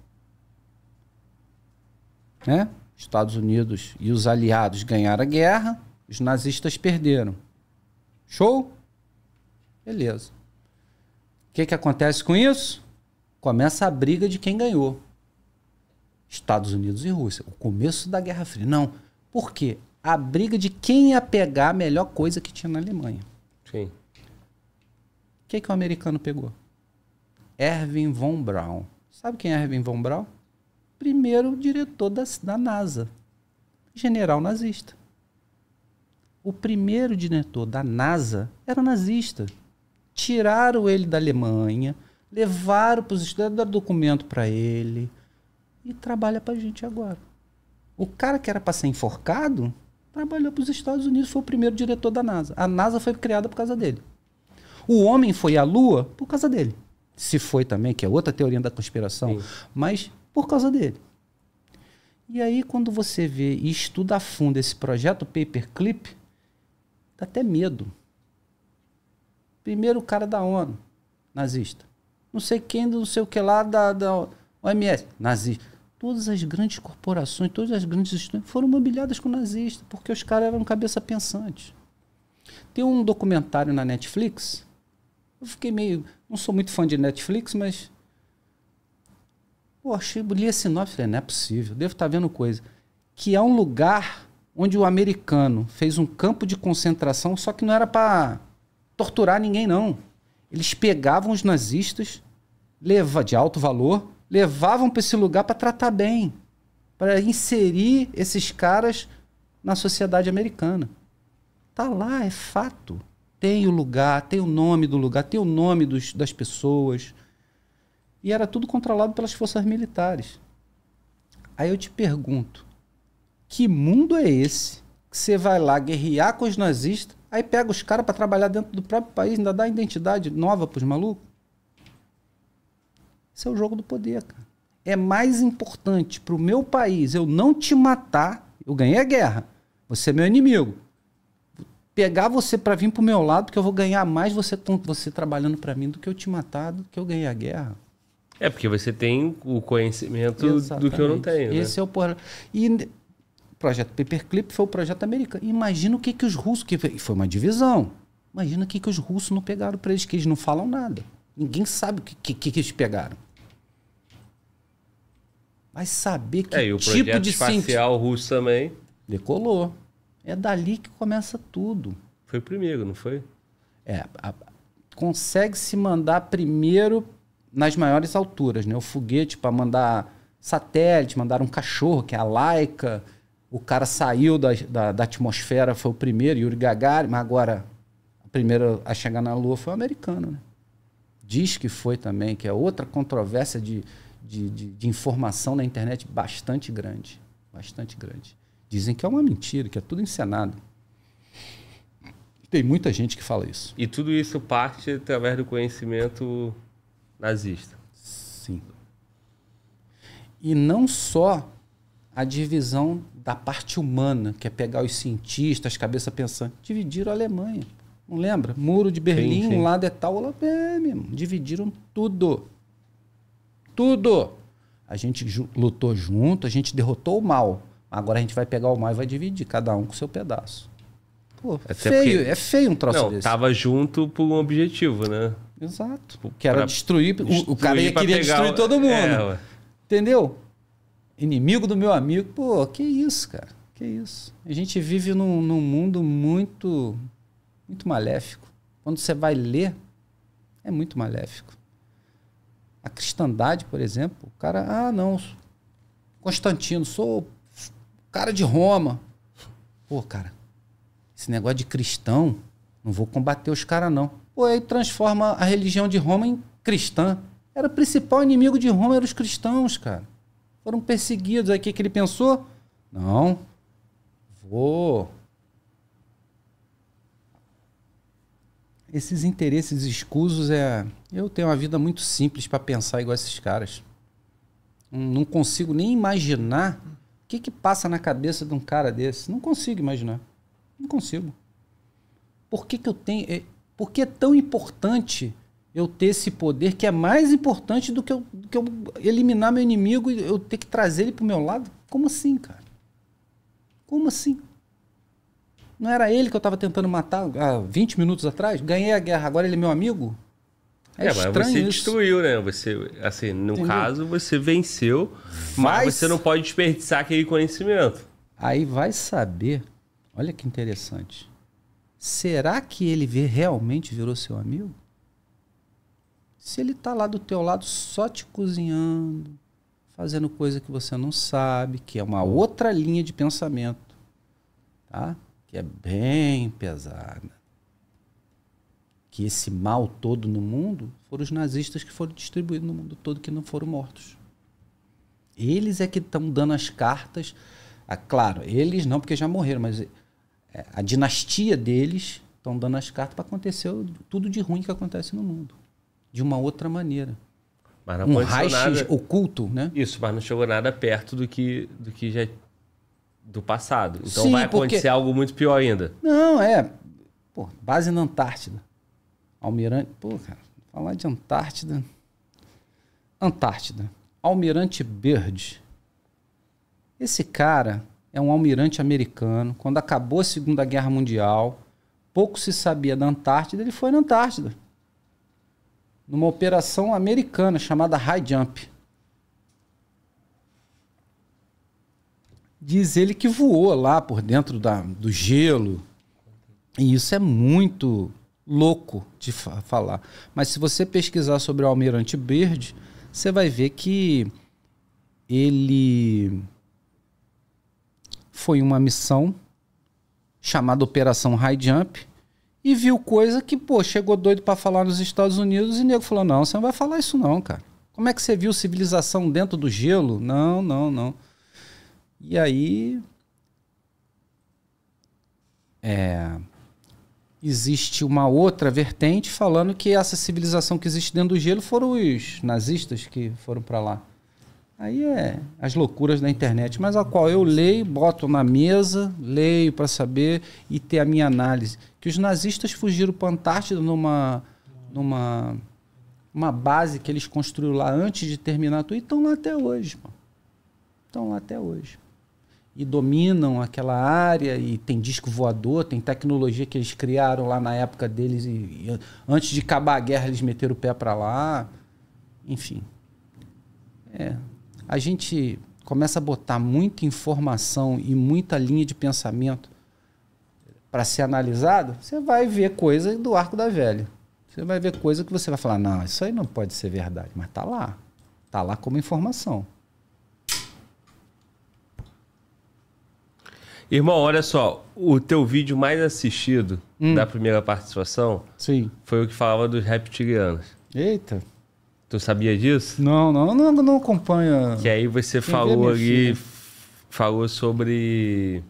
Né? Estados Unidos e os aliados ganharam a guerra, os nazistas perderam. Show? Beleza. O que, que acontece com isso? Começa a briga de quem ganhou. Estados Unidos e Rússia. O começo da Guerra Fria. Não. Por quê? a briga de quem ia pegar a melhor coisa que tinha na Alemanha. Sim. O que, que o americano pegou? Erwin von Braun. Sabe quem é Erwin von Braun? Primeiro diretor da, da NASA. General nazista. O primeiro diretor da NASA era nazista. Tiraram ele da Alemanha, levaram para os estudantes, deram documento para ele e trabalha para a gente agora. O cara que era para ser enforcado Trabalhou para os Estados Unidos, foi o primeiro diretor da NASA. A NASA foi criada por causa dele. O homem foi à Lua por causa dele. Se foi também, que é outra teoria da conspiração, Sim. mas por causa dele. E aí, quando você vê e estuda a fundo esse projeto Paperclip, dá até medo. Primeiro o cara da ONU, nazista. Não sei quem, não sei o que lá da, da OMS, nazista. Todas as grandes corporações, todas as grandes instituições foram mobiliadas com nazistas, porque os caras eram cabeça pensantes. Tem um documentário na Netflix. Eu fiquei meio. Não sou muito fã de Netflix, mas. Pô, achei, li esse nome falei, não é possível, devo estar tá vendo coisa. Que é um lugar onde o americano fez um campo de concentração, só que não era para torturar ninguém, não. Eles pegavam os nazistas, leva de alto valor, levavam para esse lugar para tratar bem, para inserir esses caras na sociedade americana. Tá lá, é fato. Tem o lugar, tem o nome do lugar, tem o nome dos, das pessoas. E era tudo controlado pelas forças militares. Aí eu te pergunto, que mundo é esse que você vai lá guerrear com os nazistas, aí pega os caras para trabalhar dentro do próprio país, ainda dá identidade nova para os malucos? Isso é o jogo do poder, cara. É mais importante para o meu país eu não te matar. Eu ganhei a guerra. Você é meu inimigo. pegar você para vir para o meu lado, porque eu vou ganhar mais você, você trabalhando para mim do que eu te matar, do que eu ganhei a guerra. É, porque você tem o conhecimento Exatamente. do que eu não tenho. Né? Esse né? é o problema. E o projeto Paperclip foi o projeto americano. Imagina o que, que os russos. Que foi uma divisão. Imagina o que, que os russos não pegaram para eles, que eles não falam nada. Ninguém sabe o que, que, que eles pegaram. Vai saber que é, e o tipo projeto de espacial russo também. Decolou. É dali que começa tudo. Foi o primeiro, não foi? É, consegue se mandar primeiro nas maiores alturas, né? O foguete para mandar satélite, mandar um cachorro, que é a Laika. O cara saiu da, da, da atmosfera, foi o primeiro, Yuri Gagarin, mas agora a primeira a chegar na Lua foi o americano, né? Diz que foi também, que é outra controvérsia de de, de, de, informação na internet bastante grande. Bastante grande. Dizem que é uma mentira, que é tudo encenado. Tem muita gente que fala isso. E tudo isso parte através do conhecimento nazista. Sim. E não só a divisão da parte humana, que é pegar os cientistas, cabeça pensando, dividiram a Alemanha. Não lembra? Muro de Berlim, sim, sim. um lado é tal, outro é mesmo. Dividiram tudo. Tudo. A gente lutou junto, a gente derrotou o mal. Agora a gente vai pegar o mal e vai dividir, cada um com o seu pedaço. Pô, é feio, porque... é feio um troço não, desse. Tava junto por um objetivo, né? Exato. Que era destruir, destruir. O, cara cara queria destruir todo é, mundo. É, Entendeu? Inimigo do meu amigo. Pô, que isso, cara. Que isso. A gente vive num, num mundo muito, muito maléfico. Quando você vai ler, é muito maléfico. A cristandade, por exemplo, o cara, ah, não, Constantino, sou cara de Roma. Pô, cara, esse negócio de cristão, não vou combater os caras, não. Pô, aí transforma a religião de Roma em cristã. Era o principal inimigo de Roma, eram os cristãos, cara. Foram perseguidos. Aí o que, que ele pensou? Não, vou esses interesses escusos é. Eu tenho uma vida muito simples para pensar igual esses caras. Não consigo nem imaginar o que, que passa na cabeça de um cara desse. Não consigo imaginar. Não consigo. Por que, que eu tenho. É, por que é tão importante eu ter esse poder que é mais importante do que eu, do que eu eliminar meu inimigo e eu ter que trazer ele para o meu lado? Como assim, cara? Como assim? Não era ele que eu estava tentando matar há ah, 20 minutos atrás? Ganhei a guerra, agora ele é meu amigo? É, é mas você isso. destruiu, né? Você, assim, no Entendeu? caso, você venceu, mas você não pode desperdiçar aquele conhecimento. Aí vai saber, olha que interessante. Será que ele realmente virou seu amigo? Se ele está lá do teu lado só te cozinhando, fazendo coisa que você não sabe, que é uma outra linha de pensamento, tá? que é bem pesada, que esse mal todo no mundo foram os nazistas que foram distribuídos no mundo todo que não foram mortos. Eles é que estão dando as cartas. A, claro, eles não, porque já morreram, mas é, a dinastia deles estão dando as cartas para acontecer tudo de ruim que acontece no mundo. De uma outra maneira. Mas não um raio oculto, né? Isso, mas não chegou nada perto do que, do que já do passado. Então Sim, vai acontecer porque... algo muito pior ainda. Não, é. Pô, base na Antártida. Almirante. Pô, cara, falar de Antártida. Antártida. Almirante Bird. Esse cara é um almirante americano. Quando acabou a Segunda Guerra Mundial, pouco se sabia da Antártida, ele foi na Antártida. Numa operação americana chamada High Jump. Diz ele que voou lá por dentro da, do gelo. E isso é muito louco de fa falar. Mas se você pesquisar sobre o Almirante Bird, você vai ver que ele foi uma missão chamada Operação High Jump e viu coisa que, pô, chegou doido para falar nos Estados Unidos e o nego falou: "Não, você não vai falar isso não, cara. Como é que você viu civilização dentro do gelo? Não, não, não." E aí. É, existe uma outra vertente falando que essa civilização que existe dentro do gelo foram os nazistas que foram para lá. Aí é as loucuras da internet, mas a qual eu leio, boto na mesa, leio para saber e ter a minha análise. Que os nazistas fugiram para a Antártida numa, numa uma base que eles construíram lá antes de terminar tudo e estão lá até hoje. Estão lá até hoje e dominam aquela área e tem disco voador, tem tecnologia que eles criaram lá na época deles e, e antes de acabar a guerra eles meteram o pé para lá. Enfim. É, a gente começa a botar muita informação e muita linha de pensamento para ser analisado, você vai ver coisa do arco da velha. Você vai ver coisa que você vai falar, não, isso aí não pode ser verdade, mas tá lá. Tá lá como informação. Irmão, olha só, o teu vídeo mais assistido hum. da primeira participação Sim. foi o que falava dos reptilianos. Eita. Tu sabia disso? Não, não, não, não acompanha. Que aí você Quem falou ali, falou sobre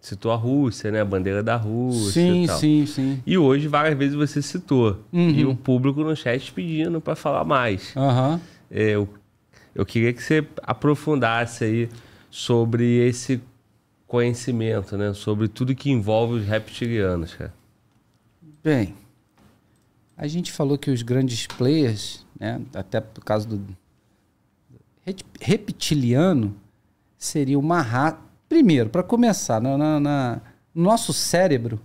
citou a Rússia, né? A bandeira da Rússia. Sim, e tal. sim, sim. E hoje várias vezes você citou. Uhum. E o público no chat pedindo para falar mais. Uhum. É, eu, eu queria que você aprofundasse aí sobre esse conhecimento, né? Sobre tudo que envolve os reptilianos, cara. Bem, a gente falou que os grandes players, né? Até por causa do reptiliano, seria uma rata. Primeiro, para começar, na, na, na, nosso cérebro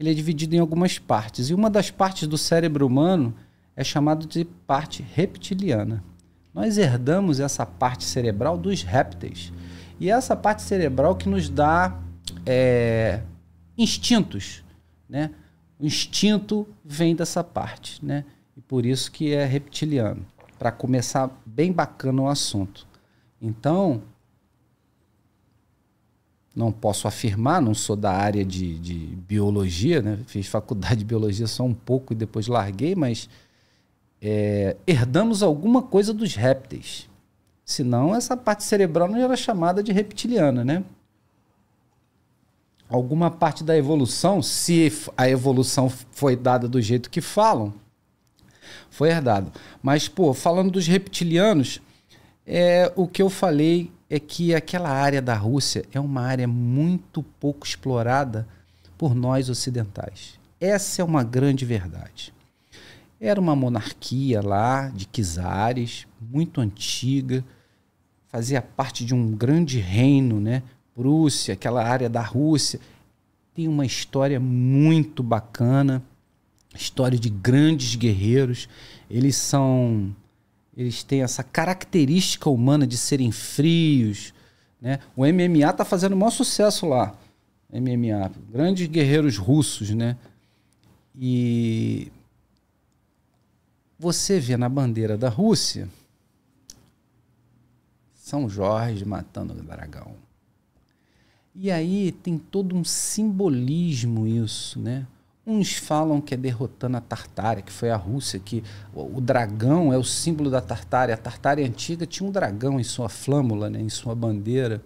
ele é dividido em algumas partes e uma das partes do cérebro humano é chamada de parte reptiliana. Nós herdamos essa parte cerebral dos répteis. E essa parte cerebral que nos dá é, instintos, né? O instinto vem dessa parte, né? E por isso que é reptiliano, para começar bem bacana o assunto. Então, não posso afirmar, não sou da área de, de biologia, né? Fiz faculdade de biologia só um pouco e depois larguei, mas é, herdamos alguma coisa dos répteis. Senão, essa parte cerebral não era chamada de reptiliana, né? Alguma parte da evolução, se a evolução foi dada do jeito que falam, foi herdado. Mas, pô, falando dos reptilianos, é, o que eu falei é que aquela área da Rússia é uma área muito pouco explorada por nós ocidentais. Essa é uma grande verdade. Era uma monarquia lá de czares, muito antiga, fazia parte de um grande reino, né? Prússia, aquela área da Rússia. Tem uma história muito bacana, história de grandes guerreiros. Eles são eles têm essa característica humana de serem frios, né? O MMA tá fazendo o maior sucesso lá. MMA, grandes guerreiros russos, né? E você vê na bandeira da Rússia são Jorge matando o dragão. E aí tem todo um simbolismo isso, né? Uns falam que é derrotando a Tartária, que foi a Rússia, que o dragão é o símbolo da Tartária. A Tartária antiga tinha um dragão em sua flâmula, né, em sua bandeira.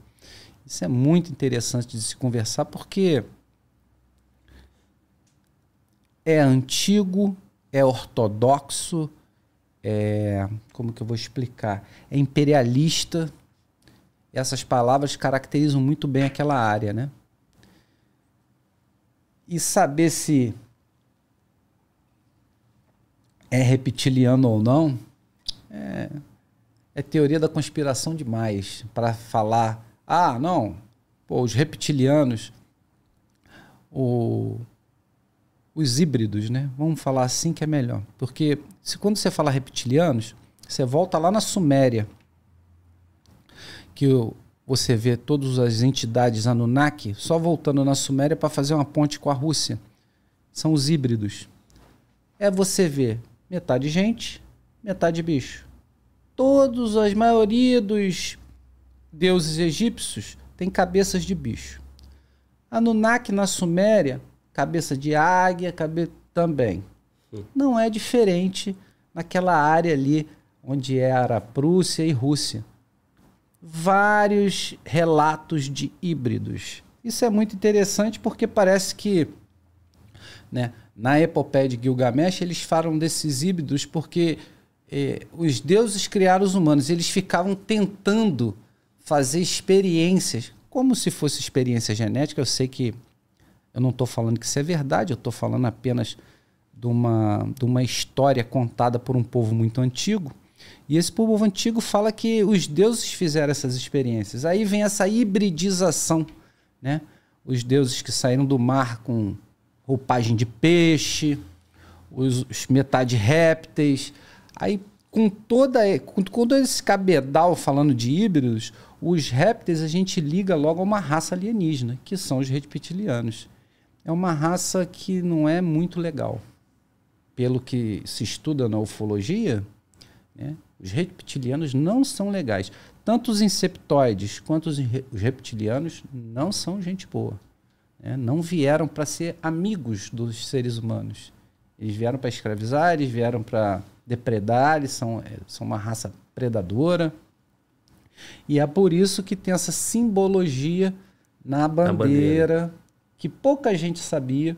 Isso é muito interessante de se conversar, porque é antigo, é ortodoxo, é, como que eu vou explicar? É imperialista. Essas palavras caracterizam muito bem aquela área, né? E saber se é reptiliano ou não é, é teoria da conspiração demais para falar. Ah, não, pô, os reptilianos, o, os híbridos, né? Vamos falar assim que é melhor. Porque se quando você fala reptilianos, você volta lá na Suméria, que você vê todas as entidades Anunnaki, só voltando na Suméria para fazer uma ponte com a Rússia. São os híbridos. É você ver metade gente, metade bicho. Todos, as maioria dos deuses egípcios tem cabeças de bicho. Anunnaki na Suméria, cabeça de águia, cabeça também não é diferente naquela área ali onde era é Prússia e Rússia. Vários relatos de híbridos. Isso é muito interessante porque parece que né, na epopeia de Gilgamesh eles falam desses híbridos porque eh, os deuses criaram os humanos. Eles ficavam tentando fazer experiências, como se fosse experiência genética. Eu sei que eu não estou falando que isso é verdade, eu estou falando apenas de uma, de uma história contada por um povo muito antigo. E esse povo antigo fala que os deuses fizeram essas experiências. Aí vem essa hibridização, né? Os deuses que saíram do mar com roupagem de peixe, os, os metade répteis. Aí com toda com todo esse cabedal falando de híbridos, os répteis a gente liga logo a uma raça alienígena, que são os reptilianos. É uma raça que não é muito legal pelo que se estuda na ufologia, né, os reptilianos não são legais. Tanto os insectoides quanto os, re os reptilianos não são gente boa. Né? Não vieram para ser amigos dos seres humanos. Eles vieram para escravizar, eles vieram para depredar, eles são, é, são uma raça predadora. E é por isso que tem essa simbologia na bandeira, na bandeira. que pouca gente sabia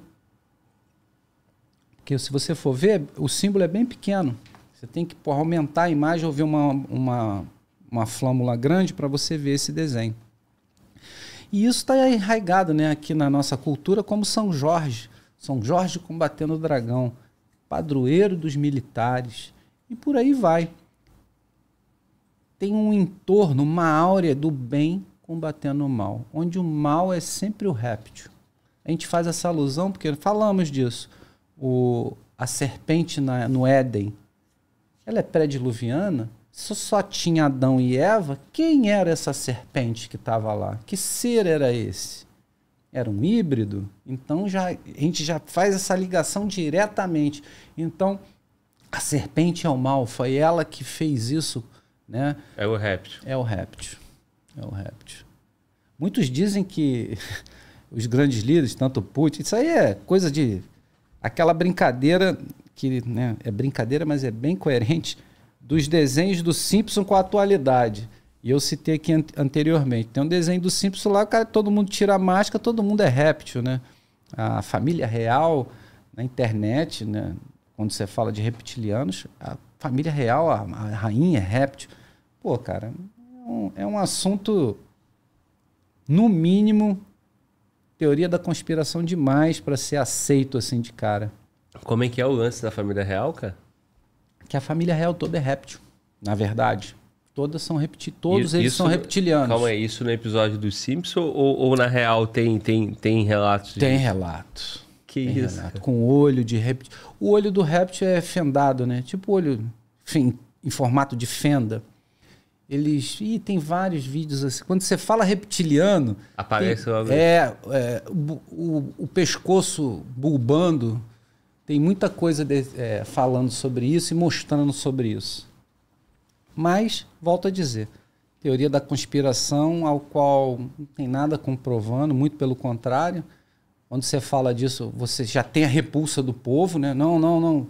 que se você for ver, o símbolo é bem pequeno. Você tem que aumentar a imagem ou ver uma, uma, uma flâmula grande para você ver esse desenho. E isso está enraigado né, aqui na nossa cultura como São Jorge. São Jorge combatendo o dragão, padroeiro dos militares, e por aí vai. Tem um entorno, uma áurea do bem combatendo o mal, onde o mal é sempre o réptil. A gente faz essa alusão porque falamos disso o, a serpente na, no Éden, ela é pré-diluviana? Se só tinha Adão e Eva, quem era essa serpente que estava lá? Que ser era esse? Era um híbrido? Então já, a gente já faz essa ligação diretamente. Então, a serpente é o mal, foi ela que fez isso. Né? É o réptil. É o réptil. É o réptil. Muitos dizem que os grandes líderes, tanto Putin, isso aí é coisa de aquela brincadeira, que né, é brincadeira, mas é bem coerente, dos desenhos do Simpson com a atualidade. E eu citei aqui an anteriormente. Tem um desenho do Simpson lá, cara, todo mundo tira a máscara, todo mundo é réptil, né? A família real, na internet, né? Quando você fala de reptilianos, a família real, a, a rainha é réptil. Pô, cara, é um, é um assunto, no mínimo, teoria da conspiração demais para ser aceito assim de cara. Como é que é o lance da família real, cara? Que a família real toda é réptil, na verdade. Todas são repti todos isso, eles são reptilianos. Calma é isso no episódio dos Simpsons ou, ou, na real tem, tem, tem relatos? Tem disso? relatos. Que tem isso? Relato. Com olho de réptil. O olho do réptil é fendado, né? Tipo olho enfim, em formato de fenda. Eles. Ih, tem vários vídeos assim. Quando você fala reptiliano. Aparece tem, É, é o, o, o, pescoço bulbando. Tem muita coisa de, é, falando sobre isso e mostrando sobre isso. Mas, volto a dizer, teoria da conspiração, ao qual não tem nada comprovando, muito pelo contrário. Quando você fala disso, você já tem a repulsa do povo, né? Não, não, não.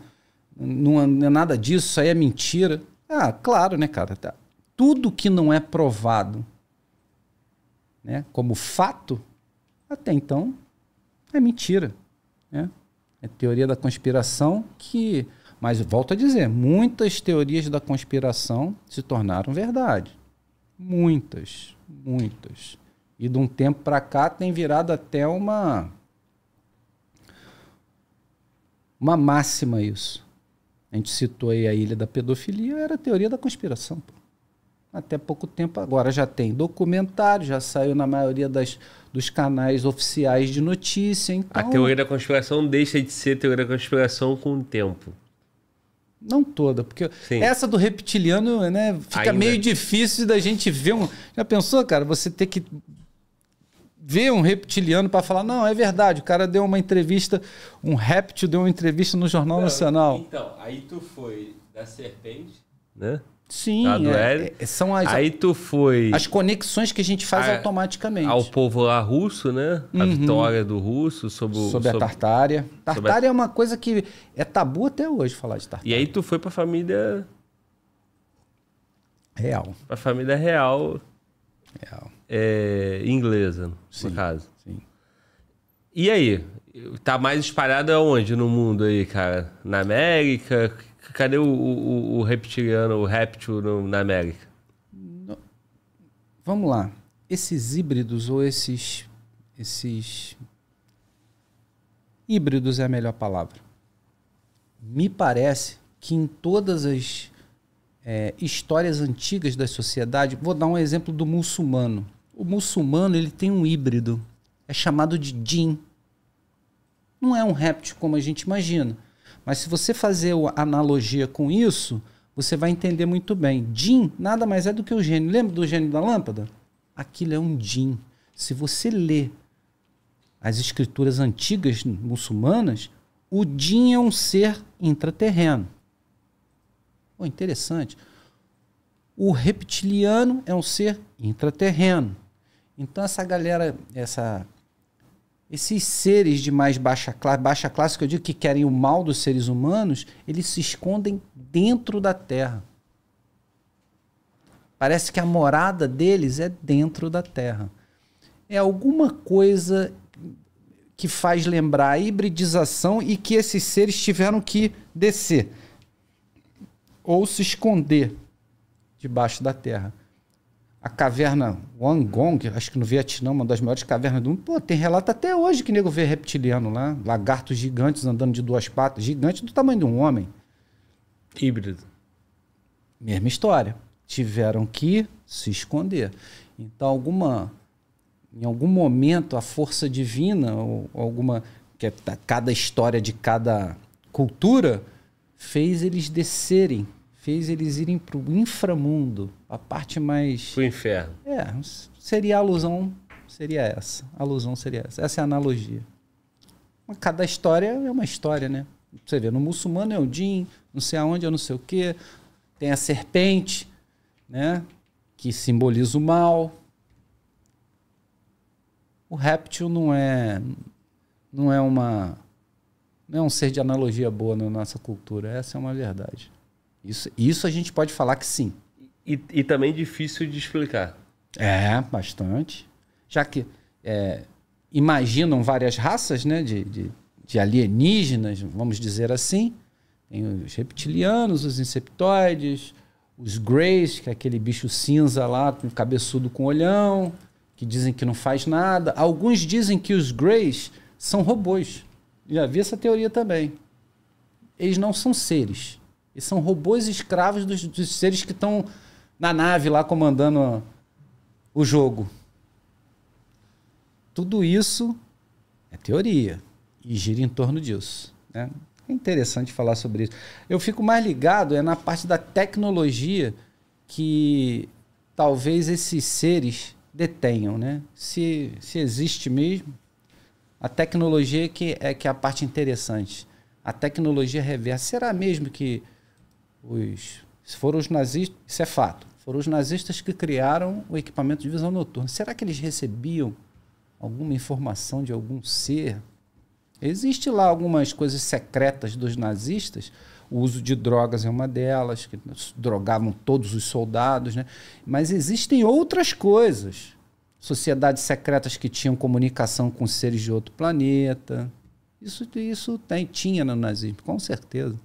Não é, é nada disso, isso aí é mentira. Ah, claro, né, cara? Tá tudo que não é provado né, como fato, até então é mentira. Né? É teoria da conspiração que, mas volto a dizer, muitas teorias da conspiração se tornaram verdade. Muitas, muitas. E de um tempo para cá tem virado até uma uma máxima isso. A gente citou aí a ilha da pedofilia, era a teoria da conspiração. Pô até pouco tempo agora já tem documentário, já saiu na maioria das, dos canais oficiais de notícia. Então... A teoria da conspiração deixa de ser teoria da conspiração com o tempo. Não toda, porque Sim. essa do reptiliano, né, fica Ainda. meio difícil da gente ver um. Já pensou, cara, você ter que ver um reptiliano para falar, não, é verdade, o cara deu uma entrevista, um réptil deu uma entrevista no Jornal não, Nacional. Então, aí tu foi da serpente, né? Sim, tá, é, é, são as, aí tu foi as conexões que a gente faz a, automaticamente ao povo lá russo, né? A uhum. vitória do russo sobre sobre, sobre a Tartária. Tartária a... é uma coisa que é tabu até hoje falar de Tartária. E aí tu foi para família real, para família real, real. É, inglesa, sim, no caso. Sim. E aí, tá mais espalhado aonde no mundo aí, cara? Na América? Cadê o, o, o reptiliano, o réptil no, na América? No... Vamos lá. Esses híbridos ou esses. Esses. Híbridos é a melhor palavra. Me parece que em todas as é, histórias antigas da sociedade, vou dar um exemplo do muçulmano. O muçulmano ele tem um híbrido, é chamado de jin. Não é um réptil como a gente imagina. Mas se você fazer a analogia com isso, você vai entender muito bem. din nada mais é do que o gênio. Lembra do gênio da lâmpada? Aquilo é um din Se você lê as escrituras antigas muçulmanas, o din é um ser intraterreno. Oh, interessante. O reptiliano é um ser intraterreno. Então essa galera, essa esses seres de mais baixa classe, baixa classe que eu digo que querem o mal dos seres humanos, eles se escondem dentro da terra. Parece que a morada deles é dentro da terra. É alguma coisa que faz lembrar a hibridização e que esses seres tiveram que descer ou se esconder debaixo da terra a caverna Wangong, acho que no Vietnã, uma das maiores cavernas do mundo. Pô, tem relato até hoje que nego vê reptiliano lá, lagartos gigantes andando de duas patas, gigante do tamanho de um homem. Híbrido. Mesma história. Tiveram que se esconder. Então, alguma, em algum momento, a força divina, ou alguma. que é cada história de cada cultura, fez eles descerem fez eles irem para o inframundo, a parte mais. para o inferno. É, seria a alusão, seria essa. A alusão seria essa. Essa é a analogia. Cada história é uma história, né? Você vê, no muçulmano é o Jin, não sei aonde, eu é não sei o quê. Tem a serpente, né? Que simboliza o mal. O réptil não é não é uma não é um ser de analogia boa na nossa cultura. Essa é uma verdade. Isso, isso a gente pode falar que sim. E, e também é difícil de explicar. É, bastante. Já que é, imaginam várias raças né, de, de, de alienígenas, vamos dizer assim. Tem os reptilianos, os insectoides, os Greys, que é aquele bicho cinza lá, cabeçudo com olhão, que dizem que não faz nada. Alguns dizem que os Greys são robôs. Já vi essa teoria também. Eles não são seres. E são robôs escravos dos, dos seres que estão na nave lá comandando o jogo. Tudo isso é teoria e gira em torno disso. Né? É interessante falar sobre isso. Eu fico mais ligado é na parte da tecnologia que talvez esses seres detenham, né? Se, se existe mesmo, a tecnologia é que é que é a parte interessante. A tecnologia reversa. Será mesmo que os se foram os nazistas, isso é fato, foram os nazistas que criaram o equipamento de visão noturna. Será que eles recebiam alguma informação de algum ser? Existe lá algumas coisas secretas dos nazistas, o uso de drogas é uma delas, que drogavam todos os soldados, né? Mas existem outras coisas. Sociedades secretas que tinham comunicação com seres de outro planeta. Isso, isso tem, tinha no nazismo, com certeza.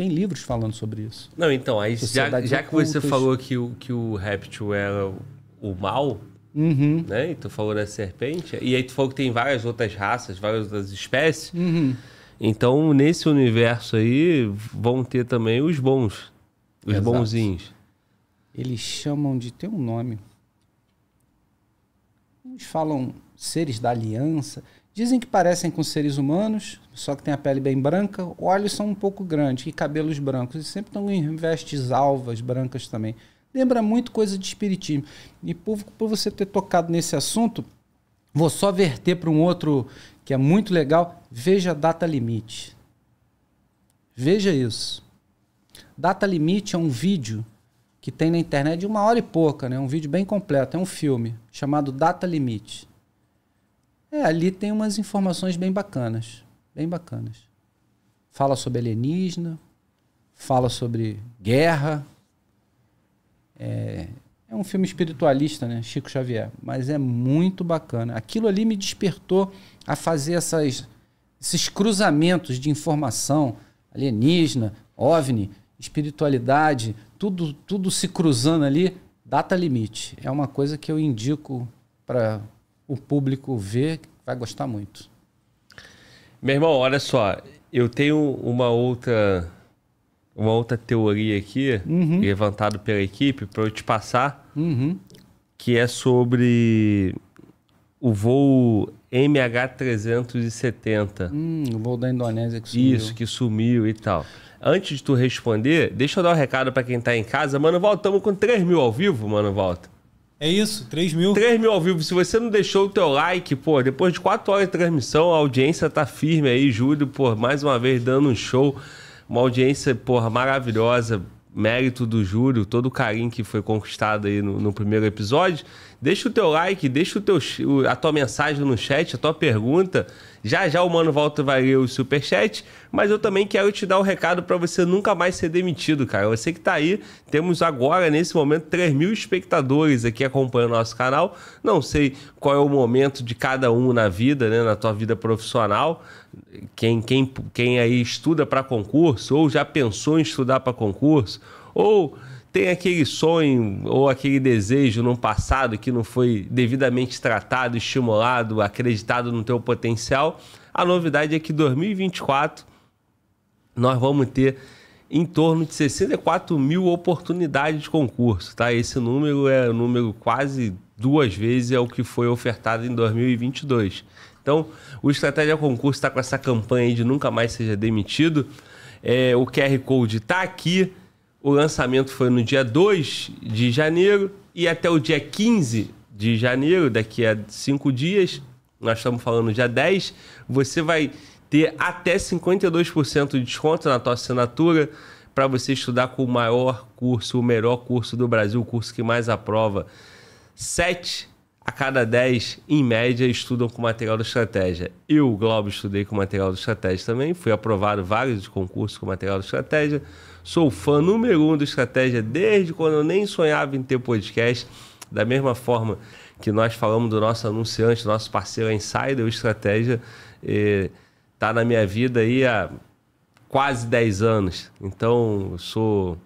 Tem livros falando sobre isso. Não, então, aí já, já que você falou que o, que o réptil era o, o mal, uhum. né? E tu falou da serpente, e aí tu falou que tem várias outras raças, várias outras espécies. Uhum. Então, nesse universo aí, vão ter também os bons, os Exato. bonzinhos. Eles chamam de. ter um nome. Uns falam seres da aliança. Dizem que parecem com seres humanos, só que tem a pele bem branca, olhos são um pouco grandes e cabelos brancos. E sempre estão em vestes alvas, brancas também. Lembra muito coisa de espiritismo. E por, por você ter tocado nesse assunto, vou só verter para um outro que é muito legal. Veja a data limite. Veja isso. Data limite é um vídeo que tem na internet de uma hora e pouca, né? um vídeo bem completo, é um filme chamado Data Limite. É, ali tem umas informações bem bacanas. Bem bacanas. Fala sobre alienígena, fala sobre guerra. É, é um filme espiritualista, né? Chico Xavier. Mas é muito bacana. Aquilo ali me despertou a fazer essas, esses cruzamentos de informação alienígena, OVNI, espiritualidade, tudo, tudo se cruzando ali. Data limite. É uma coisa que eu indico para o público ver, vai gostar muito. Meu irmão, olha só, eu tenho uma outra uma outra teoria aqui uhum. levantada pela equipe para eu te passar, uhum. que é sobre o voo MH370. Hum, o voo da Indonésia que sumiu. Isso, que sumiu e tal. Antes de tu responder, deixa eu dar um recado para quem está em casa. Mano, voltamos com 3 mil ao vivo, mano, volta. É isso, 3 mil. 3 mil ao vivo. Se você não deixou o teu like, pô, depois de 4 horas de transmissão, a audiência tá firme aí, Júlio, pô, mais uma vez dando um show. Uma audiência, porra, maravilhosa. Mérito do Júlio, todo o carinho que foi conquistado aí no, no primeiro episódio. Deixa o teu like, deixa o teu, a tua mensagem no chat, a tua pergunta. Já já o Mano Volta vai ler o superchat, mas eu também quero te dar o um recado para você nunca mais ser demitido, cara. Você que tá aí, temos agora, nesse momento, 3 mil espectadores aqui acompanhando nosso canal. Não sei qual é o momento de cada um na vida, né? Na tua vida profissional. Quem, quem, quem aí estuda para concurso, ou já pensou em estudar para concurso, ou tem aquele sonho ou aquele desejo no passado que não foi devidamente tratado, estimulado, acreditado no teu potencial, a novidade é que 2024 nós vamos ter em torno de 64 mil oportunidades de concurso, tá? Esse número é um número quase duas vezes é o que foi ofertado em 2022. Então, o Estratégia Concurso está com essa campanha de nunca mais seja demitido. É, o QR Code está aqui. O lançamento foi no dia 2 de janeiro e até o dia 15 de janeiro, daqui a cinco dias, nós estamos falando dia 10, você vai ter até 52% de desconto na tua assinatura para você estudar com o maior curso, o melhor curso do Brasil, o curso que mais aprova. 7 a cada 10, em média, estudam com material da estratégia. Eu, Globo, estudei com material da estratégia também, fui aprovado vários concursos com material da estratégia Sou fã número um do Estratégia desde quando eu nem sonhava em ter podcast. Da mesma forma que nós falamos do nosso anunciante, nosso parceiro Insider, o Estratégia está na minha vida aí há quase 10 anos. Então, sou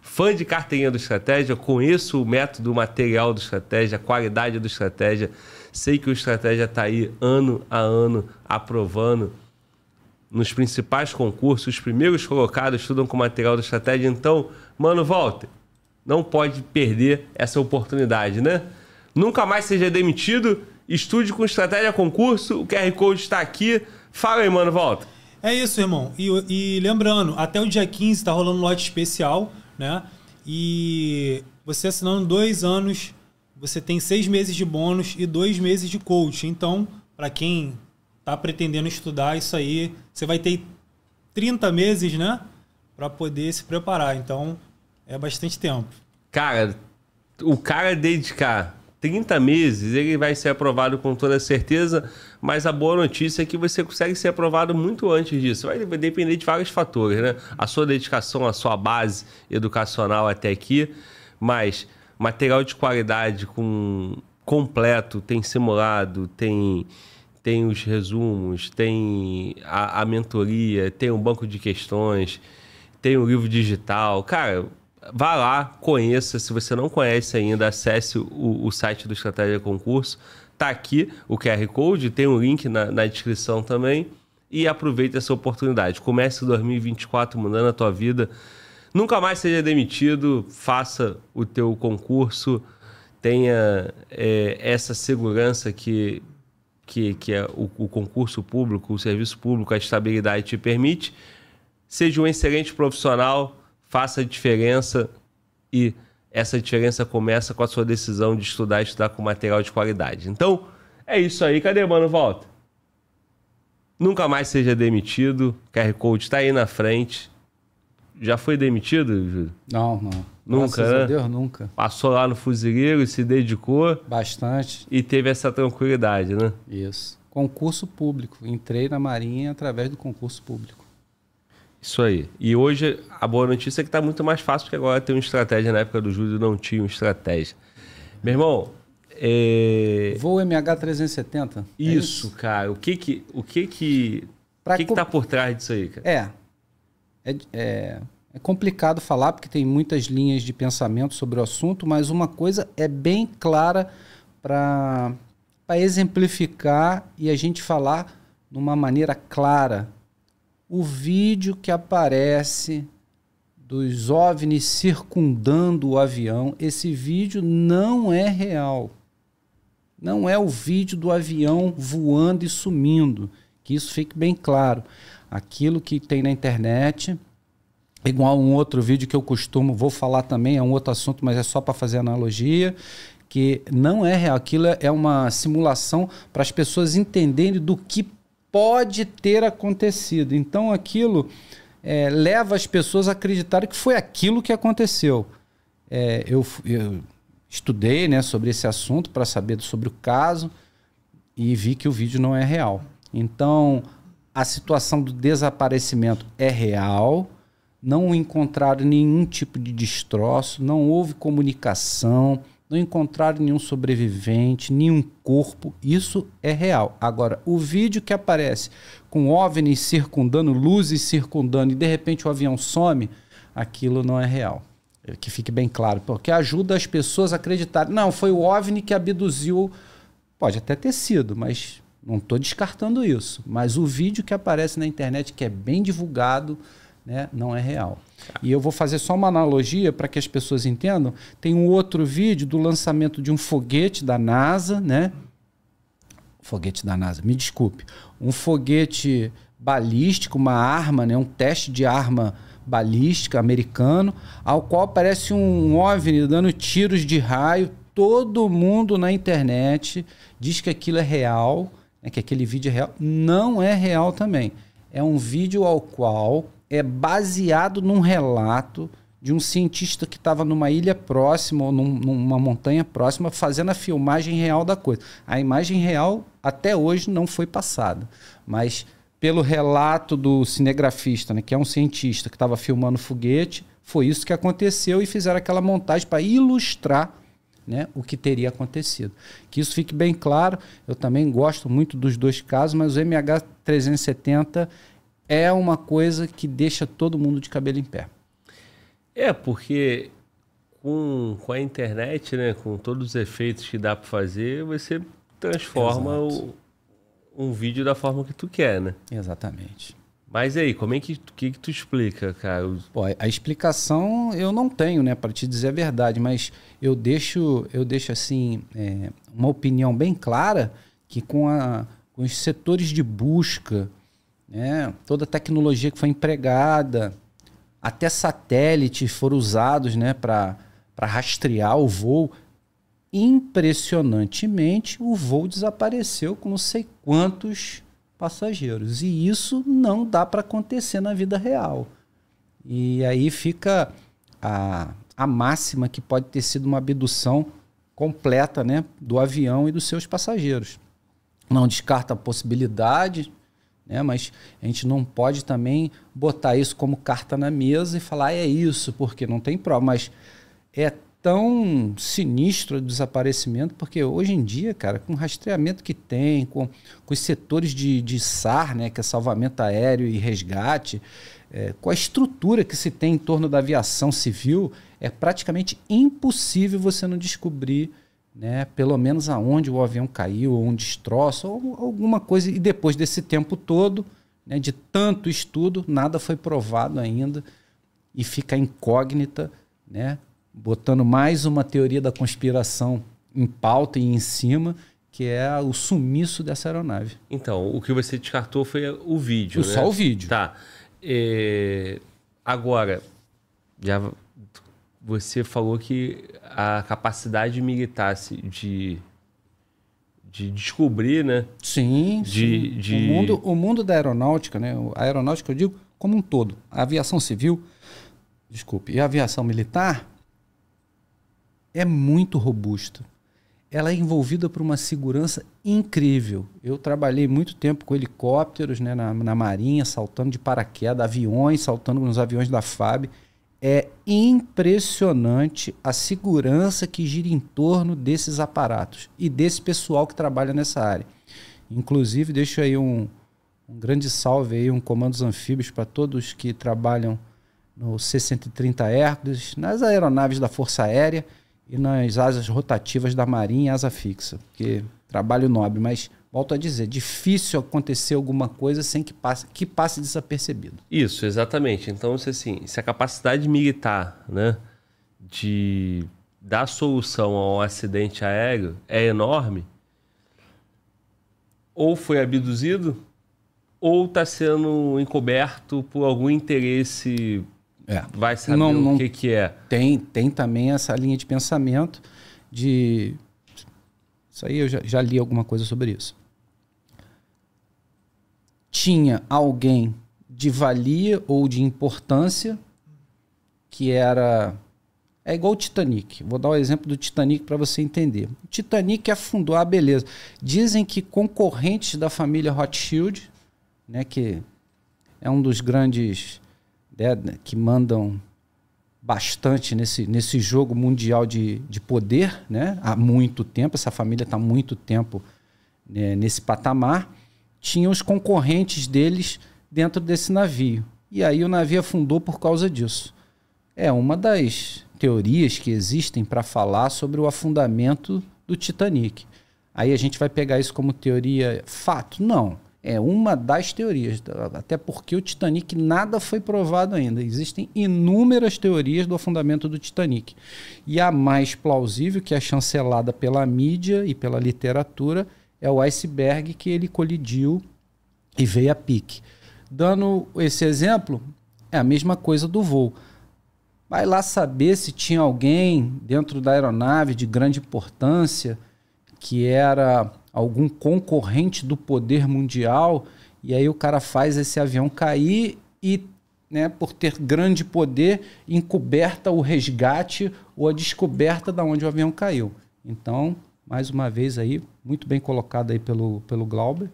fã de carteirinha do Estratégia, conheço o método, o material do Estratégia, a qualidade do Estratégia. Sei que o Estratégia está aí ano a ano aprovando nos principais concursos, os primeiros colocados estudam com material da estratégia. Então, mano, volta. Não pode perder essa oportunidade, né? Nunca mais seja demitido. Estude com estratégia concurso. O QR Code está aqui. Fala aí, mano, volta. É isso, irmão. E, e lembrando, até o dia 15 está rolando um lote especial, né? E você assinando dois anos, você tem seis meses de bônus e dois meses de coach. Então, para quem tá pretendendo estudar isso aí, você vai ter 30 meses, né? Para poder se preparar. Então, é bastante tempo. Cara, o cara dedicar 30 meses, ele vai ser aprovado com toda certeza, mas a boa notícia é que você consegue ser aprovado muito antes disso. Vai depender de vários fatores, né? A sua dedicação, a sua base educacional até aqui, mas material de qualidade com completo, tem simulado, tem tem os resumos, tem a, a mentoria, tem um banco de questões, tem o livro digital. Cara, vá lá, conheça. Se você não conhece ainda, acesse o, o site do Estratégia Concurso. Está aqui o QR Code, tem um link na, na descrição também. E aproveite essa oportunidade. Comece 2024 mudando a tua vida. Nunca mais seja demitido. Faça o teu concurso. Tenha é, essa segurança que que, que é o, o concurso público, o serviço público, a estabilidade te permite. Seja um excelente profissional, faça a diferença e essa diferença começa com a sua decisão de estudar e estudar com material de qualidade. Então, é isso aí. Cadê, mano? Volta. Nunca mais seja demitido. QR Code está aí na frente. Já foi demitido, Júlio? Não, não. Nunca, Graças né? a Deus, nunca. Passou lá no fuzileiro e se dedicou. Bastante. E teve essa tranquilidade, né? Isso. Concurso público. Entrei na Marinha através do concurso público. Isso aí. E hoje a boa notícia é que está muito mais fácil, porque agora tem uma estratégia. Na época do Júlio não tinha uma estratégia. Meu irmão. É... Voo MH370? É isso, é isso, cara. O que que. O que que. o que, que tá por trás disso aí, cara? É. é, é é complicado falar porque tem muitas linhas de pensamento sobre o assunto, mas uma coisa é bem clara para exemplificar e a gente falar de uma maneira clara. O vídeo que aparece dos OVNIs circundando o avião, esse vídeo não é real. Não é o vídeo do avião voando e sumindo. Que isso fique bem claro. Aquilo que tem na internet igual um outro vídeo que eu costumo, vou falar também, é um outro assunto, mas é só para fazer analogia, que não é real. Aquilo é, é uma simulação para as pessoas entenderem do que pode ter acontecido. Então aquilo é, leva as pessoas a acreditarem que foi aquilo que aconteceu. É, eu, eu, estudei né, sobre esse assunto para saber sobre o caso e vi que o vídeo não é real. Então a situação do desaparecimento é real não encontraram nenhum tipo de destroço, não houve comunicação, não encontraram nenhum sobrevivente, nenhum corpo. Isso é real. Agora, o vídeo que aparece com ovni circundando, luzes circundando e de repente o avião some, aquilo não é real. É que fique bem claro, porque ajuda as pessoas a acreditarem. Não, foi o OVNI que abduziu. Pode até ter sido, mas não estou descartando isso. Mas o vídeo que aparece na internet, que é bem divulgado, né, não é real. E eu vou fazer só uma analogia para que as pessoas entendam. Tem um outro vídeo do lançamento de um foguete da NASA, né? Foguete da NASA, me desculpe. Um foguete balístico, uma arma, né? um teste de arma balística americano, ao qual aparece um OVNI dando tiros de raio. Todo mundo na internet diz que aquilo é real, né? que aquele vídeo é real. Não é real também. É um vídeo ao qual é baseado num relato de um cientista que estava numa ilha próxima ou num, numa montanha próxima fazendo a filmagem real da coisa. A imagem real até hoje não foi passada, mas pelo relato do cinegrafista, né, que é um cientista que estava filmando foguete, foi isso que aconteceu e fizeram aquela montagem para ilustrar né, o que teria acontecido. Que isso fique bem claro, eu também gosto muito dos dois casos, mas o MH370 é uma coisa que deixa todo mundo de cabelo em pé. É, porque com, com a internet, né, com todos os efeitos que dá para fazer, você transforma o, um vídeo da forma que tu quer, né? Exatamente. Mas aí, como é que, que, que tu explica, cara? Pô, a explicação eu não tenho, né, para te dizer a verdade, mas eu deixo, eu deixo assim é, uma opinião bem clara que com, a, com os setores de busca né? toda a tecnologia que foi empregada, até satélites foram usados né, para rastrear o voo. Impressionantemente, o voo desapareceu com não sei quantos passageiros. E isso não dá para acontecer na vida real. E aí fica a, a máxima que pode ter sido uma abdução completa né, do avião e dos seus passageiros. Não descarta a possibilidade, né? Mas a gente não pode também botar isso como carta na mesa e falar ah, é isso, porque não tem prova. Mas é tão sinistro o desaparecimento, porque hoje em dia, cara, com o rastreamento que tem, com, com os setores de, de SAR, né, que é salvamento aéreo e resgate, é, com a estrutura que se tem em torno da aviação civil, é praticamente impossível você não descobrir né, pelo menos aonde o avião caiu, ou um destroço, ou alguma coisa. E depois desse tempo todo, né, de tanto estudo, nada foi provado ainda e fica incógnita, né, botando mais uma teoria da conspiração em pauta e em cima, que é o sumiço dessa aeronave. Então, o que você descartou foi o vídeo. Foi né? Só o vídeo. Tá. É... Agora, já você falou que a, capacidade militar de, de descobrir, né? Sim, de, sim. De... O, mundo, o mundo da aeronáutica, né? A aeronáutica, eu digo, como um todo. A aviação civil, desculpe, e a aviação militar é muito robusta. Ela é envolvida por uma segurança incrível. Eu trabalhei muito tempo com helicópteros né, na, na Marinha, saltando de paraquedas, aviões, saltando nos aviões da FAB é impressionante a segurança que gira em torno desses aparatos e desse pessoal que trabalha nessa área. Inclusive, deixo aí um, um grande salve aí, um comandos anfíbios para todos que trabalham no C-130 Hércules, nas aeronaves da Força Aérea e nas asas rotativas da Marinha e asa fixa, porque trabalho nobre, mas volto a dizer, difícil acontecer alguma coisa sem que passe, que passe desapercebido. Isso, exatamente. Então, se, assim, se a capacidade militar né, de dar solução ao acidente aéreo é enorme, ou foi abduzido, ou está sendo encoberto por algum interesse, é. vai saber não, não o que, que é. Tem, tem também essa linha de pensamento de isso aí eu já, já, li alguma coisa sobre isso tinha alguém de valia ou de importância que era é igual o Titanic. Vou dar o um exemplo do Titanic para você entender. O Titanic afundou, a ah, beleza. Dizem que concorrentes da família Rothschild, né, que é um dos grandes né, que mandam bastante nesse, nesse jogo mundial de, de poder, né, há muito tempo. Essa família está muito tempo né, nesse patamar tinham os concorrentes deles dentro desse navio. E aí o navio afundou por causa disso. É uma das teorias que existem para falar sobre o afundamento do Titanic. Aí a gente vai pegar isso como teoria fato? Não. É uma das teorias, até porque o Titanic nada foi provado ainda. Existem inúmeras teorias do afundamento do Titanic. E a mais plausível, que é chancelada pela mídia e pela literatura, é o iceberg que ele colidiu e veio a pique. Dando esse exemplo, é a mesma coisa do voo. Vai lá saber se tinha alguém dentro da aeronave de grande importância que era algum concorrente do poder mundial e aí o cara faz esse avião cair e, né, por ter grande poder, encoberta o resgate ou a descoberta da de onde o avião caiu. Então, mais uma vez aí, muito bem colocado aí pelo, pelo Glauber,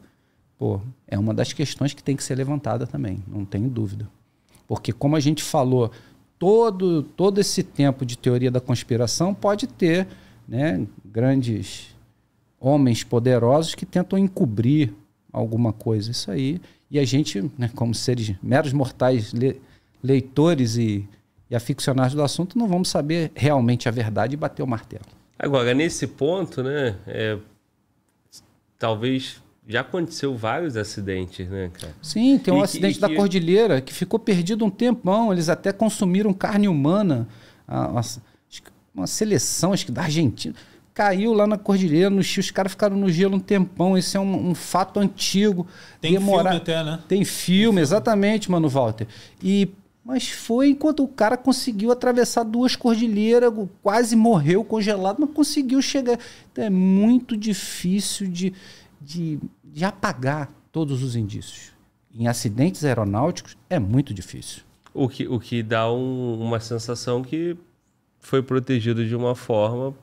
pô, é uma das questões que tem que ser levantada também, não tenho dúvida. Porque como a gente falou, todo, todo esse tempo de teoria da conspiração pode ter né, grandes homens poderosos que tentam encobrir alguma coisa, isso aí. E a gente, né, como seres meros mortais le, leitores e, e aficionados do assunto, não vamos saber realmente a verdade e bater o martelo. Agora, nesse ponto, né, é, talvez já aconteceu vários acidentes, né, cara? Sim, tem um e, acidente e, da que... Cordilheira que ficou perdido um tempão. Eles até consumiram carne humana. Ah, a, a, uma seleção, acho que da Argentina. Caiu lá na Cordilheira, no Chile, os caras ficaram no gelo um tempão. Esse é um, um fato antigo. Tem Demora... filme até, né? Tem filme, Tem filme, exatamente, mano, Walter. E mas foi enquanto o cara conseguiu atravessar duas cordilheiras, quase morreu congelado, mas conseguiu chegar. Então é muito difícil de, de, de apagar todos os indícios. Em acidentes aeronáuticos é muito difícil. O que, o que dá um, uma sensação que foi protegido de uma forma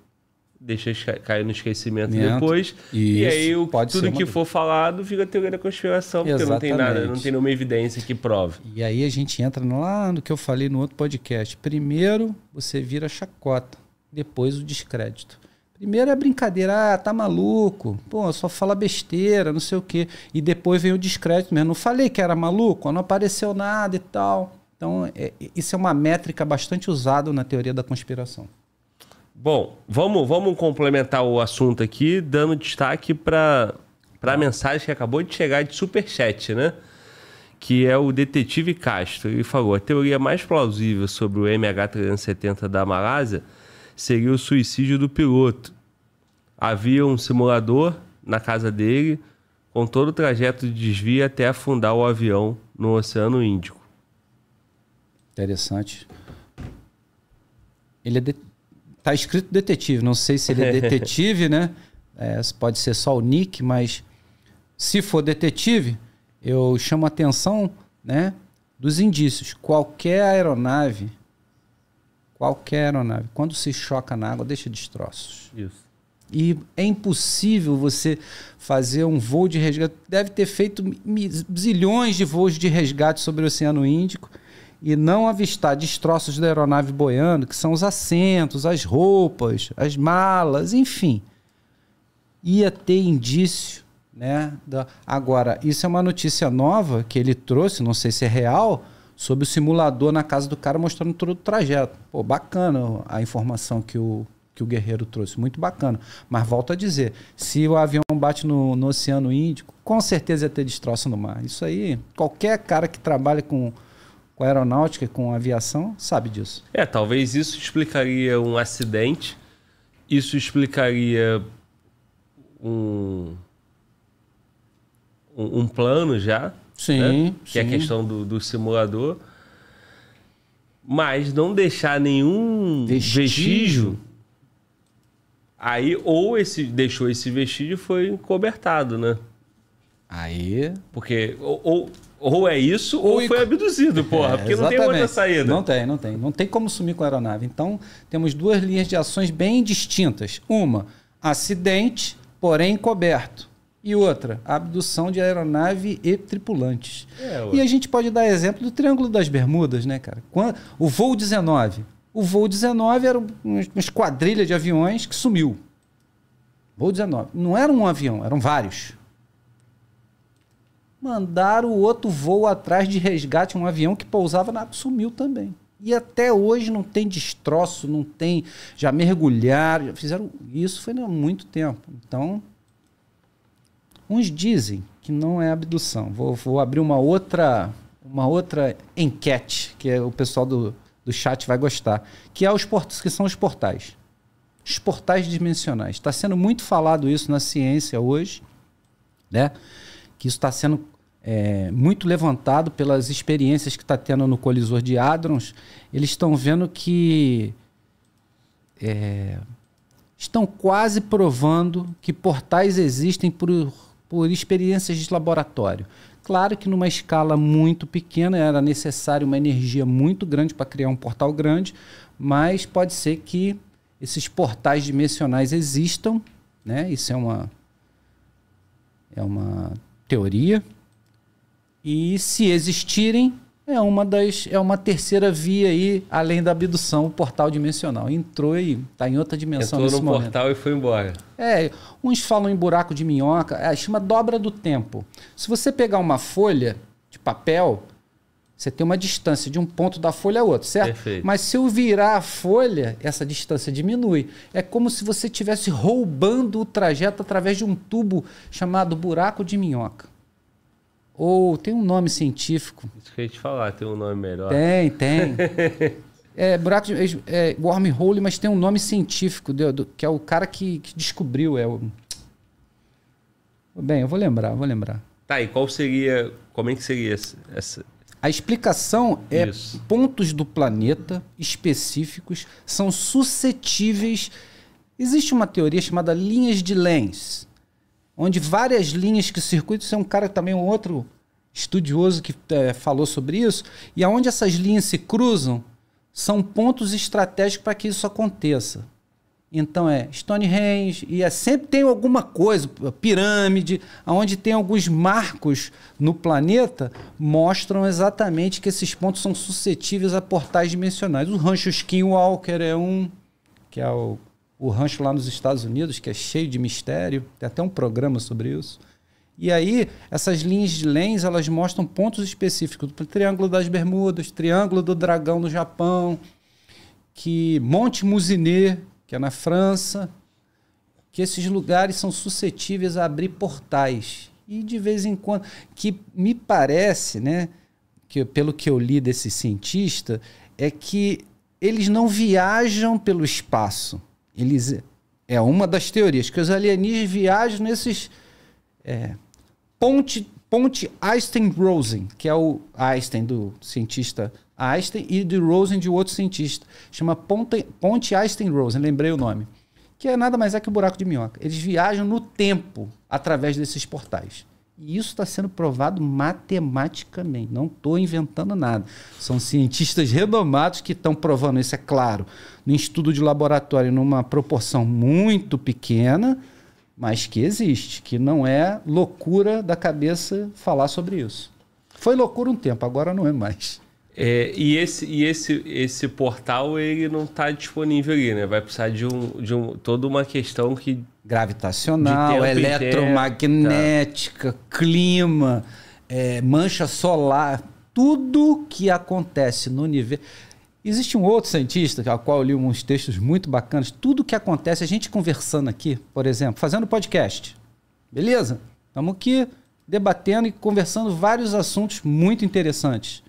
deixa cair no esquecimento depois. Isso, e aí o, tudo que for falado fica a teoria da conspiração, porque Exatamente. não tem nada, não tem nenhuma evidência que prove. E aí a gente entra lá no que eu falei no outro podcast. Primeiro você vira chacota, depois o descrédito. Primeiro é brincadeira, ah, tá maluco, pô, só fala besteira, não sei o quê. E depois vem o descrédito mesmo. Não falei que era maluco, não apareceu nada e tal. Então, é, é isso é uma métrica bastante usada na teoria da conspiração. Bom, vamos, vamos complementar o assunto aqui, dando destaque para a mensagem que acabou de chegar de superchat, né? Que é o detetive Castro. Ele falou: a teoria mais plausível sobre o MH370 da Malásia seria o suicídio do piloto. Havia um simulador na casa dele com todo o trajeto de desvio até afundar o avião no Oceano Índico. Interessante. Ele é detetive. Tá escrito detetive, não sei se ele é detetive, né? É, pode ser só o nick, mas se for detetive, eu chamo a atenção, né, dos indícios. Qualquer aeronave, qualquer aeronave, quando se choca na água, deixa destroços. Isso. E é impossível você fazer um voo de resgate. Deve ter feito zilhões de voos de resgate sobre o Oceano Índico e não avistar destroços da aeronave boiando, que são os assentos, as roupas, as malas, enfim. Ia ter indício, né? Da... Agora, isso é uma notícia nova que ele trouxe, não sei se é real, sobre o simulador na casa do cara mostrando todo o trajeto. Pô, bacana a informação que o, que o Guerreiro trouxe, muito bacana. Mas volto a dizer, se o avião bate no, no Oceano Índico, com certeza ia ter destroço no mar. Isso aí, qualquer cara que trabalha com com aeronáutica e com aviação sabe disso. É, talvez isso explicaria um acidente, isso explicaria um, um, plano já. Né? Sim. Né? Que sim. é a questão do, do simulador. Mas não deixar nenhum vestígio. vestígio. Aí, ou esse deixou esse vestígio foi encobertado, né? Aí. Porque. Ou, ou ou é isso, ou, ou foi abduzido, porra, é, porque exatamente. não tem outra saída. Não tem, não tem. Não tem como sumir com a aeronave. Então, temos duas linhas de ações bem distintas. Uma, acidente, porém coberto. E outra, abdução de aeronave e tripulantes. É, e a gente pode dar exemplo do Triângulo das Bermudas, né, cara? Quando, o voo 19. O voo 19 era uma esquadrilha de aviões que sumiu. Voo 19. Não era um avião, eram vários. Mandaram o outro voo atrás de resgate, um avião que pousava na sumiu também. E até hoje não tem destroço, não tem. Já mergulharam, já fizeram. Isso foi há né, muito tempo. Então, uns dizem que não é abdução. Vou, vou abrir uma outra, uma outra enquete, que é o pessoal do, do chat vai gostar, que, é os portos, que são os portais. Os portais dimensionais. Está sendo muito falado isso na ciência hoje, né? Que isso está sendo é, muito levantado pelas experiências que está tendo no colisor de hadrons, eles estão vendo que é, estão quase provando que portais existem por, por experiências de laboratório. Claro que numa escala muito pequena era necessário uma energia muito grande para criar um portal grande, mas pode ser que esses portais dimensionais existam, né? Isso é uma é uma teoria, e se existirem, é uma das é uma terceira via aí além da abdução, o portal dimensional. Entrou e está em outra dimensão Entrou nesse no momento. portal e foi embora. É, uns falam em buraco de minhoca, é, chama dobra do tempo. Se você pegar uma folha de papel, você tem uma distância de um ponto da folha a outro, certo? Perfeito. Mas se eu virar a folha, essa distância diminui. É como se você estivesse roubando o trajeto através de um tubo chamado buraco de minhoca. Ou tem um nome científico. Isso que eu ia te falar, tem um nome melhor. Tem, tem. é buraco de, é, é, wormhole, mas tem um nome científico, do, do, que é o cara que, que descobriu. É o... Bem, eu vou lembrar, vou lembrar. Tá, e qual seria. Como é que seria essa? A explicação é Isso. pontos do planeta específicos são suscetíveis. Existe uma teoria chamada linhas de lens onde várias linhas que circuitam, isso é um cara também, é um outro estudioso que é, falou sobre isso, e aonde essas linhas se cruzam, são pontos estratégicos para que isso aconteça. Então é Stonehenge e é, sempre tem alguma coisa, pirâmide, aonde tem alguns marcos no planeta mostram exatamente que esses pontos são suscetíveis a portais dimensionais. O Rancho Skinwalker é um que é o o rancho lá nos Estados Unidos, que é cheio de mistério, tem até um programa sobre isso. E aí, essas linhas de lens, elas mostram pontos específicos, do Triângulo das Bermudas, Triângulo do Dragão no Japão, que Monte Musinê, que é na França, que esses lugares são suscetíveis a abrir portais. E de vez em quando, que me parece, né, que pelo que eu li desse cientista, é que eles não viajam pelo espaço. Eles, é uma das teorias, que os alienígenas viajam nesses é, ponte, ponte Einstein-Rosen, que é o Einstein do cientista Einstein e de Rosen de outro cientista. Chama Ponte, ponte Einstein-Rosen, lembrei o nome. Que é nada mais é que o buraco de minhoca. Eles viajam no tempo através desses portais. E isso está sendo provado matematicamente. Não estou inventando nada. São cientistas renomados que estão provando isso, é claro no estudo de laboratório numa proporção muito pequena, mas que existe, que não é loucura da cabeça falar sobre isso. Foi loucura um tempo, agora não é mais. É, e esse, e esse, esse portal ele não está disponível ali, né? Vai precisar de, um, de um, toda uma questão que. Gravitacional, eletromagnética, clima, é, mancha solar, tudo que acontece no universo. Existe um outro cientista, ao qual eu li uns textos muito bacanas. Tudo que acontece, a gente conversando aqui, por exemplo, fazendo podcast. Beleza? Estamos aqui debatendo e conversando vários assuntos muito interessantes.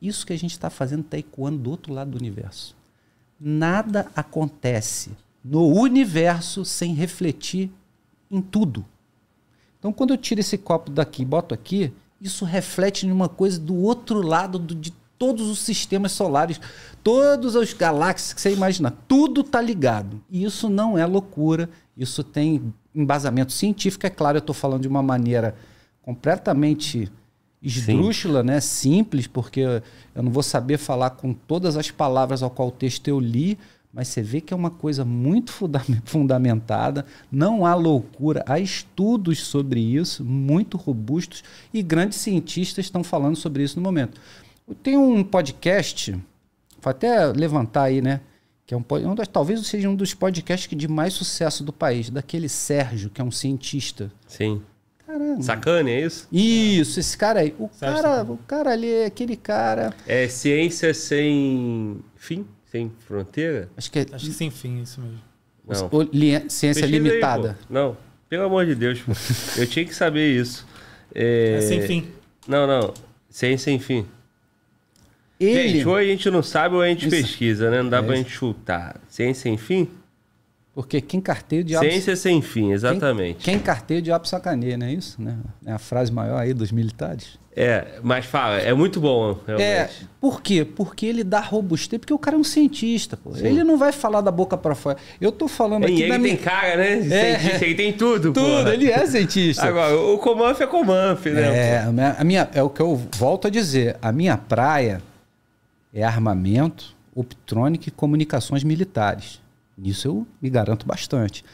Isso que a gente está fazendo está ecoando do outro lado do universo. Nada acontece no universo sem refletir em tudo. Então, quando eu tiro esse copo daqui e boto aqui, isso reflete uma coisa do outro lado do, de todos os sistemas solares, todas as galáxias que você imagina, tudo está ligado. isso não é loucura, isso tem embasamento científico. É claro, eu estou falando de uma maneira completamente esdrúxula, Sim. né? simples, porque eu não vou saber falar com todas as palavras ao qual o texto eu li, mas você vê que é uma coisa muito fundamentada, não há loucura, há estudos sobre isso muito robustos e grandes cientistas estão falando sobre isso no momento. Tem um podcast, vou até levantar aí, né? Que é um, é um talvez seja um dos podcasts que de mais sucesso do país, daquele Sérgio, que é um cientista. Sim. Caramba. Sacane, é isso? Isso, esse cara aí. O cara, o cara ali, é aquele cara. É ciência sem fim, sem fronteira? Acho que é. Acho que sem fim, isso mesmo. Não. li, ciência Pesquisa limitada. Aí, não, pelo amor de Deus, eu tinha que saber isso. É... é sem fim. Não, não. Ciência sem fim. Ele... Gente, ou a gente não sabe ou a gente Isso. pesquisa, né? Não dá é. pra gente chutar. Ciência sem fim? Porque quem carteia o diabo. Ciência sem fim, exatamente. Quem, quem carteia o diabo sacaneia, não é isso? Né? É a frase maior aí dos militares. É, mas fala, é muito bom, realmente. É, por quê? Porque ele dá robustez, porque o cara é um cientista, pô. Sim. Ele não vai falar da boca para fora. Eu tô falando aqui. E ele tem minha... cara, né? É, cientista, ele tem tudo, Tudo, porra. ele é cientista. Agora, o Comanf é Comanf, né? É, a minha, é o que eu volto a dizer. A minha praia é armamento, optrônica e comunicações militares. Nisso eu me garanto bastante.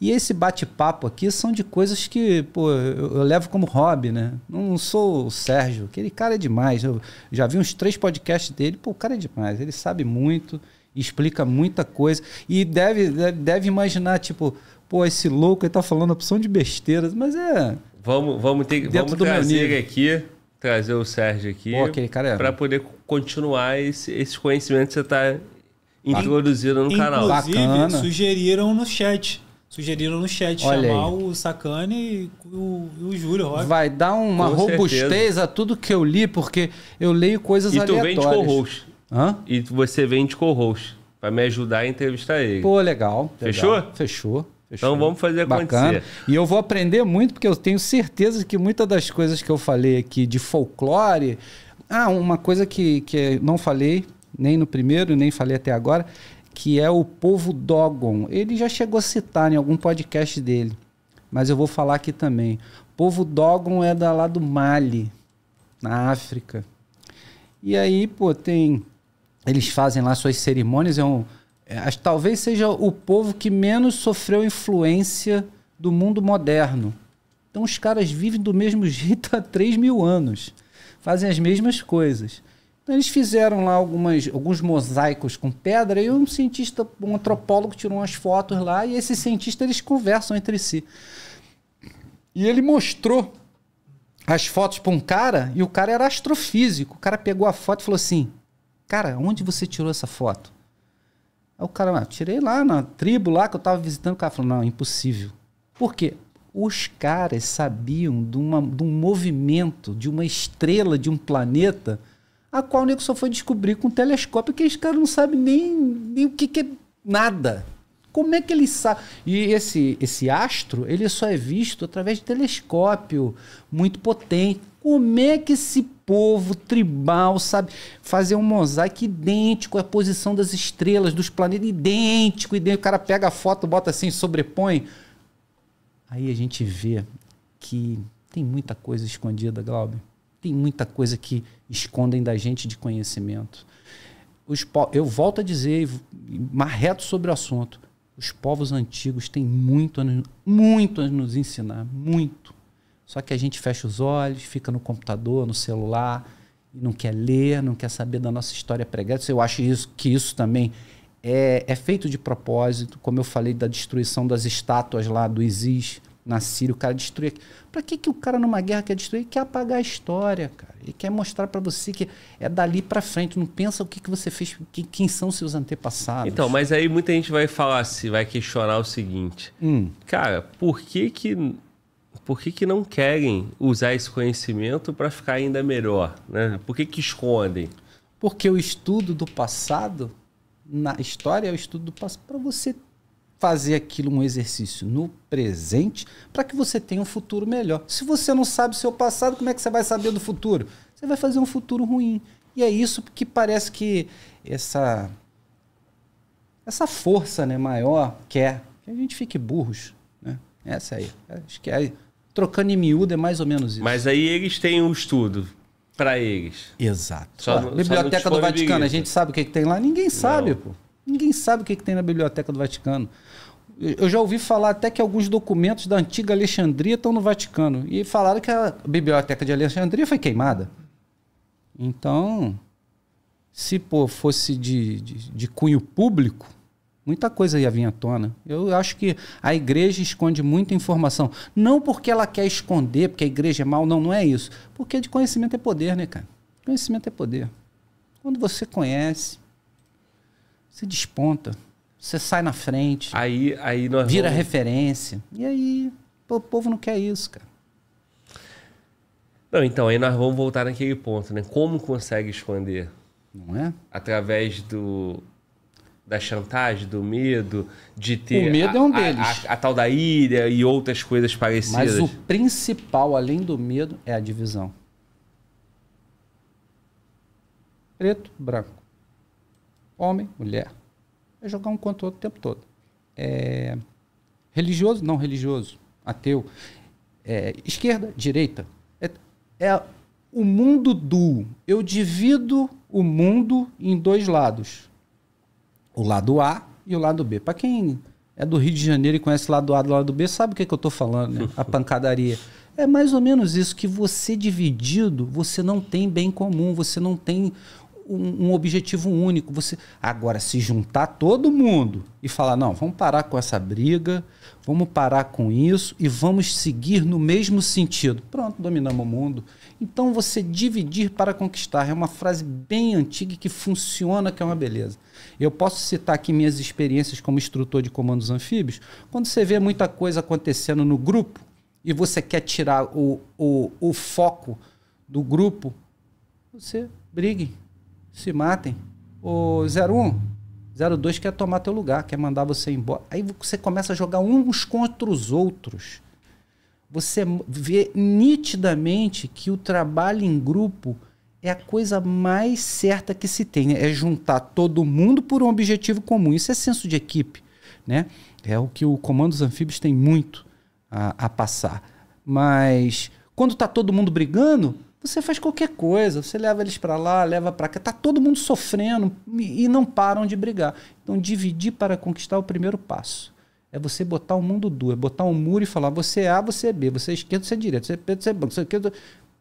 E esse bate-papo aqui são de coisas que pô, eu, eu, levo como hobby, né? Não sou o Sérgio, aquele cara é demais. Eu já vi uns três podcasts dele, pô, o cara é demais. Ele sabe muito, explica muita coisa e deve, deve, deve imaginar, tipo, pô, esse louco ele tá falando opção de besteiras, mas é. Vamos, vamos ter, vamos trazer aqui trazer o Sérgio aqui Pô, aquele cara é para poder continuar esse, esse conhecimento que você está introduzindo no canal. Inclusive, Bacana. sugeriram no chat. Sugeriram no chat Olha chamar aí. o Sacane e o, o Júlio Vai dar uma Com robustez certeza. a tudo que eu li, porque eu leio coisas e aleatórias. E tu vem de co-host. Hã? E você vem de co-host. Pra me ajudar a entrevistar ele. Pô, legal. Fechou? Legal. Fechou. Então vamos fazer acontecer. Bacana. E eu vou aprender muito, porque eu tenho certeza que muitas das coisas que eu falei aqui de folclore. Ah, uma coisa que, que não falei, nem no primeiro, nem falei até agora, que é o povo Dogon. Ele já chegou a citar em algum podcast dele, mas eu vou falar aqui também. O povo Dogon é da lá do Mali, na África. E aí, pô, tem. Eles fazem lá suas cerimônias, é um é, acho, talvez seja o povo que menos sofreu influência do mundo moderno. Então os caras vivem do mesmo jeito há 3 mil anos, fazem as mesmas coisas. Então eles fizeram lá algumas, alguns mosaicos com pedra e um cientista, um antropólogo tirou umas fotos lá e esses cientistas eles conversam entre si. E ele mostrou as fotos para um cara e o cara era astrofísico. O cara pegou a foto e falou assim: Cara, onde você tirou essa foto? Aí o cara, ah, tirei lá na tribo lá que eu tava visitando, o cara falou, não, é impossível. Por quê? Os caras sabiam de, uma, de um movimento, de uma estrela, de um planeta, a qual o nego só foi descobrir com um telescópio, que os caras não sabem nem, nem o que, que é nada. Como é que ele sabe? E esse, esse astro, ele só é visto através de telescópio muito potente. Como é que esse povo tribal sabe fazer um mosaico idêntico à posição das estrelas, dos planetas, idêntico, idêntico. O cara pega a foto, bota assim, sobrepõe. Aí a gente vê que tem muita coisa escondida, Glauber. Tem muita coisa que escondem da gente de conhecimento. Os po... Eu volto a dizer, marreto sobre o assunto. Os povos antigos têm muito, muito a nos ensinar, muito. Só que a gente fecha os olhos, fica no computador, no celular, não quer ler, não quer saber da nossa história pregressa. Eu acho isso, que isso também é, é, feito de propósito, como eu falei da destruição das estátuas lá do Isis na Síria, o cara destruir. Para que, que o cara numa guerra quer destruir? Ele quer apagar a história, cara. Ele quer mostrar para você que é dali para frente. Não pensa o que, que você fez, que, quem são seus antepassados. Então, mas aí muita gente vai falar assim, vai questionar o seguinte, hum. cara, por que que por que, que não querem usar esse conhecimento para ficar ainda melhor? Né? Por que, que escondem? Porque o estudo do passado, na história, é o estudo do passado para você fazer aquilo um exercício no presente para que você tenha um futuro melhor. Se você não sabe o seu passado, como é que você vai saber do futuro? Você vai fazer um futuro ruim. E é isso que parece que essa essa força, né, maior quer que a gente fique burros, né? Essa aí. Acho que é trocando em miúdo, é mais ou menos isso. Mas aí eles têm um estudo para eles. Exato. Só, Biblioteca do Vaticano, a gente sabe o que, é que tem lá? Ninguém sabe, Não. pô. Ninguém sabe o que, é que tem na Biblioteca do Vaticano. Eu já ouvi falar até que alguns documentos da antiga Alexandria estão no Vaticano. E falaram que a Biblioteca de Alexandria foi queimada. Então, se pô, fosse de, de, de cunho público, Muita coisa ia vir à tona. Eu acho que a igreja esconde muita informação. Não porque ela quer esconder, porque a igreja é mal, não, não é isso. Porque de conhecimento é poder, né, cara? Conhecimento é poder. Quando você conhece, você desponta, você sai na frente. Aí, aí nós vira vamos... referência. E aí, pô, o povo não quer isso, cara. Não, então aí nós vamos voltar naquele ponto, né? Como consegue esconder? Não é? Através do da chantagem, do medo, de ter. O medo a, é um deles. A, a, a, tal da ilha e outras coisas parecidas. Mas o principal, além do medo, é a divisão: preto, branco. Homem, mulher. É jogar um contra o outro o tempo todo. É... Religioso, não religioso. Ateu. É... Esquerda, direita. É... é o mundo do. Eu divido o mundo em dois lados o lado A e o lado B. Para quem é do Rio de Janeiro e conhece o lado A do lado B, sabe o que, é que eu estou falando, né? A pancadaria. É mais ou menos isso, que você dividido, você não tem bem comum, você não tem um, um, objetivo único. Você Agora, se juntar todo mundo e falar, não, vamos parar com essa briga, vamos parar com isso e vamos seguir no mesmo sentido. Pronto, dominamos o mundo. Então, você dividir para conquistar é uma frase bem antiga que funciona, que é uma beleza. Eu posso citar aqui minhas experiências como instrutor de comandos anfíbios. Quando você vê muita coisa acontecendo no grupo e você quer tirar o, o, o foco do grupo, você brigue, se matem. O 01, 02 quer tomar teu lugar, quer mandar você embora. Aí você começa a jogar uns contra os outros. Você vê nitidamente que o trabalho em grupo é a coisa mais certa que se tem. Né? É juntar todo mundo por um objetivo comum. Isso é senso de equipe. Né? É o que o comando dos anfíbios tem muito a, a passar. Mas quando está todo mundo brigando, você faz qualquer coisa, você leva eles para lá, leva para cá, tá todo mundo sofrendo e não param de brigar. Então, dividir para conquistar é o primeiro passo. É você botar o um mundo duro, é botar um muro e falar você é A, você é B, você é esquerdo, você é direito, você é preto, você é branco, você é esquerdo.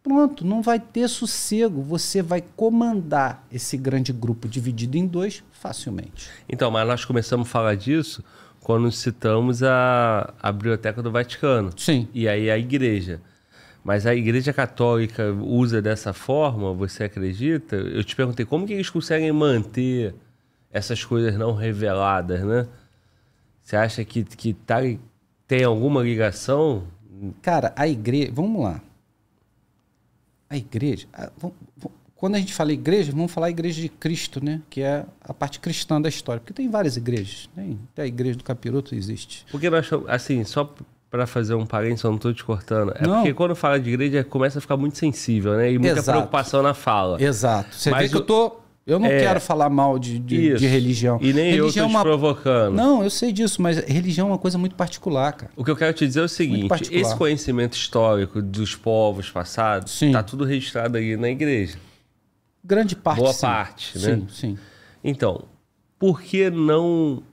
Pronto, não vai ter sossego. Você vai comandar esse grande grupo dividido em dois facilmente. Então, mas nós começamos a falar disso quando citamos a, a Biblioteca do Vaticano. Sim. E aí a igreja. Mas a Igreja Católica usa dessa forma, você acredita? Eu te perguntei como que eles conseguem manter essas coisas não reveladas, né? Você acha que, que tá, tem alguma ligação? Cara, a igreja. Vamos lá. A igreja. A, vamos, quando a gente fala igreja, vamos falar igreja de Cristo, né? Que é a parte cristã da história. Porque tem várias igrejas. Né? Até a igreja do capiroto existe. Porque nós assim, só para fazer um parênteses, eu não estou te cortando. É não. porque quando fala de igreja, começa a ficar muito sensível, né? E muita Exato. preocupação na fala. Exato. Você Mas vê que eu tô. Eu não é... quero falar mal de, de, de, religião. E nem religião eu tô é uma... te provocando. Não, eu sei disso, mas religião é uma coisa muito particular, cara. O que eu quero te dizer é o seguinte: esse conhecimento histórico dos povos passados está tá tudo registrado aí na igreja. Grande parte. Boa sim. parte, né? Sim, sim. Então, por que não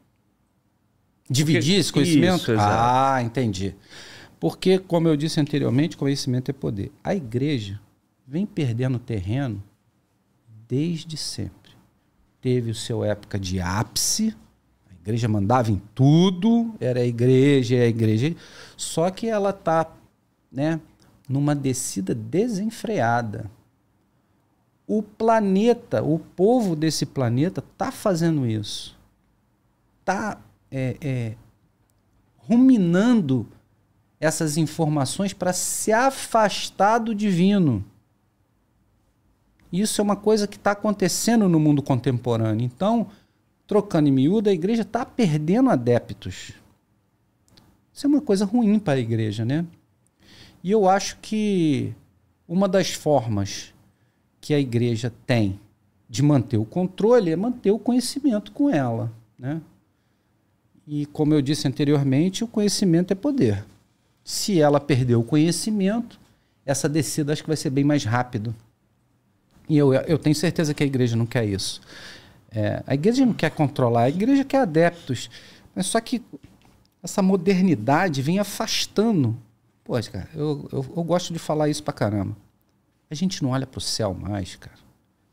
Dividir Porque, esse conhecimento? Isso, ah, entendi. Porque, como eu disse anteriormente, conhecimento é poder. A igreja vem perdendo terreno desde sempre. Teve o seu época de ápice, a igreja mandava em tudo, era a igreja, era a igreja. Só que ela está né, numa descida desenfreada. O planeta, o povo desse planeta está fazendo isso. Está é, é, ruminando essas informações para se afastar do divino. Isso é uma coisa que está acontecendo no mundo contemporâneo. Então, trocando em miúdo, a igreja está perdendo adeptos. Isso é uma coisa ruim para a igreja, né? E eu acho que uma das formas que a igreja tem de manter o controle é manter o conhecimento com ela, né? E como eu disse anteriormente, o conhecimento é poder. Se ela perder o conhecimento, essa descida acho que vai ser bem mais rápido. E eu, eu tenho certeza que a igreja não quer isso. É, a igreja não quer controlar, a igreja quer adeptos. Mas só que essa modernidade vem afastando. Pô, cara, eu, eu, eu gosto de falar isso pra caramba. A gente não olha pro céu mais, cara.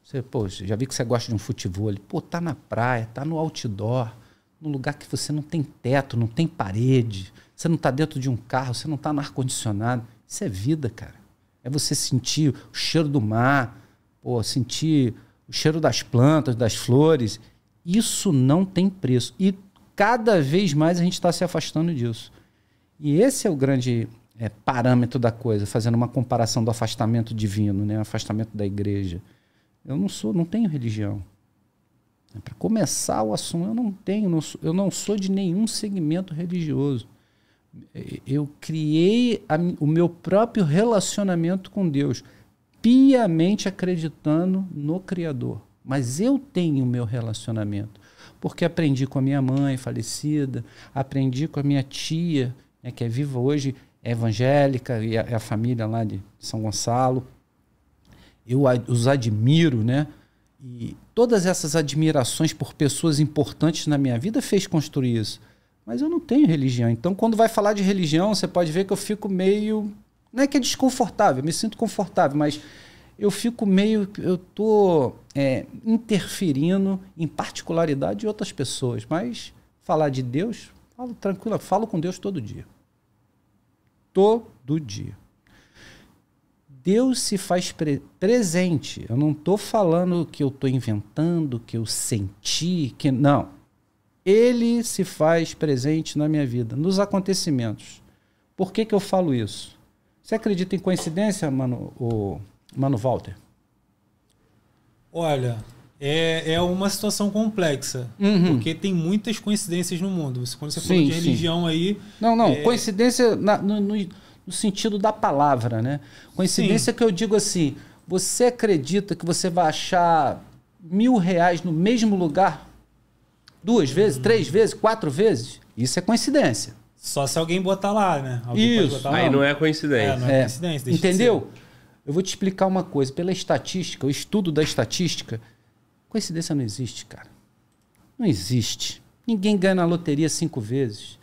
Você, pô, já vi que você gosta de um futebol. Pô, tá na praia, tá no outdoor no lugar que você não tem teto, não tem parede, você não está dentro de um carro, você não está no ar-condicionado. Isso é vida, cara. É você sentir o cheiro do mar, pô, sentir o cheiro das plantas, das flores. Isso não tem preço. E cada vez mais a gente está se afastando disso. E esse é o grande é, parâmetro da coisa, fazendo uma comparação do afastamento divino, né? afastamento da igreja. Eu não sou, não tenho religião. Né? Para começar o assunto, eu não tenho, não sou, eu não sou de nenhum segmento religioso. Eu criei a, o meu próprio relacionamento com Deus, piamente acreditando no Criador. Mas eu tenho o meu relacionamento, porque aprendi com a minha mãe falecida, aprendi com a minha tia, né, que é viva hoje, é evangélica, e a, é a família lá de São Gonçalo. Eu a, os admiro, né? E todas essas admirações por pessoas importantes na minha vida fez construir isso. Mas eu não tenho religião. Então, quando vai falar de religião, você pode ver que eu fico meio. Não é que é desconfortável, me sinto confortável, mas eu fico meio. Eu tô é, interferindo em particularidade de outras pessoas. Mas falar de Deus, falo tranquilo, falo com Deus todo dia. Todo dia. Deus se faz pre presente. Eu não estou falando que eu estou inventando, que eu senti, que não. Ele se faz presente na minha vida, nos acontecimentos. Por que, que eu falo isso? Você acredita em coincidência, mano, o, mano Walter? Olha, é, é uma situação complexa, uhum. porque tem muitas coincidências no mundo. Quando você sim, de religião aí. Não, não, é... coincidência. Na, no, no no sentido da palavra, né? Coincidência Sim. que eu digo assim: você acredita que você vai achar mil reais no mesmo lugar duas vezes, hum. três vezes, quatro vezes? Isso é coincidência. Só se alguém botar lá, né? Alguém Isso. Aí não é coincidência. É, não é, é. coincidência. Entendeu? Eu vou te explicar uma coisa. Pela estatística, o estudo da estatística, coincidência não existe, cara. Não existe. Ninguém ganha na loteria cinco vezes.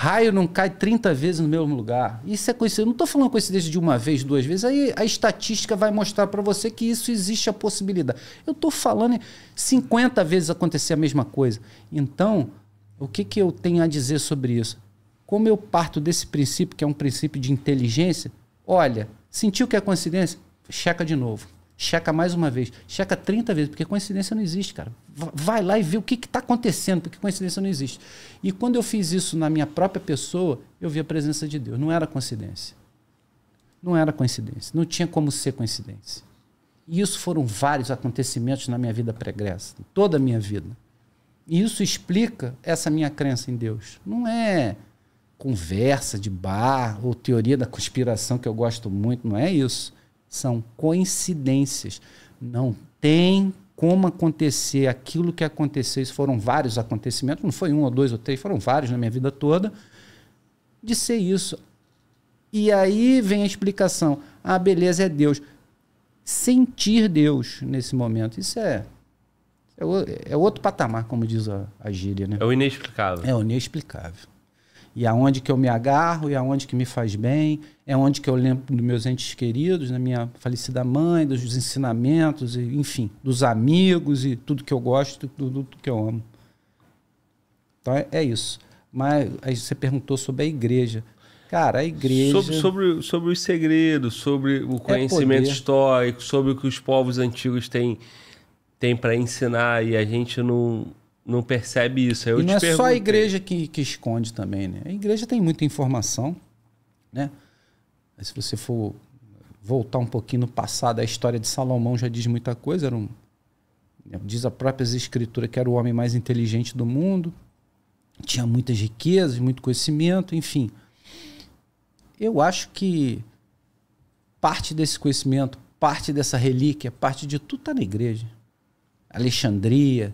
Raio não cai 30 vezes no mesmo lugar. Isso é coincidência. Eu não estou falando coincidência de uma vez, duas vezes. Aí a estatística vai mostrar para você que isso existe a possibilidade. Eu estou falando 50 vezes acontecer a mesma coisa. Então, o que, que eu tenho a dizer sobre isso? Como eu parto desse princípio, que é um princípio de inteligência, olha, sentiu que é coincidência? Checa de novo. Checa mais uma vez. Checa 30 vezes, porque coincidência não existe, cara vai lá e vê o que está acontecendo, porque coincidência não existe. E quando eu fiz isso na minha própria pessoa, eu vi a presença de Deus. Não era coincidência. Não era coincidência. Não tinha como ser coincidência. E isso foram vários acontecimentos na minha vida pregressa, toda a minha vida. E isso explica essa minha crença em Deus. Não é conversa de bar ou teoria da conspiração que eu gosto muito, não é isso. São coincidências. Não tem como acontecer aquilo que aconteceu. Isso foram vários acontecimentos, não foi um ou dois ou três, foram vários na minha vida toda, de ser isso. E aí vem a explicação. Ah, beleza, é Deus. Sentir Deus nesse momento, isso é. É, é outro patamar, como diz a, a gíria, né? É o inexplicável. É o inexplicável. E aonde que eu me agarro, e aonde que me faz bem, é onde que eu lembro dos meus entes queridos, da minha falecida mãe, dos ensinamentos, e, enfim, dos amigos e tudo que eu gosto, tudo, tudo que eu amo. Então é, é isso. Mas aí você perguntou sobre a igreja. Cara, a igreja. Sobre, sobre, sobre os segredos, sobre o é conhecimento é histórico, sobre o que os povos antigos têm, têm para ensinar e a gente não, não percebe isso. Eu e não é perguntei. só a igreja que, que esconde também, né? A igreja tem muita informação, né? Se você for voltar um pouquinho no passado, a história de Salomão já diz muita coisa. Era um, né, diz a própria escritura que era o homem mais inteligente do mundo, tinha muitas riquezas, muito conhecimento, enfim. Eu acho que parte desse conhecimento, parte dessa relíquia, parte de tudo está na igreja. Alexandria,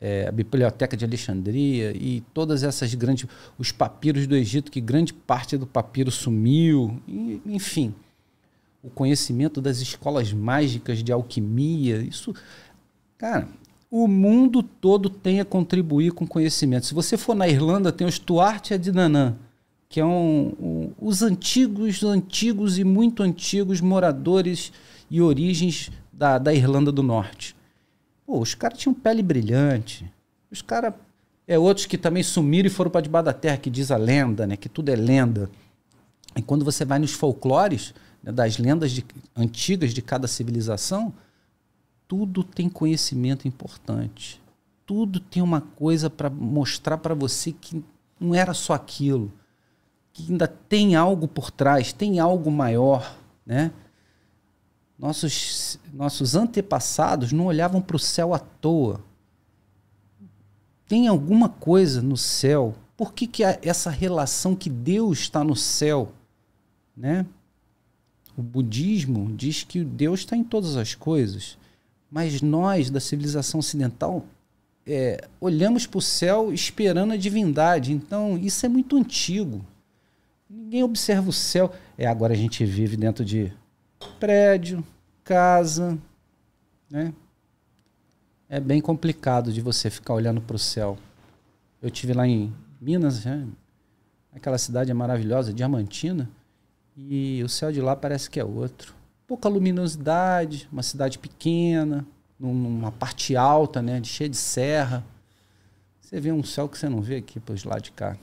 é, a Biblioteca de Alexandria e todas essas grandes. os papiros do Egito, que grande parte do papiro sumiu, e, enfim. O conhecimento das escolas mágicas de alquimia, isso. Cara, o mundo todo tem a contribuir com conhecimento. Se você for na Irlanda, tem o Stuart Adinanã, que é um, um, os antigos, antigos e muito antigos moradores e origens da, da Irlanda do Norte. Pô, os caras tinham pele brilhante. Os caras. É outros que também sumiram e foram para debaixo da terra, que diz a lenda, né? Que tudo é lenda. E quando você vai nos folclores, né, das lendas de, antigas de cada civilização, tudo tem conhecimento importante. Tudo tem uma coisa para mostrar para você que não era só aquilo. Que ainda tem algo por trás, tem algo maior, né? Nossos, nossos antepassados não olhavam para o céu à toa. Tem alguma coisa no céu. Por que, que essa relação que Deus está no céu? Né? O budismo diz que Deus está em todas as coisas. Mas nós, da civilização ocidental, é, olhamos para o céu esperando a divindade. Então, isso é muito antigo. Ninguém observa o céu. É, agora a gente vive dentro de prédio, casa, né? É bem complicado de você ficar olhando para o céu. Eu tive lá em Minas, né? aquela cidade é maravilhosa, Diamantina, e o céu de lá parece que é outro. Pouca luminosidade, uma cidade pequena, numa parte alta, né, cheia de serra. Você vê um céu que você não vê aqui para os lados de cá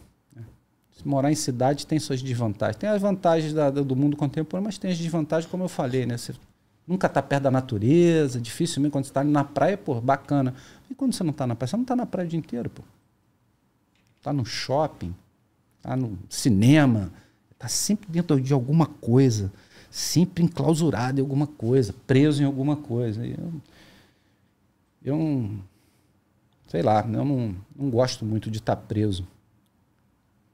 morar em cidade tem suas desvantagens. Tem as vantagens da, do mundo contemporâneo, mas tem as desvantagens, como eu falei, né? Você nunca está perto da natureza, dificilmente quando você está na praia, pô, bacana. E quando você não está na praia? Você não está na praia o dia inteiro, pô. Está no shopping, está no cinema, está sempre dentro de alguma coisa, sempre enclausurado em alguma coisa, preso em alguma coisa. Eu, eu sei lá, eu não, não gosto muito de estar tá preso.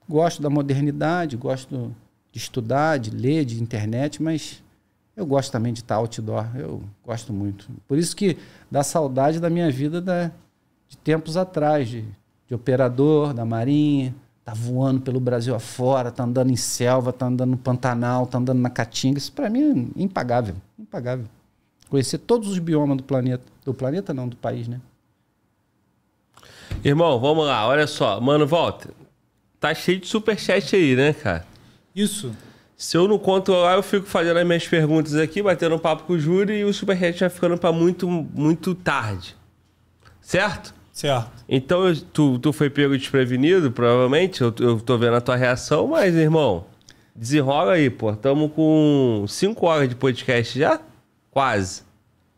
Gosto da modernidade, gosto de estudar, de ler, de internet, mas eu gosto também de estar outdoor, eu gosto muito. Por isso que dá saudade da minha vida da, de tempos atrás, de, de operador, da marinha, tá voando pelo Brasil afora, tá andando em selva, tá andando no Pantanal, tá andando na Caatinga. Isso para mim é impagável, impagável. Conhecer todos os biomas do planeta, do planeta não, do país, né? Irmão, vamos lá, olha só. Mano, volta tá cheio de superchat aí, né, cara? Isso. Se eu não conto lá, eu fico fazendo as minhas perguntas aqui, batendo um papo com o Júlio e o superchat vai ficando para muito, muito tarde. Certo? Certo. Então tu, tu foi pego desprevenido, provavelmente. Eu, eu tô vendo a tua reação, mas, irmão, desenrola aí, pô. Tamo com cinco horas de podcast já? Quase.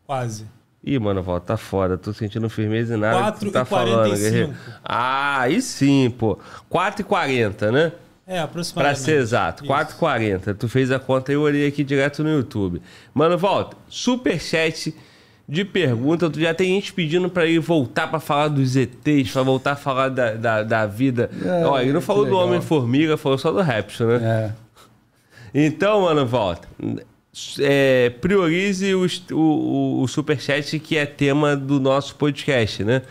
Quase. Ih, mano, Val, tá foda. Tô sentindo firmeza em nada. 4 tá e 45. falando, Ah, aí sim, pô. 4 e 40, né? É, aproximadamente. Pra ser exato, 40. Tu fez a conta e eu olhei aqui direto no YouTube. Mano, volta. Superchat de pergunta. Tu já tem gente pedindo pra ir voltar pra falar dos ETs, pra voltar a falar da, da, da vida. É, Ó, ele não falou do Homem-Formiga, falou só do Réptil, né? É. Então, mano, volta é, priorize o, o, o superchat que é tema do nosso podcast, né?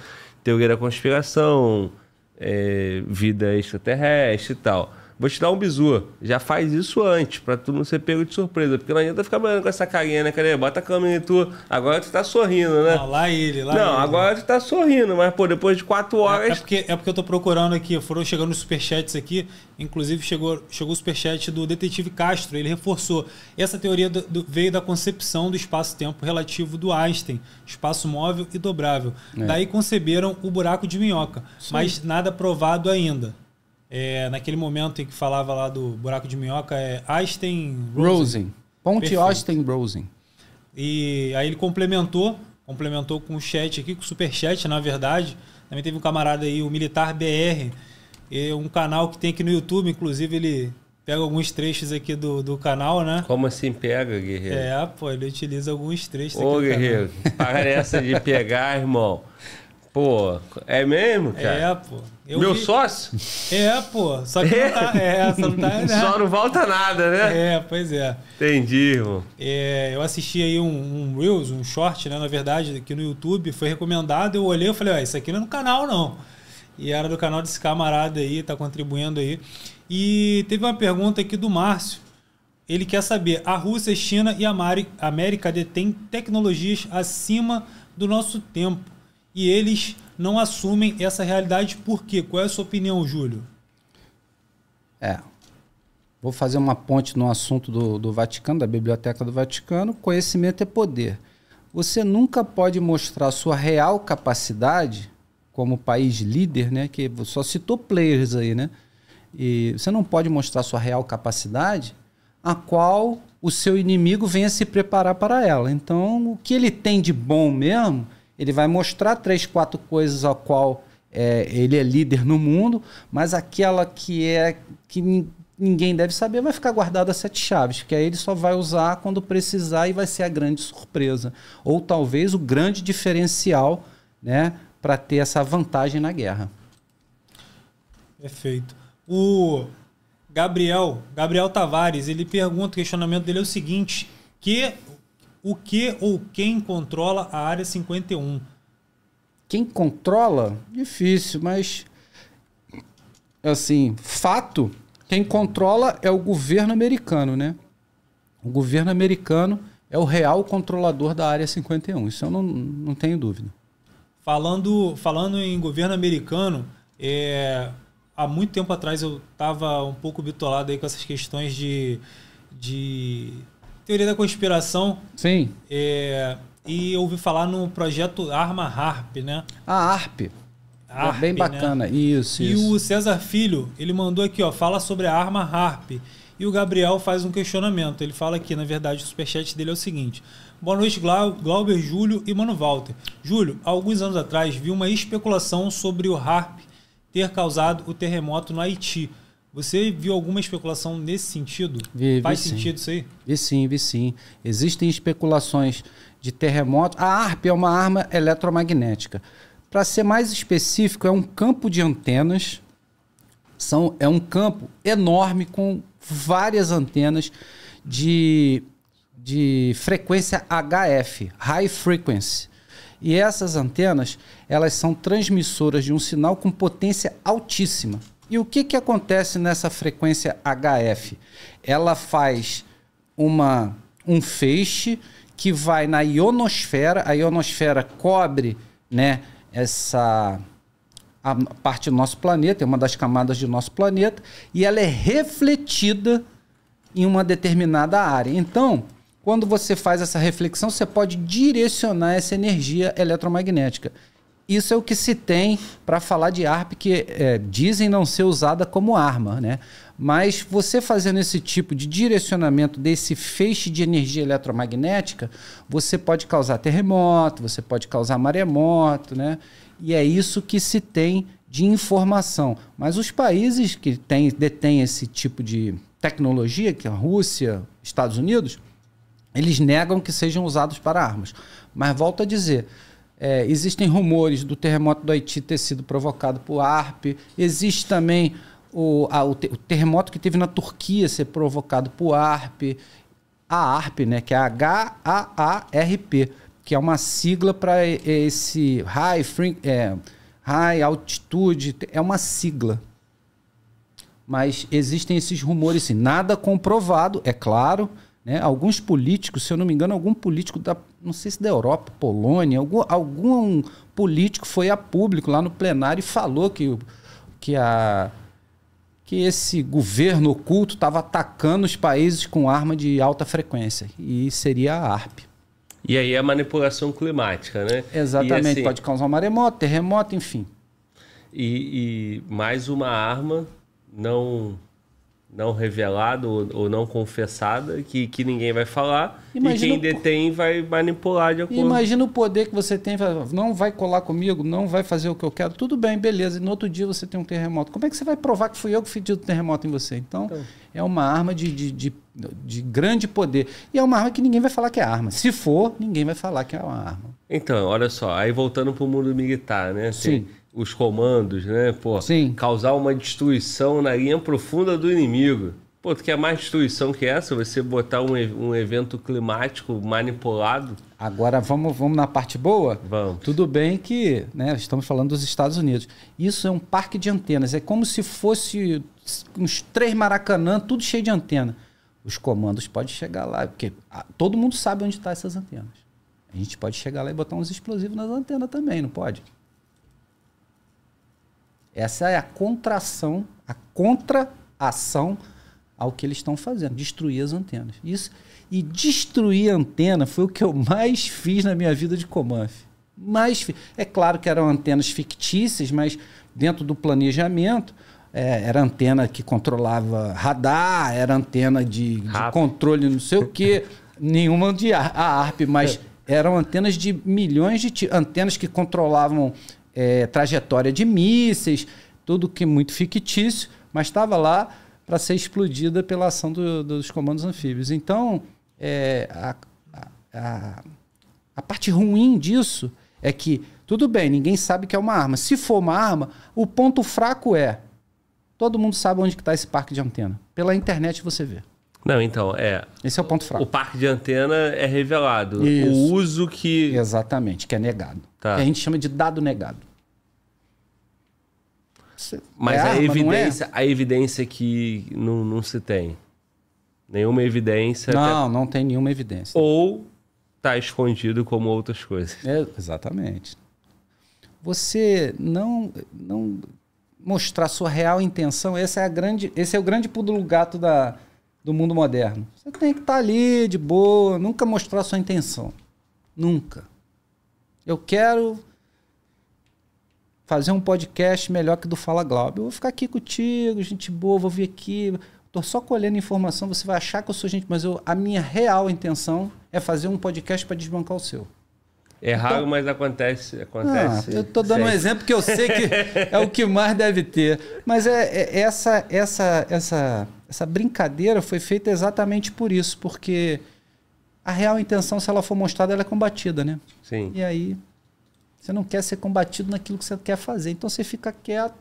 Teoria da conspiração, é, vida extraterrestre e tal. Vou te dar um bizu. Já faz isso antes, pra tu não ser pego de surpresa. Porque não adianta ficar olhando com essa carinha, né, cara? Bota a câmera em tu. Agora tu tá sorrindo, né? Ah, lá é ele, lá é Não, ele. agora tu tá sorrindo, mas, pô, depois de quatro é, horas. É, é, porque, é porque eu tô procurando aqui, foram chegando os superchats aqui. Inclusive, chegou, chegou o superchat do detetive Castro. Ele reforçou. Essa teoria do, do, veio da concepção do espaço-tempo relativo do Einstein, espaço móvel e dobrável. É. Daí conceberam o buraco de minhoca, Sim. mas nada provado ainda. É, naquele momento em que falava lá do buraco de minhoca, é Einstein Rosen. Ponte Austin Rosen. E aí ele complementou, complementou com o chat aqui, com o superchat, na verdade. Também teve um camarada aí, o Militar BR, e um canal que tem aqui no YouTube, inclusive ele pega alguns trechos aqui do, do canal, né? Como assim pega, guerreiro? É, pô, ele utiliza alguns trechos Ô, aqui. Ô, guerreiro, para de pegar, irmão. Pô, é mesmo, cara? É, pô. Eu Meu vi... sócio? É, pô. Só que é. não tá. É, só não tá. Né? Só não volta nada, né? É, pois é. Entendi, irmão. É, eu assisti aí um, um, Reels, um short, né? Na verdade, aqui no YouTube, foi recomendado. Eu olhei e falei, ó, isso aqui não é no canal, não. E era do canal desse camarada aí, tá contribuindo aí. E teve uma pergunta aqui do Márcio. Ele quer saber: a Rússia, China e a América detêm tecnologias acima do nosso tempo e eles não assumem essa realidade por quê? Qual é a sua opinião, Júlio? É. Vou fazer uma ponte no assunto do, do Vaticano, da Biblioteca do Vaticano. Conhecimento é poder. Você nunca pode mostrar sua real capacidade como país líder, né? Que só citou players aí, né? E você não pode mostrar sua real capacidade, a qual o seu inimigo venha se preparar para ela. Então, o que ele tem de bom mesmo ele vai mostrar três, quatro coisas ao qual é, ele é líder no mundo, mas aquela que é que ninguém deve saber vai ficar guardada a sete chaves, que aí ele só vai usar quando precisar e vai ser a grande surpresa ou talvez o grande diferencial, né, para ter essa vantagem na guerra. Perfeito. O Gabriel, Gabriel Tavares, ele pergunta, o questionamento dele é o seguinte, que o que ou quem controla a área 51? Quem controla? Difícil, mas assim, fato, quem controla é o governo americano, né? O governo americano é o real controlador da área 51. Isso eu não, não tenho dúvida. Falando, falando em governo americano, é, há muito tempo atrás eu estava um pouco bitolado aí com essas questões de, de teoria da conspiração. Sim. É, e ouvi falar no projeto Arma Harp, né? A ah, é Harp. bem né? bacana, né? isso. E isso. o César Filho, ele mandou aqui, ó, fala sobre a arma Harp. E o Gabriel faz um questionamento. Ele fala aqui, na verdade, o superchat dele é o seguinte: Boa noite, Glauber, Júlio e Mano Walter. Júlio, há alguns anos atrás vi uma especulação sobre o Harp ter causado o terremoto no Haiti. Você viu alguma especulação nesse sentido? Vi, Faz vi sentido sim. isso aí? Vi sim, vi sim. Existem especulações de terremoto. A ARP é uma arma eletromagnética. Para ser mais específico, é um campo de antenas. São, é um campo enorme com várias antenas de, de frequência HF, high frequency. E essas antenas, elas são transmissoras de um sinal com potência altíssima. E o que, que acontece nessa frequência HF? Ela faz uma, um feixe que vai na ionosfera, a ionosfera cobre né, essa a parte do nosso planeta, é uma das camadas do nosso planeta, e ela é refletida em uma determinada área. Então, quando você faz essa reflexão, você pode direcionar essa energia eletromagnética isso é o que se tem para falar de ARP, que é, dizem não ser usada como arma, né? Mas você fazendo esse tipo de direcionamento desse feixe de energia eletromagnética, você pode causar terremoto, você pode causar maremoto, né? E é isso que se tem de informação. Mas os países que detêm esse tipo de tecnologia, que é a Rússia, Estados Unidos, eles negam que sejam usados para armas. Mas volto a dizer, é, existem rumores do terremoto do Haiti ter sido provocado por ARP. Existe também o, a, o, te, o, terremoto que teve na Turquia ser provocado por ARP. A ARP, né, que é H-A-A-R-P, que é uma sigla para esse high, free, é, high altitude. É uma sigla. Mas existem esses rumores, assim, nada comprovado, é claro. Né? Alguns políticos, se eu não me engano, algum político da não sei se da Europa, Polônia, algum, algum político foi a público lá no plenário e falou que, que, a, que esse governo oculto estava atacando os países com arma de alta frequência. E seria a ARP. E aí é a manipulação climática, né? Exatamente, assim, pode causar um maremoto, terremoto, enfim. E, e mais uma arma não não revelada ou, não confessada, que, que ninguém vai falar. Imagina e quem detém vai manipular de acordo. Imagina o poder que você tem, não vai colar comigo, não vai fazer o que eu quero. Tudo bem, beleza. E no outro dia você tem um terremoto. Como é que você vai provar que fui eu que fiz o terremoto em você? Então, então. é uma arma de, de, de, de, grande poder. E é uma arma que ninguém vai falar que é arma. Se for, ninguém vai falar que é uma arma. Então, olha só, aí voltando para o mundo militar, né? Assim, Sim os comandos, né? Pô, Sim. causar uma destruição na linha profunda do inimigo. Pô, tu quer mais destruição que essa? Você botar um, um evento climático manipulado? Agora vamos, vamos na parte boa? Vamos. Tudo bem que né, estamos falando dos Estados Unidos. Isso é um parque de antenas. É como se fosse uns três Maracanã, tudo cheio de antena. Os comandos podem chegar lá, porque ah, todo mundo sabe onde estão tá essas antenas. A gente pode chegar lá e botar uns explosivos nas antenas também, não pode? Essa é a contração, a contra-ação ao que eles estão fazendo, destruir as antenas. Isso e destruir a antena foi o que eu mais fiz na minha vida de Comanf. Mais é claro que eram antenas fictícias, mas dentro do planejamento é, era antena que controlava radar, era antena de, de controle não sei o que, nenhuma de aarp ARP, mas é. eram antenas de milhões de antenas que controlavam é, trajetória de mísseis, tudo que é muito fictício, mas estava lá para ser explodida pela ação do, dos comandos anfíbios. Então, é, a, a, a parte ruim disso é que, tudo bem, ninguém sabe que é uma arma. Se for uma arma, o ponto fraco é todo mundo sabe onde está esse parque de antena. Pela internet você vê. Não, então, é. Esse é o ponto fraco. O parque de antena é revelado. Isso. O uso que. Exatamente, que é negado. Tá. Que a gente chama de dado negado. Mas é a, arma, é? evidência, é? a evidência que não, não se tem. Nenhuma evidência. Não, até... não tem nenhuma evidência. Ou está escondido como outras coisas. É, exatamente. Você não, não mostrar sua real intenção, esse é, a grande, esse é o grande pulo do gato da, do mundo moderno. Você tem que estar tá ali, de boa, nunca mostrar sua intenção. Nunca. Eu quero fazer um podcast melhor que do Fala Glauber. Eu vou ficar aqui contigo, gente boa, vou vir aqui. Tô só colhendo informação, você vai achar que eu sou gente, mas eu, a minha real intenção é fazer um podcast para desbancar o seu. É raro, então, mas acontece. acontece ah, eu estou dando um exemplo que eu sei que é o que mais deve ter. Mas é, é, essa, essa, essa, essa brincadeira foi feita exatamente por isso, porque a real intenção, se ela for mostrada, ela é combatida, né? Sim. E aí você não quer ser combatido naquilo que você quer fazer. Então você fica quieto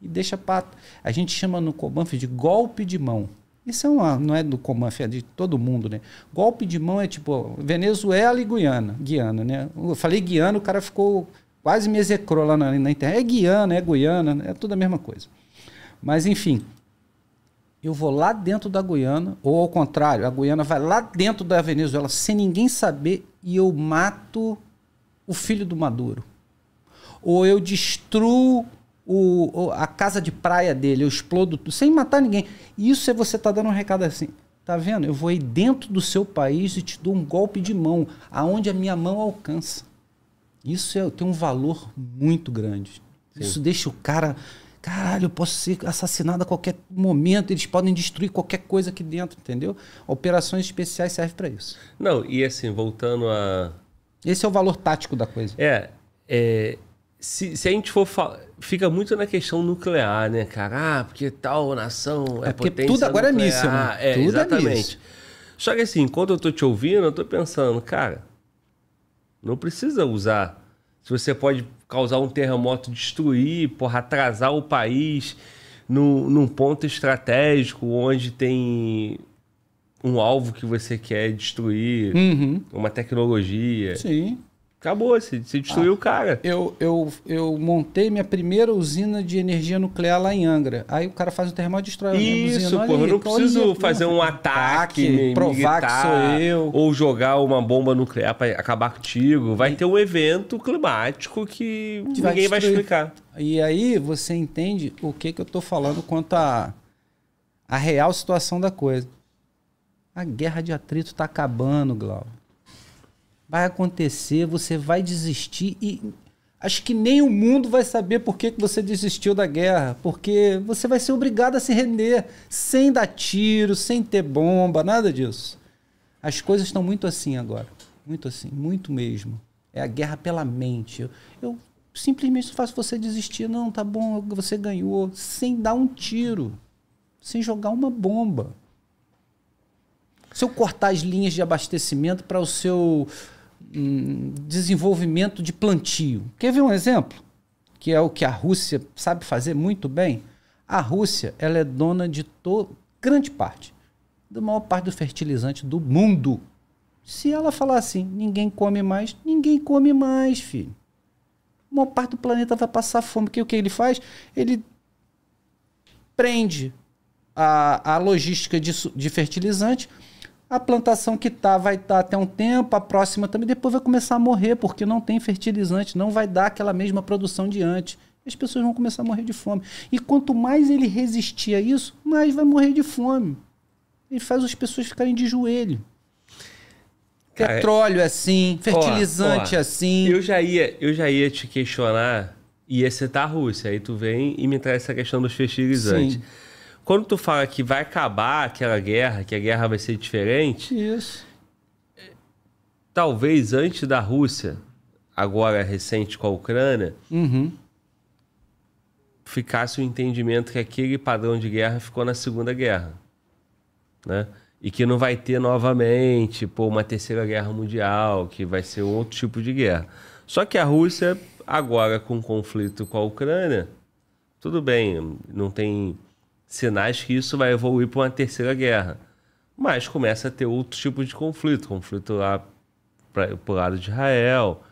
e deixa para. A gente chama no Comanf de golpe de mão. Isso é uma, não é do Comanf, é de todo mundo, né? Golpe de mão é tipo Venezuela e Guiana, Guiana, né? Eu falei Guiana, o cara ficou quase me execrou lá na, na internet. É Guiana, é Guiana, é tudo a mesma coisa. Mas enfim, eu vou lá dentro da Guiana, ou ao contrário, a Guiana vai lá dentro da Venezuela sem ninguém saber e eu mato o filho do Maduro. Ou eu destruo o, a casa de praia dele, eu explodo tudo, sem matar ninguém. Isso é você tá dando um recado assim. Tá vendo? Eu vou aí dentro do seu país e te dou um golpe de mão, aonde a minha mão alcança. Isso é, tem um valor muito grande. Sim. Isso deixa o cara. Caralho, eu posso ser assassinado a qualquer momento, eles podem destruir qualquer coisa aqui dentro, entendeu? Operações especiais servem para isso. Não, e assim, voltando a, esse é o valor tático da coisa. É. é se, se, a gente for falar. Fica muito na questão nuclear, né, cara? Ah, porque tal nação é, é porque tudo agora nuclear. é míssil, né? É, tudo é exatamente. É míssil. Só que assim, enquanto eu tô te ouvindo, eu tô pensando, cara, não precisa usar. Se você pode causar um terremoto, destruir, porra, atrasar o país num ponto estratégico onde tem um alvo que você quer destruir, uhum. uma tecnologia. Sim. Acabou, se, se destruiu ah, o cara. Eu, eu, eu montei minha primeira usina de energia nuclear lá em Angra. Aí o cara faz um terremoto e destrói Isso, a Isso, pô, eu não preciso ali, fazer um ataque, ataque provar que sou eu. Ou jogar uma bomba nuclear para acabar contigo. Vai e... ter um evento climático que, que ninguém vai, vai, explicar. E aí você entende o que, que eu tô falando quanto à a, a real situação da coisa. A guerra de atrito está acabando, Glauber. Vai acontecer, você vai desistir e acho que nem o mundo vai saber por que, que você desistiu da guerra, porque você vai ser obrigado a se render sem dar tiro, sem ter bomba, nada disso. As coisas estão muito assim agora, muito assim, muito mesmo. É a guerra pela mente. Eu, eu simplesmente faço você desistir, não, tá bom, você ganhou, sem dar um tiro, sem jogar uma bomba. Se eu cortar as linhas de abastecimento para o seu hum, desenvolvimento de plantio. Quer ver um exemplo? Que é o que a Rússia sabe fazer muito bem. A Rússia ela é dona de grande parte, da maior parte do fertilizante do mundo. Se ela falar assim, ninguém come mais, ninguém come mais, filho. A maior parte do planeta vai passar fome. Porque o que ele faz? Ele prende a, a logística de, de fertilizante a plantação que tá vai estar tá até um tempo, a próxima também, depois vai começar a morrer, porque não tem fertilizante, não vai dar aquela mesma produção de antes. As pessoas vão começar a morrer de fome. E quanto mais ele resistir a isso, mais vai morrer de fome. Ele faz as pessoas ficarem de joelho. Petróleo é assim, fertilizante ó, ó, é assim. Eu já ia, eu já ia te questionar, ia citar a Rússia, aí tu vem e me traz essa questão dos fertilizantes. Sim quando tu fala que vai acabar aquela guerra, que a guerra vai ser diferente. Isso. Talvez antes da Rússia, agora recente com a Ucrânia, uhum. ficasse o entendimento que aquele padrão de guerra ficou na Segunda Guerra. Né? E que não vai ter novamente pô, uma terceira guerra mundial, que vai ser outro tipo de guerra. Só que a Rússia, agora com o conflito com a Ucrânia, tudo bem, não tem sinais que isso vai evoluir para uma terceira guerra. Mas começa a ter outro tipo de conflito conflito lá para o lado de Israel,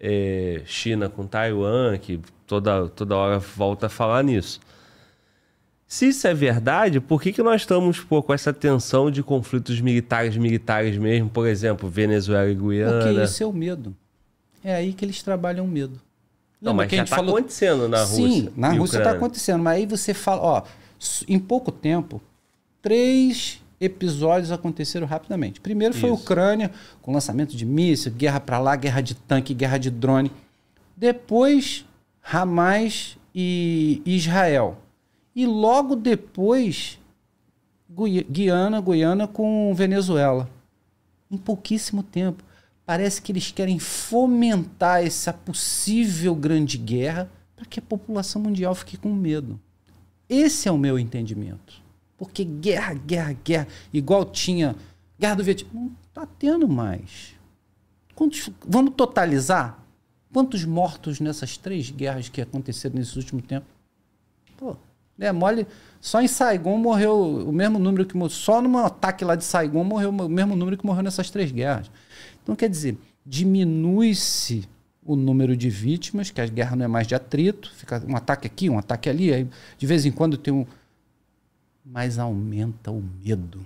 é, China com Taiwan, que toda, toda hora volta a falar nisso. Se isso é verdade, por que, que nós estamos pô, com essa tensão de conflitos militares, militares mesmo, por exemplo, Venezuela e Guiana? Porque isso é o medo. É aí que eles trabalham o medo. Lembra não, mas já está falou... acontecendo na Rússia. Sim, na Rússia está acontecendo. Mas aí você fala, ó, em pouco tempo, três episódios aconteceram rapidamente. Primeiro foi a Ucrânia, com lançamento de mísseis, guerra para lá, guerra de tanque, guerra de drone. Depois, Hamas e Israel. E logo depois, Guiana, Guiana com Venezuela. Em pouquíssimo tempo. Parece que eles querem fomentar essa possível grande guerra para que a população mundial fique com medo. Esse é o meu entendimento. Porque guerra, guerra, guerra, igual tinha guerra do Vietnã, não está tendo mais. Quantos, vamos totalizar? Quantos mortos nessas três guerras que aconteceram nesse último tempo? Pô, né, mole. Só em Saigon morreu o mesmo número que morreu. Só num ataque lá de Saigon morreu o mesmo número que morreu nessas três guerras. Então, quer dizer, diminui-se o número de vítimas, que a guerra não é mais de atrito, fica um ataque aqui, um ataque ali, aí de vez em quando tem um. Mas aumenta o medo.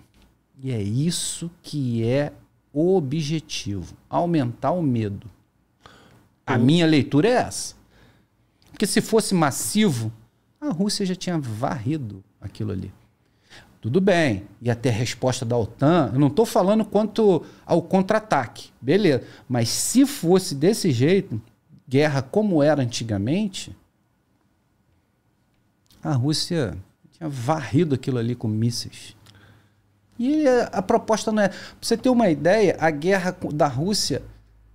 E é isso que é o objetivo: aumentar o medo. A minha leitura é essa. Porque se fosse massivo, a Rússia já tinha varrido aquilo ali. Tudo bem, até a resposta da OTAN. Eu não estou falando quanto ao contra-ataque, beleza. Mas se fosse desse jeito, guerra como era antigamente, a Rússia tinha varrido aquilo ali com mísseis. E a proposta não é. Pra você ter uma ideia, a guerra da Rússia,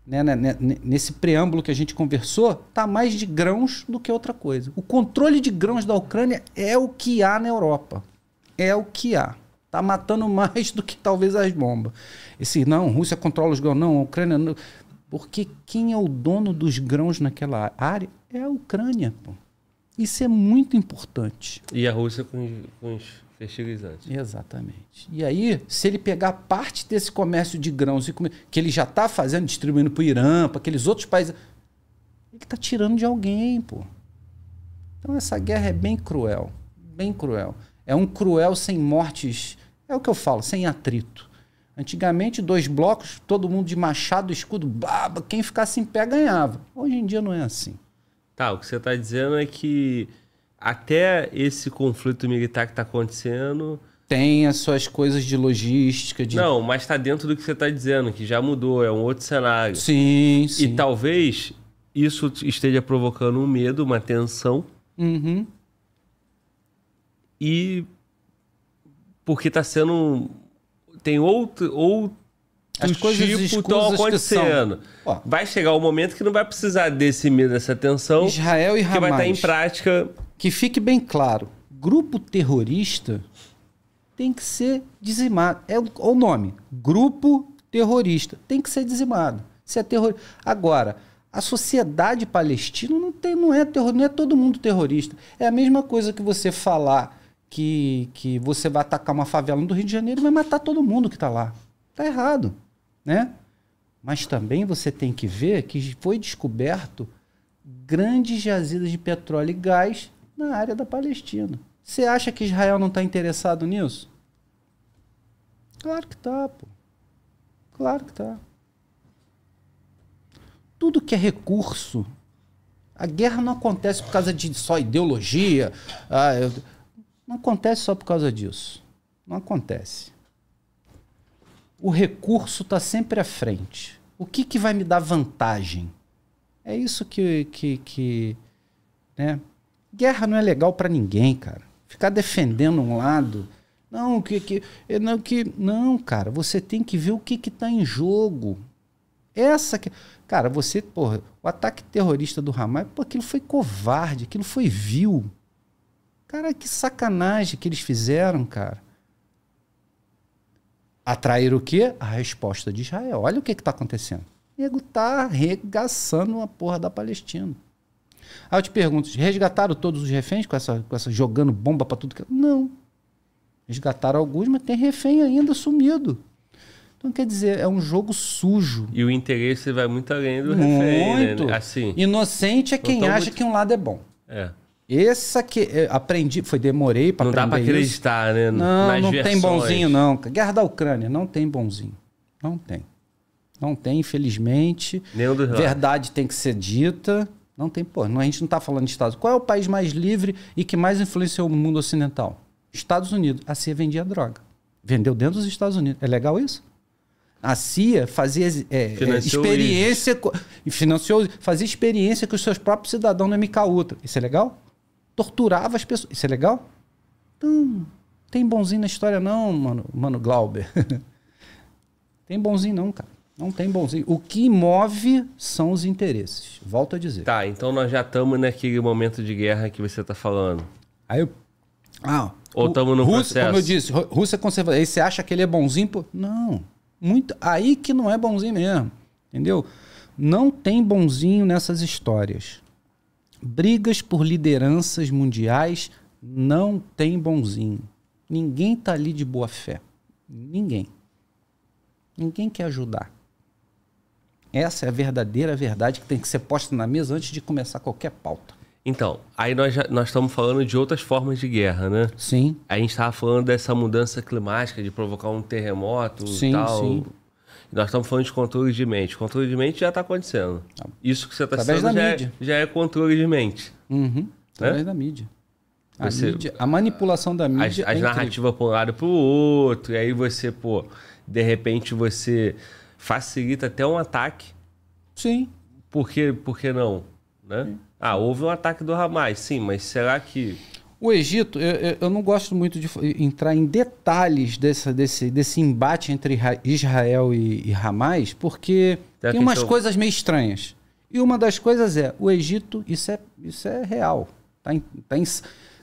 né né, né, né, nesse preâmbulo que a gente conversou, está mais de grãos do que outra coisa. O controle de grãos da Ucrânia é o que há na Europa é o que há. Está matando mais do que talvez as bombas. Esse não, Rússia controla os grãos, não, Ucrânia não. Porque quem é o dono dos grãos naquela área é a Ucrânia. Pô. Isso é muito importante. E a Rússia com, com os fertilizantes. Exatamente. E aí, se ele pegar parte desse comércio de grãos que ele já está fazendo, distribuindo para o Irã, para aqueles outros países, ele está tirando de alguém, pô. Então essa guerra é bem cruel, bem cruel. É um cruel sem mortes, é o que eu falo, sem atrito. Antigamente, dois blocos, todo mundo de machado, escudo, baba, quem ficasse em pé ganhava. Hoje em dia não é assim. Tá, o que você está dizendo é que até esse conflito militar que está acontecendo. Tem as suas coisas de logística. De... Não, mas está dentro do que você está dizendo, que já mudou, é um outro cenário. Sim, sim. E talvez isso esteja provocando um medo, uma tensão. Uhum e porque está sendo tem outro outro as tipo estão acontecendo. São... Vai chegar o um momento que não vai precisar desse medo, dessa tensão. Israel e Hamas. Que vai estar tá em prática. Que fique bem claro: grupo terrorista tem que ser dizimado. É, é o nome: grupo terrorista tem que ser dizimado. Se é terror... Agora, a sociedade palestina não, tem, não, é terror, não é todo mundo terrorista. É a mesma coisa que você falar que, que você vai atacar uma favela no Rio de Janeiro e vai matar todo mundo que está lá. Está errado, né? Mas também você tem que ver que foi descoberto grandes jazidas de petróleo e gás na área da Palestina. Você acha que Israel não está interessado nisso? Claro que está, pô. Claro que está. Tudo que é recurso. A guerra não acontece por causa de só ideologia. Ah, eu não acontece só por causa disso. Não acontece. O recurso está sempre à frente. O que, que vai me dar vantagem? É isso que. que, que né? Guerra não é legal para ninguém, cara. Ficar defendendo um lado. Não, que, que, eh, não, que, não, cara, você tem que ver o que está em jogo. Essa que. Cara, você, porra, o ataque terrorista do Hamas, pô, aquilo foi covarde, aquilo foi vil. Cara, que sacanagem que eles fizeram, cara. Atrair o quê? A resposta de Israel. Olha o que está acontecendo. O nego está arregaçando a porra da Palestina. Aí eu te pergunto, resgataram todos os reféns com essa, com essa jogando bomba para tudo que. É? Não. Resgataram alguns, mas tem refém ainda sumido. Então, quer dizer, é um jogo sujo. E o interesse vai muito além do muito. refém. Né? Assim. Inocente é quem acha muito... que um lado é bom. É. Essa que aprendi, foi demorei para aprender. Não dá para acreditar, né? Não, Nas não tem bonzinho não. Guerra da Ucrânia não tem bonzinho. Não tem. Não tem, infelizmente. Nenhum dos Verdade tem que ser dita. Não tem, pô, a gente não está falando de Estados Qual é o país mais livre e que mais influenciou o mundo ocidental? Estados Unidos. A CIA vendia droga. Vendeu dentro dos Estados Unidos. É legal isso? A CIA fazia é, é experiência, isso. financiou, fazia experiência com os seus próprios cidadãos no MKUltra. Isso é legal? torturava as pessoas. Isso é legal? Não, tem bonzinho na história não, mano, mano Glauber. tem bonzinho não, cara. Não tem bonzinho. O que move são os interesses. Volto a dizer. Tá, então nós já estamos naquele momento de guerra que você está falando. Aí eu... Ah, Ou estamos no Rússia, processo? Como eu disse, Rússia é conservadora. Aí você acha que ele é bonzinho? Pô? Não. Muito... Aí que não é bonzinho mesmo. Entendeu? Não tem bonzinho nessas histórias. Brigas por lideranças mundiais não tem bonzinho. Ninguém tá ali de boa fé. Ninguém. Ninguém quer ajudar. Essa é a verdadeira verdade que tem que ser posta na mesa antes de começar qualquer pauta. Então, aí nós, já, nós estamos falando de outras formas de guerra, né? Sim. A gente estava falando dessa mudança climática, de provocar um terremoto sim, tal. Sim. Nós estamos falando de controle de mente. Controle de mente já está acontecendo. Tá. Isso que você está sendo já é, já, é controle de mente. Uhum. Através né? da mídia. A, você, mídia, a manipulação da mídia. É as, é narrativas para um lado para o outro. E aí você, pô, de repente você facilita até um ataque. Sim. Por que, não? Né? Ah, houve um ataque do Hamas, sim, mas será que o Egito, eu, eu, não gosto muito de entrar em detalhes desse desse, desse embate entre Israel e, e Hamas, porque tem umas coisas meio estranhas. E uma das coisas é, o Egito, isso é, isso é real. Tá em, tá em,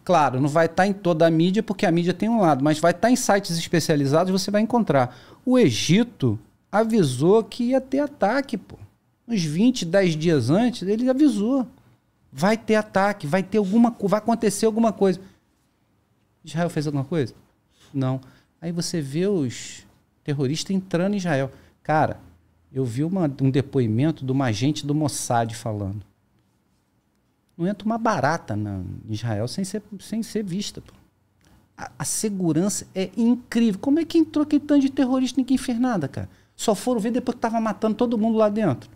claro, não vai estar tá em toda a mídia, porque a mídia tem um lado, mas vai estar tá em sites especializados, você vai encontrar. O Egito avisou que ia ter ataque, pô. Uns 20, 10 dias antes, ele avisou. Vai ter ataque, vai ter alguma vai acontecer alguma coisa. Israel fez alguma coisa? Não. Aí você vê os terroristas entrando em Israel. Cara, eu vi uma, um depoimento de uma agente do Mossad falando. Não entra uma barata na, em Israel sem ser, sem ser vista. Pô. A, a, segurança é incrível. Como é que entrou aquele tanto de terrorista e ninguém fez nada, cara? Só foram ver depois que estava matando todo mundo lá dentro.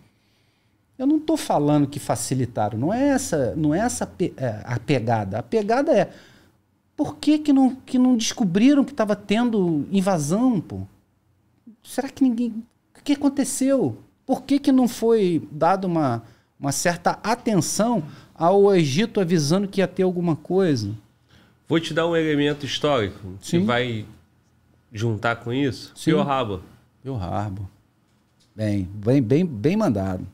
Eu não estou falando que facilitaram, não é essa, não é essa é, a pegada. A pegada é por que, que, não, que não descobriram que estava tendo invasão, pô? Será que ninguém. O que aconteceu? Por que, que não foi dada uma, uma certa atenção ao Egito avisando que ia ter alguma coisa? Vou te dar um elemento histórico Sim. que vai juntar com isso. Sim. Pearl Rabo. Pearl Harbor. Bem, bem, bem, bem mandado.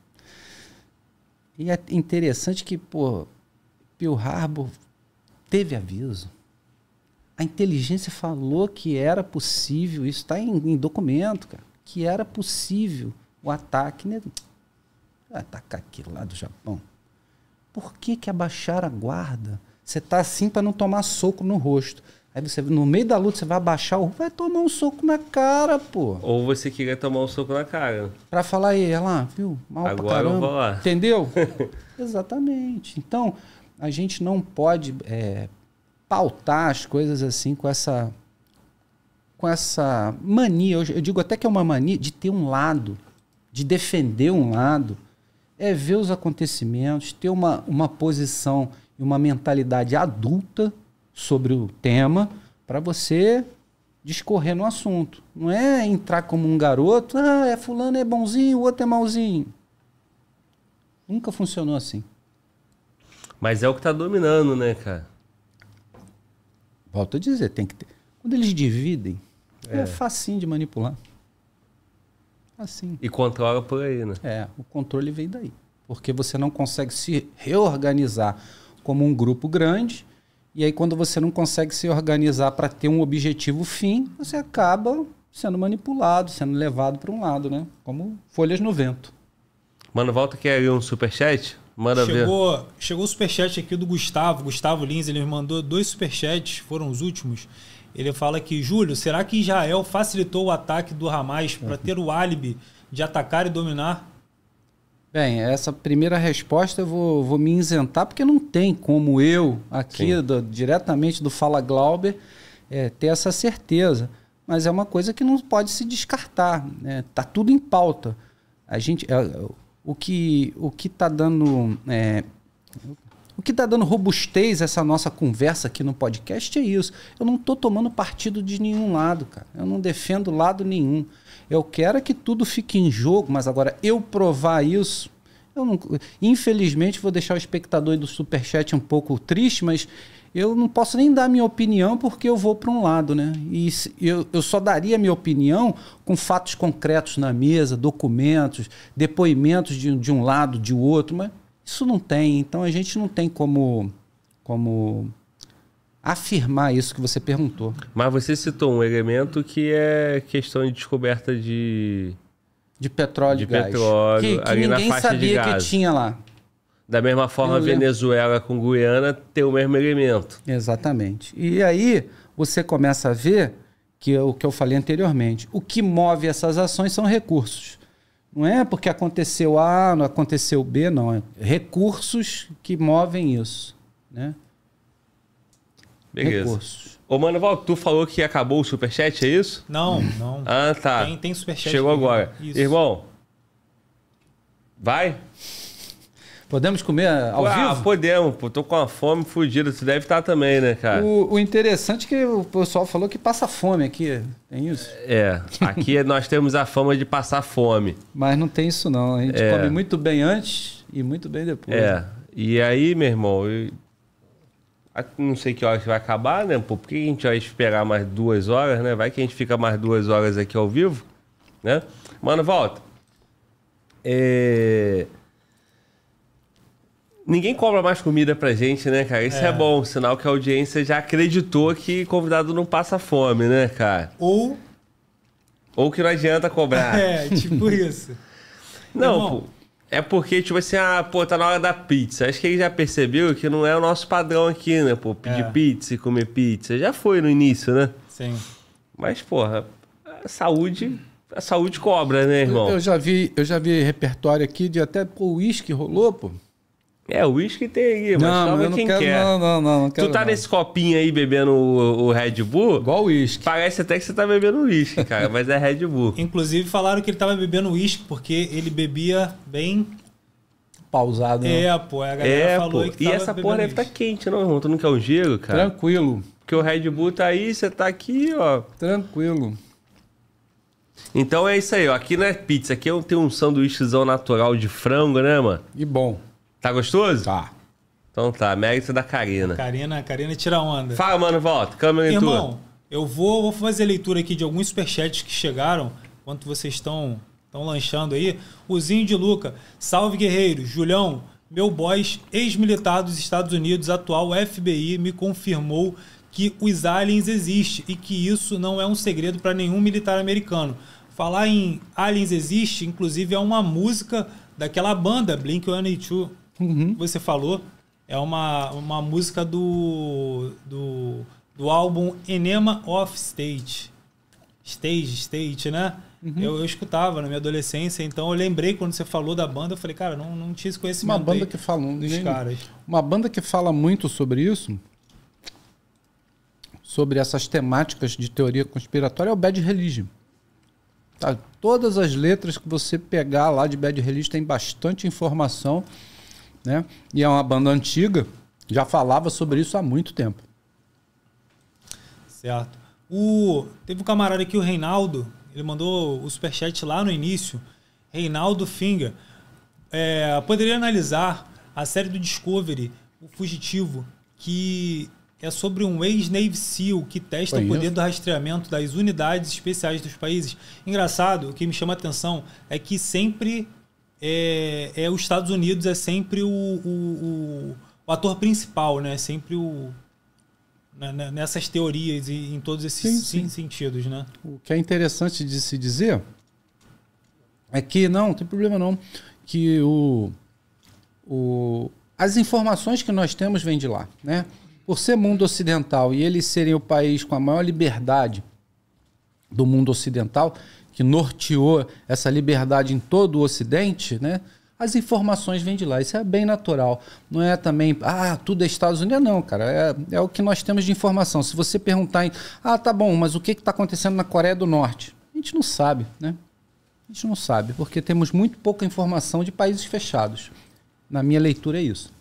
E é interessante que, pô, Pio Harbour teve aviso. A inteligência falou que era possível, isso está em, em, documento, cara, que era possível o ataque. Né? Atacar aquilo lá do Japão. Por que, que abaixaram a guarda? Você está assim para não tomar soco no rosto. Aí você, no meio da luta, você vai abaixar o vai tomar um soco na cara, pô. Ou você queria tomar um soco na cara. Pra falar, aí, olha lá, viu? Mal Agora pra caramba. eu vou lá. Entendeu? Exatamente. Então, a gente não pode é, pautar as coisas assim com essa com essa mania, eu, eu digo até que é uma mania de ter um lado, de defender um lado, é ver os acontecimentos, ter uma, uma posição e uma mentalidade adulta sobre o tema para você discorrer no assunto. Não é entrar como um garoto, ah, é fulano é bonzinho, o outro é mauzinho Nunca funcionou assim. Mas é o que está dominando, né, cara? Volto a dizer, tem que ter. Quando eles dividem, é, é facinho de manipular. Assim. E controla por aí, né? É, o controle vem daí. Porque você não consegue se reorganizar como um grupo grande e aí, quando você não consegue se organizar para ter um objetivo fim, você acaba sendo manipulado, sendo levado para um lado, né? Como folhas no vento. Mano, volta aqui aí um superchat. Manda chegou, ver. Chegou o superchat aqui do Gustavo. Gustavo Lins, ele me mandou dois superchats, foram os últimos. Ele fala que, Júlio, será que Israel facilitou o ataque do Hamas para ter o álibi de atacar e dominar Bem, essa primeira resposta eu vou, vou me isentar, porque não tem como eu, aqui do, diretamente do Fala Glauber, é, ter essa certeza. Mas é uma coisa que não pode se descartar. Está né? tudo em pauta. A gente, é, o que o que está dando é, o que está dando robustez a essa nossa conversa aqui no podcast é isso. Eu não estou tomando partido de nenhum lado, cara. Eu não defendo lado nenhum. Eu quero é que tudo fique em jogo, mas agora eu provar isso. Eu não, infelizmente, vou deixar o espectador do Superchat um pouco triste, mas eu não posso nem dar minha opinião porque eu vou para um lado, né? E eu, eu só daria minha opinião com fatos concretos na mesa, documentos, depoimentos de, de um lado, de outro, mas isso não tem. Então a gente não tem como, como afirmar isso que você perguntou. Mas você citou um elemento que é questão de descoberta de. De petróleo de e gás. Petróleo, que, que ninguém sabia que tinha lá. Da mesma forma, Venezuela com Guiana tem o mesmo elemento. Exatamente. E aí você começa a ver que é o que eu falei anteriormente. O que move essas ações são recursos. Não é porque aconteceu A, não aconteceu B, não. É recursos que movem isso. Né? Beleza. Recursos. Ô, mano, Val, tu falou que acabou o superchat, é isso? Não, não. Ah, tá. Tem, tem superchat. Chegou mesmo. agora. Isso. Irmão, vai? Podemos comer ao ah, vivo? podemos. Pô, tô com uma fome fodida. Tu deve estar tá também, né, cara? O, o, interessante é que o pessoal falou que passa fome aqui. Tem isso? É. Aqui nós temos a fama de passar fome. Mas não tem isso, não. A gente é. come muito bem antes e muito bem depois. É. E aí, meu irmão, não sei que horas que vai acabar, né? Por que a gente vai esperar mais duas horas, né? Vai que a gente fica mais duas horas aqui ao vivo, né? Mano, volta. É... Ninguém cobra mais comida pra gente, né, cara? Isso é. é. bom, sinal que a audiência já acreditou que convidado não passa fome, né, cara? Ou. Ou que não adianta cobrar. É, tipo isso. Não, Irmão, é porque, tipo assim, ah, pô, tá na hora da pizza. Acho que ele já percebeu que não é o nosso padrão aqui, né? Pô, pedir é. pizza e comer pizza. Já foi no início, né? Sim. Mas, porra, a saúde. A saúde cobra, né, irmão? Eu, eu já vi, eu já vi repertório aqui de até, pô, uísque rolou, pô. É, o uísque aí, mas não, é quem quero, quer. Não, não, não, não quero, Tu tá não. nesse copinho aí bebendo o, o Red Bull. Igual uísque. Parece até que você tá bebendo uísque, cara, mas é Red Bull. Inclusive falaram que ele tava bebendo uísque porque ele bebia bem. Pausado, né? É, pô, a galera é, falou pô. que E essa porra deve tá quente, não, irmão? Tu não quer um gelo, cara? Tranquilo. Porque o Red Bull tá aí, você tá aqui, ó. Tranquilo. Então é isso aí, ó. Aqui não é pizza, aqui tem um sanduíchezão natural de frango, né, mano? E bom. Tá gostoso? Tá. Então tá, mérito da Karina. Karina, Karina tira onda. Fala, mano, volta. Câmera em Irmão, tua. eu vou, vou fazer leitura aqui de alguns superchats que chegaram enquanto vocês estão estão lanchando aí. O Zinho de Luca, salve guerreiro, Julião, meu boss, ex-militar dos Estados Unidos, atual FBI, me confirmou que os aliens existem e que isso não é um segredo para nenhum militar americano. Falar em aliens existe, inclusive é uma música daquela banda Blink-182 uhum. que você falou é uma, uma música do, do, do álbum Enema Off Stage. Stage, Stage, né? Uhum. Eu, eu, escutava na minha adolescência, então eu lembrei quando você falou da banda, eu falei, cara, não, não tinha esse conhecimento. Uma banda que fala dos nem, caras. Uma banda que fala muito sobre isso, sobre essas temáticas de teoria conspiratória, é o Bad Religion. Tá? Todas as letras que você pegar lá de Bad Religion tem bastante informação né? E é uma banda antiga, já falava sobre isso há muito tempo. Certo. O, teve um camarada aqui, o Reinaldo, ele mandou o superchat lá no início. Reinaldo Finga. É, poderia analisar a série do Discovery, O Fugitivo, que é sobre um ex-Navy SEAL que testa Foi o poder isso? do rastreamento das unidades especiais dos países. Engraçado, o que me chama a atenção é que sempre é, é os Estados Unidos é sempre o, o, o, o ator principal, né? sempre o né, né, nessas teorias e em todos esses sim, sim. sentidos, né? O que é interessante de se dizer é que não, não tem problema não, que o, o as informações que nós temos vêm de lá, né? Por ser mundo ocidental e eles serem o país com a maior liberdade do mundo ocidental, que norteou essa liberdade em todo o Ocidente, né? As informações vêm de lá, isso é bem natural. Não é também, ah, tudo é Estados Unidos, não, cara. É, é o que nós temos de informação. Se você perguntar, em, ah, tá bom, mas o que está acontecendo na Coreia do Norte? A gente não sabe, né? A gente não sabe, porque temos muito pouca informação de países fechados. Na minha leitura é isso.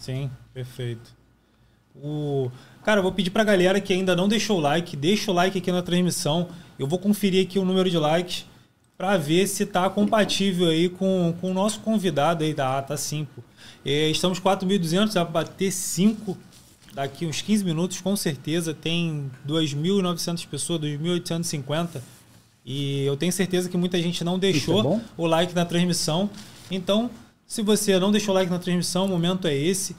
Sim, perfeito. O... Cara, eu vou pedir pra galera que ainda não deixou o like, deixa o like aqui na transmissão. Eu vou conferir aqui o número de likes para ver se tá compatível aí com, com o nosso convidado aí da ATA 5. É, estamos 4.200, vai bater 5 daqui uns 15 minutos, com certeza. Tem 2.900 pessoas, 2.850. E eu tenho certeza que muita gente não deixou é o like na transmissão. Então, se você não deixou o like na transmissão, o momento é esse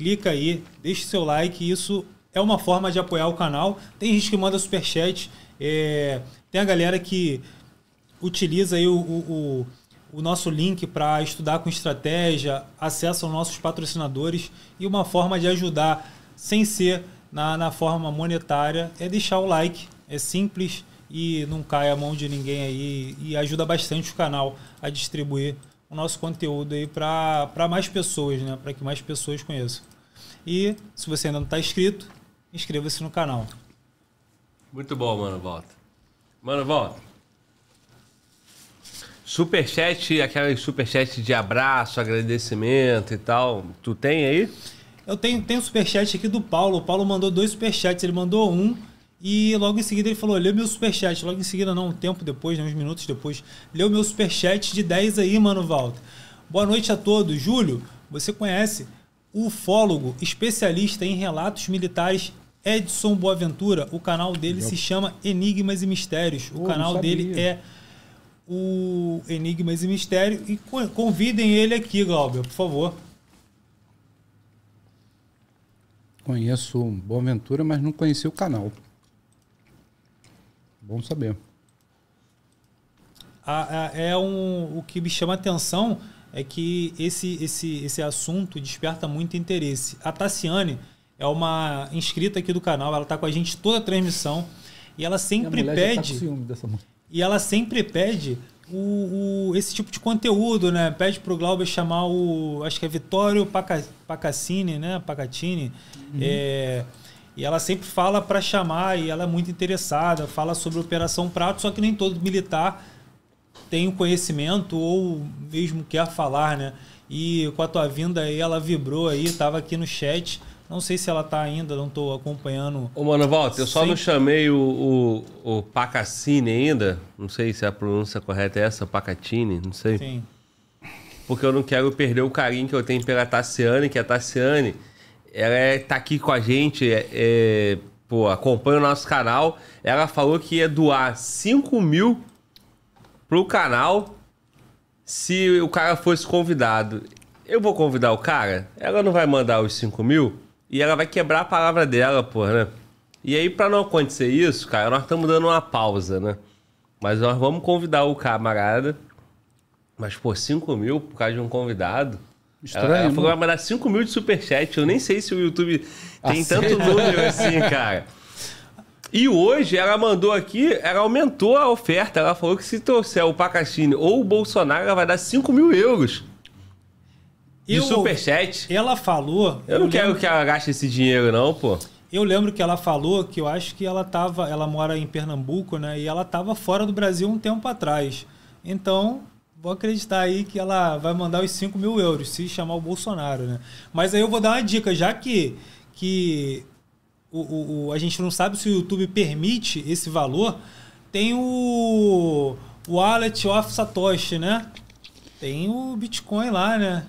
clica aí, deixe seu like, isso é uma forma de apoiar o canal. Tem gente que manda superchat, é, tem a galera que utiliza aí o, o, o, o nosso link para estudar com estratégia, acessa os nossos patrocinadores e uma forma de ajudar sem ser na, na forma monetária é deixar o like. É simples e não cai a mão de ninguém aí e ajuda bastante o canal a distribuir o nosso conteúdo aí para mais pessoas, né? Para que mais pessoas conheçam. E se você ainda não está inscrito, inscreva-se no canal. Muito bom, mano, volta. Mano, volta. Superchat, aquele superchat de abraço, agradecimento e tal. Tu tem aí? Eu tenho, tenho superchat aqui do Paulo. O Paulo mandou dois superchats. Ele mandou um e logo em seguida ele falou: leu meu superchat. Logo em seguida, não, um tempo depois, né, uns minutos depois, leu meu superchat de 10 aí, mano, Walter. Boa noite a todos. Júlio, você conhece o ufólogo especialista em relatos militares Edson Boaventura? O canal dele se chama Enigmas e Mistérios. O canal dele é o Enigmas e Mistério. E convidem ele aqui, Glauber, por favor. Conheço Boaventura, mas não conheci o canal. Bom saber. é um, o que me chama a atenção é que esse, esse, esse assunto desperta muito interesse. A Tassiane é uma inscrita aqui do canal, ela está com a gente toda a transmissão e ela sempre tá pede. Tá e ela sempre pede o, o, esse tipo de conteúdo, né? Pede para o Glauber chamar o. Acho que é Vitório Pacassini, Pacacini, né? Pacatini. Uhum. É, e ela sempre fala para chamar e ela é muito interessada, fala sobre Operação Prato, só que nem todo militar tem o conhecimento ou mesmo quer falar, né? E com a tua vinda aí, ela vibrou aí, estava aqui no chat. Não sei se ela tá ainda, não tô acompanhando. Ô, mano, volta, eu só Sempre. não chamei o, o, o, ainda. Não sei se a pronúncia correta é essa, Pacatini, não sei. Sim. Porque eu não quero perder o carinho que eu tenho pela Tassiane, que é a Tassiane ela é, tá aqui com a gente, é, é, pô, acompanha o nosso canal. Ela falou que ia doar 5 mil pro canal se o cara fosse convidado. Eu vou convidar o cara? Ela não vai mandar os 5 mil? E ela vai quebrar a palavra dela, pô, né? E aí, para não acontecer isso, cara, nós estamos dando uma pausa, né? Mas nós vamos convidar o camarada. Mas, pô, 5 mil por causa de um convidado. Estranho. Ela, ela falou que vai mandar 5 mil de superchat. Eu nem sei se o YouTube tem ah, tanto número assim, cara. E hoje ela mandou aqui, ela aumentou a oferta. Ela falou que se trouxer o Pacachini ou o Bolsonaro, ela vai dar 5 mil euros. De eu, superchat. Ela falou. Eu, eu não quero que ela gaste esse dinheiro, não, pô. Eu lembro que ela falou que eu acho que ela tava. Ela mora em Pernambuco, né? E ela tava fora do Brasil um tempo atrás. Então, vou acreditar aí que ela vai mandar os 5 mil euros, se chamar o Bolsonaro, né? Mas aí eu vou dar uma dica, já que, que o, o, o a gente não sabe se o YouTube permite esse valor, tem o, o Wallet of Satoshi, né? Tem o Bitcoin lá, né?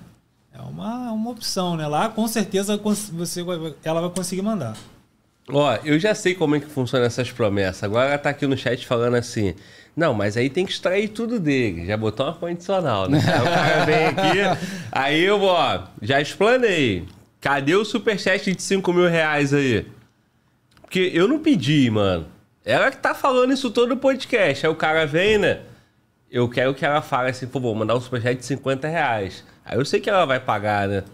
É uma, uma opção, né? Lá com certeza você ela vai conseguir mandar. Ó, eu já sei como é que funciona essas promessas. Agora ela tá aqui no chat falando assim: não, mas aí tem que extrair tudo dele. Já botou uma condicional, né? Aí o cara vem aqui. Aí eu, ó, já explanei. Cadê o superchat de 5 mil reais aí? Porque eu não pedi, mano. Ela que tá falando isso todo o podcast. Aí o cara vem, né? Eu quero que ela fale assim, pô, vou mandar um superchat de 50 reais. Aí eu sei que ela vai pagar, né?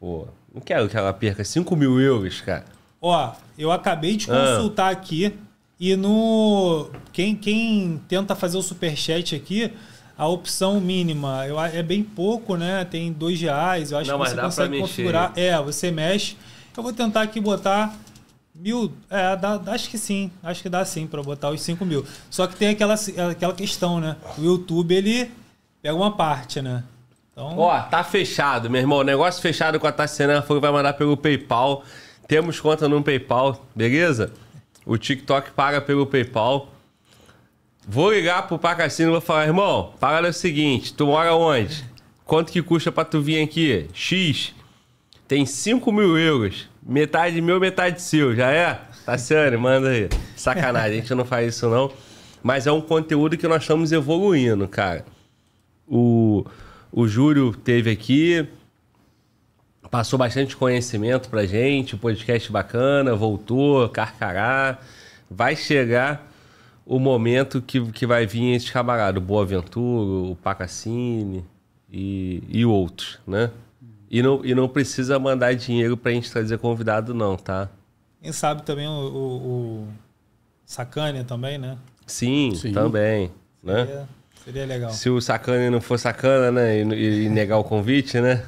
Pô, não quero que ela perca 5 mil euros, cara. Ó, eu acabei de ah. consultar ah. aqui e no. Quem, quem tenta fazer o superchat aqui, a opção mínima eu, é bem pouco, né? Tem dois reais. Eu acho Não, que você consegue configurar. Mexer. É, você mexe. Eu vou tentar aqui botar mil. É, dá, acho que sim. Acho que dá sim para botar os cinco mil. Só que tem aquela, aquela questão, né? O YouTube, ele pega uma parte, né? Então... Ó, tá fechado, meu irmão. Negócio fechado com a Tassiana Fogo vai mandar pelo PayPal. Temos conta no PayPal, beleza? O TikTok paga pelo PayPal. Vou ligar pro Pacassino e vou falar, irmão, parada é o seguinte, tu mora onde? Quanto que custa pra tu vir aqui? X. Tem 5 mil euros. Metade meu, metade seu, já é? Tassiane, tá manda aí. Sacanagem, a gente não faz isso não. Mas é um conteúdo que nós estamos evoluindo, cara. O, o Júlio teve aqui, passou bastante conhecimento pra gente, podcast bacana, voltou, carcará. Vai chegar o momento que, que vai vir esse camarada, o Boaventura, o Pacassini e, e outros, né? E não, e não precisa mandar dinheiro pra gente trazer convidado, não, tá? Quem sabe também o, o, o Sacânia também, né? Sim, Sim. também. Né? Seria, né? seria legal. Se o Sacânia não for sacana, né? E, e negar o convite, né?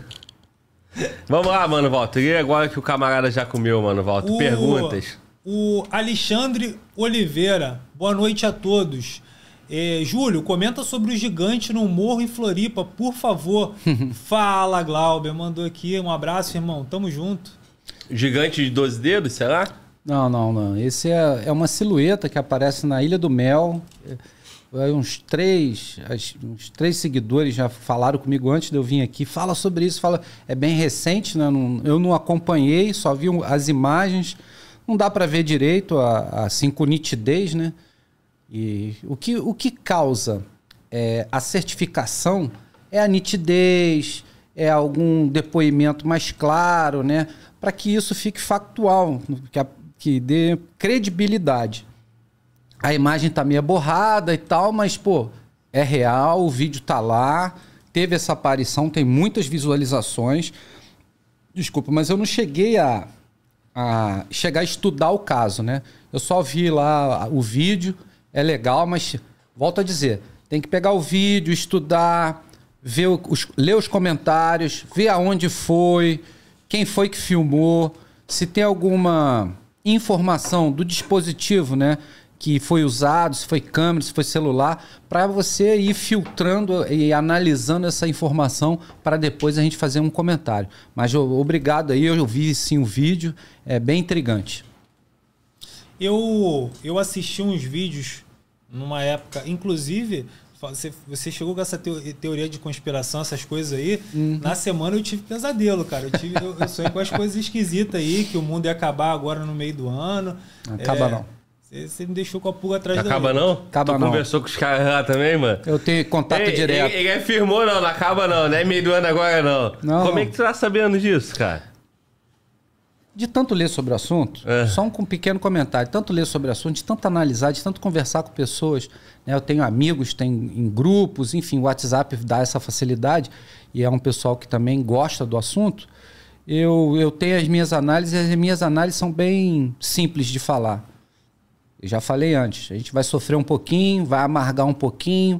Vamos lá, mano, Walter. E agora que o camarada já comeu, mano, Walter? O, Perguntas. O Alexandre Oliveira. Boa noite a todos. É, Júlio, comenta sobre o gigante no Morro em Floripa, por favor. Fala, Glauber. Mandou aqui um abraço, irmão. Tamo junto. Gigante de 12 dedos, será? Não, não, não. Esse é, é uma silhueta que aparece na Ilha do Mel uns três, uns três seguidores já falaram comigo antes de eu vir aqui. Fala sobre isso, fala. É bem recente, né? eu não acompanhei, só vi as imagens. Não dá para ver direito, a, assim, com nitidez, né? E o que, o que causa é, a certificação é a nitidez, é algum depoimento mais claro, né? Para que isso fique factual, que, a, que dê credibilidade a imagem tá meio borrada e tal, mas, pô, é real, o vídeo tá lá, teve essa aparição, tem muitas visualizações. Desculpa, mas eu não cheguei a, a chegar a estudar o caso, né? Eu só vi lá o vídeo, é legal, mas volto a dizer, tem que pegar o vídeo, estudar, ver os, ler os comentários, ver aonde foi, quem foi que filmou, se tem alguma informação do dispositivo, né? que foi usado, se foi câmera, se foi celular, para você ir filtrando e analisando essa informação para depois a gente fazer um comentário. Mas obrigado aí, eu vi sim o vídeo, é bem intrigante. Eu, eu assisti uns vídeos numa época, inclusive, você, você chegou com essa teoria de conspiração, essas coisas aí. Uhum. Na semana eu tive pesadelo, cara. Eu, tive, eu, eu sonhei com as coisas esquisitas aí, que o mundo ia acabar agora no meio do ano. Acaba é, não você me deixou com a pulga atrás não da acaba não? Acaba tu não. conversou com os caras lá também, mano? Eu tenho contato ele, direto. Ele, ele afirmou, não, não acaba não, não é meio do ano agora não. não. Como é que tu tá sabendo disso, cara? De tanto ler sobre o assunto, é. só um, um pequeno comentário, tanto ler sobre o assunto, de tanto analisar, de tanto conversar com pessoas, né? Eu tenho amigos, tenho em grupos, enfim, o WhatsApp dá essa facilidade e é um pessoal que também gosta do assunto. Eu, eu tenho as minhas análises, as minhas análises são bem simples de falar eu já falei antes, a gente vai sofrer um pouquinho, vai amargar um pouquinho,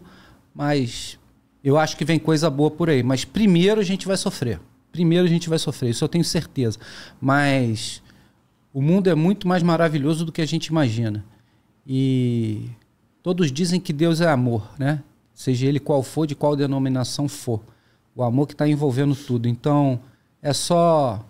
mas eu acho que vem coisa boa por aí. Mas primeiro a gente vai sofrer. Primeiro a gente vai sofrer, isso eu tenho certeza. Mas o mundo é muito mais maravilhoso do que a gente imagina. E todos dizem que Deus é amor, né? Seja ele qual for, de qual denominação for. O amor que está envolvendo tudo. Então, é só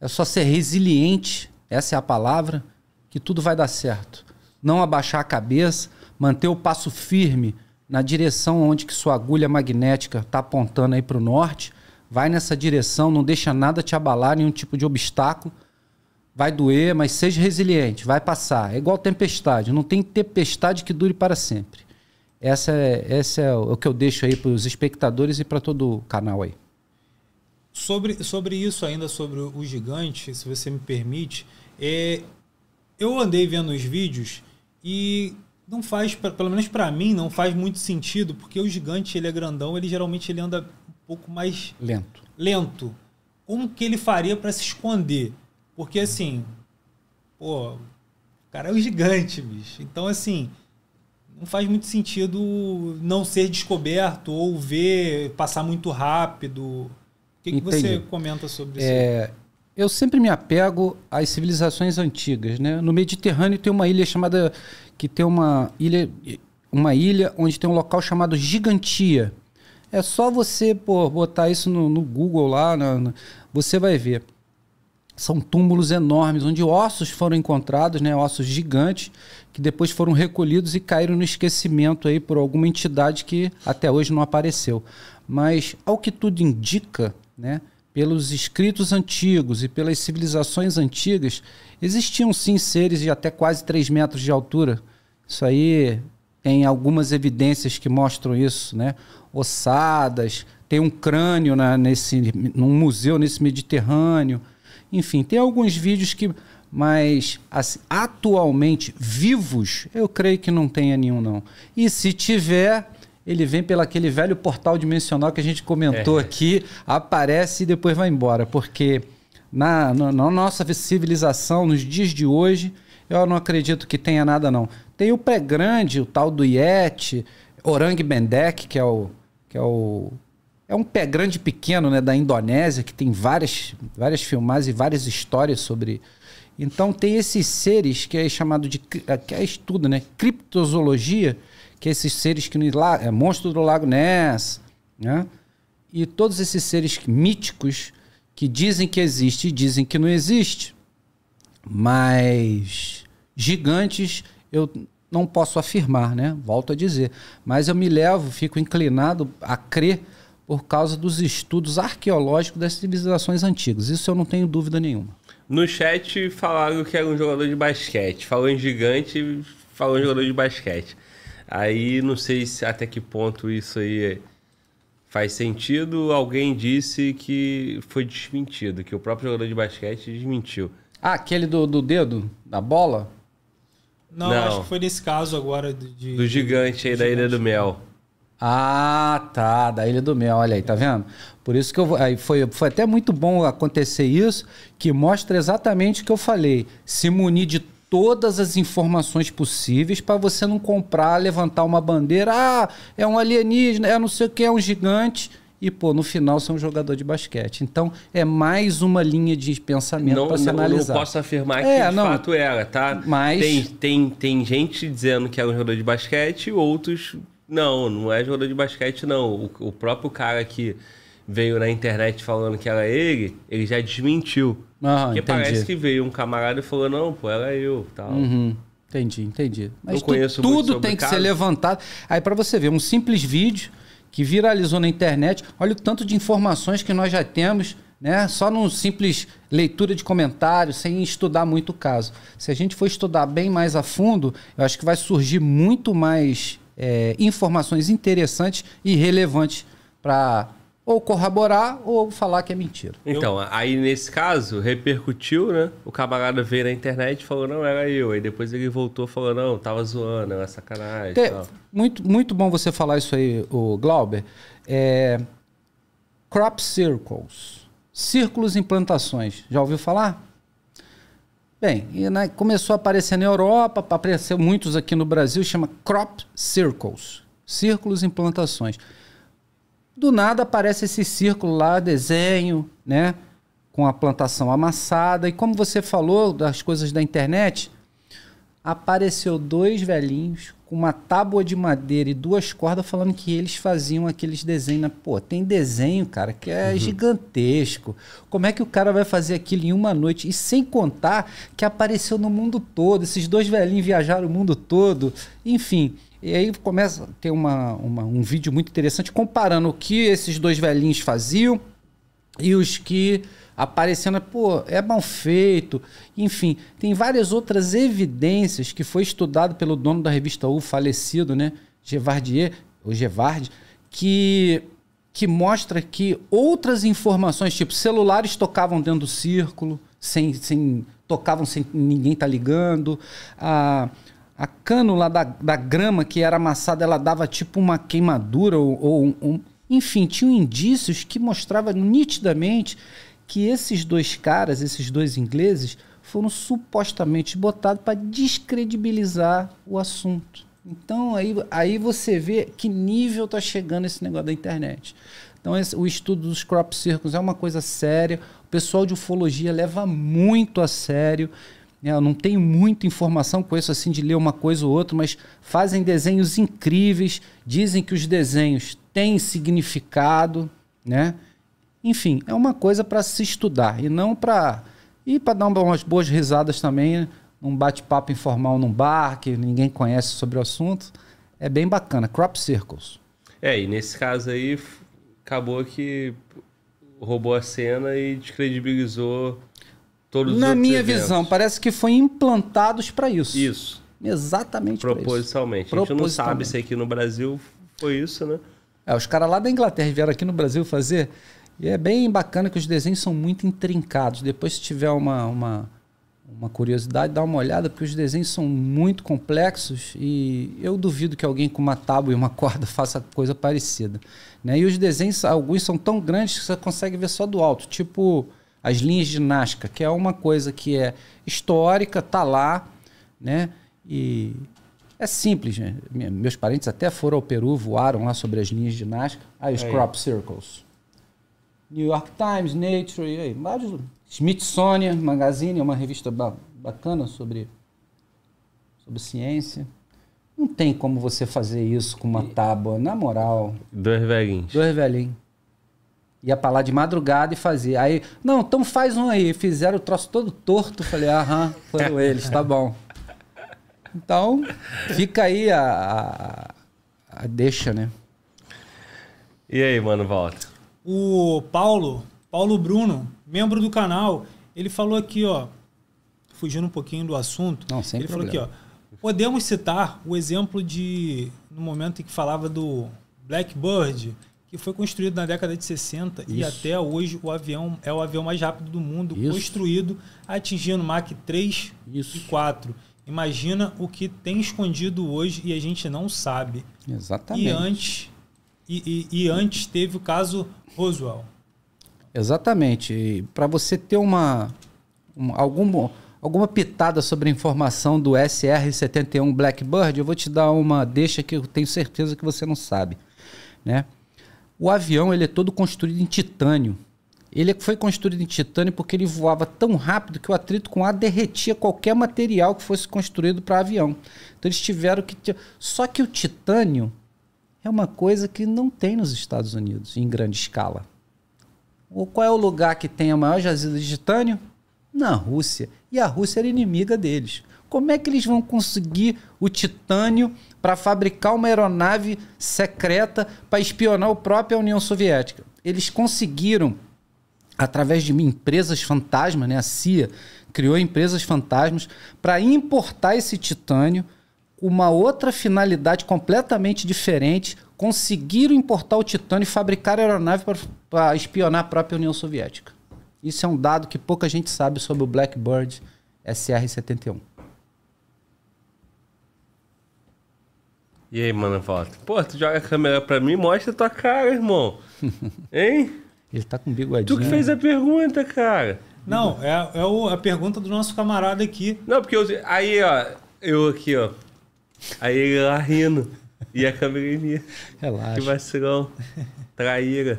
é só ser resiliente, essa é a palavra, que tudo vai dar certo não abaixar a cabeça, manter o passo firme na direção onde que sua agulha magnética está apontando aí para o norte. Vai nessa direção, não deixa nada te abalar, nenhum tipo de obstáculo. Vai doer, mas seja resiliente, vai passar. É igual tempestade, não tem tempestade que dure para sempre. Essa é, essa é o que eu deixo aí para os espectadores e para todo o canal aí. Sobre, sobre isso ainda, sobre o gigante, se você me permite, é, eu andei vendo os vídeos e não faz, pelo menos para mim, não faz muito sentido, porque o gigante, ele é grandão, ele geralmente ele anda um pouco mais lento. Lento. Como que ele faria para se esconder? Porque assim, pô, o cara é um gigante, bicho. Então assim, não faz muito sentido não ser descoberto ou ver passar muito rápido. O que, que você comenta sobre é, isso? É, eu sempre me apego às civilizações antigas, né? No Mediterrâneo tem uma ilha chamada que tem uma ilha uma ilha onde tem um local chamado Gigantia. É só você pô, botar isso no, no Google lá, na, na, você vai ver. São túmulos enormes onde ossos foram encontrados, né? Ossos gigantes que depois foram recolhidos e caíram no esquecimento aí por alguma entidade que até hoje não apareceu. Mas ao que tudo indica, né? pelos escritos antigos e pelas civilizações antigas, existiam sim seres de até quase 3 metros de altura. Isso aí tem algumas evidências que mostram isso, né? Ossadas, tem um crânio na, nesse, num museu nesse Mediterrâneo. Enfim, tem alguns vídeos que. Mas assim, atualmente, vivos, eu creio que não tenha nenhum, não. E se tiver, ele vem pelo aquele velho portal dimensional que a gente comentou é. aqui, aparece e depois vai embora, porque na, na, na, nossa civilização, nos dias de hoje, eu não acredito que tenha nada não. Tem o pé grande, o tal do Yeti, Orang Bendek, que é o que é o é um pé grande pequeno, né, da Indonésia, que tem várias várias filmagens e várias histórias sobre então tem esses seres que é chamado de que é estudo, né, criptozoologia, que esses seres que nos é monstro do lago Ness, né? E todos esses seres míticos que dizem que existe e dizem que não existe. Mas gigantes eu não posso afirmar, né? Volto a dizer, mas eu me levo, fico inclinado a crer por causa dos estudos arqueológicos das civilizações antigas. Isso eu não tenho dúvida nenhuma. No chat falaram que era um jogador de basquete. Falou em gigante, falou em jogador de basquete. Aí não sei se, até que ponto isso aí é, faz sentido. Alguém disse que foi desmentido, que o próprio jogador de basquete desmentiu. Ah, aquele do, do dedo, da bola? Não, não, acho que foi nesse caso agora de, do gigante aí da gigante. Ilha do Mel. Ah, tá, da Ilha do Mel, olha aí, tá vendo? Por isso que eu aí foi, foi até muito bom acontecer isso, que mostra exatamente o que eu falei. Se munir de todas as informações possíveis para você não comprar, levantar uma bandeira, ah, é um alienígena, é não sei o que, é um gigante. E, pô, no final você é um jogador de basquete. Então, é mais uma linha de pensamento para se não, analisar. Não posso afirmar é, que de não, fato era, tá? Mas... Tem, tem, tem gente dizendo que era um jogador de basquete outros... Não, não é jogador de basquete, não. O, o próprio cara que veio na internet falando que era ele, ele já desmentiu. Ah, Porque entendi. parece que veio um camarada e falou, não, pô, era eu tal. Uhum. Entendi, entendi. Mas tu, tudo tem que caso. ser levantado. Aí para você ver, um simples vídeo que viralizou na internet, olha o tanto de informações que nós já temos, né? Só num simples leitura de comentários, sem estudar muito o caso. Se a gente for estudar bem mais a fundo, eu acho que vai surgir muito mais é, informações interessantes e relevantes para ou corroborar ou falar que é mentira. Então, aí nesse caso, repercutiu, né? O camarada veio na internet e falou, não, era eu. Aí depois ele voltou falou, não, tava zoando, era é sacanagem. Te... Muito, muito bom você falar isso aí, o Glauber. É... Crop circles. Círculos em plantações. Já ouviu falar? Bem, e, né, começou a aparecer na Europa, apareceu muitos aqui no Brasil, chama crop circles. Círculos em plantações. Do nada aparece esse círculo lá, desenho, né? Com a plantação amassada. E como você falou das coisas da internet, apareceu dois velhinhos com uma tábua de madeira e duas cordas falando que eles faziam aqueles desenhos. Pô, tem desenho, cara, que é uhum. gigantesco. Como é que o cara vai fazer aquilo em uma noite? E sem contar que apareceu no mundo todo. Esses dois velhinhos viajaram o mundo todo. Enfim, e aí começa a ter uma, uma, um vídeo muito interessante comparando o que esses dois velhinhos faziam e os que aparecendo, pô, é mal feito. Enfim, tem várias outras evidências que foi estudado pelo dono da revista U, falecido, né? Gevardier, ou Gevard, que, que mostra que outras informações, tipo celulares tocavam dentro do círculo, sem, sem tocavam sem ninguém tá ligando. Ah, a cânula da, da grama que era amassada, ela dava tipo uma queimadura ou, ou um, enfim, tinham indícios que mostrava nitidamente que esses dois caras, esses dois ingleses, foram supostamente botados para descredibilizar o assunto. Então aí, aí você vê que nível está chegando esse negócio da internet. Então esse, o estudo dos crop circles é uma coisa séria. O pessoal de ufologia leva muito a sério. Né? Eu não tenho muita informação com isso assim de ler uma coisa ou outra, mas fazem desenhos incríveis, dizem que os desenhos têm significado, né? Enfim, é uma coisa para se estudar e não para e para dar umas boas risadas também, né? um bate-papo informal num bar que ninguém conhece sobre o assunto. É bem bacana, crop circles. É, e nesse caso aí acabou que roubou a cena e descredibilizou Todos Na minha eventos. visão, parece que foi implantados para isso. Isso. Exatamente. Propositalmente. Isso. A gente Propositalmente. não sabe se aqui no Brasil foi isso, né? É, os caras lá da Inglaterra vieram aqui no Brasil fazer. E é bem bacana que os desenhos são muito intrincados. Depois, se tiver uma, uma, uma curiosidade, dá uma olhada, porque os desenhos são muito complexos e eu duvido que alguém com uma tábua e uma corda faça coisa parecida. Né? E os desenhos, alguns são tão grandes que você consegue ver só do alto. Tipo as linhas de Nazca, que é uma coisa que é histórica, tá lá, né? E é simples, né? meus parentes até foram ao Peru, voaram lá sobre as linhas de Nazca, aí ah, os aí. crop circles. New York Times, Nature, e aí, vários. Smithsonian Magazine é uma revista ba bacana sobre, sobre ciência. Não tem como você fazer isso com uma tábua, na moral. Dois velhinhos. Dois velhinhos. Ia pra lá de madrugada e fazia. Aí, não, então faz um aí. Fizeram o troço todo torto. Falei, aham, foram eles, tá bom. Então, fica aí a, a, a deixa, né? E aí, mano, volta. O Paulo, Paulo Bruno, membro do canal, ele falou aqui, ó, fugindo um pouquinho do assunto. Não, ele problema. falou aqui, ó, podemos citar o exemplo de no momento em que falava do Blackbird, que foi construído na década de 60 Isso. e até hoje o avião é o avião mais rápido do mundo, Isso. construído atingindo Mach 3 Isso. e 4. Imagina o que tem escondido hoje e a gente não sabe. Exatamente. E antes, e, e, e antes teve o caso Roswell. Exatamente. Para você ter uma, uma alguma, alguma pitada sobre a informação do SR-71 Blackbird, eu vou te dar uma deixa que eu tenho certeza que você não sabe. Né? O avião ele é todo construído em titânio. Ele é foi construído em titânio porque ele voava tão rápido que o atrito com ar derretia qualquer material que fosse construído para avião. Então eles tiveram que. Só que o titânio é uma coisa que não tem nos Estados Unidos em grande escala. Ou qual é o lugar que tem a maior jazida de titânio? Na Rússia. E a Rússia era inimiga deles. Como é que eles vão conseguir o titânio para fabricar uma aeronave secreta para espionar o próprio União Soviética? Eles conseguiram através de empresas fantasmas, né? A CIA criou empresas fantasmas para importar esse titânio, com uma outra finalidade completamente diferente, conseguiram importar o titânio e fabricar aeronave para espionar a própria União Soviética. Isso é um dado que pouca gente sabe sobre o Blackbird SR-71. E aí, mano, volta. Pô, tu joga a câmera pra mim, mostra tua cara, irmão. Hein? Ele tá com bigodinho. Tu que fez né? a pergunta, cara. Não, é, é o, a pergunta do nosso camarada aqui. Não, porque eu, aí, ó, eu aqui, ó. Aí ele lá rindo. E a câmera em mim. Relaxa. Que vacilão. Traíra.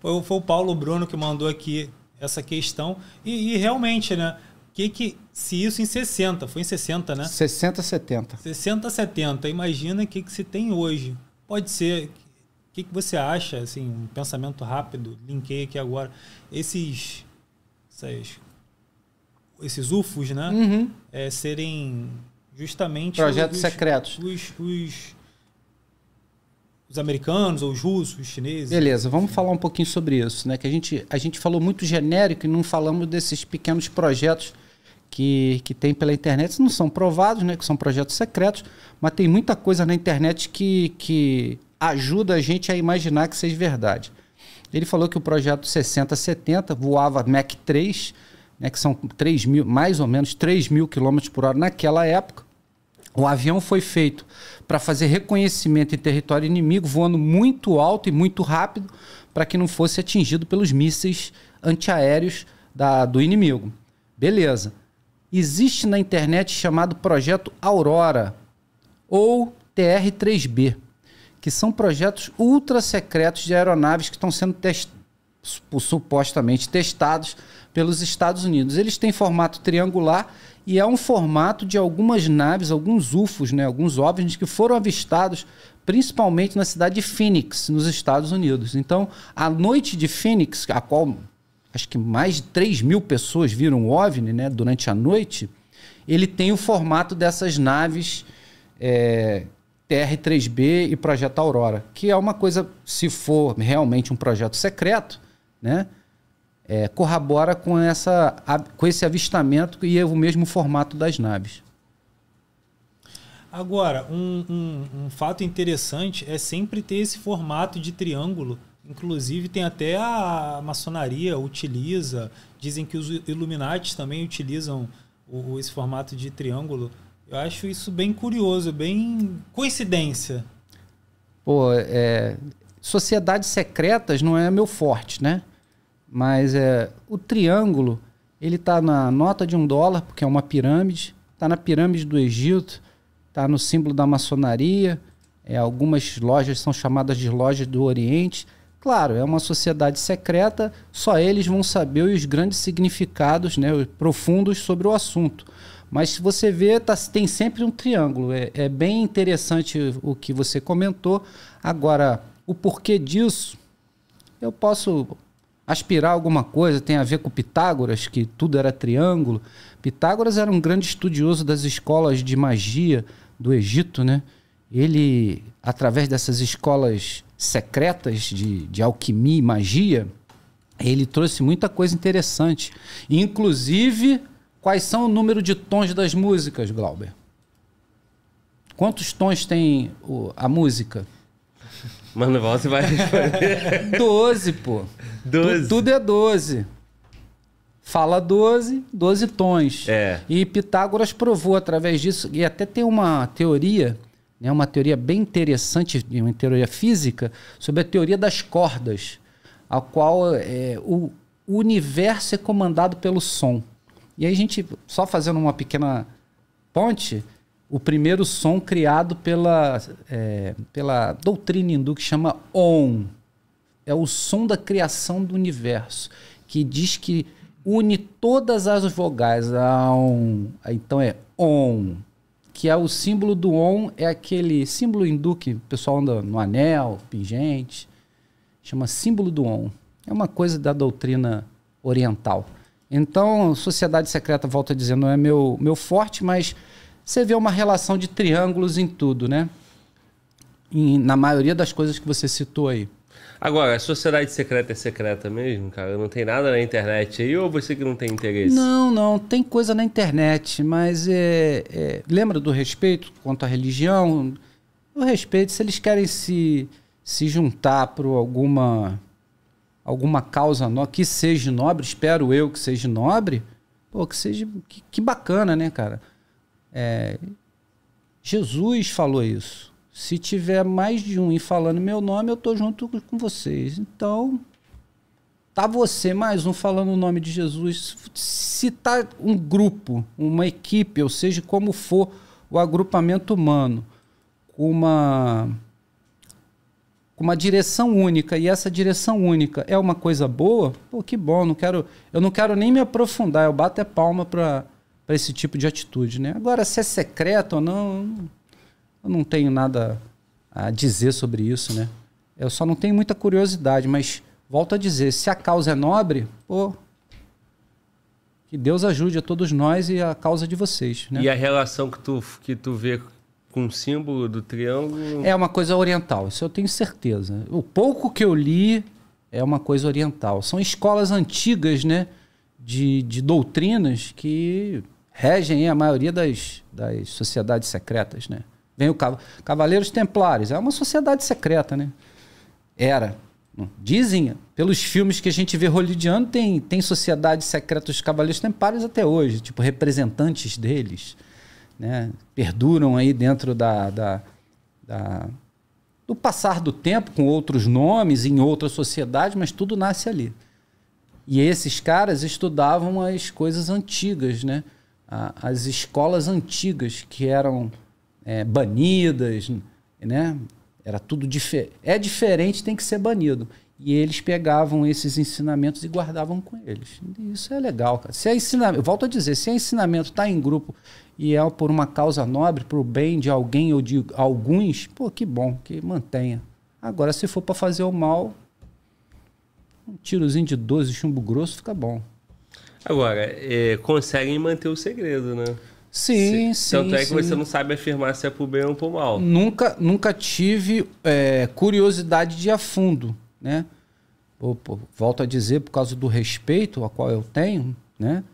Foi, foi o Paulo Bruno que mandou aqui essa questão. E, e realmente, né? O que que se isso em 60, foi em 60, né? 60, 70. 60, 70. Imagina o que, que se tem hoje. Pode ser. O que, que você acha, assim, um pensamento rápido, linkei aqui agora, esses. Essas, esses UFOs, né? Uhum. É, serem justamente. Projetos os, secretos. Os, os, os americanos, ou os russos, os chineses. Beleza, vamos assim. falar um pouquinho sobre isso, né? Que a gente, a gente falou muito genérico e não falamos desses pequenos projetos que, que tem pela internet, não são provados, né, que são projetos secretos, mas tem muita coisa na internet que, que ajuda a gente a imaginar que seja verdade. Ele falou que o projeto 6070 voava Mac 3, né, que são 3 mil, mais ou menos 3 mil quilômetros por hora naquela época. O avião foi feito para fazer reconhecimento em território inimigo, voando muito alto e muito rápido, para que não fosse atingido pelos mísseis antiaéreos da, do inimigo. Beleza existe na internet chamado Projeto Aurora ou TR-3B, que são projetos ultra secretos de aeronaves que estão sendo test... supostamente testados pelos Estados Unidos. Eles têm formato triangular e é um formato de algumas naves, alguns UFOs, né, alguns OVNIs que foram avistados principalmente na cidade de Phoenix, nos Estados Unidos. Então, a noite de Phoenix, a qual acho que mais de 3 mil pessoas viram o OVNI né, durante a noite, ele tem o formato dessas naves é, TR-3B e Projeto Aurora, que é uma coisa, se for realmente um projeto secreto, né, é, corrobora com, essa, com esse avistamento e é o mesmo formato das naves. Agora, um, um, um fato interessante é sempre ter esse formato de triângulo Inclusive, tem até a maçonaria utiliza, dizem que os Illuminati também utilizam o, esse formato de triângulo. Eu acho isso bem curioso, bem coincidência. Pô, é, sociedades secretas não é meu forte, né? Mas é, o triângulo, ele tá na nota de um dólar, porque é uma pirâmide, tá na pirâmide do Egito, tá no símbolo da maçonaria, é, algumas lojas são chamadas de lojas do Oriente. Claro, é uma sociedade secreta, só eles vão saber os grandes significados né, profundos sobre o assunto. Mas se você vê, tá, tem sempre um triângulo. É, é bem interessante o que você comentou. Agora, o porquê disso, eu posso aspirar alguma coisa, tem a ver com Pitágoras, que tudo era triângulo. Pitágoras era um grande estudioso das escolas de magia do Egito, né? Ele, através dessas escolas secretas de, de alquimia e magia, ele trouxe muita coisa interessante. Inclusive, quais são o número de tons das músicas, Glauber? Quantos tons tem o, a música? Mano, você vai responder. pô. Doze. Tu, tudo é doze. Fala 12, 12 tons. É. E Pitágoras provou através disso, e até tem uma teoria né, uma teoria bem interessante, uma teoria física, sobre a teoria das cordas, a qual é, o universo é comandado pelo som. E aí a gente, só fazendo uma pequena ponte, o primeiro som criado pela, é, pela doutrina hindu que chama Om. É o som da criação do universo, que diz que une todas as vogais. Então é Om que é o símbolo do Om, é aquele símbolo hindu que o pessoal anda no anel, pingente, chama símbolo do Om. É uma coisa da doutrina oriental. Então, Sociedade Secreta, volta a dizer, não é meu, meu forte, mas você vê uma relação de triângulos em tudo, né? Em, na maioria das coisas que você citou aí. Agora, a sociedade secreta é secreta mesmo, cara? Não tem nada na internet aí ou você que não tem interesse? Não, não, tem coisa na internet, mas é, é, lembra do respeito quanto à religião? O respeito, se eles querem se, se juntar para alguma, alguma causa no, que seja nobre, espero eu que seja nobre, pô, que seja. Que, que bacana, né, cara? É, Jesus falou isso. Se tiver mais de um e falando meu nome, eu tô junto com vocês. Então, tá você mais um falando o nome de Jesus. Se tá um grupo, uma equipe, ou seja, como for o agrupamento humano, com uma com uma direção única e essa direção única é uma coisa boa, pô, que bom, não quero, eu não quero nem me aprofundar, eu bato a é palma para esse tipo de atitude, né? Agora se é secreto ou não, eu não tenho nada a dizer sobre isso, né? Eu só não tenho muita curiosidade, mas volto a dizer, se a causa é nobre, pô, que Deus ajude a todos nós e a causa de vocês. Né? E a relação que tu, que tu vê com o símbolo do triângulo. É uma coisa oriental, isso eu tenho certeza. O pouco que eu li é uma coisa oriental. São escolas antigas, né? De, de doutrinas que regem a maioria das, das sociedades secretas, né? Vem o Cavaleiros Templares. É uma sociedade secreta, né? Era. Dizem, pelos filmes que a gente vê hollywoodiano, tem, tem sociedades secretas dos Cavaleiros Templares até hoje, tipo representantes deles, né? Perduram aí dentro da, da, da do passar do tempo, com outros nomes, em outras sociedades, mas tudo nasce ali. E esses caras estudavam as coisas antigas, né? As escolas antigas que eram é, banidas, né? Era tudo diferente. É diferente, tem que ser banido. E eles pegavam esses ensinamentos e guardavam com eles. E isso é legal, cara. Se é ensinamento, volto a dizer, se é ensinamento está em grupo e é por uma causa nobre, para o bem de alguém ou de alguns, pô, que bom, que mantenha. Agora, se for para fazer o mal, um tirozinho de 12 chumbo grosso fica bom. Agora, é, conseguem manter o segredo, né? Sim, sim. Tanto é que sim. você não sabe afirmar se é por bem ou por mal. Nunca, nunca tive é, curiosidade de a fundo, né? Opa, volto a dizer, por causa do respeito a qual eu tenho, né?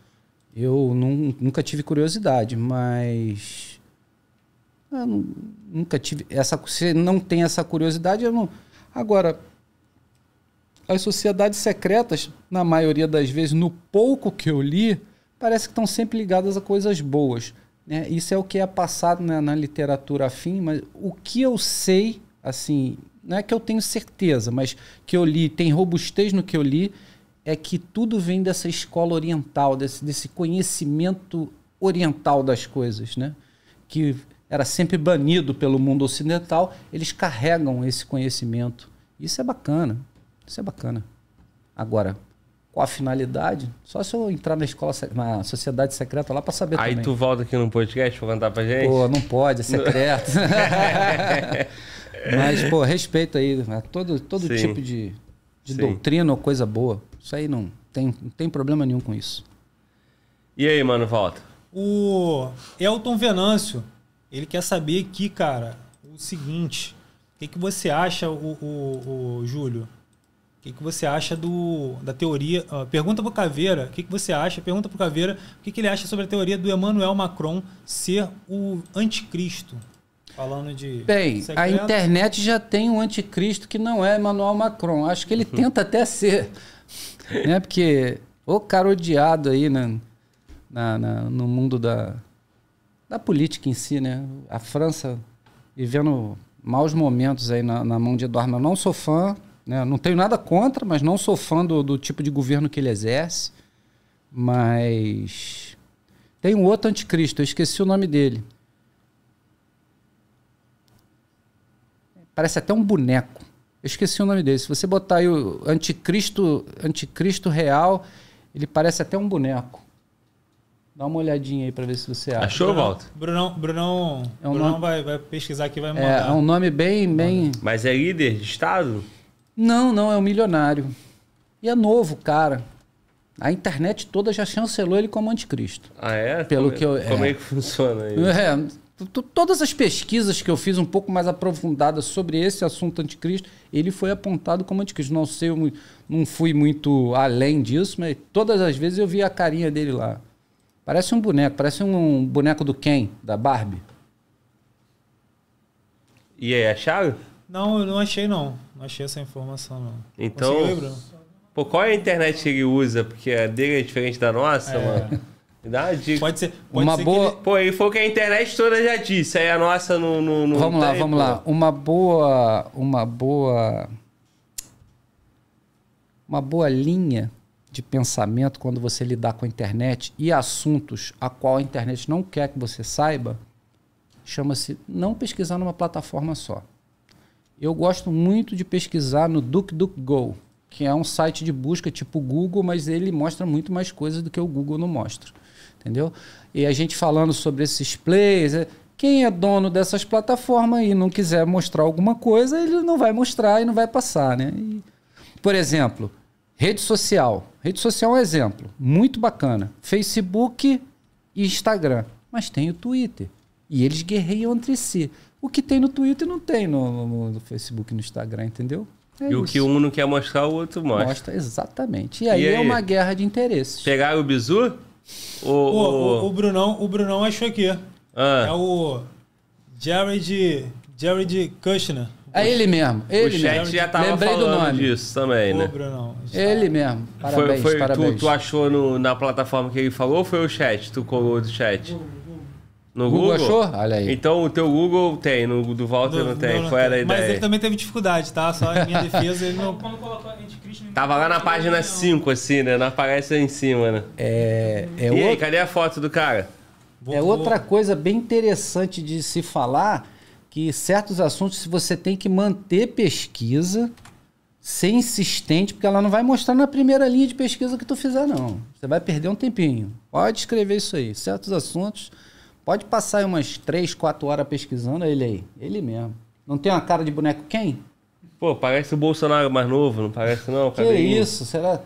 Eu não, nunca tive curiosidade, mas. nunca tive. Essa, você não tem essa curiosidade, eu não. Agora, as sociedades secretas, na maioria das vezes, no pouco que eu li, parece que estão sempre ligadas a coisas boas. Né? Isso é o que é passado na literatura afim, mas o que eu sei, assim, não é que eu tenho certeza, mas que eu li, tem robustez no que eu li, é que tudo vem dessa escola oriental, desse, desse conhecimento oriental das coisas, né? Que era sempre banido pelo mundo ocidental, eles carregam esse conhecimento. Isso é bacana. Isso é bacana. Agora, com a finalidade. Só se eu entrar na escola, na sociedade secreta lá para saber Aí também. tu volta aqui no podcast pra contar pra gente? Pô, não pode, é secreto. Mas, pô, respeito aí né? todo, todo tipo de, de doutrina ou coisa boa. Isso aí não tem, não tem problema nenhum com isso. E aí, mano, volta. O Elton Venâncio, ele quer saber aqui, cara, o seguinte. O que, que você acha, o, o, o Júlio, o que, que você acha do, da teoria? Uh, pergunta para o Caveira, o que, que você acha? Pergunta para o Caveira, o que, que ele acha sobre a teoria do Emmanuel Macron ser o anticristo? Falando de. Bem, secreto. a internet já tem um anticristo que não é Emmanuel Macron. Acho que ele uhum. tenta até ser. né? Porque o cara odiado aí né? na, na, no mundo da, da política em si, né? A França vivendo maus momentos aí na, na mão de Eduardo. Eu não sou fã, né? Não tenho nada contra, mas não sou fã do, do tipo de governo que ele exerce. Mas tem um outro anticristo, eu esqueci o nome dele. Parece até um boneco. Eu esqueci o nome dele. Se você botar aí o anticristo, anticristo real, ele parece até um boneco. Dá uma olhadinha aí para ver se você acha. Achou, Walter? Brunão, Brunão, é um Brunão nome... vai, vai pesquisar aqui vai é, mandar. É, é um nome bem, bem... Mas é líder de Estado? Não, não, é um milionário. E é novo, cara. A internet toda já chancelou ele como anticristo. Ah, é? Pelo como, é que eu, como é. é, que funciona isso? É, todas as pesquisas que eu fiz um pouco mais aprofundadas sobre esse assunto anticristo, ele foi apontado como anticristo. Não sei, eu não fui muito além disso, mas todas as vezes eu vi a carinha dele lá. Parece um boneco, parece um boneco do Ken, da Barbie. E aí, acharam? Não, eu não achei não achei essa informação, Então. Pô, qual é a internet que ele usa? Porque a dele é diferente da nossa, é. mano. Me dá uma dica. Pode ser. Pode uma ser boa. Ele... Pô, ele foi o que a internet toda já disse. Aí a nossa não. não, não vamos lá, tá aí, vamos pô. lá. Uma boa. Uma boa. Uma boa linha de pensamento quando você lidar com a internet e assuntos a qual a internet não quer que você saiba chama-se não pesquisar numa plataforma só. Eu gosto muito de pesquisar no DuckDuckGo, que é um site de busca tipo Google, mas ele mostra muito mais coisas do que o Google não mostra. Entendeu? E a gente falando sobre esses plays, é, quem é dono dessas plataformas e não quiser mostrar alguma coisa, ele não vai mostrar e não vai passar, né? E, por exemplo, rede social. Rede social é um exemplo muito bacana. Facebook e Instagram. Mas tem o Twitter. E eles guerreiam entre si o que tem no Twitter não tem no, no, no Facebook no Instagram, entendeu? É e isso. o que um não quer mostrar, o outro mostra. Mostra, exatamente. E aí, e aí? é uma guerra de interesses. pegar o bizu? O, o, o, o Brunão, o Brunão achou aqui. Ah. É o Jared, Jared Kushner. É ele mesmo. Ele o chat já tava Lembrei falando do nome. disso também, né? Brunão, ele mesmo. Parabéns, foi, foi parabéns. Tu, tu achou no, na plataforma que ele falou ou foi o chat? Tu colou do chat? Uhum. No Google, Google, achou? Olha aí. Então o teu Google tem, no do Walter do, não tem. Não, Foi a ideia. Mas ele também teve dificuldade, tá? Só em minha defesa ele não. Quando colocou gente. Tava lá na página 5, né? assim, né? Não aparece aí em cima, né? É. é e outro... aí, cadê a foto do cara? Vou, é outra coisa bem interessante de se falar que certos assuntos você tem que manter pesquisa, ser insistente, porque ela não vai mostrar na primeira linha de pesquisa que tu fizer, não. Você vai perder um tempinho. Pode escrever isso aí. Certos assuntos Pode passar umas 3, 4 horas pesquisando ele aí. Ele mesmo. Não tem uma cara de boneco quem? Pô, parece o Bolsonaro mais novo, não parece não? Que cabelinho. isso? Será?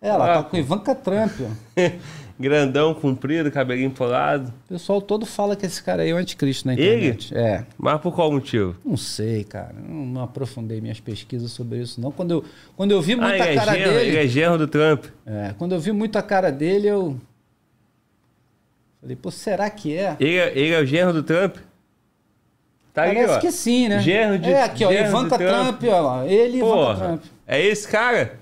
É, ela ah, tá com Ivanka Trump. Grandão, comprido, cabelinho polado. O pessoal todo fala que esse cara aí é o anticristo na internet. Ele? É. Mas por qual motivo? Não sei, cara. Não, não, aprofundei minhas pesquisas sobre isso, não. Quando eu, quando eu vi muito ah, a é cara gerro, dele. Ele é gerro do Trump. É, quando eu vi muito a cara dele, eu Falei, pô, será que é? Ele, ele é o genro do Trump? Tá Parece aí, que sim, né? Genro de É, aqui, ó, Ivanka Trump. Trump, ó lá. Ele Porra, o Trump. É esse cara?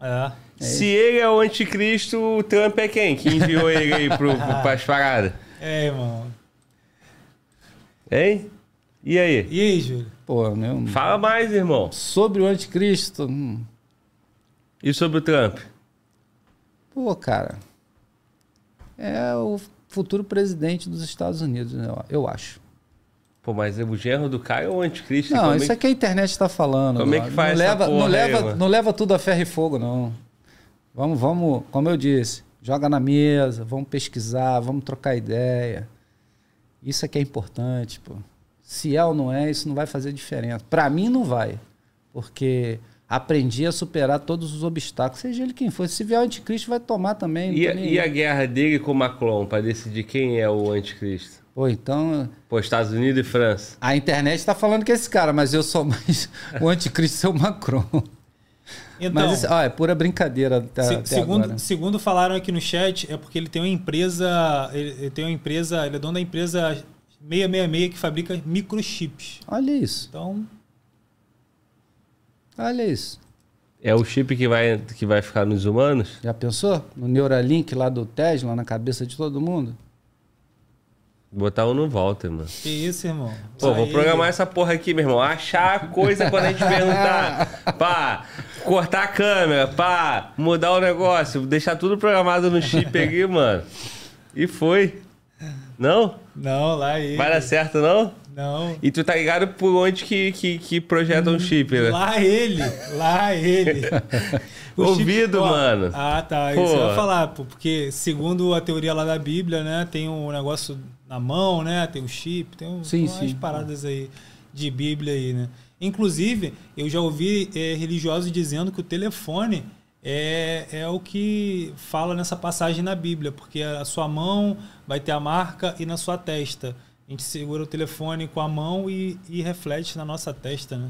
É. é, é Se ele é o anticristo, o Trump é quem? Que enviou ele aí pro, pro, pras paradas? É, irmão. Hein? E aí? E aí, Júlio? Pô, meu... Fala mais, irmão. Sobre o anticristo. Hum. E sobre o Trump? Pô, cara. É o futuro presidente dos Estados Unidos, né, eu acho. Pô, mas é o gerro do Caio ou o anticristo? Não, isso é, é que... a internet está falando. Como é que faz não leva, não, aí, leva, não leva tudo a ferro e fogo, não. Vamos, vamos, como eu disse, joga na mesa, vamos pesquisar, vamos trocar ideia. Isso é que é importante, pô. Se é ou não é, isso não vai fazer diferença. Para mim não vai, porque aprendi a superar todos os obstáculos, seja ele quem for. Se vier o anticristo, vai tomar também. E, e a guerra dele com Macron, para decidir quem é o anticristo? Pô, então. Pô, Estados Unidos e França. A internet está falando que é esse cara, mas eu sou mais. o anticristo é o Macron. Então, mas isso, ó, é pura brincadeira até, se, até segundo, agora. segundo falaram aqui no chat, é porque ele tem uma empresa. Ele, ele tem uma empresa. Ele é dono da empresa 666 que fabrica microchips. Olha isso. Então. Olha isso. É o chip que vai, que vai ficar nos humanos? Já pensou? No Neuralink lá do Tesla, na cabeça de todo mundo? Botar um no Walter, mano. Que isso, irmão. Pô, Aí... vou programar essa porra aqui, meu irmão. Achar a coisa quando a gente perguntar. pá, cortar a câmera, pá, mudar o negócio, deixar tudo programado no chip aqui, mano. E foi. Não? Não, lá aí. Vai dar certo, não? Não. E tu tá ligado por onde que, que, que projetam hum, chip, né? Lá ele, lá ele. O Ouvido, chip, mano. Ah, tá. Pô. Isso eu ia falar, pô, porque segundo a teoria lá da Bíblia, né, tem um negócio na mão, né, tem o um chip, tem um, sim, umas sim. paradas aí de Bíblia aí, né? Inclusive, eu já ouvi é, religiosos dizendo que o telefone é, é o que fala nessa passagem na Bíblia, porque a sua mão vai ter a marca e na sua testa a gente segura o telefone com a mão e, e reflete na nossa testa, né?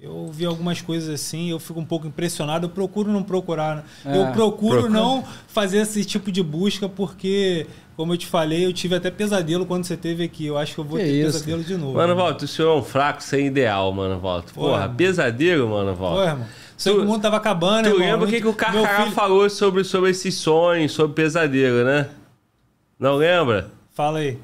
Eu vi algumas coisas assim, eu fico um pouco impressionado. Eu procuro não procurar. Né? É, eu procuro procura. não fazer esse tipo de busca, porque, como eu te falei, eu tive até pesadelo quando você teve aqui. Eu acho que eu vou que ter isso? pesadelo de novo. Mano, Volta, o senhor é um fraco sem ideal, mano, Volta. Porra, pesadelo, mano, Volta. Porra, irmão. Tu, o mundo tava acabando, Tu lembra o que, que o Cacá filho... falou sobre, sobre esses sonhos, sobre pesadelo, né? Não lembra? Fala aí.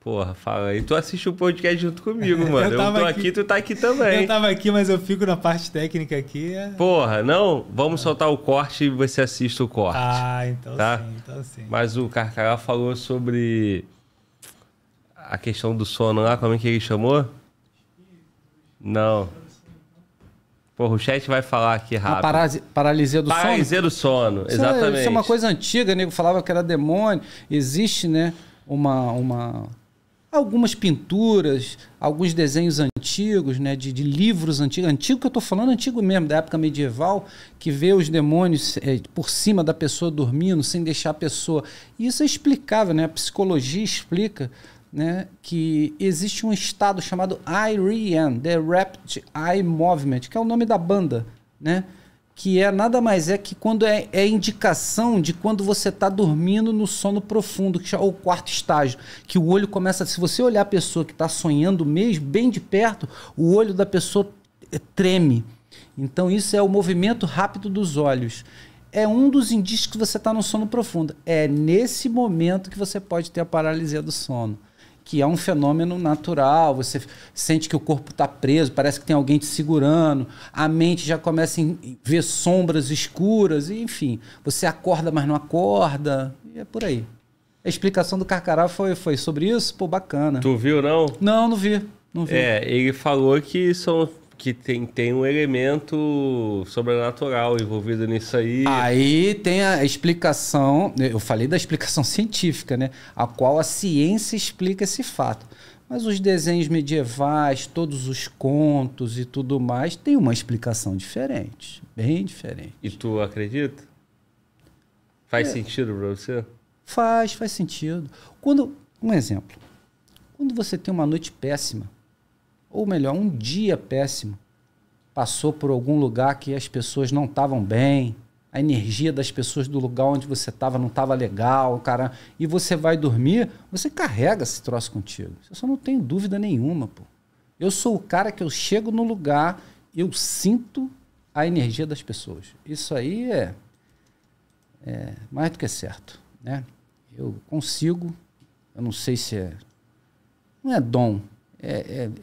Porra, fala aí. Tu assiste o podcast junto comigo, mano. Eu, eu tô aqui, aqui, tu tá aqui também. Eu tava aqui, mas eu fico na parte técnica aqui. É. Porra, não, vamos ah. soltar o corte e você assiste o corte. Ah, então tá? sim, então sim. Mas o Carcará falou sobre a questão do sono lá, como é que ele chamou? Não. Porra, o chat vai falar aqui rápido. Paralisia, paralisia do paralisia sono? Paralisia do sono, isso exatamente. É, isso é uma coisa antiga, nego falava que era demônio. Existe, né, uma... uma algumas pinturas, alguns desenhos antigos, né, de, de livros antigos, antigo que eu estou falando, antigo mesmo, da época medieval, que vê os demônios é, por cima da pessoa dormindo, sem deixar a pessoa. E isso é explicável, né? A psicologia explica né, que existe um estado chamado Irian, The Rapid Eye Movement, que é o nome da banda, né? que é nada mais é que quando é, é indicação de quando você está dormindo no sono profundo, que é o quarto estágio, que o olho começa, se você olhar a pessoa que está sonhando mesmo, bem de perto, o olho da pessoa é, treme. Então isso é o movimento rápido dos olhos. É um dos indícios que você está no sono profundo. É nesse momento que você pode ter a paralisia do sono que é um fenômeno natural. Você sente que o corpo está preso, parece que tem alguém te segurando, a mente já começa a ver sombras escuras, enfim. Você acorda, mas não acorda, e é por aí. A explicação do Carcará foi, foi sobre isso? Pô, bacana. Tu viu, não? Não, não vi. Não vi. É, ele falou que são que tem, tem um elemento sobrenatural envolvido nisso aí. Aí tem a explicação, eu falei da explicação científica, né? A qual a ciência explica esse fato. Mas os desenhos medievais, todos os contos e tudo mais, tem uma explicação diferente, bem diferente. E tu acredita? Faz é. sentido para você? Faz, faz sentido. Quando, um exemplo, quando você tem uma noite péssima, ou melhor, um dia péssimo, passou por algum lugar que as pessoas não estavam bem, a energia das pessoas do lugar onde você estava não estava legal, cara, e você vai dormir, você carrega esse troço contigo. Eu só não tenho dúvida nenhuma, pô. Eu sou o cara que eu chego no lugar, eu sinto a energia das pessoas. Isso aí é, é mais do que certo, né? Eu consigo, eu não sei se é, não é dom, é,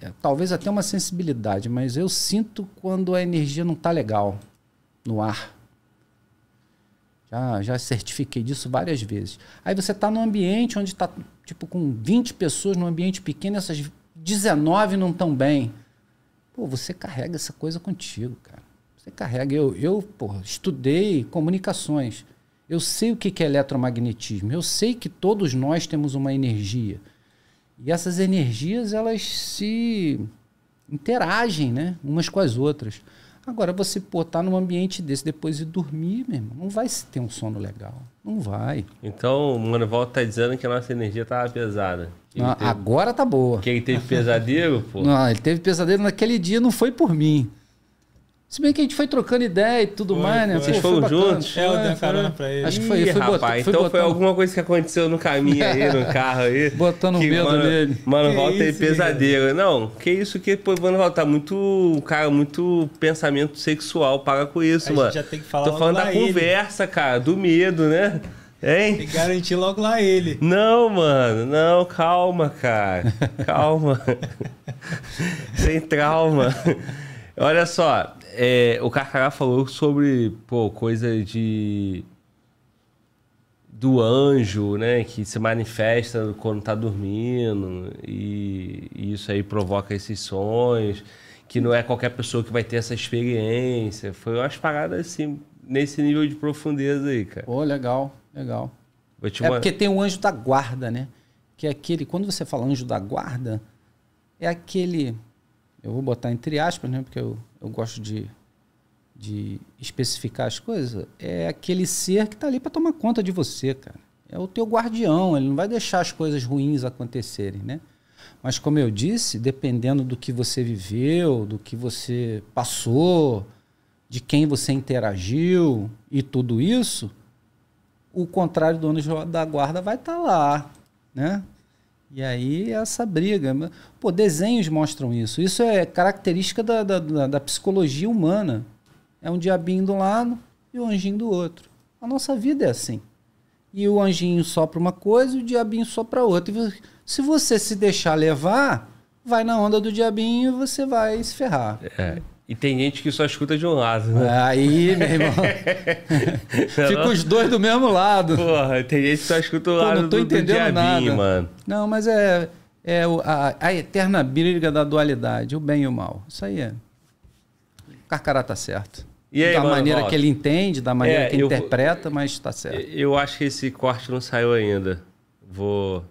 é, é, talvez até uma sensibilidade, mas eu sinto quando a energia não está legal no ar. Já, já certifiquei disso várias vezes. Aí você está num ambiente onde está tipo com 20 pessoas num ambiente pequeno, essas 19 não estão bem. Pô, você carrega essa coisa contigo, cara. Você carrega. Eu, eu porra, estudei comunicações. Eu sei o que é eletromagnetismo. Eu sei que todos nós temos uma energia. E essas energias, elas se interagem, né? Umas com as outras. Agora, você por estar tá num ambiente desse depois de dormir, meu irmão, não vai ter um sono legal. Não vai. Então, o Manuval tá dizendo que a nossa energia tava tá pesada. Não, ah, teve... Agora tá boa. quem ele teve pesadelo, pô? Não, ele teve pesadelo naquele dia, não foi por mim. Se bem que a gente foi trocando ideia e tudo foi, mais, né? Foi. Tipo, Vocês foram juntos? É, eu dei uma carona pra ele. Acho que foi, Ih, foi rapaz, então foi alguma coisa que aconteceu no caminho aí, no carro aí. Botando que, medo mano, nele. Mano, volta aí pesadelo. Não, que isso que, pô, mano, volta tá muito, cara, muito pensamento sexual para com isso, a mano. já tem que falar Tô falando da ele. conversa, cara, do medo, né? Hein? Tem que garantir logo lá ele. Não, mano, não, calma, cara. Calma. Sem trauma. Olha só, é, o Carcará falou sobre pô, coisa de do anjo, né, que se manifesta quando tá dormindo e, e, isso aí provoca esses sonhos, que não é qualquer pessoa que vai ter essa experiência. Foi umas paradas assim nesse nível de profundeza aí, cara. Pô, legal, legal. é uma... porque tem o anjo da guarda, né? Que é aquele, quando você fala anjo da guarda, é aquele eu vou botar entre aspas, né, porque eu eu gosto de, de especificar as coisas, é aquele ser que está ali para tomar conta de você, cara. É o teu guardião, ele não vai deixar as coisas ruins acontecerem, né? Mas como eu disse, dependendo do que você viveu, do que você passou, de quem você interagiu e tudo isso, o contrário do dono da guarda vai estar tá lá, né? E aí essa briga. Pô, desenhos mostram isso. Isso é característica da, da, da psicologia humana. É um diabinho do lado e o anjinho do outro. A nossa vida é assim. E o anjinho só para uma coisa e o diabinho só para outra. E se você se deixar levar, vai na onda do diabinho e você vai se ferrar. É. E tem gente que só escuta de um lado, né? É, aí, meu irmão. Fica os dois do mesmo lado. Porra, tem gente que só escuta o Pô, lado não tô do, entendendo do diabinho, nada. mano. Não, mas é, é a, a, eterna briga da dualidade, o bem e o mal. Isso aí é. O Carcará tá certo. E aí, da mano, maneira volta. que ele entende, da maneira é, que ele eu, interpreta, mas tá certo. Eu acho que esse corte não saiu ainda. Vou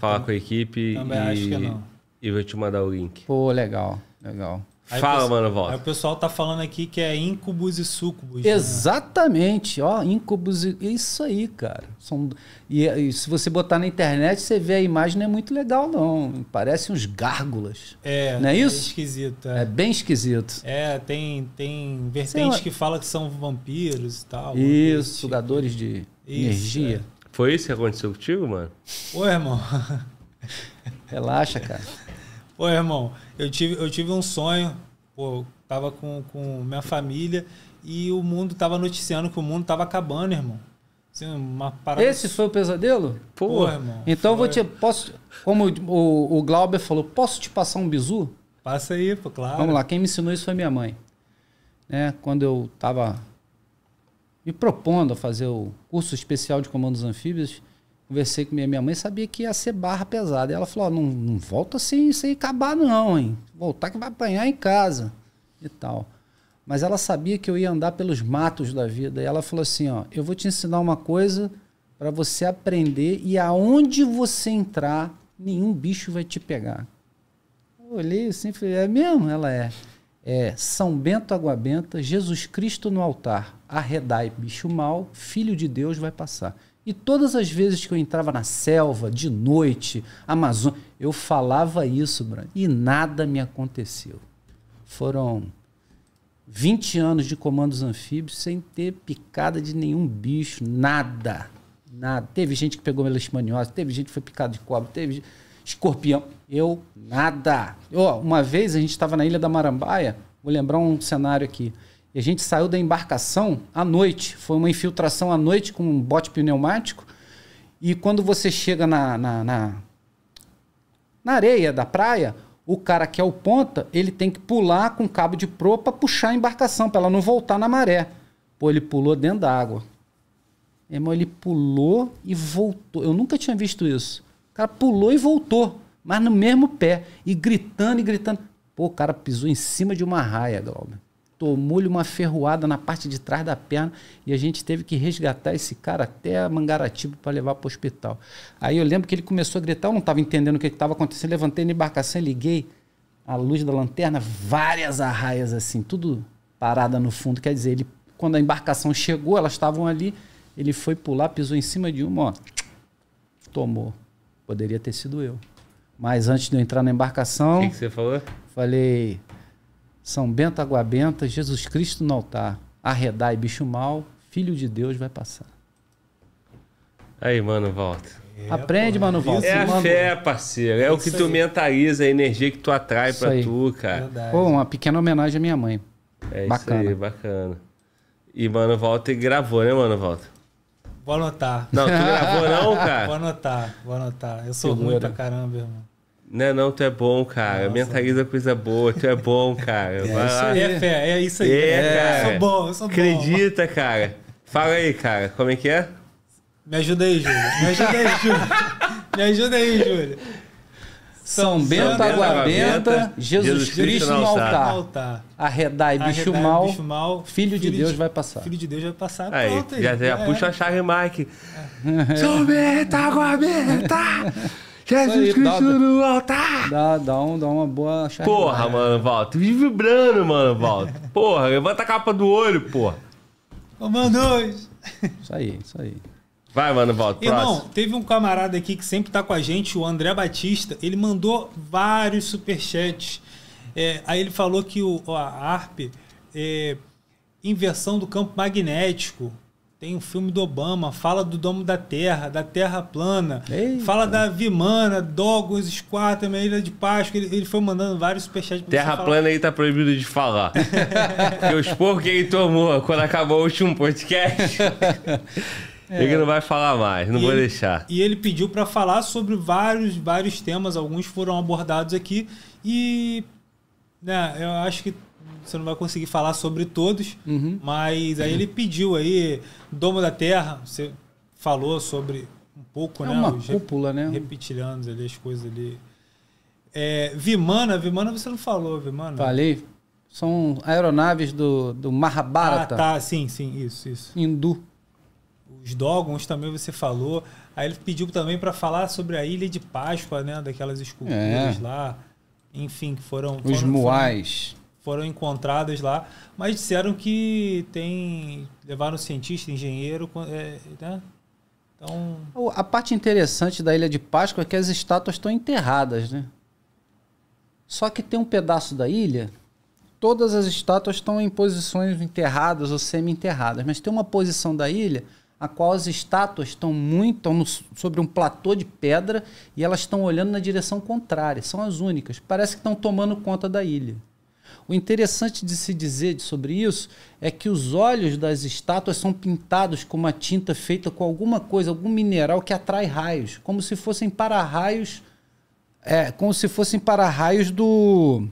falar com a equipe e, acho que não. e vou te mandar o link. Pô, legal, legal. Aí Fala, pessoal, mano, volta. Aí o pessoal tá falando aqui que é incubus e sucubus. Né? Exatamente, né? ó, incubus e. Isso aí, cara. São, e, e, se você botar na internet, você vê a imagem, não é muito legal, não. Parece uns gárgulas. É, não é, é isso? esquisito. É. é. bem esquisito. É, tem, tem vertente que fala que são vampiros e tal. Isso, tipo. sugadores de isso, energia. É. Foi isso que aconteceu contigo, mano? Ô, irmão. Relaxa, cara. Ô, irmão. Eu tive, eu tive um sonho, pô, tava com, com minha família e o mundo tava noticiando que o mundo tava acabando, irmão. Assim, uma parada... Esse foi o pesadelo? Pô, pô irmão. Então foi... vou te. Posso. Como o, o Glauber falou, posso te passar um bizu? Passa aí, pô, claro. Vamos lá, quem me ensinou isso foi minha mãe. Né? Quando eu tava me propondo a fazer o curso especial de comandos anfíbios, Conversei com minha, minha mãe, sabia que ia ser barra pesada. Ela falou: não, não volta sem sem acabar, não, hein? Voltar que vai apanhar em casa e tal. Mas ela sabia que eu ia andar pelos matos da vida. E ela falou assim: ó, eu vou te ensinar uma coisa para você aprender e aonde você entrar, nenhum bicho vai te pegar. Eu olhei assim e falei: é mesmo? Ela é. É São Bento Água Benta, Jesus Cristo no altar. Arredai, bicho mal, filho de Deus vai passar. E todas as vezes que eu entrava na selva, de noite, Amazônia, eu falava isso, e nada me aconteceu. Foram 20 anos de comandos anfíbios sem ter picada de nenhum bicho, nada. Nada. Teve gente que pegou leishmaniose, teve gente que foi picado de cobra, teve escorpião. Eu, nada. uma vez a gente estava na Ilha da Marambaia, vou lembrar um cenário aqui. E a gente saiu da embarcação à noite. Foi uma infiltração à noite com um bote pneumático. E quando você chega na, na, na, na areia da praia, o cara que é o ponta, ele tem que pular com cabo de proa para puxar a embarcação, para ela não voltar na maré. Pô, ele pulou dentro da água. ele pulou e voltou. Eu nunca tinha visto isso. O cara pulou e voltou, mas no mesmo pé. E gritando e gritando. Pô, o cara pisou em cima de uma raia, Glauber tomou-lhe uma ferroada na parte de trás da perna e a gente teve que resgatar esse cara até Mangaratiba para levar para o hospital. Aí eu lembro que ele começou a gritar, eu não estava entendendo o que estava acontecendo, levantei na embarcação, liguei a luz da lanterna, várias arraias assim, tudo parada no fundo. Quer dizer, ele, quando a embarcação chegou, elas estavam ali, ele foi pular, pisou em cima de uma, ó, tomou. Poderia ter sido eu. Mas antes de eu entrar na embarcação. O que, que você falou? Falei, são Bento Aguabenta, Benta, Jesus Cristo no altar. Arredai bicho mal, filho de Deus vai passar. Aí, mano, volta. É, Aprende, mano, volta. É a mano... fé, parceiro. É, é o que tu aí. mentaliza, a energia que tu atrai isso pra aí. tu, cara. Verdade. Pô, uma pequena homenagem à minha mãe. É bacana. isso aí, bacana. E Mano Volta e gravou, né, Mano Volta? Vou anotar. Não, tu gravou não, cara? Vou anotar, vou anotar. Eu sou Segura. ruim pra caramba, irmão. Não, né, não, tu é bom, cara. Nossa. Mentaliza coisa boa, tu é bom, cara. É Vai isso lá. aí, é fé, é isso aí. É, é cara. Eu sou bom, eu sou Acredita, bom. Acredita, cara. Fala aí, cara, como é que é? Me ajuda aí, Júlio. Me ajuda aí, Júlio. Me ajuda aí, Júlio. São, São Bento, Aguabenta, Jesus, Jesus Cristo, Cristo no altar. altar. Arredai, bicho, mal, bicho mal, filho, filho de, de Deus vai passar. Filho de Deus vai passar. Aí, Pronto, já, já é. puxa a chave, Mike. É. São Bento, Aguabenta! Jesus Cristo no altar! Dá, dá, um, dá uma boa chave. Porra, mano, Walter. Vive vibrando, mano, Walter. Porra, levanta a capa do olho, porra. Comando dois. Isso aí, isso aí. Vai, mano, volta. Irmão, próximo. teve um camarada aqui que sempre tá com a gente, o André Batista. Ele mandou vários superchats. É, aí ele falou que o, a ARP é inversão do campo magnético. Tem o um filme do Obama, fala do domo da terra, da terra plana, Eita. fala da Vimana, Dogos, Squatter, Ilha de Páscoa. Ele, ele foi mandando vários superchats pra Terra plana aí tá proibido de falar. Porque os porcos que ele tomou quando acabou o último podcast. É. Ele não vai falar mais, não e vou ele, deixar. E ele pediu para falar sobre vários, vários temas, alguns foram abordados aqui e né, eu acho que você não vai conseguir falar sobre todos, uhum. mas aí ele pediu aí Domo da Terra, você falou sobre um pouco, é né? Uma cúpula, né? Repetilhando ali as coisas ali. É, Vimana, Vimana você não falou, Vimana? Falei. São aeronaves do, do Mahabharata. Ah, tá, sim, sim, isso, isso. Hindu. Os Dogons também você falou. Aí ele pediu também para falar sobre a Ilha de Páscoa, né? Daquelas esculturas é. lá. Enfim, que foram... Os foram, Muais. Foram foram encontradas lá, mas disseram que tem levaram cientista, engenheiro, é, né? Então... A parte interessante da Ilha de Páscoa é que as estátuas estão enterradas, né? Só que tem um pedaço da ilha, todas as estátuas estão em posições enterradas ou semi-enterradas, mas tem uma posição da ilha a qual as estátuas estão muito estão no, sobre um platô de pedra e elas estão olhando na direção contrária. São as únicas. Parece que estão tomando conta da ilha. O interessante de se dizer sobre isso é que os olhos das estátuas são pintados com uma tinta feita com alguma coisa, algum mineral que atrai raios, como se fossem para-raios, é, como se fossem para-raios do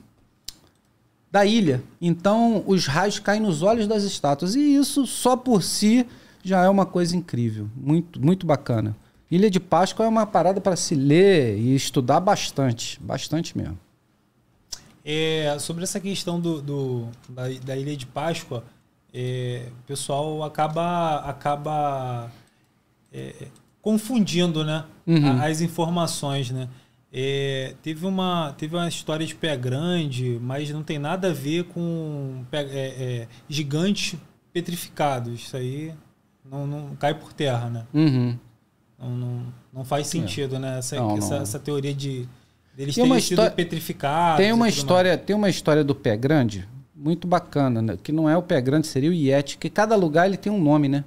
da ilha. Então, os raios caem nos olhos das estátuas e isso só por si já é uma coisa incrível, muito muito bacana. Ilha de Páscoa é uma parada para se ler e estudar bastante, bastante mesmo. É, sobre essa questão do, do da, da, Ilha de Páscoa, é, o pessoal acaba, acaba é, confundindo né, uhum. as informações. Né? É, teve, uma, teve uma história de pé grande, mas não tem nada a ver com pé, é, é, gigantes petrificados. Isso aí não, não cai por terra. Né? Uhum. Não, não, não, faz sentido né, essa, não, essa, essa teoria de eles tem têm uma sido petrificados. Tem uma, história, tem uma história do pé grande muito bacana, né? que não é o pé grande, seria o Yeti, que cada lugar ele tem um nome, né?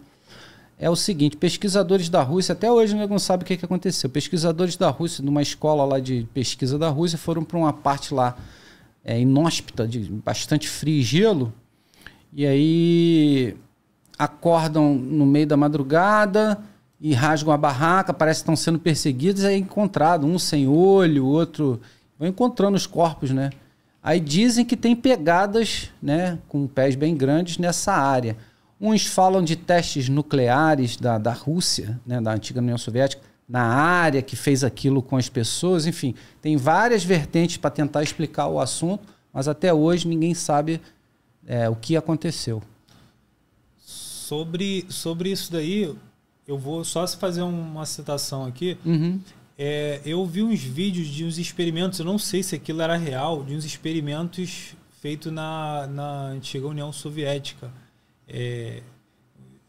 É o seguinte, pesquisadores da Rússia, até hoje não sabe o que, que aconteceu. Pesquisadores da Rússia, numa escola lá de pesquisa da Rússia, foram para uma parte lá é, inóspita, de bastante frio e gelo, e aí acordam no meio da madrugada, e rasgam a barraca, parece que estão sendo perseguidos, é encontrado um sem olho, outro. Vão encontrando os corpos, né? Aí dizem que tem pegadas, né, com pés bem grandes nessa área. Uns falam de testes nucleares da, da Rússia, né, da antiga União Soviética, na área que fez aquilo com as pessoas. Enfim, tem várias vertentes para tentar explicar o assunto, mas até hoje ninguém sabe é, o que aconteceu. Sobre, sobre isso daí, eu vou só fazer uma citação aqui. Uhum. É, eu vi uns vídeos de uns experimentos, eu não sei se aquilo era real, de uns experimentos feitos na, na antiga União Soviética. É,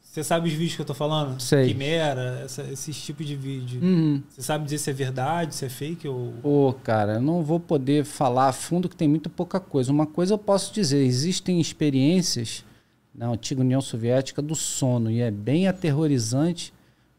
você sabe os vídeos que eu tô falando? Sei. Quimera, essa, esse tipo de vídeo. Uhum. Você sabe dizer se é verdade, se é fake ou. Pô, cara, eu não vou poder falar a fundo que tem muito pouca coisa. Uma coisa eu posso dizer: existem experiências na né, antiga União Soviética do sono. E é bem aterrorizante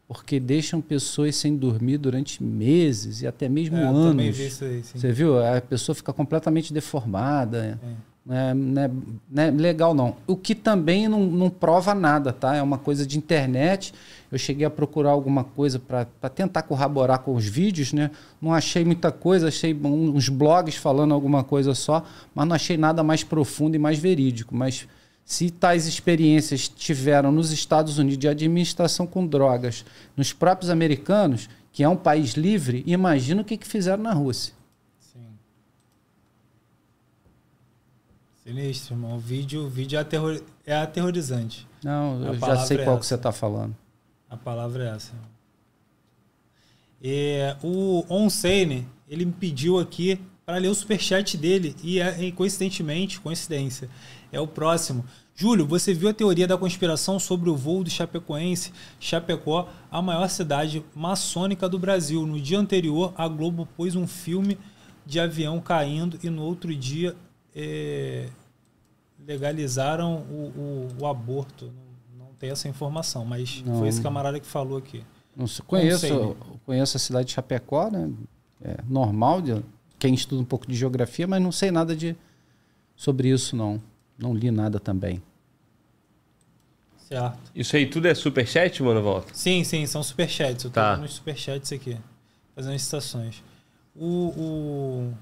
porque deixam pessoas sem dormir durante meses e até mesmo é, anos. Vi aí, Você viu? A pessoa fica completamente deformada. É. É. é, não, é, não é, legal, não. O que também não, não prova nada, tá? É uma coisa de internet. Eu cheguei a procurar alguma coisa para tentar corroborar com os vídeos, né? Não achei muita coisa, achei uns blogs falando alguma coisa só, mas não achei nada mais profundo e mais verídico. Mas se tais experiências tiveram nos Estados Unidos de administração com drogas, nos próprios americanos, que é um país livre, imagina o que, que fizeram na Rússia. Sim. Sinistro, irmão. O vídeo, o vídeo é, aterror, é aterrorizante. Não, eu já sei é qual que você está falando. A palavra é essa. É, o Onsane, ele me pediu aqui para ler o superchat dele e, é, coincidentemente, coincidência, é o próximo. Júlio, você viu a teoria da conspiração sobre o voo do Chapecoense? Chapecó, a maior cidade maçônica do Brasil. No dia anterior, a Globo pôs um filme de avião caindo e no outro dia é, legalizaram o, o, o aborto. Não, não, tem essa informação, mas não, foi esse camarada que falou aqui. Não se conheço, não né? conheço a cidade de Chapecó, né? É normal de quem estuda um pouco de geografia, mas não sei nada de sobre isso não. Não li nada também. Certo. Isso aí tudo é superchat, mano, volta? Sim, sim, são superchats. Eu tô tá. nos superchats aqui, fazendo as citações. O, o,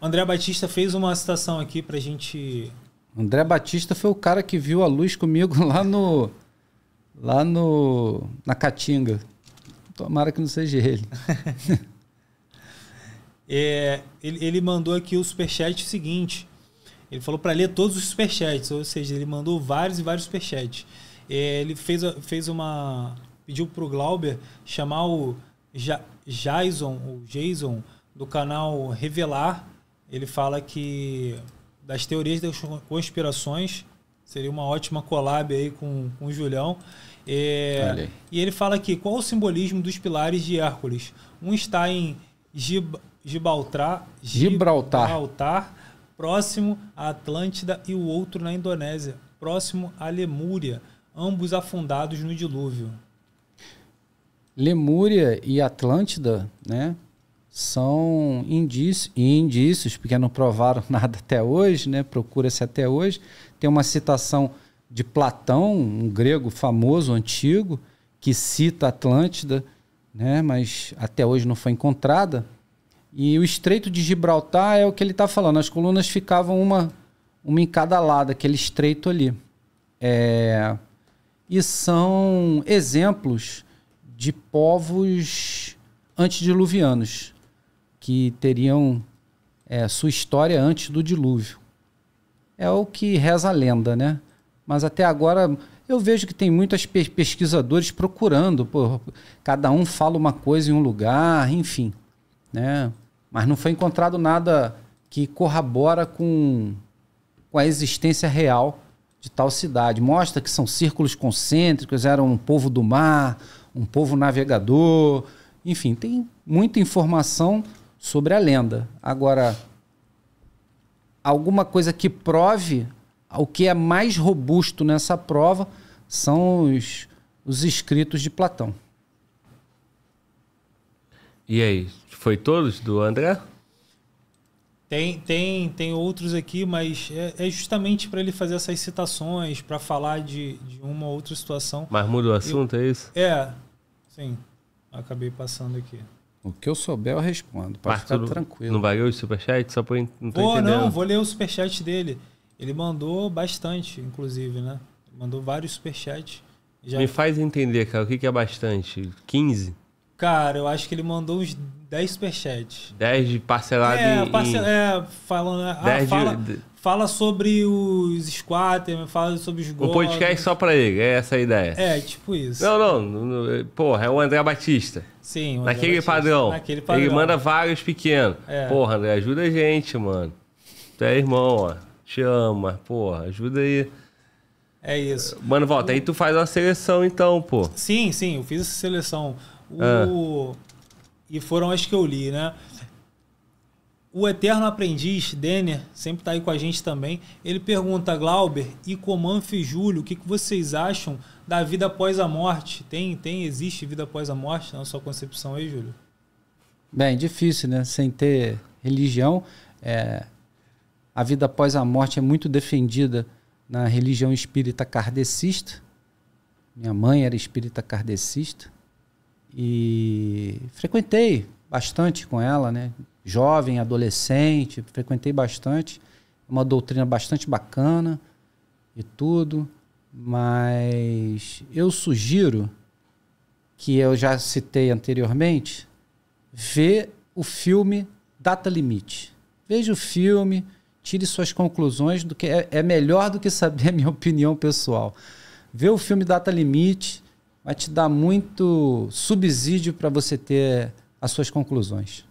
André Batista fez uma citação aqui pra gente. André Batista foi o cara que viu a luz comigo lá no. lá no. na Caatinga. Tomara que não seja ele. é, ele, ele mandou aqui o superchat seguinte. Ele falou para ler todos os superchats, ou seja, ele mandou vários e vários superchats. É, ele fez, fez uma. pediu pro Glauber chamar o ja, Jason, o Jason, do canal Revelar. Ele fala que das teorias das conspirações seria uma ótima collab aí com, com o Julião. É, e ele fala aqui: qual o simbolismo dos pilares de Hércules? Um está em Gib Gibaltar, Gibraltar. Gibraltar próximo à Atlântida e o outro na Indonésia, próximo à Lemúria, ambos afundados no dilúvio. Lemúria e Atlântida, né, são indícios, e indícios, porque não provaram nada até hoje, né, procura-se até hoje. Tem uma citação de Platão, um grego famoso, antigo, que cita Atlântida, né, mas até hoje não foi encontrada. E o Estreito de Gibraltar é o que ele está falando. As colunas ficavam uma, uma em cada lado, aquele estreito ali. É... E são exemplos de povos antediluvianos que teriam é, sua história antes do dilúvio. É o que reza a lenda, né? Mas até agora eu vejo que tem muitos pesquisadores procurando. Pô, cada um fala uma coisa em um lugar, enfim. Né? mas não foi encontrado nada que corrobora com, com a existência real de tal cidade. Mostra que são círculos concêntricos, era um povo do mar, um povo navegador, enfim, tem muita informação sobre a lenda. Agora, alguma coisa que prove o que é mais robusto nessa prova são os, os escritos de Platão. E aí, é foi todos do André? Tem, tem, tem outros aqui, mas é, é justamente para ele fazer essas citações, para falar de, de uma ou outra situação. Mas muda o assunto, eu, é isso? É, sim. Acabei passando aqui. O que eu souber, eu respondo. Pode Mas ficar tranquilo. Não vai ler o superchat? Só pra, não tô Pô, entendendo. não, vou ler o superchat dele. Ele mandou bastante, inclusive, né? Mandou vários superchats. Já... Me faz entender, cara, o que, que é bastante? 15? Cara, eu acho que ele mandou uns 10 superchats. 10 de parcelado é, parcel, É, falando... Ah, fala, de... fala, sobre os squatters, fala sobre os gols. O podcast só pra ele, é essa a ideia. É, tipo isso. Não, não, não é, porra, é o André Batista. Sim, André naquele, Batista, padrão. naquele padrão. Ele manda vários pequenos. É. Porra, André, ajuda a gente, mano. Tu é irmão, ó. Te ama, porra, ajuda aí. É isso. Mano, volta, o... aí tu faz uma seleção então, pô. Sim, sim, eu fiz essa seleção. O... Ah e foram as que eu li, né? O eterno aprendiz, Denner, sempre está aí com a gente também. Ele pergunta, Glauber e Comanfe Júlio, o que, que vocês acham da vida após a morte? Tem, tem, existe vida após a morte na sua concepção aí, Júlio? Bem, difícil, né? Sem ter religião, é, a vida após a morte é muito defendida na religião espírita kardecista. Minha mãe era espírita kardecista. E frequentei bastante com ela, né? Jovem, adolescente, frequentei bastante. Uma doutrina bastante bacana e tudo. Mas eu sugiro que eu já citei anteriormente, ver o filme Data Limite. Veja o filme, tire suas conclusões do que é, é melhor do que saber a minha opinião pessoal. Vê o filme Data Limite, vai te dar muito subsídio para você ter as suas conclusões.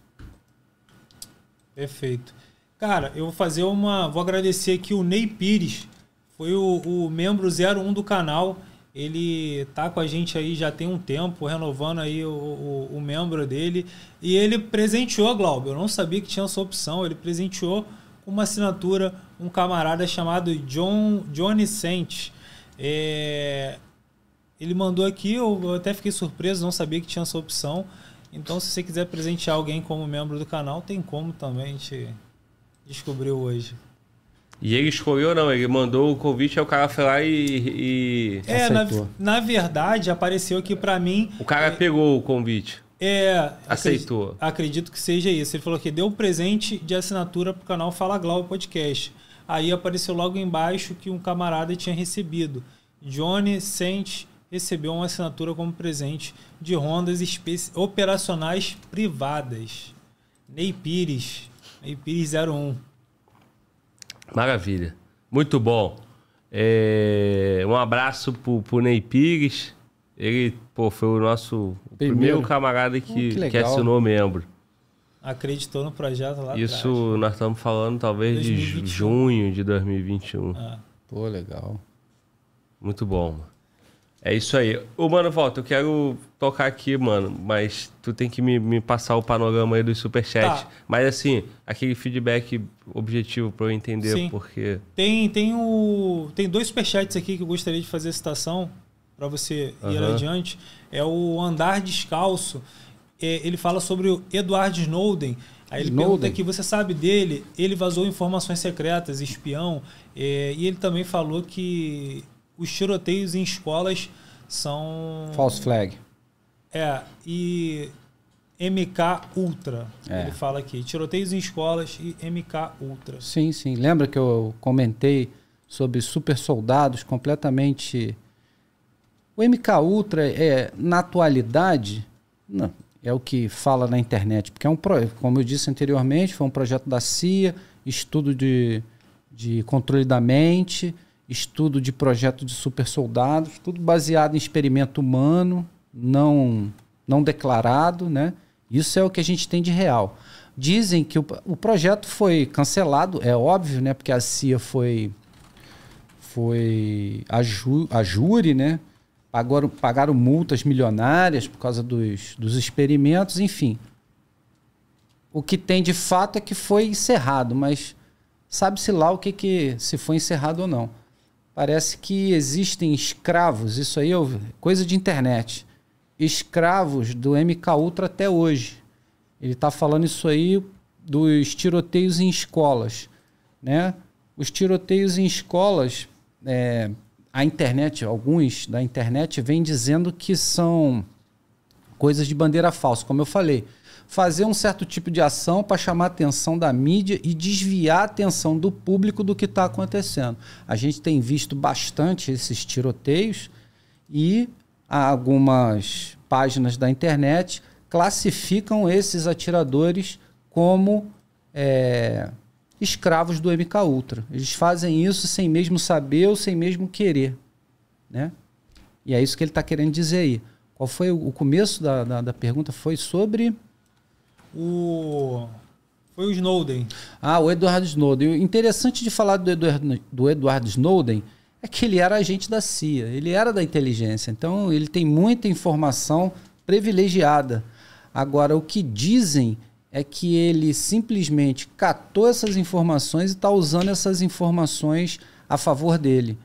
Perfeito. Cara, eu vou fazer uma. Vou agradecer aqui o Ney Pires, foi o, o membro 01 do canal. Ele tá com a gente aí já tem um tempo, renovando aí o, o, o membro dele. E ele presenteou, Glauber. Eu não sabia que tinha essa opção. Ele presenteou com uma assinatura um camarada chamado John Johnny Saint. É, ele mandou aqui, eu até fiquei surpreso, não sabia que tinha essa opção. Então, se você quiser presentear alguém como membro do canal, tem como também, a gente descobriu hoje. E ele escolheu não, ele mandou o convite, aí o cara foi lá e. e... É, na, na, verdade, apareceu aqui para mim. O cara é, pegou o convite. É. Aceitou. Acredito, acredito, que seja isso. Ele falou que deu um presente de assinatura pro canal Fala Glau Podcast. Aí apareceu logo embaixo que um camarada tinha recebido. Johnny Sente recebeu uma assinatura como presente de rondas operacionais privadas. Ney Pires, Ney Pires 01. Maravilha. Muito bom. É, um abraço pro, pro Ney Pires. Ele pô, foi o nosso primeiro, primeiro camarada que, hum, que, que assinou membro acreditou no projeto lá Isso atrás. nós estamos falando talvez 2021. de junho de 2021. Ah. Pô, legal. Muito bom. É isso aí. Ô, mano, volta, eu quero tocar aqui, mano, mas tu tem que me, me passar o panorama aí do superchat. Tá. Mas assim, aquele feedback objetivo para eu entender Sim. porque tem tem o tem dois superchats aqui que eu gostaria de fazer citação para você uhum. ir adiante. É o andar descalço. É, ele fala sobre o Edward Snowden. Aí ele Snowden. pergunta que você sabe dele, ele vazou informações secretas, espião, é, e ele também falou que os tiroteios em escolas são. False flag. É, e MK Ultra, é. ele fala aqui. Tiroteios em escolas e MK Ultra. Sim, sim. Lembra que eu comentei sobre super soldados completamente. O MK Ultra é, na atualidade, não, é o que fala na internet, porque é um como eu disse anteriormente, foi um projeto da CIA, estudo de, de controle da mente estudo de projeto de supersoldados, tudo baseado em experimento humano, não, não declarado, né? Isso é o que a gente tem de real. Dizem que o, o projeto foi cancelado, é óbvio, né? Porque a CIA foi foi a, ju, a júri, né? Pagaram, pagaram multas milionárias por causa dos, dos experimentos, enfim. O que tem de fato é que foi encerrado, mas sabe-se lá o que, que se foi encerrado ou não parece que existem escravos, isso aí é coisa de internet, escravos do MK Ultra até hoje. Ele está falando isso aí dos tiroteios em escolas, né? Os tiroteios em escolas, é, a internet, alguns da internet vêm dizendo que são coisas de bandeira falsa, como eu falei fazer um certo tipo de ação para chamar a atenção da mídia e desviar a atenção do público do que está acontecendo. A gente tem visto bastante esses tiroteios e algumas páginas da internet classificam esses atiradores como é, escravos do MK Ultra. Eles fazem isso sem mesmo saber ou sem mesmo querer, né? E é isso que ele está querendo dizer aí. Qual foi o começo da, da, da pergunta? Foi sobre o. Foi o Snowden. Ah, o Edward Snowden. O interessante de falar do Edward, do Edward Snowden é que ele era agente da CIA, ele era da inteligência. Então, ele tem muita informação privilegiada. Agora, o que dizem é que ele simplesmente catou essas informações e está usando essas informações a favor dele.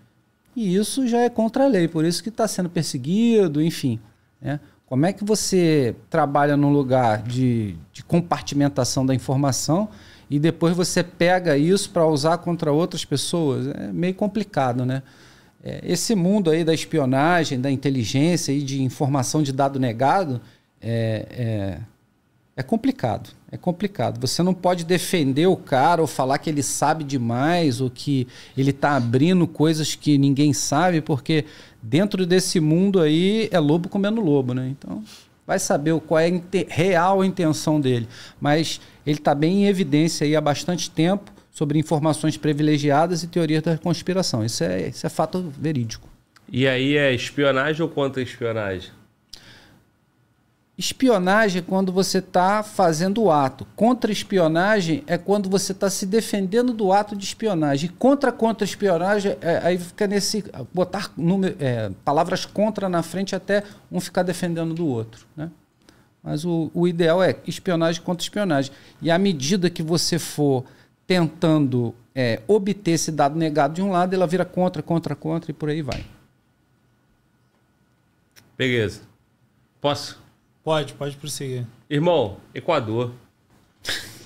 E isso já é contra a lei, por isso que está sendo perseguido, enfim. Né? Como é que você trabalha num lugar de, de compartimentação da informação e depois você pega isso para usar contra outras pessoas? É meio complicado, né? É, esse mundo aí da espionagem, da inteligência e de informação de dado negado é, é, é, complicado. É complicado. Você não pode defender o cara ou falar que ele sabe demais ou que ele está abrindo coisas que ninguém sabe, porque dentro desse mundo aí é lobo comendo lobo, né? Então vai saber qual é a real intenção dele. Mas ele está bem em evidência aí há bastante tempo sobre informações privilegiadas e teorias da conspiração. Isso é, isso é fato verídico. E aí é espionagem ou contra-espionagem? Espionagem é quando você está fazendo o ato. Contra-espionagem é quando você está se defendendo do ato de espionagem. Contra-contra-espionagem, é, aí fica nesse. botar número, é, palavras contra na frente até um ficar defendendo do outro. Né? Mas o, o ideal é espionagem contra espionagem. E à medida que você for tentando é, obter esse dado negado de um lado, ela vira contra, contra, contra e por aí vai. Beleza. Posso? Pode, pode prosseguir. Irmão, Equador.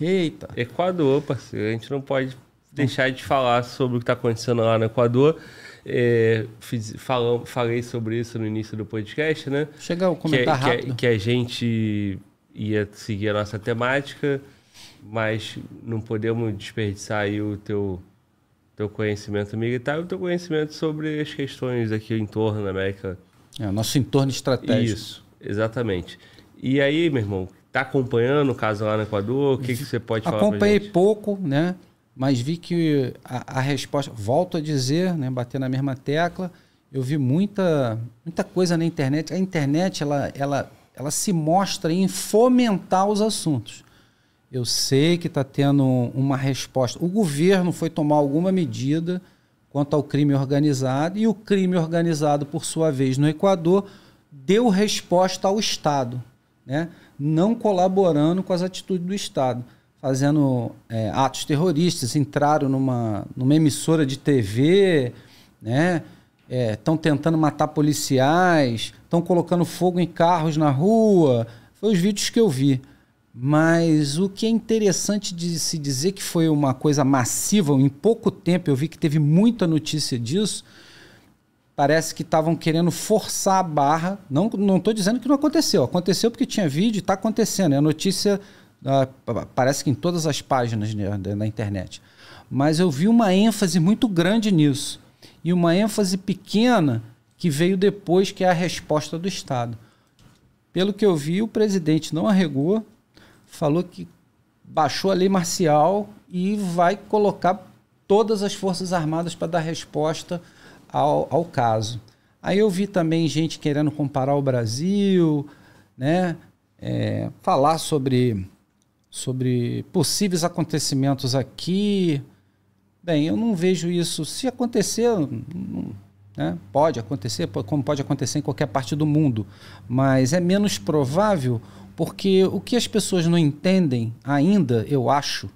Eita. Equador, parceiro. A gente não pode deixar de falar sobre o que está acontecendo lá no Equador. É, fiz, falam, falei sobre isso no início do podcast, né? Chega o comentário que, é, é, rápido. Que, que, a gente ia seguir a nossa temática, mas não podemos desperdiçar o teu, teu conhecimento militar e o teu conhecimento sobre as questões aqui em torno da América. É, o nosso entorno estratégico. Isso, exatamente. E aí, meu irmão, tá acompanhando o caso lá no Equador? O que, que você pode falar? Acompanhei pouco, né? Mas vi que a, a, resposta, volto a dizer, né, bater na mesma tecla, eu vi muita, muita coisa na internet. A internet ela, ela, ela se mostra em fomentar os assuntos. Eu sei que está tendo uma resposta. O governo foi tomar alguma medida quanto ao crime organizado, e o crime organizado, por sua vez, no Equador, deu resposta ao Estado né, não colaborando com as atitudes do Estado, fazendo é, atos terroristas, entraram numa, numa emissora de TV, né? Estão é, tentando matar policiais, estão colocando fogo em carros na rua. Foi os vídeos que eu vi. Mas o que é interessante de se dizer que foi uma coisa massiva, em pouco tempo eu vi que teve muita notícia disso, parece que estavam querendo forçar a barra. Não não estou dizendo que não aconteceu. Aconteceu porque tinha vídeo e está acontecendo. É a notícia, uh, parece que em todas as páginas né, na internet. Mas eu vi uma ênfase muito grande nisso. E uma ênfase pequena que veio depois, que é a resposta do Estado. Pelo que eu vi, o presidente não arregou, falou que baixou a lei marcial e vai colocar todas as forças armadas para dar resposta ao, ao caso. Aí eu vi também gente querendo comparar o Brasil, né? É, falar sobre, sobre possíveis acontecimentos aqui. Bem, eu não vejo isso. Se acontecer, né? pode acontecer, como pode acontecer em qualquer parte do mundo, mas é menos provável porque o que as pessoas não entendem ainda, eu acho,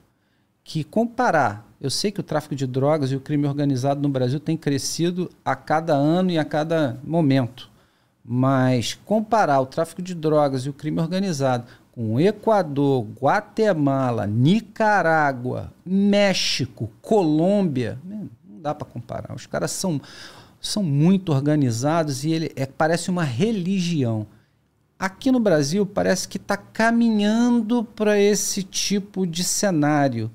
que comparar eu sei que o tráfico de drogas e o crime organizado no Brasil tem crescido a cada ano e a cada momento. Mas comparar o tráfico de drogas e o crime organizado com Equador, Guatemala, Nicarágua, México, Colômbia, né, não dá para comparar. Os caras são, são muito organizados e ele é, parece uma religião. Aqui no Brasil parece que está caminhando para esse tipo de cenário.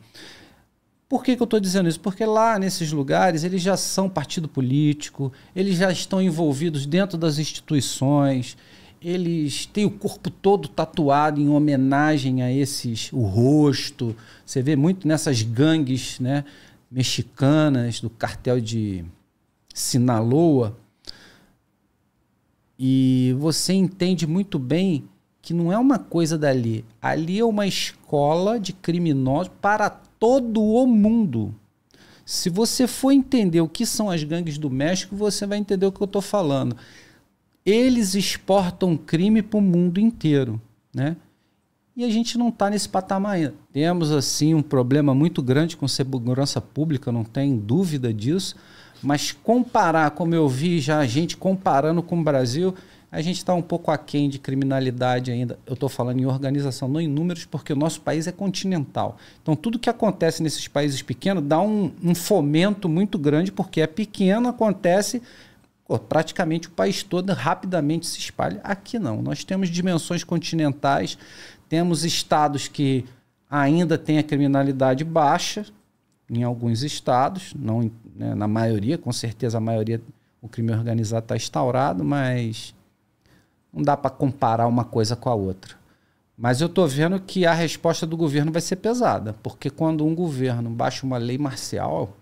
Por que, que eu estou dizendo isso? Porque lá nesses lugares eles já são partido político, eles já estão envolvidos dentro das instituições, eles têm o corpo todo tatuado em homenagem a esses, o rosto. Você vê muito nessas gangues né, mexicanas do cartel de Sinaloa. E você entende muito bem que não é uma coisa dali. Ali é uma escola de criminosos para todo o mundo. Se você for entender o que são as gangues do México, você vai entender o que eu estou falando. Eles exportam crime para o mundo inteiro, né? E a gente não está nesse patamar ainda. Temos, assim, um problema muito grande com segurança pública, não tem dúvida disso. Mas comparar, como eu vi já a gente comparando com o Brasil, a gente está um pouco aquém de criminalidade ainda. Eu estou falando em organização, não em números, porque o nosso país é continental. Então, tudo que acontece nesses países pequenos dá um, um fomento muito grande, porque é pequeno, acontece pô, praticamente o país todo rapidamente se espalha. Aqui não. Nós temos dimensões continentais, temos estados que ainda têm a criminalidade baixa, em alguns estados, não né, na maioria, com certeza a maioria o crime organizado está instaurado, mas não dá para comparar uma coisa com a outra. Mas eu estou vendo que a resposta do governo vai ser pesada, porque quando um governo baixa uma lei marcial,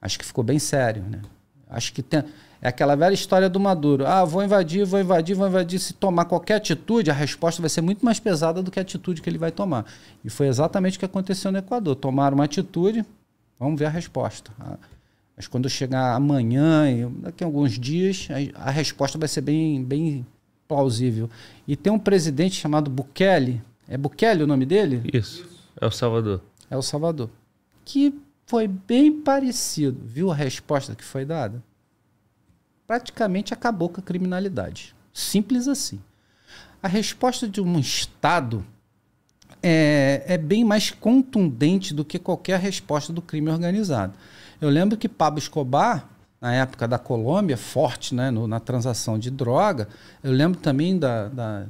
acho que ficou bem sério, né? Acho que tem é aquela velha história do Maduro. Ah, vou invadir, vou invadir, vou invadir. Se tomar qualquer atitude, a resposta vai ser muito mais pesada do que a atitude que ele vai tomar. E foi exatamente o que aconteceu no Equador. Tomaram uma atitude, vamos ver a resposta. Ah, mas quando chegar amanhã, daqui a alguns dias, a, resposta vai ser bem, bem plausível. E tem um presidente chamado Bukele. É Bukele o nome dele? Isso. É o Salvador. É o Salvador. Que foi bem parecido. Viu a resposta que foi dada? Praticamente acabou com a criminalidade. Simples assim. A resposta de um Estado é, é bem mais contundente do que qualquer resposta do crime organizado. Eu lembro que Pablo Escobar, na época da Colômbia, forte né, no, na transação de droga, eu lembro também da, da,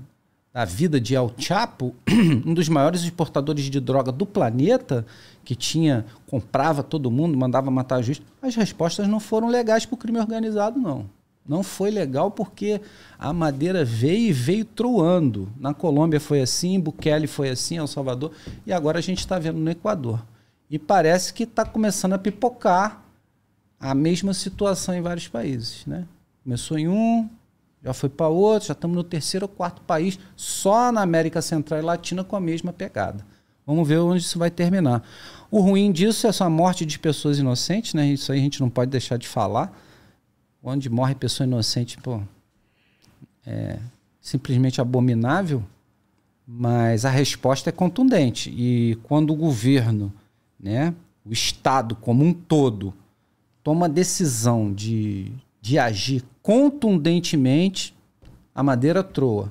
da vida de El Chapo, um dos maiores exportadores de droga do planeta, que tinha comprava todo mundo, mandava matar justo. As respostas não foram legais para o crime organizado, não. Não foi legal porque a madeira veio e veio troando. Na Colômbia foi assim, Bukele foi assim, El Salvador, e agora a gente está vendo no Equador. E parece que está começando a pipocar a mesma situação em vários países. Né? Começou em um, já foi para outro, já estamos no terceiro ou quarto país, só na América Central e Latina com a mesma pegada. Vamos ver onde isso vai terminar. O ruim disso é só a morte de pessoas inocentes, né? Isso aí a gente não pode deixar de falar. Onde morre pessoa inocente, pô, é simplesmente abominável. Mas a resposta é contundente. E quando o governo né, o Estado como um todo, toma a decisão de, de agir contundentemente, a madeira troa.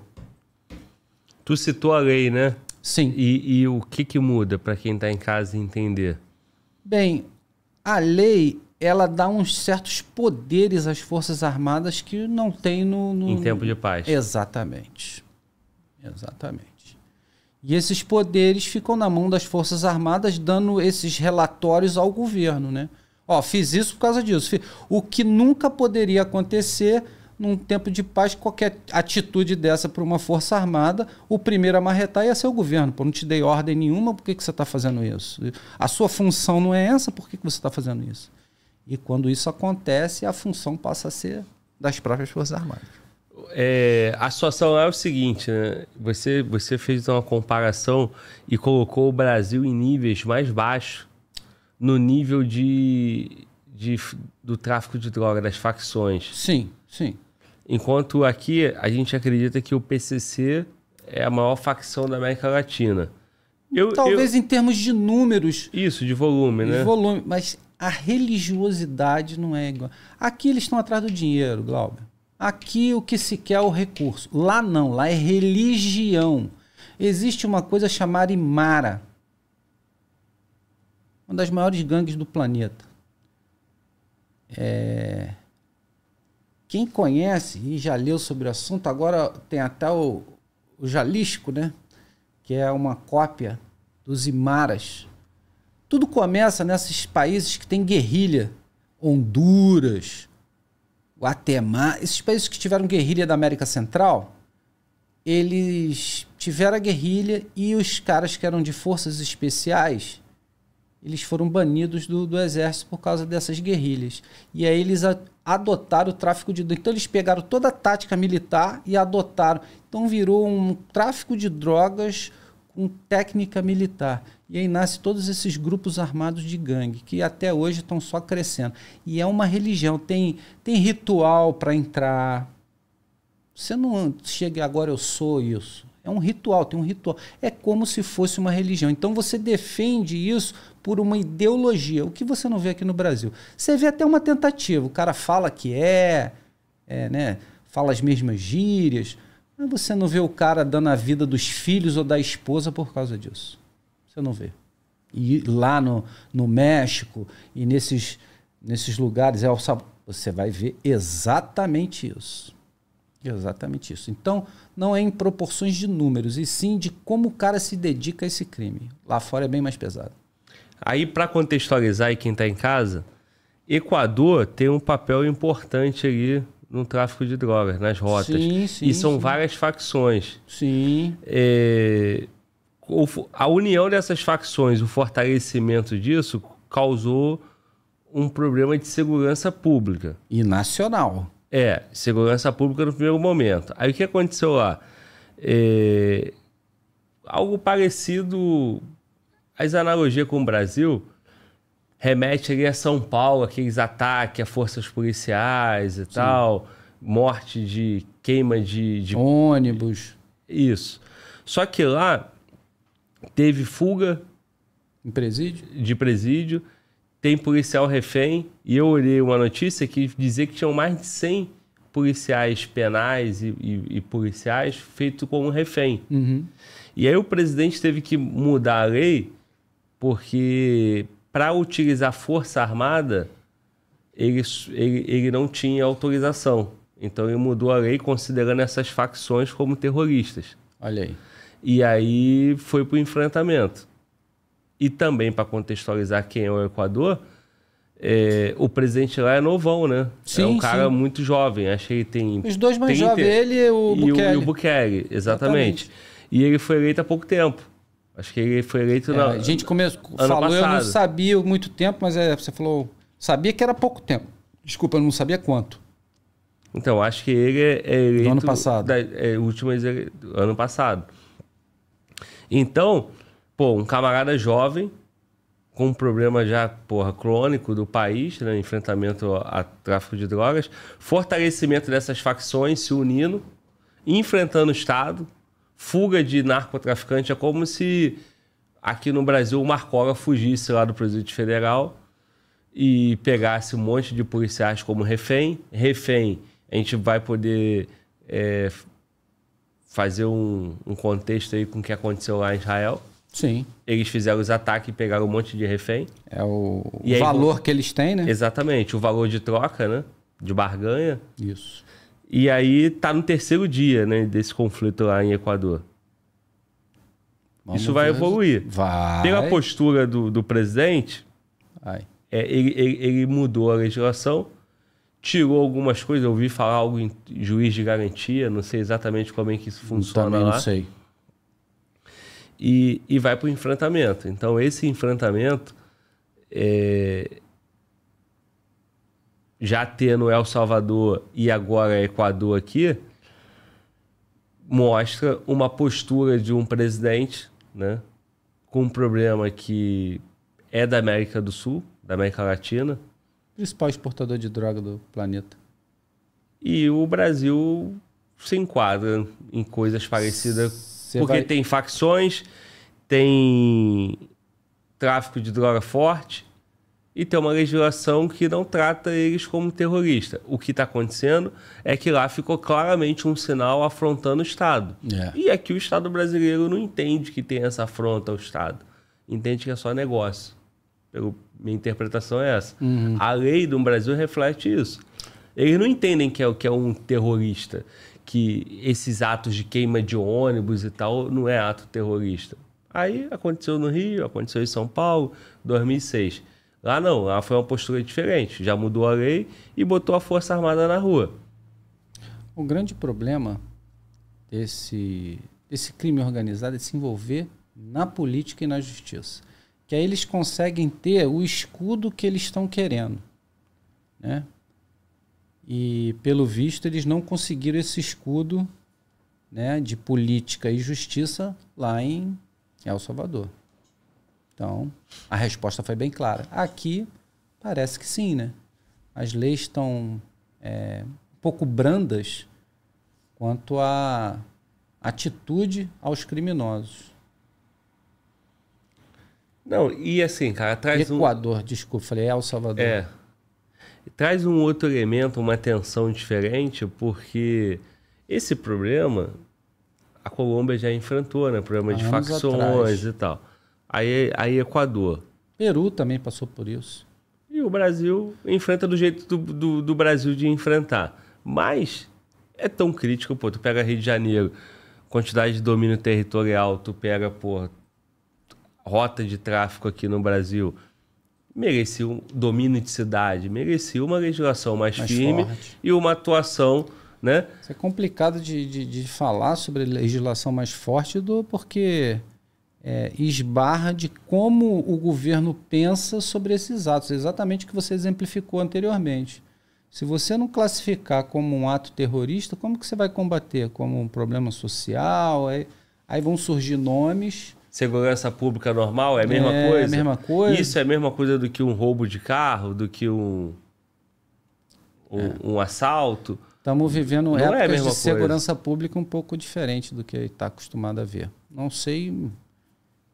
Tu citou a lei, né? Sim. E, e o que, que muda para quem está em casa entender? Bem, a lei ela dá uns certos poderes às Forças Armadas que não tem no. no... Em tempo de paz. Exatamente. Exatamente. E esses poderes ficam na mão das Forças Armadas, dando esses relatórios ao governo, né? Ó, fiz isso por causa disso. O que nunca poderia acontecer num tempo de paz, qualquer atitude dessa para uma força armada, o primeiro a marretar ia ser o governo. Pô, não te dei ordem nenhuma, por que, que você está fazendo isso? A sua função não é essa, por que, que você está fazendo isso? E quando isso acontece, a função passa a ser das próprias Forças Armadas é, a situação é o seguinte, né? Você, você fez uma comparação e colocou o Brasil em níveis mais baixos no nível de, de, do tráfico de droga, das facções. Sim, sim. Enquanto aqui a gente acredita que o PCC é a maior facção da América Latina. Eu, Talvez eu... em termos de números. Isso, de volume, de né? volume, mas a religiosidade não é igual. Aqui eles estão atrás do dinheiro, Glauber. Aqui o que se quer é o recurso. Lá não, lá é religião. Existe uma coisa chamada Imara. Uma das maiores gangues do planeta. É... Quem conhece e já leu sobre o assunto, agora tem até o, o Jalisco, né? Que é uma cópia dos Imaras. Tudo começa nesses países que tem guerrilha. Honduras, Guatemala, esses países que tiveram guerrilha da América Central, eles tiveram a guerrilha e os caras que eram de forças especiais, eles foram banidos do, do exército por causa dessas guerrilhas. E aí eles a, adotaram o tráfico de drogas. Então eles pegaram toda a tática militar e adotaram. Então virou um tráfico de drogas com técnica militar. E aí nasce todos esses grupos armados de gangue, que até hoje estão só crescendo. E é uma religião, tem, tem ritual para entrar. Você não chega agora, eu sou isso. É um ritual, tem um ritual. É como se fosse uma religião. Então você defende isso por uma ideologia, o que você não vê aqui no Brasil. Você vê até uma tentativa, o cara fala que é, é né? fala as mesmas gírias, mas você não vê o cara dando a vida dos filhos ou da esposa por causa disso. Você não vê. E lá no, no México e nesses, nesses lugares, é o você vai ver exatamente isso. Exatamente isso. Então, não é em proporções de números, e sim de como o cara se dedica a esse crime. Lá fora é bem mais pesado. Aí, para contextualizar e quem está em casa, Equador tem um papel importante ali no tráfico de drogas, nas rotas. Sim, sim, e são sim. várias facções. Sim. É, a união dessas facções, o fortalecimento disso, causou um problema de segurança pública. E nacional. É, segurança pública no primeiro momento. Aí o que aconteceu lá? É, algo parecido. As analogias com o Brasil remete ali a São Paulo, aqueles ataques a forças policiais e Sim. tal, morte de queima de, de, ônibus. Isso. Só que lá teve fuga em presídio, de presídio, tem policial refém e eu olhei uma notícia que dizia que tinham mais de 100 policiais penais e, e, e policiais feito como refém. Uhum. E aí o presidente teve que mudar a lei porque para utilizar força armada, ele, ele, ele não tinha autorização. Então ele mudou a lei considerando essas facções como terroristas. Olha aí. E aí foi para o enfrentamento. E também para contextualizar quem é o Equador, é, o presidente lá é novão, né? Sim, é um cara sim. muito jovem. Acho que ele tem. Os dois mais jovens, ele e o Bukele. E o, e o Bukele, exatamente. exatamente. E ele foi eleito há pouco tempo. Acho que ele foi eleito é, na, A gente começou, falou, passado. eu não sabia muito tempo, mas é, você falou, sabia que era pouco tempo. Desculpa, eu não sabia quanto. Então, acho que ele é, é eleito... No ano passado. Da, é, últimas, ano passado. Então, pô, um camarada jovem, com um problema já, porra, crônico do país, né? Enfrentamento a tráfico de drogas, fortalecimento dessas facções se unindo, enfrentando o Estado, fuga de narcotraficante é como se aqui no Brasil o Marcola fugisse lá do Presidente Federal e pegasse um monte de policiais como refém. Refém, a gente vai poder é, fazer um, um, contexto aí com o que aconteceu lá em Israel. Sim. Eles fizeram os ataques e pegaram um monte de refém. É o, o aí, valor que eles têm, né? Exatamente, o valor de troca, né? De barganha. Isso. E aí tá no terceiro dia, né, desse conflito lá em Equador. Vamos Isso vai ver. evoluir. Vai. Pela postura do, do presidente, vai. É, ele, ele, ele, mudou a legislação, tirou algumas coisas. Eu ouvi falar algo em juiz de garantia, não sei exatamente como é que isso funciona Também lá. não sei. E, e vai para o enfrentamento. Então, esse enfrentamento é, já tendo El Salvador e agora Equador aqui, mostra uma postura de um presidente né, com um problema que é da América do Sul, da América Latina. Principal exportador de droga do planeta. E o Brasil se enquadra em coisas parecidas. Cê porque vai... tem facções, tem tráfico de droga forte, e tem uma legislação que não trata eles como terrorista. O que está acontecendo é que lá ficou claramente um sinal afrontando o Estado. É. E aqui o Estado brasileiro não entende que tem essa afronta ao Estado. Entende que é só negócio. minha interpretação é essa. Uhum. A lei do Brasil reflete isso. Eles não entendem que é, que é um terrorista, que esses atos de queima de ônibus e tal não é ato terrorista. Aí aconteceu no Rio, aconteceu em São Paulo, 2006 Lá ah, não, lá foi uma postura diferente. Já mudou a lei e botou a Força Armada na rua. O grande problema desse, desse crime organizado é se envolver na política e na justiça. Que aí eles conseguem ter o escudo que eles estão querendo. Né? E, pelo visto, eles não conseguiram esse escudo né, de política e justiça lá em El Salvador. Então, a resposta foi bem clara. Aqui, parece que sim, né? As leis estão é, um pouco brandas quanto à atitude aos criminosos. Não, e assim, cara, traz Equador, um... desculpa, falei o Salvador. É. Traz um outro elemento, uma tensão diferente, porque esse problema a Colômbia já enfrentou, né? Problema Há de facções atrás. e tal. Aí, aí Equador. Peru também passou por isso. E o Brasil enfrenta do jeito do, do, do Brasil de enfrentar. Mas é tão crítico, pô. Tu pega Rio de Janeiro, quantidade de domínio territorial, tu pega, pô, rota de tráfico aqui no Brasil. Merecia um domínio de cidade, merecia uma legislação mais, mais firme forte. e uma atuação né? Isso é complicado de, de, de, falar sobre legislação mais forte do porque é, esbarra de como o governo pensa sobre esses atos, exatamente o que você exemplificou anteriormente. Se você não classificar como um ato terrorista, como que você vai combater? Como um problema social? Aí, aí vão surgir nomes. Segurança pública normal é a mesma é, coisa? É a mesma coisa. Isso é a mesma coisa do que um roubo de carro, do que um, um, é. um assalto? Estamos vivendo não é épocas é de segurança pública um pouco diferente do que está acostumado a ver. Não sei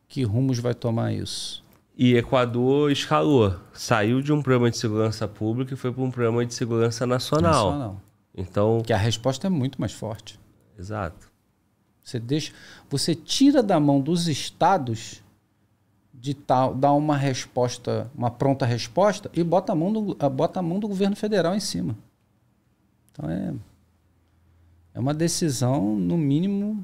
que rumos vai tomar isso? E Equador escalou, saiu de um programa de segurança pública e foi para um programa de segurança nacional. Nacional. Então, que a resposta é muito mais forte. Exato. Você deixa, você tira da mão dos estados de tal, dar uma resposta, uma pronta resposta e bota a mão do, bota a mão do governo federal em cima. Então é é uma decisão no mínimo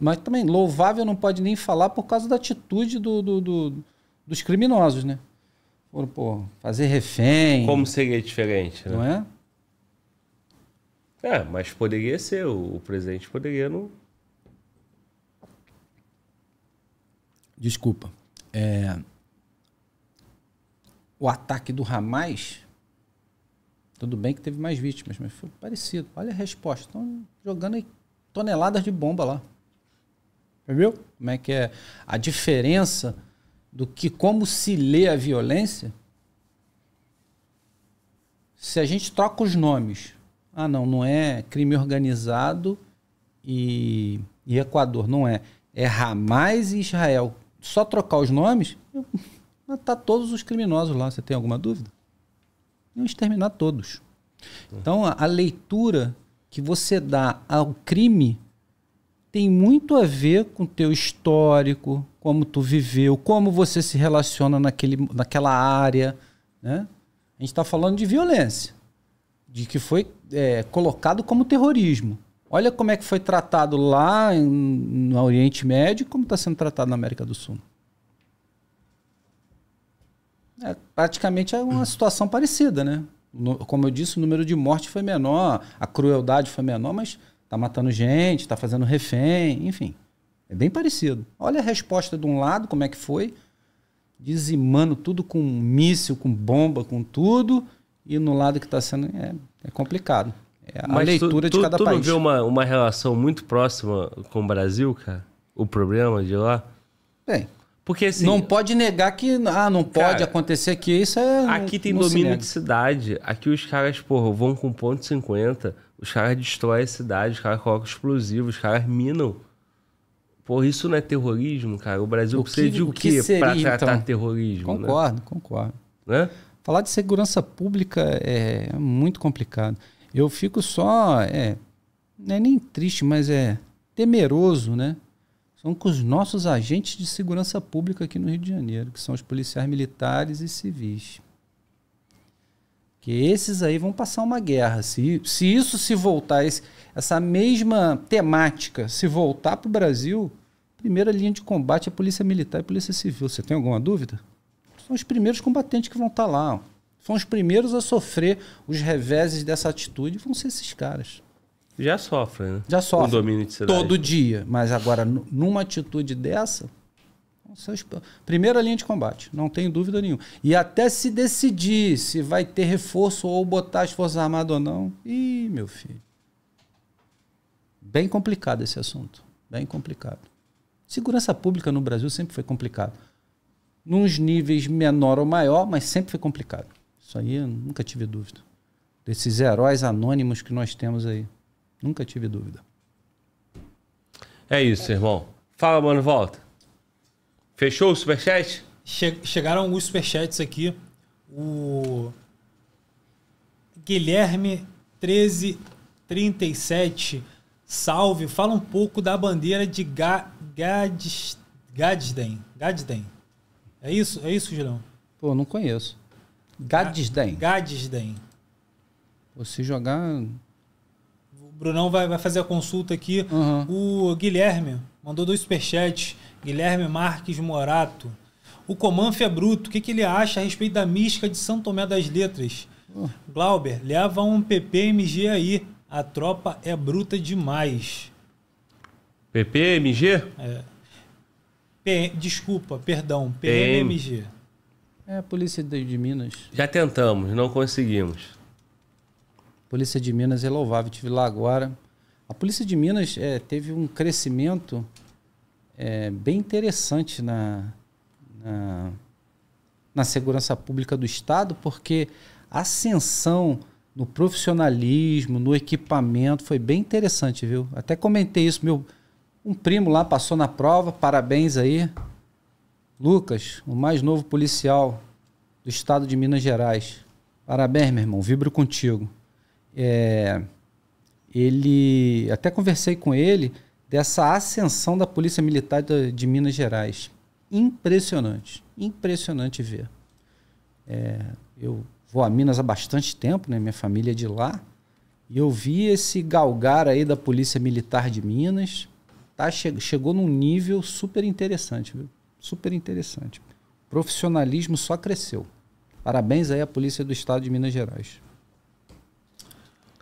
mas também, louvável não pode nem falar por causa da atitude do, do, do dos criminosos, né? Foram, pô, fazer refém. Como seria diferente, né? Não é? É, mas poderia ser. O, o presidente poderia não. Desculpa. É... O ataque do Hamas. Tudo bem que teve mais vítimas, mas foi parecido. Olha a resposta. Estão jogando toneladas de bomba lá. Entendeu? Como é que é a diferença do que como se lê a violência? Se a gente troca os nomes. Ah, não, não é crime organizado e, e Equador, não é. É Hamas e Israel. Só trocar os nomes, matar tá todos os criminosos lá. Você tem alguma dúvida? Iam exterminar todos. Tá. Então, a, a leitura que você dá ao crime tem muito a ver com teu histórico, como tu viveu, como você se relaciona naquele, naquela área. Né? A gente está falando de violência, de que foi é, colocado como terrorismo. Olha como é que foi tratado lá em, no Oriente Médio, como está sendo tratado na América do Sul. É, praticamente é uma situação parecida, né? No, como eu disse, o número de mortes foi menor, a crueldade foi menor, mas Tá matando gente, tá fazendo refém, enfim. É bem parecido. Olha a resposta de um lado, como é que foi. Dizimando tudo com míssil, com bomba, com tudo. E no lado que está sendo. É, é complicado. É a Mas leitura tu, de cada tu, tu país. Tu vê uma, uma relação muito próxima com o Brasil, cara? O problema de lá? Bem, porque assim, não pode negar que ah, não cara, pode acontecer que isso é Aqui tem domínio de cidade. Aqui os caras, porra, vão com ponto 50, os caras destroem a cidade, os caras colocam explosivos, os caras minam. Por isso não é terrorismo, cara? O Brasil o que, precisa de o, o quê para tratar então? terrorismo? Né? Concordo, né? concordo. Né? Falar de segurança pública é muito complicado. Eu fico só, é, não é nem triste, mas é temeroso, né? São com os nossos agentes de segurança pública aqui no Rio de Janeiro, que são os policiais militares e civis. Que esses aí vão passar uma guerra. Se, se isso se voltar, esse, essa mesma temática se voltar para o Brasil, primeira linha de combate é Polícia Militar e Polícia Civil. Você tem alguma dúvida? São os primeiros combatentes que vão estar tá lá. Ó. São os primeiros a sofrer os reveses dessa atitude vão ser esses caras. Já sofrem, né? Já sofrem. O domínio de cidade. Todo dia. Mas agora, numa atitude dessa, seus, primeira linha de combate, não tenho dúvida nenhuma. E até se decidir se vai ter reforço ou botar as Forças Armadas ou não. Ih, meu filho. Bem complicado esse assunto. Bem complicado. Segurança pública no Brasil sempre foi complicado. Nos níveis menor ou maior, mas sempre foi complicado. Isso aí eu nunca tive dúvida. Desses heróis anônimos que nós temos aí. Nunca tive dúvida. É isso, irmão. Fala, mano, volta. Fechou o superchat? Che chegaram os superchats aqui. O Guilherme 1337. Salve, fala um pouco da bandeira de Ga Gadis Gadsden. Gadsden. É isso? É isso, Gilão? Pô, não conheço. Gadsden. Gadsden. Você jogar. O Brunão vai, vai fazer a consulta aqui. Uhum. O Guilherme mandou dois superchats. Guilherme Marques Morato. O Comanf é bruto. O que, que ele acha a respeito da mística de São Tomé das Letras? Glauber, leva um PPMG aí. A tropa é bruta demais. PPMG? É. P... Desculpa, perdão. PMG É a Polícia de Minas. Já tentamos, não conseguimos. Polícia de Minas é louvável, estive lá agora. A Polícia de Minas é, teve um crescimento é, bem interessante na, na, na segurança pública do Estado, porque a ascensão no profissionalismo, no equipamento, foi bem interessante, viu? Até comentei isso, meu um primo lá passou na prova, parabéns aí. Lucas, o mais novo policial do estado de Minas Gerais. Parabéns, meu irmão, vibro contigo. É, ele, até conversei com ele, dessa ascensão da Polícia Militar de, de Minas Gerais. Impressionante, impressionante ver. É, eu vou a Minas há bastante tempo, né? minha família é de lá, e eu vi esse galgar aí da Polícia Militar de Minas. Tá, che chegou num nível super interessante, viu? Super interessante. Profissionalismo só cresceu. Parabéns aí à Polícia do Estado de Minas Gerais.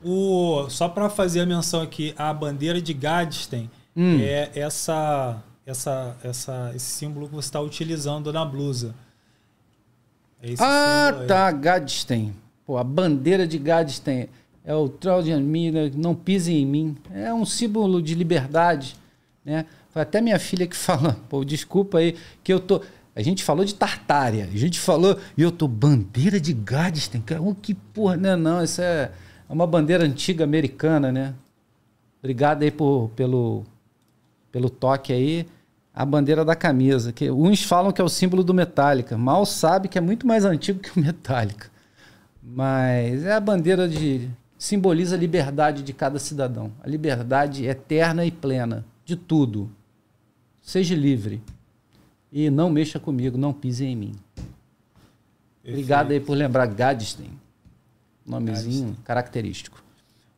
O, só para fazer a menção aqui, a bandeira de Gadsden hum. é essa, essa, essa, esse símbolo que você está utilizando na blusa. É ah, tá, aí. Pô, a bandeira de Gadsden É o Trojan mina não pisem em mim. É um símbolo de liberdade, né? Foi até minha filha que fala, pô, desculpa aí, que eu tô... A gente falou de Tartária, a gente falou, e eu tô bandeira de Gadsden, cara, oh, que porra, né? Não, isso é, é uma bandeira antiga americana, né? Obrigado aí por, pelo pelo toque aí, a bandeira da camisa, que uns falam que é o símbolo do Metallica, mal sabe que é muito mais antigo que o Metallica. Mas é a bandeira de simboliza a liberdade de cada cidadão, a liberdade eterna e plena de tudo. Seja livre e não mexa comigo, não pise em mim. Perfeito. Obrigado aí por lembrar Gadsden nomezinho característico.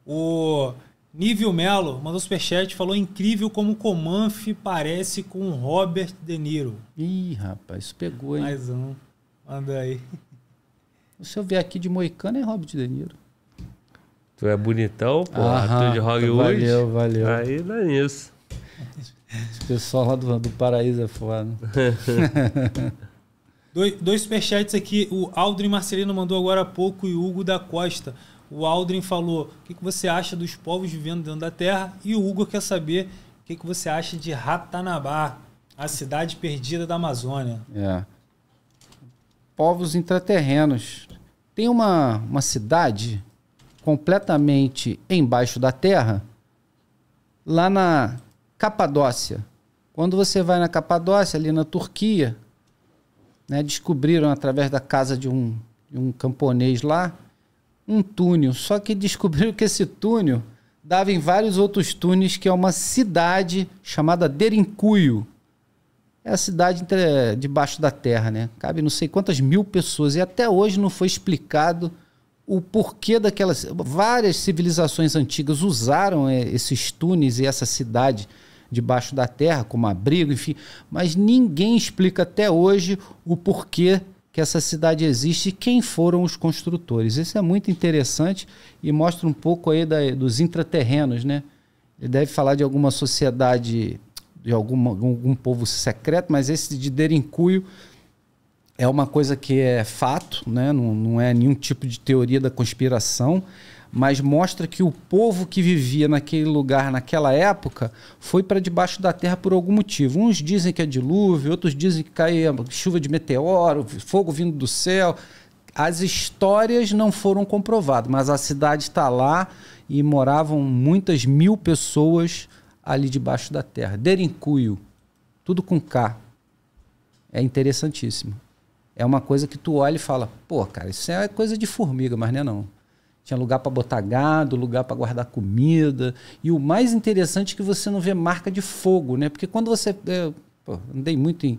O Nível Melo mandou superchat, falou incrível como o Comanf parece com o Robert De Niro. Ih, rapaz, isso pegou, hein? Mais um. Manda aí. Se eu vier aqui de Moicano, é Robert De Niro. Tu é bonitão, pô. Aham, tu de Hollywood. Valeu, valeu. Aí dá isso. Esse pessoal lá do, do Paraíso é foda. dois, dois superchats aqui. O Aldrin Marcelino mandou agora há pouco e o Hugo da Costa. O Aldrin falou: o que, você acha dos povos vivendo dentro da terra? E o Hugo quer saber o que, que você acha de Ratanabá, a cidade perdida da Amazônia. É. Povos intraterrenos. Tem uma, uma cidade completamente embaixo da terra, lá na Capadócia. Quando você vai na Capadócia, ali na Turquia, né, descobriram através da casa de um, de um camponês lá um túnel. Só que descobriram que esse túnel dava em vários outros túneis, que é uma cidade chamada Derincuio. É a cidade debaixo da terra, né? Cabe não sei quantas mil pessoas. E até hoje não foi explicado o porquê daquelas. Várias civilizações antigas usaram é, esses túneis e essa cidade debaixo da terra como abrigo, enfim. Mas ninguém explica até hoje o porquê que essa cidade existe e quem foram os construtores. Isso é muito interessante e mostra um pouco aí da, dos intraterrenos, né? Ele deve falar de alguma sociedade, de alguma, algum povo secreto, mas esse de Derincuio é uma coisa que é fato, né? não, não é nenhum tipo de teoria da conspiração mas mostra que o povo que vivia naquele lugar naquela época foi para debaixo da terra por algum motivo. Uns dizem que é dilúvio, outros dizem que caiu chuva de meteoro, fogo vindo do céu. As histórias não foram comprovadas, mas a cidade está lá e moravam muitas mil pessoas ali debaixo da terra. Derincuio, tudo com K. É interessantíssimo. É uma coisa que tu olha e fala, pô, cara, isso é coisa de formiga, mas não é não. Tinha lugar para botar gado, lugar para guardar comida. E o mais interessante é que você não vê marca de fogo, né? Porque quando você. É, pô, andei muito em,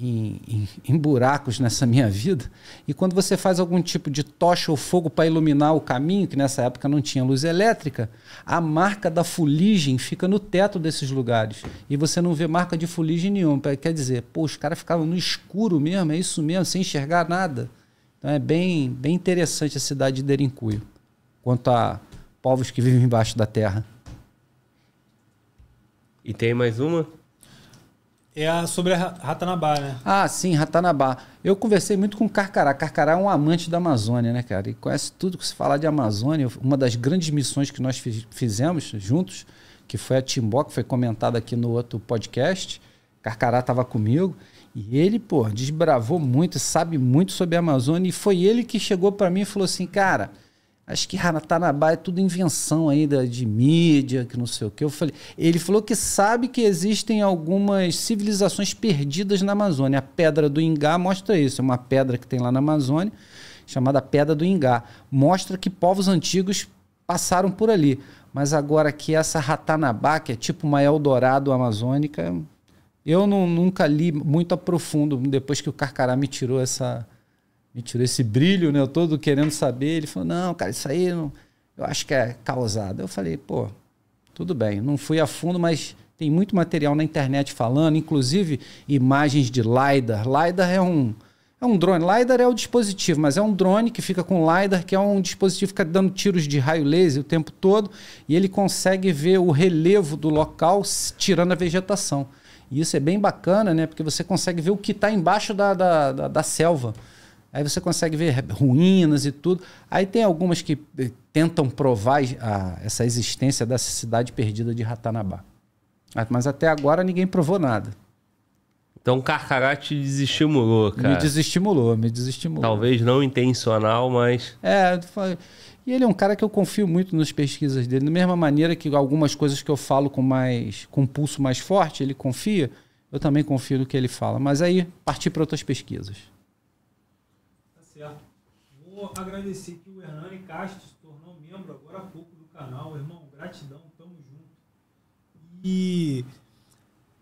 em, em, em, buracos nessa minha vida. E quando você faz algum tipo de tocha ou fogo para iluminar o caminho, que nessa época não tinha luz elétrica, a marca da fuligem fica no teto desses lugares. E você não vê marca de fuligem nenhuma. Quer dizer, pô, os caras ficavam no escuro mesmo, é isso mesmo, sem enxergar nada. Então é bem, bem interessante a cidade de Derincuio, quanto a povos que vivem embaixo da terra. E tem mais uma? É a sobre a Ratanabá, né? Ah, sim, Ratanabá. Eu conversei muito com Carcará. Carcará é um amante da Amazônia, né, cara? E conhece tudo que se fala de Amazônia. Uma das grandes missões que nós fizemos juntos, que foi a Timbó, que foi comentada aqui no outro podcast, Carcará estava comigo. E ele, pô, desbravou muito, sabe muito sobre a Amazônia. E foi ele que chegou para mim e falou assim, cara, acho que Ratanabá é tudo invenção ainda de mídia, que não sei o que. Eu falei, ele falou que sabe que existem algumas civilizações perdidas na Amazônia. A pedra do Ingá mostra isso, é uma pedra que tem lá na Amazônia, chamada Pedra do Ingá. Mostra que povos antigos passaram por ali. Mas agora que essa Ratanabá, que é tipo uma Eldorado amazônica, eu não, nunca li muito a profundo, depois que o Carcará me tirou essa me tirou esse brilho, né? Eu todo querendo saber. Ele falou: "Não, cara, isso aí não, eu acho que é causado". Eu falei: "Pô, tudo bem, não fui a fundo, mas tem muito material na internet falando, inclusive imagens de LiDAR. LiDAR é um, é um drone. LiDAR é o dispositivo, mas é um drone que fica com LiDAR, que é um dispositivo que fica dando tiros de raio laser o tempo todo e ele consegue ver o relevo do local tirando a vegetação. E isso é bem bacana, né? Porque você consegue ver o que está embaixo da, da, da, da selva. Aí você consegue ver ruínas e tudo. Aí tem algumas que eh, tentam provar a, ah, essa existência dessa cidade perdida de Ratanabá. Ah, mas até agora ninguém provou nada. Então Carcará te desestimulou, cara. Me desestimulou, me desestimulou. Talvez não intencional, mas. É, foi. E ele é um cara que eu confio muito nas pesquisas dele. Da mesma maneira que algumas coisas que eu falo com mais com pulso mais forte, ele confia, eu também confio no que ele fala. Mas aí, partir para outras pesquisas. Tá certo. Vou agradecer que o Hernani Castro se tornou membro agora há pouco do canal. Irmão, gratidão, tamo junto. E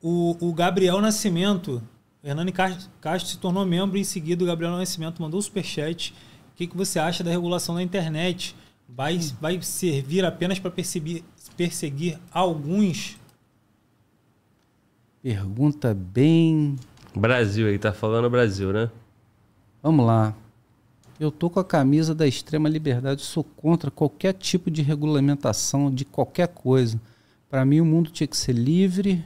o, o Gabriel Nascimento, o Hernani Castro, Castro se tornou membro, em seguida o Gabriel Nascimento mandou o superchat. chat o que, que você acha da regulação da internet? Vai, hum. vai servir apenas para perseguir, perseguir alguns? Pergunta bem. Brasil aí, tá falando Brasil, né? Vamos lá. Eu tô com a camisa da extrema liberdade, sou contra qualquer tipo de regulamentação de qualquer coisa. Para mim, o mundo tinha que ser livre,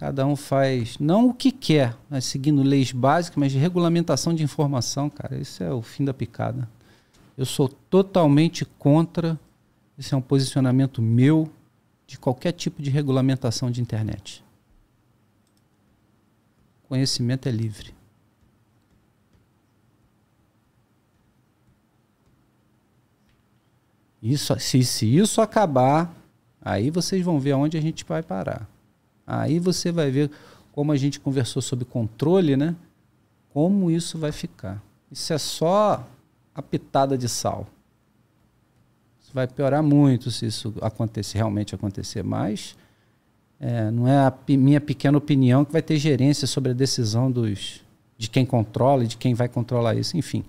Cada um faz, não o que quer, mas seguindo leis básicas, mas de regulamentação de informação, cara. Isso é o fim da picada. Eu sou totalmente contra. Esse é um posicionamento meu de qualquer tipo de regulamentação de internet. Conhecimento é livre. Isso, se, se isso acabar, aí vocês vão ver aonde a gente vai parar. Aí você vai ver como a gente conversou sobre controle, né? Como isso vai ficar. Isso é só a pitada de sal. Isso vai piorar muito se isso acontecer, realmente acontecer mais. É, não é a minha pequena opinião que vai ter gerência sobre a decisão dos, de quem controla e de quem vai controlar isso. Enfim,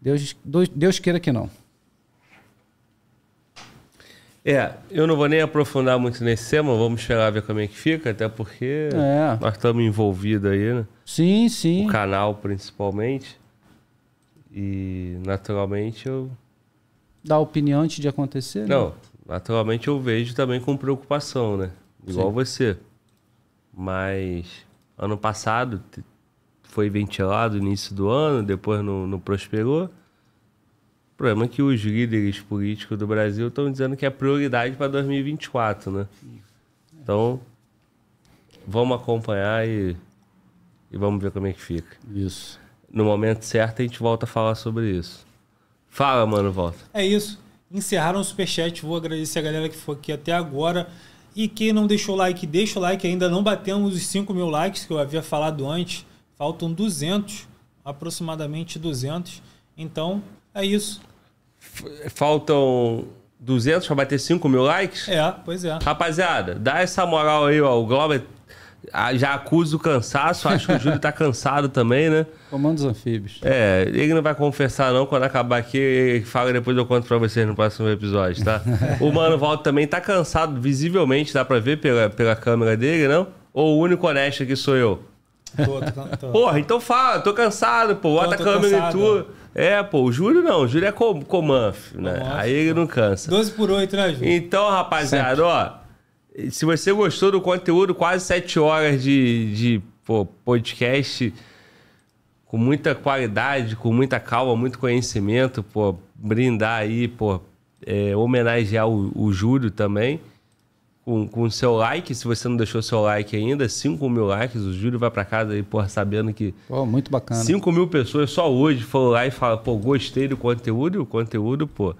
Deus, Deus queira que não. É, eu não vou nem aprofundar muito nesse tema, vamos chegar a ver como é que fica, até porque é. nós estamos envolvidos aí, né? Sim, sim. O canal, principalmente. E, naturalmente, eu... Dá opinião antes de acontecer, né? Não, né? naturalmente eu vejo também com preocupação, né? Igual sim. você. Mas, ano passado, foi ventilado no início do ano, depois não, não prosperou. O problema é que os líderes políticos do Brasil estão dizendo que é prioridade para 2024, né? Então, vamos acompanhar e, e vamos ver como é que fica. Isso. No momento certo, a gente volta a falar sobre isso. Fala, mano, volta. É isso. Encerraram o superchat. Vou agradecer a galera que foi aqui até agora. E quem não deixou o like, deixa o like. Ainda não batemos os 5 mil likes que eu havia falado antes. Faltam 200, aproximadamente 200. Então, é isso faltam 200 para bater 5 mil likes? É, pois é. Rapaziada, dá essa moral aí, ó. O Glauber ah, já acusa o cansaço. Acho que o Júlio tá cansado também, né? Comandos anfíbios. É, ele não vai confessar não. Quando acabar aqui, fala depois eu conto para vocês no próximo episódio, tá? o Mano Volta também tá cansado, visivelmente. Dá para ver pela, pela câmera dele, não? Ou o único honesto aqui sou eu? Tô, tô, tô. Porra, então fala. Tô cansado, pô. Bota a câmera cansado. É, pô, o Júlio não, o Júlio é com, comanf, né? Nossa, Aí ele não cansa. 12 por 8, né, Júlio? Então, rapaziada, ó, se você gostou do conteúdo, quase 7 horas de, de pô, podcast com muita qualidade, com muita calma, muito conhecimento, pô, brindar aí, pô, é, homenagear o, o Júlio também com, com o seu like, se você não deixou seu like ainda, 5 mil likes, o Júlio vai para casa aí, porra, sabendo que. Pô, muito bacana. 5 mil pessoas só hoje foram lá e falam, pô, gostei do conteúdo, e o conteúdo, pô.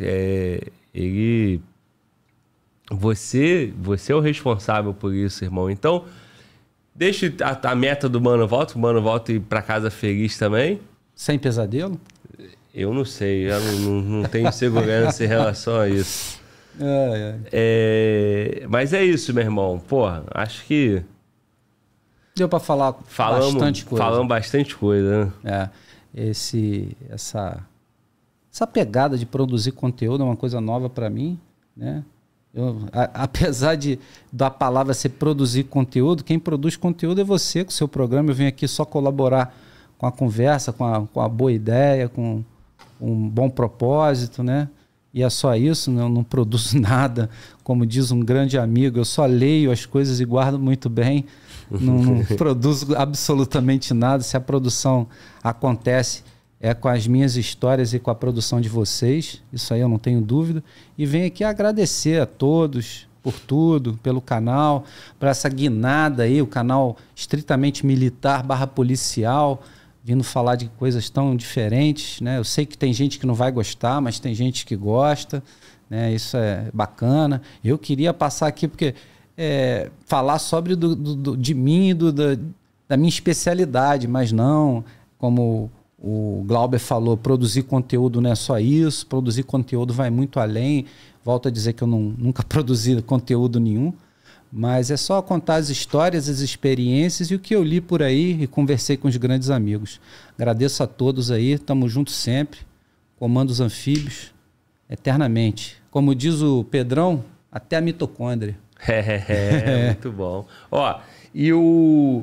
É, ele. Você, você é o responsável por isso, irmão. Então, deixe a, a meta do Mano Volta, o Mano Volta ir para casa feliz também. Sem pesadelo? Eu não sei, eu não, não, não tenho segurança em relação a isso. É, é. é, mas é isso, meu irmão. Porra, acho que. Deu para falar falamos, bastante coisa. Falamos bastante coisa, né? É. Esse, essa, essa pegada de produzir conteúdo é uma coisa nova para mim, né? Eu, a, apesar de da palavra ser produzir conteúdo, quem produz conteúdo é você com o seu programa. Eu venho aqui só colaborar com a conversa, com a, com a boa ideia, com um bom propósito, né? e é só isso, não, né? não produzo nada. Como diz um grande amigo, eu só leio as coisas e guardo muito bem, não, não produzo absolutamente nada. Se a produção acontece, é com as minhas histórias e com a produção de vocês, isso aí eu não tenho dúvida. E venho aqui agradecer a todos por tudo, pelo canal, para essa guinada aí, o canal estritamente militar barra policial vindo falar de coisas tão diferentes, né? Eu sei que tem gente que não vai gostar, mas tem gente que gosta, né? Isso é bacana. Eu queria passar aqui porque é, falar sobre do, do, do, de mim do, da, da minha especialidade, mas não como o Glauber falou, produzir conteúdo não é só isso, produzir conteúdo vai muito além. Volto a dizer que eu não, nunca produzi conteúdo nenhum, mas é só contar as histórias, as experiências e o que eu li por aí e conversei com os grandes amigos. Agradeço a todos aí, tamo junto sempre. Comando os anfíbios, eternamente. Como diz o Pedrão, até a mitocôndria. É, é, é muito bom. Ó, e o,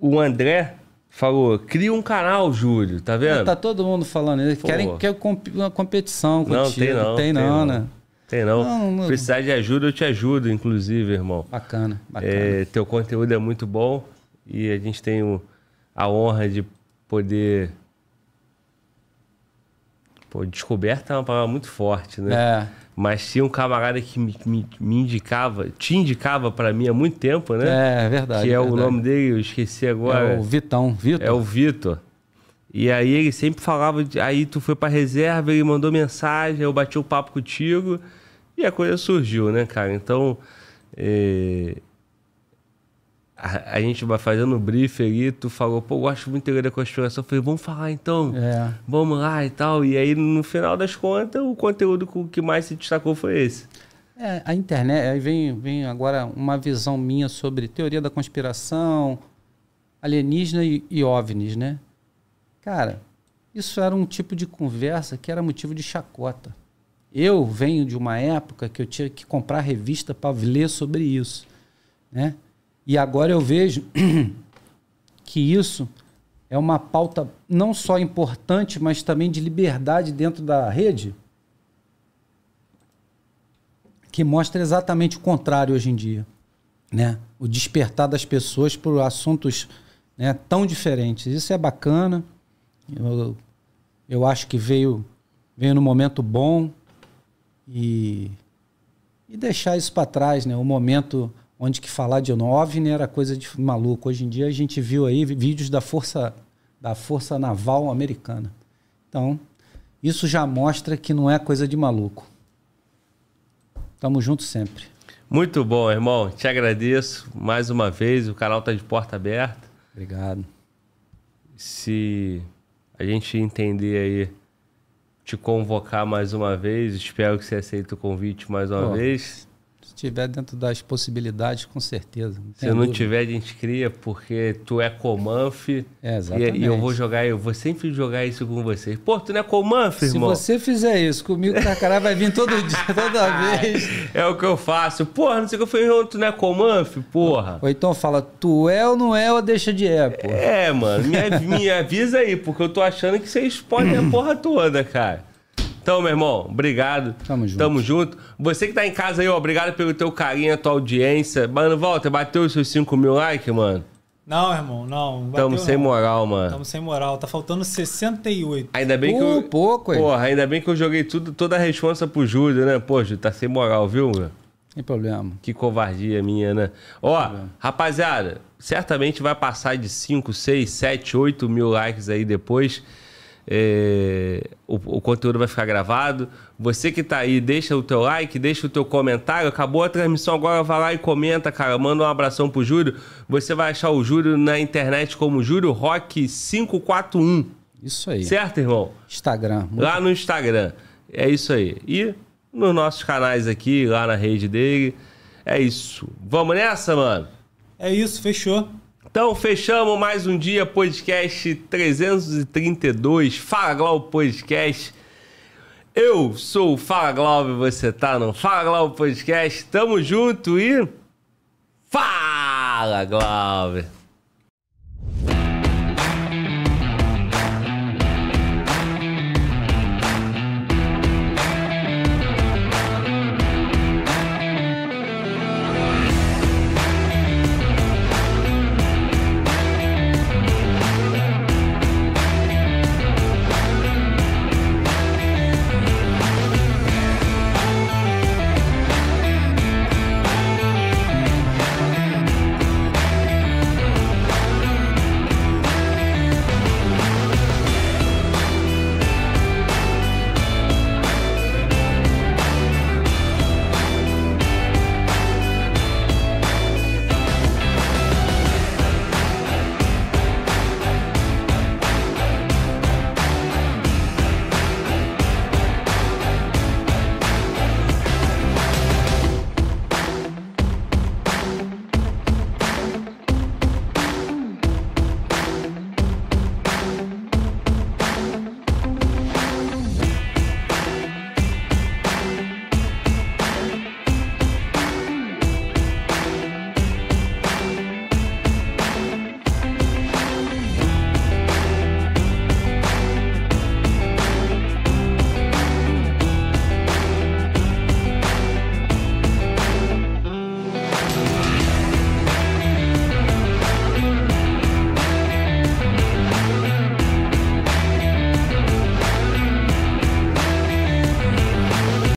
o André falou: cria um canal, Júlio, tá vendo? tá todo mundo falando isso. Querem uma competição contigo. Não tem não, tem não, tem não né? Não. Tem não. não, não. Precisar de ajuda, eu te ajudo, inclusive, irmão. Bacana, é, bacana. É, teu conteúdo é muito bom e a gente tem o, a honra de poder. Pô, descoberta é uma palavra muito forte, né? É. Mas tinha um camarada que me, me, me indicava, te indicava para mim há muito tempo, né? É, é verdade. Que é, é verdade. o nome dele, eu esqueci agora. É o Vitão, Vitor. É o Vitor. E aí ele sempre falava, de, aí tu foi pra reserva, ele mandou mensagem, eu bati o papo contigo e a coisa surgiu, né, cara? Então, é, a, a, gente vai fazendo o brief ali, tu falou, pô, gosto muito da conspiração. Eu falei, vamos falar então, é. vamos lá e tal. E aí, no final das contas, o conteúdo que mais se destacou foi esse. É, a internet, aí vem, vem agora uma visão minha sobre teoria da conspiração, alienígena e, e OVNIs, né? Cara, isso era um tipo de conversa que era motivo de chacota. Eu venho de uma época que eu tinha que comprar revista para ler sobre isso, né? E agora eu vejo que isso é uma pauta não só importante, mas também de liberdade dentro da rede, que mostra exatamente o contrário hoje em dia, né? O despertar das pessoas por assuntos né, tão diferentes. Isso é bacana. Eu, eu acho que veio, veio no momento bom e, e deixar isso para trás, né? O momento onde que falar de OVNI era coisa de maluco. Hoje em dia a gente viu aí vídeos da força da força naval americana. Então, isso já mostra que não é coisa de maluco. Tamo junto sempre. Muito bom, irmão. Te agradeço mais uma vez. O canal tá de porta aberta. Obrigado. Se a gente entender aí, te convocar mais uma vez. Espero que você aceite o convite mais uma vez tiver dentro das possibilidades, com certeza. Não Se eu não dúvida. tiver, a gente cria, porque tu é comanf. É, e, e, eu vou jogar, eu vou sempre jogar isso com vocês. Pô, tu não é comanf, irmão? Se você fizer isso comigo, o Carcará vai vir todo dia, toda vez. É o que eu faço. Porra, não sei o que eu falei, tu não é comanf, porra. Ou então fala, tu é ou não é, ou deixa de é, porra. É, mano, me, me avisa aí, porque eu tô achando que vocês podem a porra toda, cara. Então, meu irmão, obrigado. Tamo junto. Tamo junto. Você que tá em casa aí, ó, obrigado pelo teu carinho, a tua audiência. Mano, volta, bateu os seus 5 mil likes, mano? Não, irmão, não. Bateu, Tamo sem não. moral, mano. Tamo sem moral. Tá faltando 68. Ainda bem que eu... pouco, hein? Porra, ainda bem que eu joguei tudo, toda a responsa pro Júlio, né? Pô, Júlio, tá sem moral, viu, Sem problema. Que covardia minha, né? Ó, rapaziada, certamente vai passar de 5, 6, 7, 8 mil likes aí depois. É, o, o, conteúdo vai ficar gravado. Você que tá aí, deixa o teu like, deixa o teu comentário. Acabou a transmissão agora, vai lá e comenta, cara. Manda um abração pro Júlio. Você vai achar o Júlio na internet como Júlio Rock 541. Isso aí. Certo, irmão? Instagram. Lá no Instagram. É isso aí. E nos nossos canais aqui, lá na rede dele. É isso. Vamos nessa, mano? É isso, fechou. Então, fechamos mais um dia, podcast 332, Fala Globo Podcast. Eu sou o Fala e você tá no Fala Globo Podcast. Tamo junto e... Fala Globo.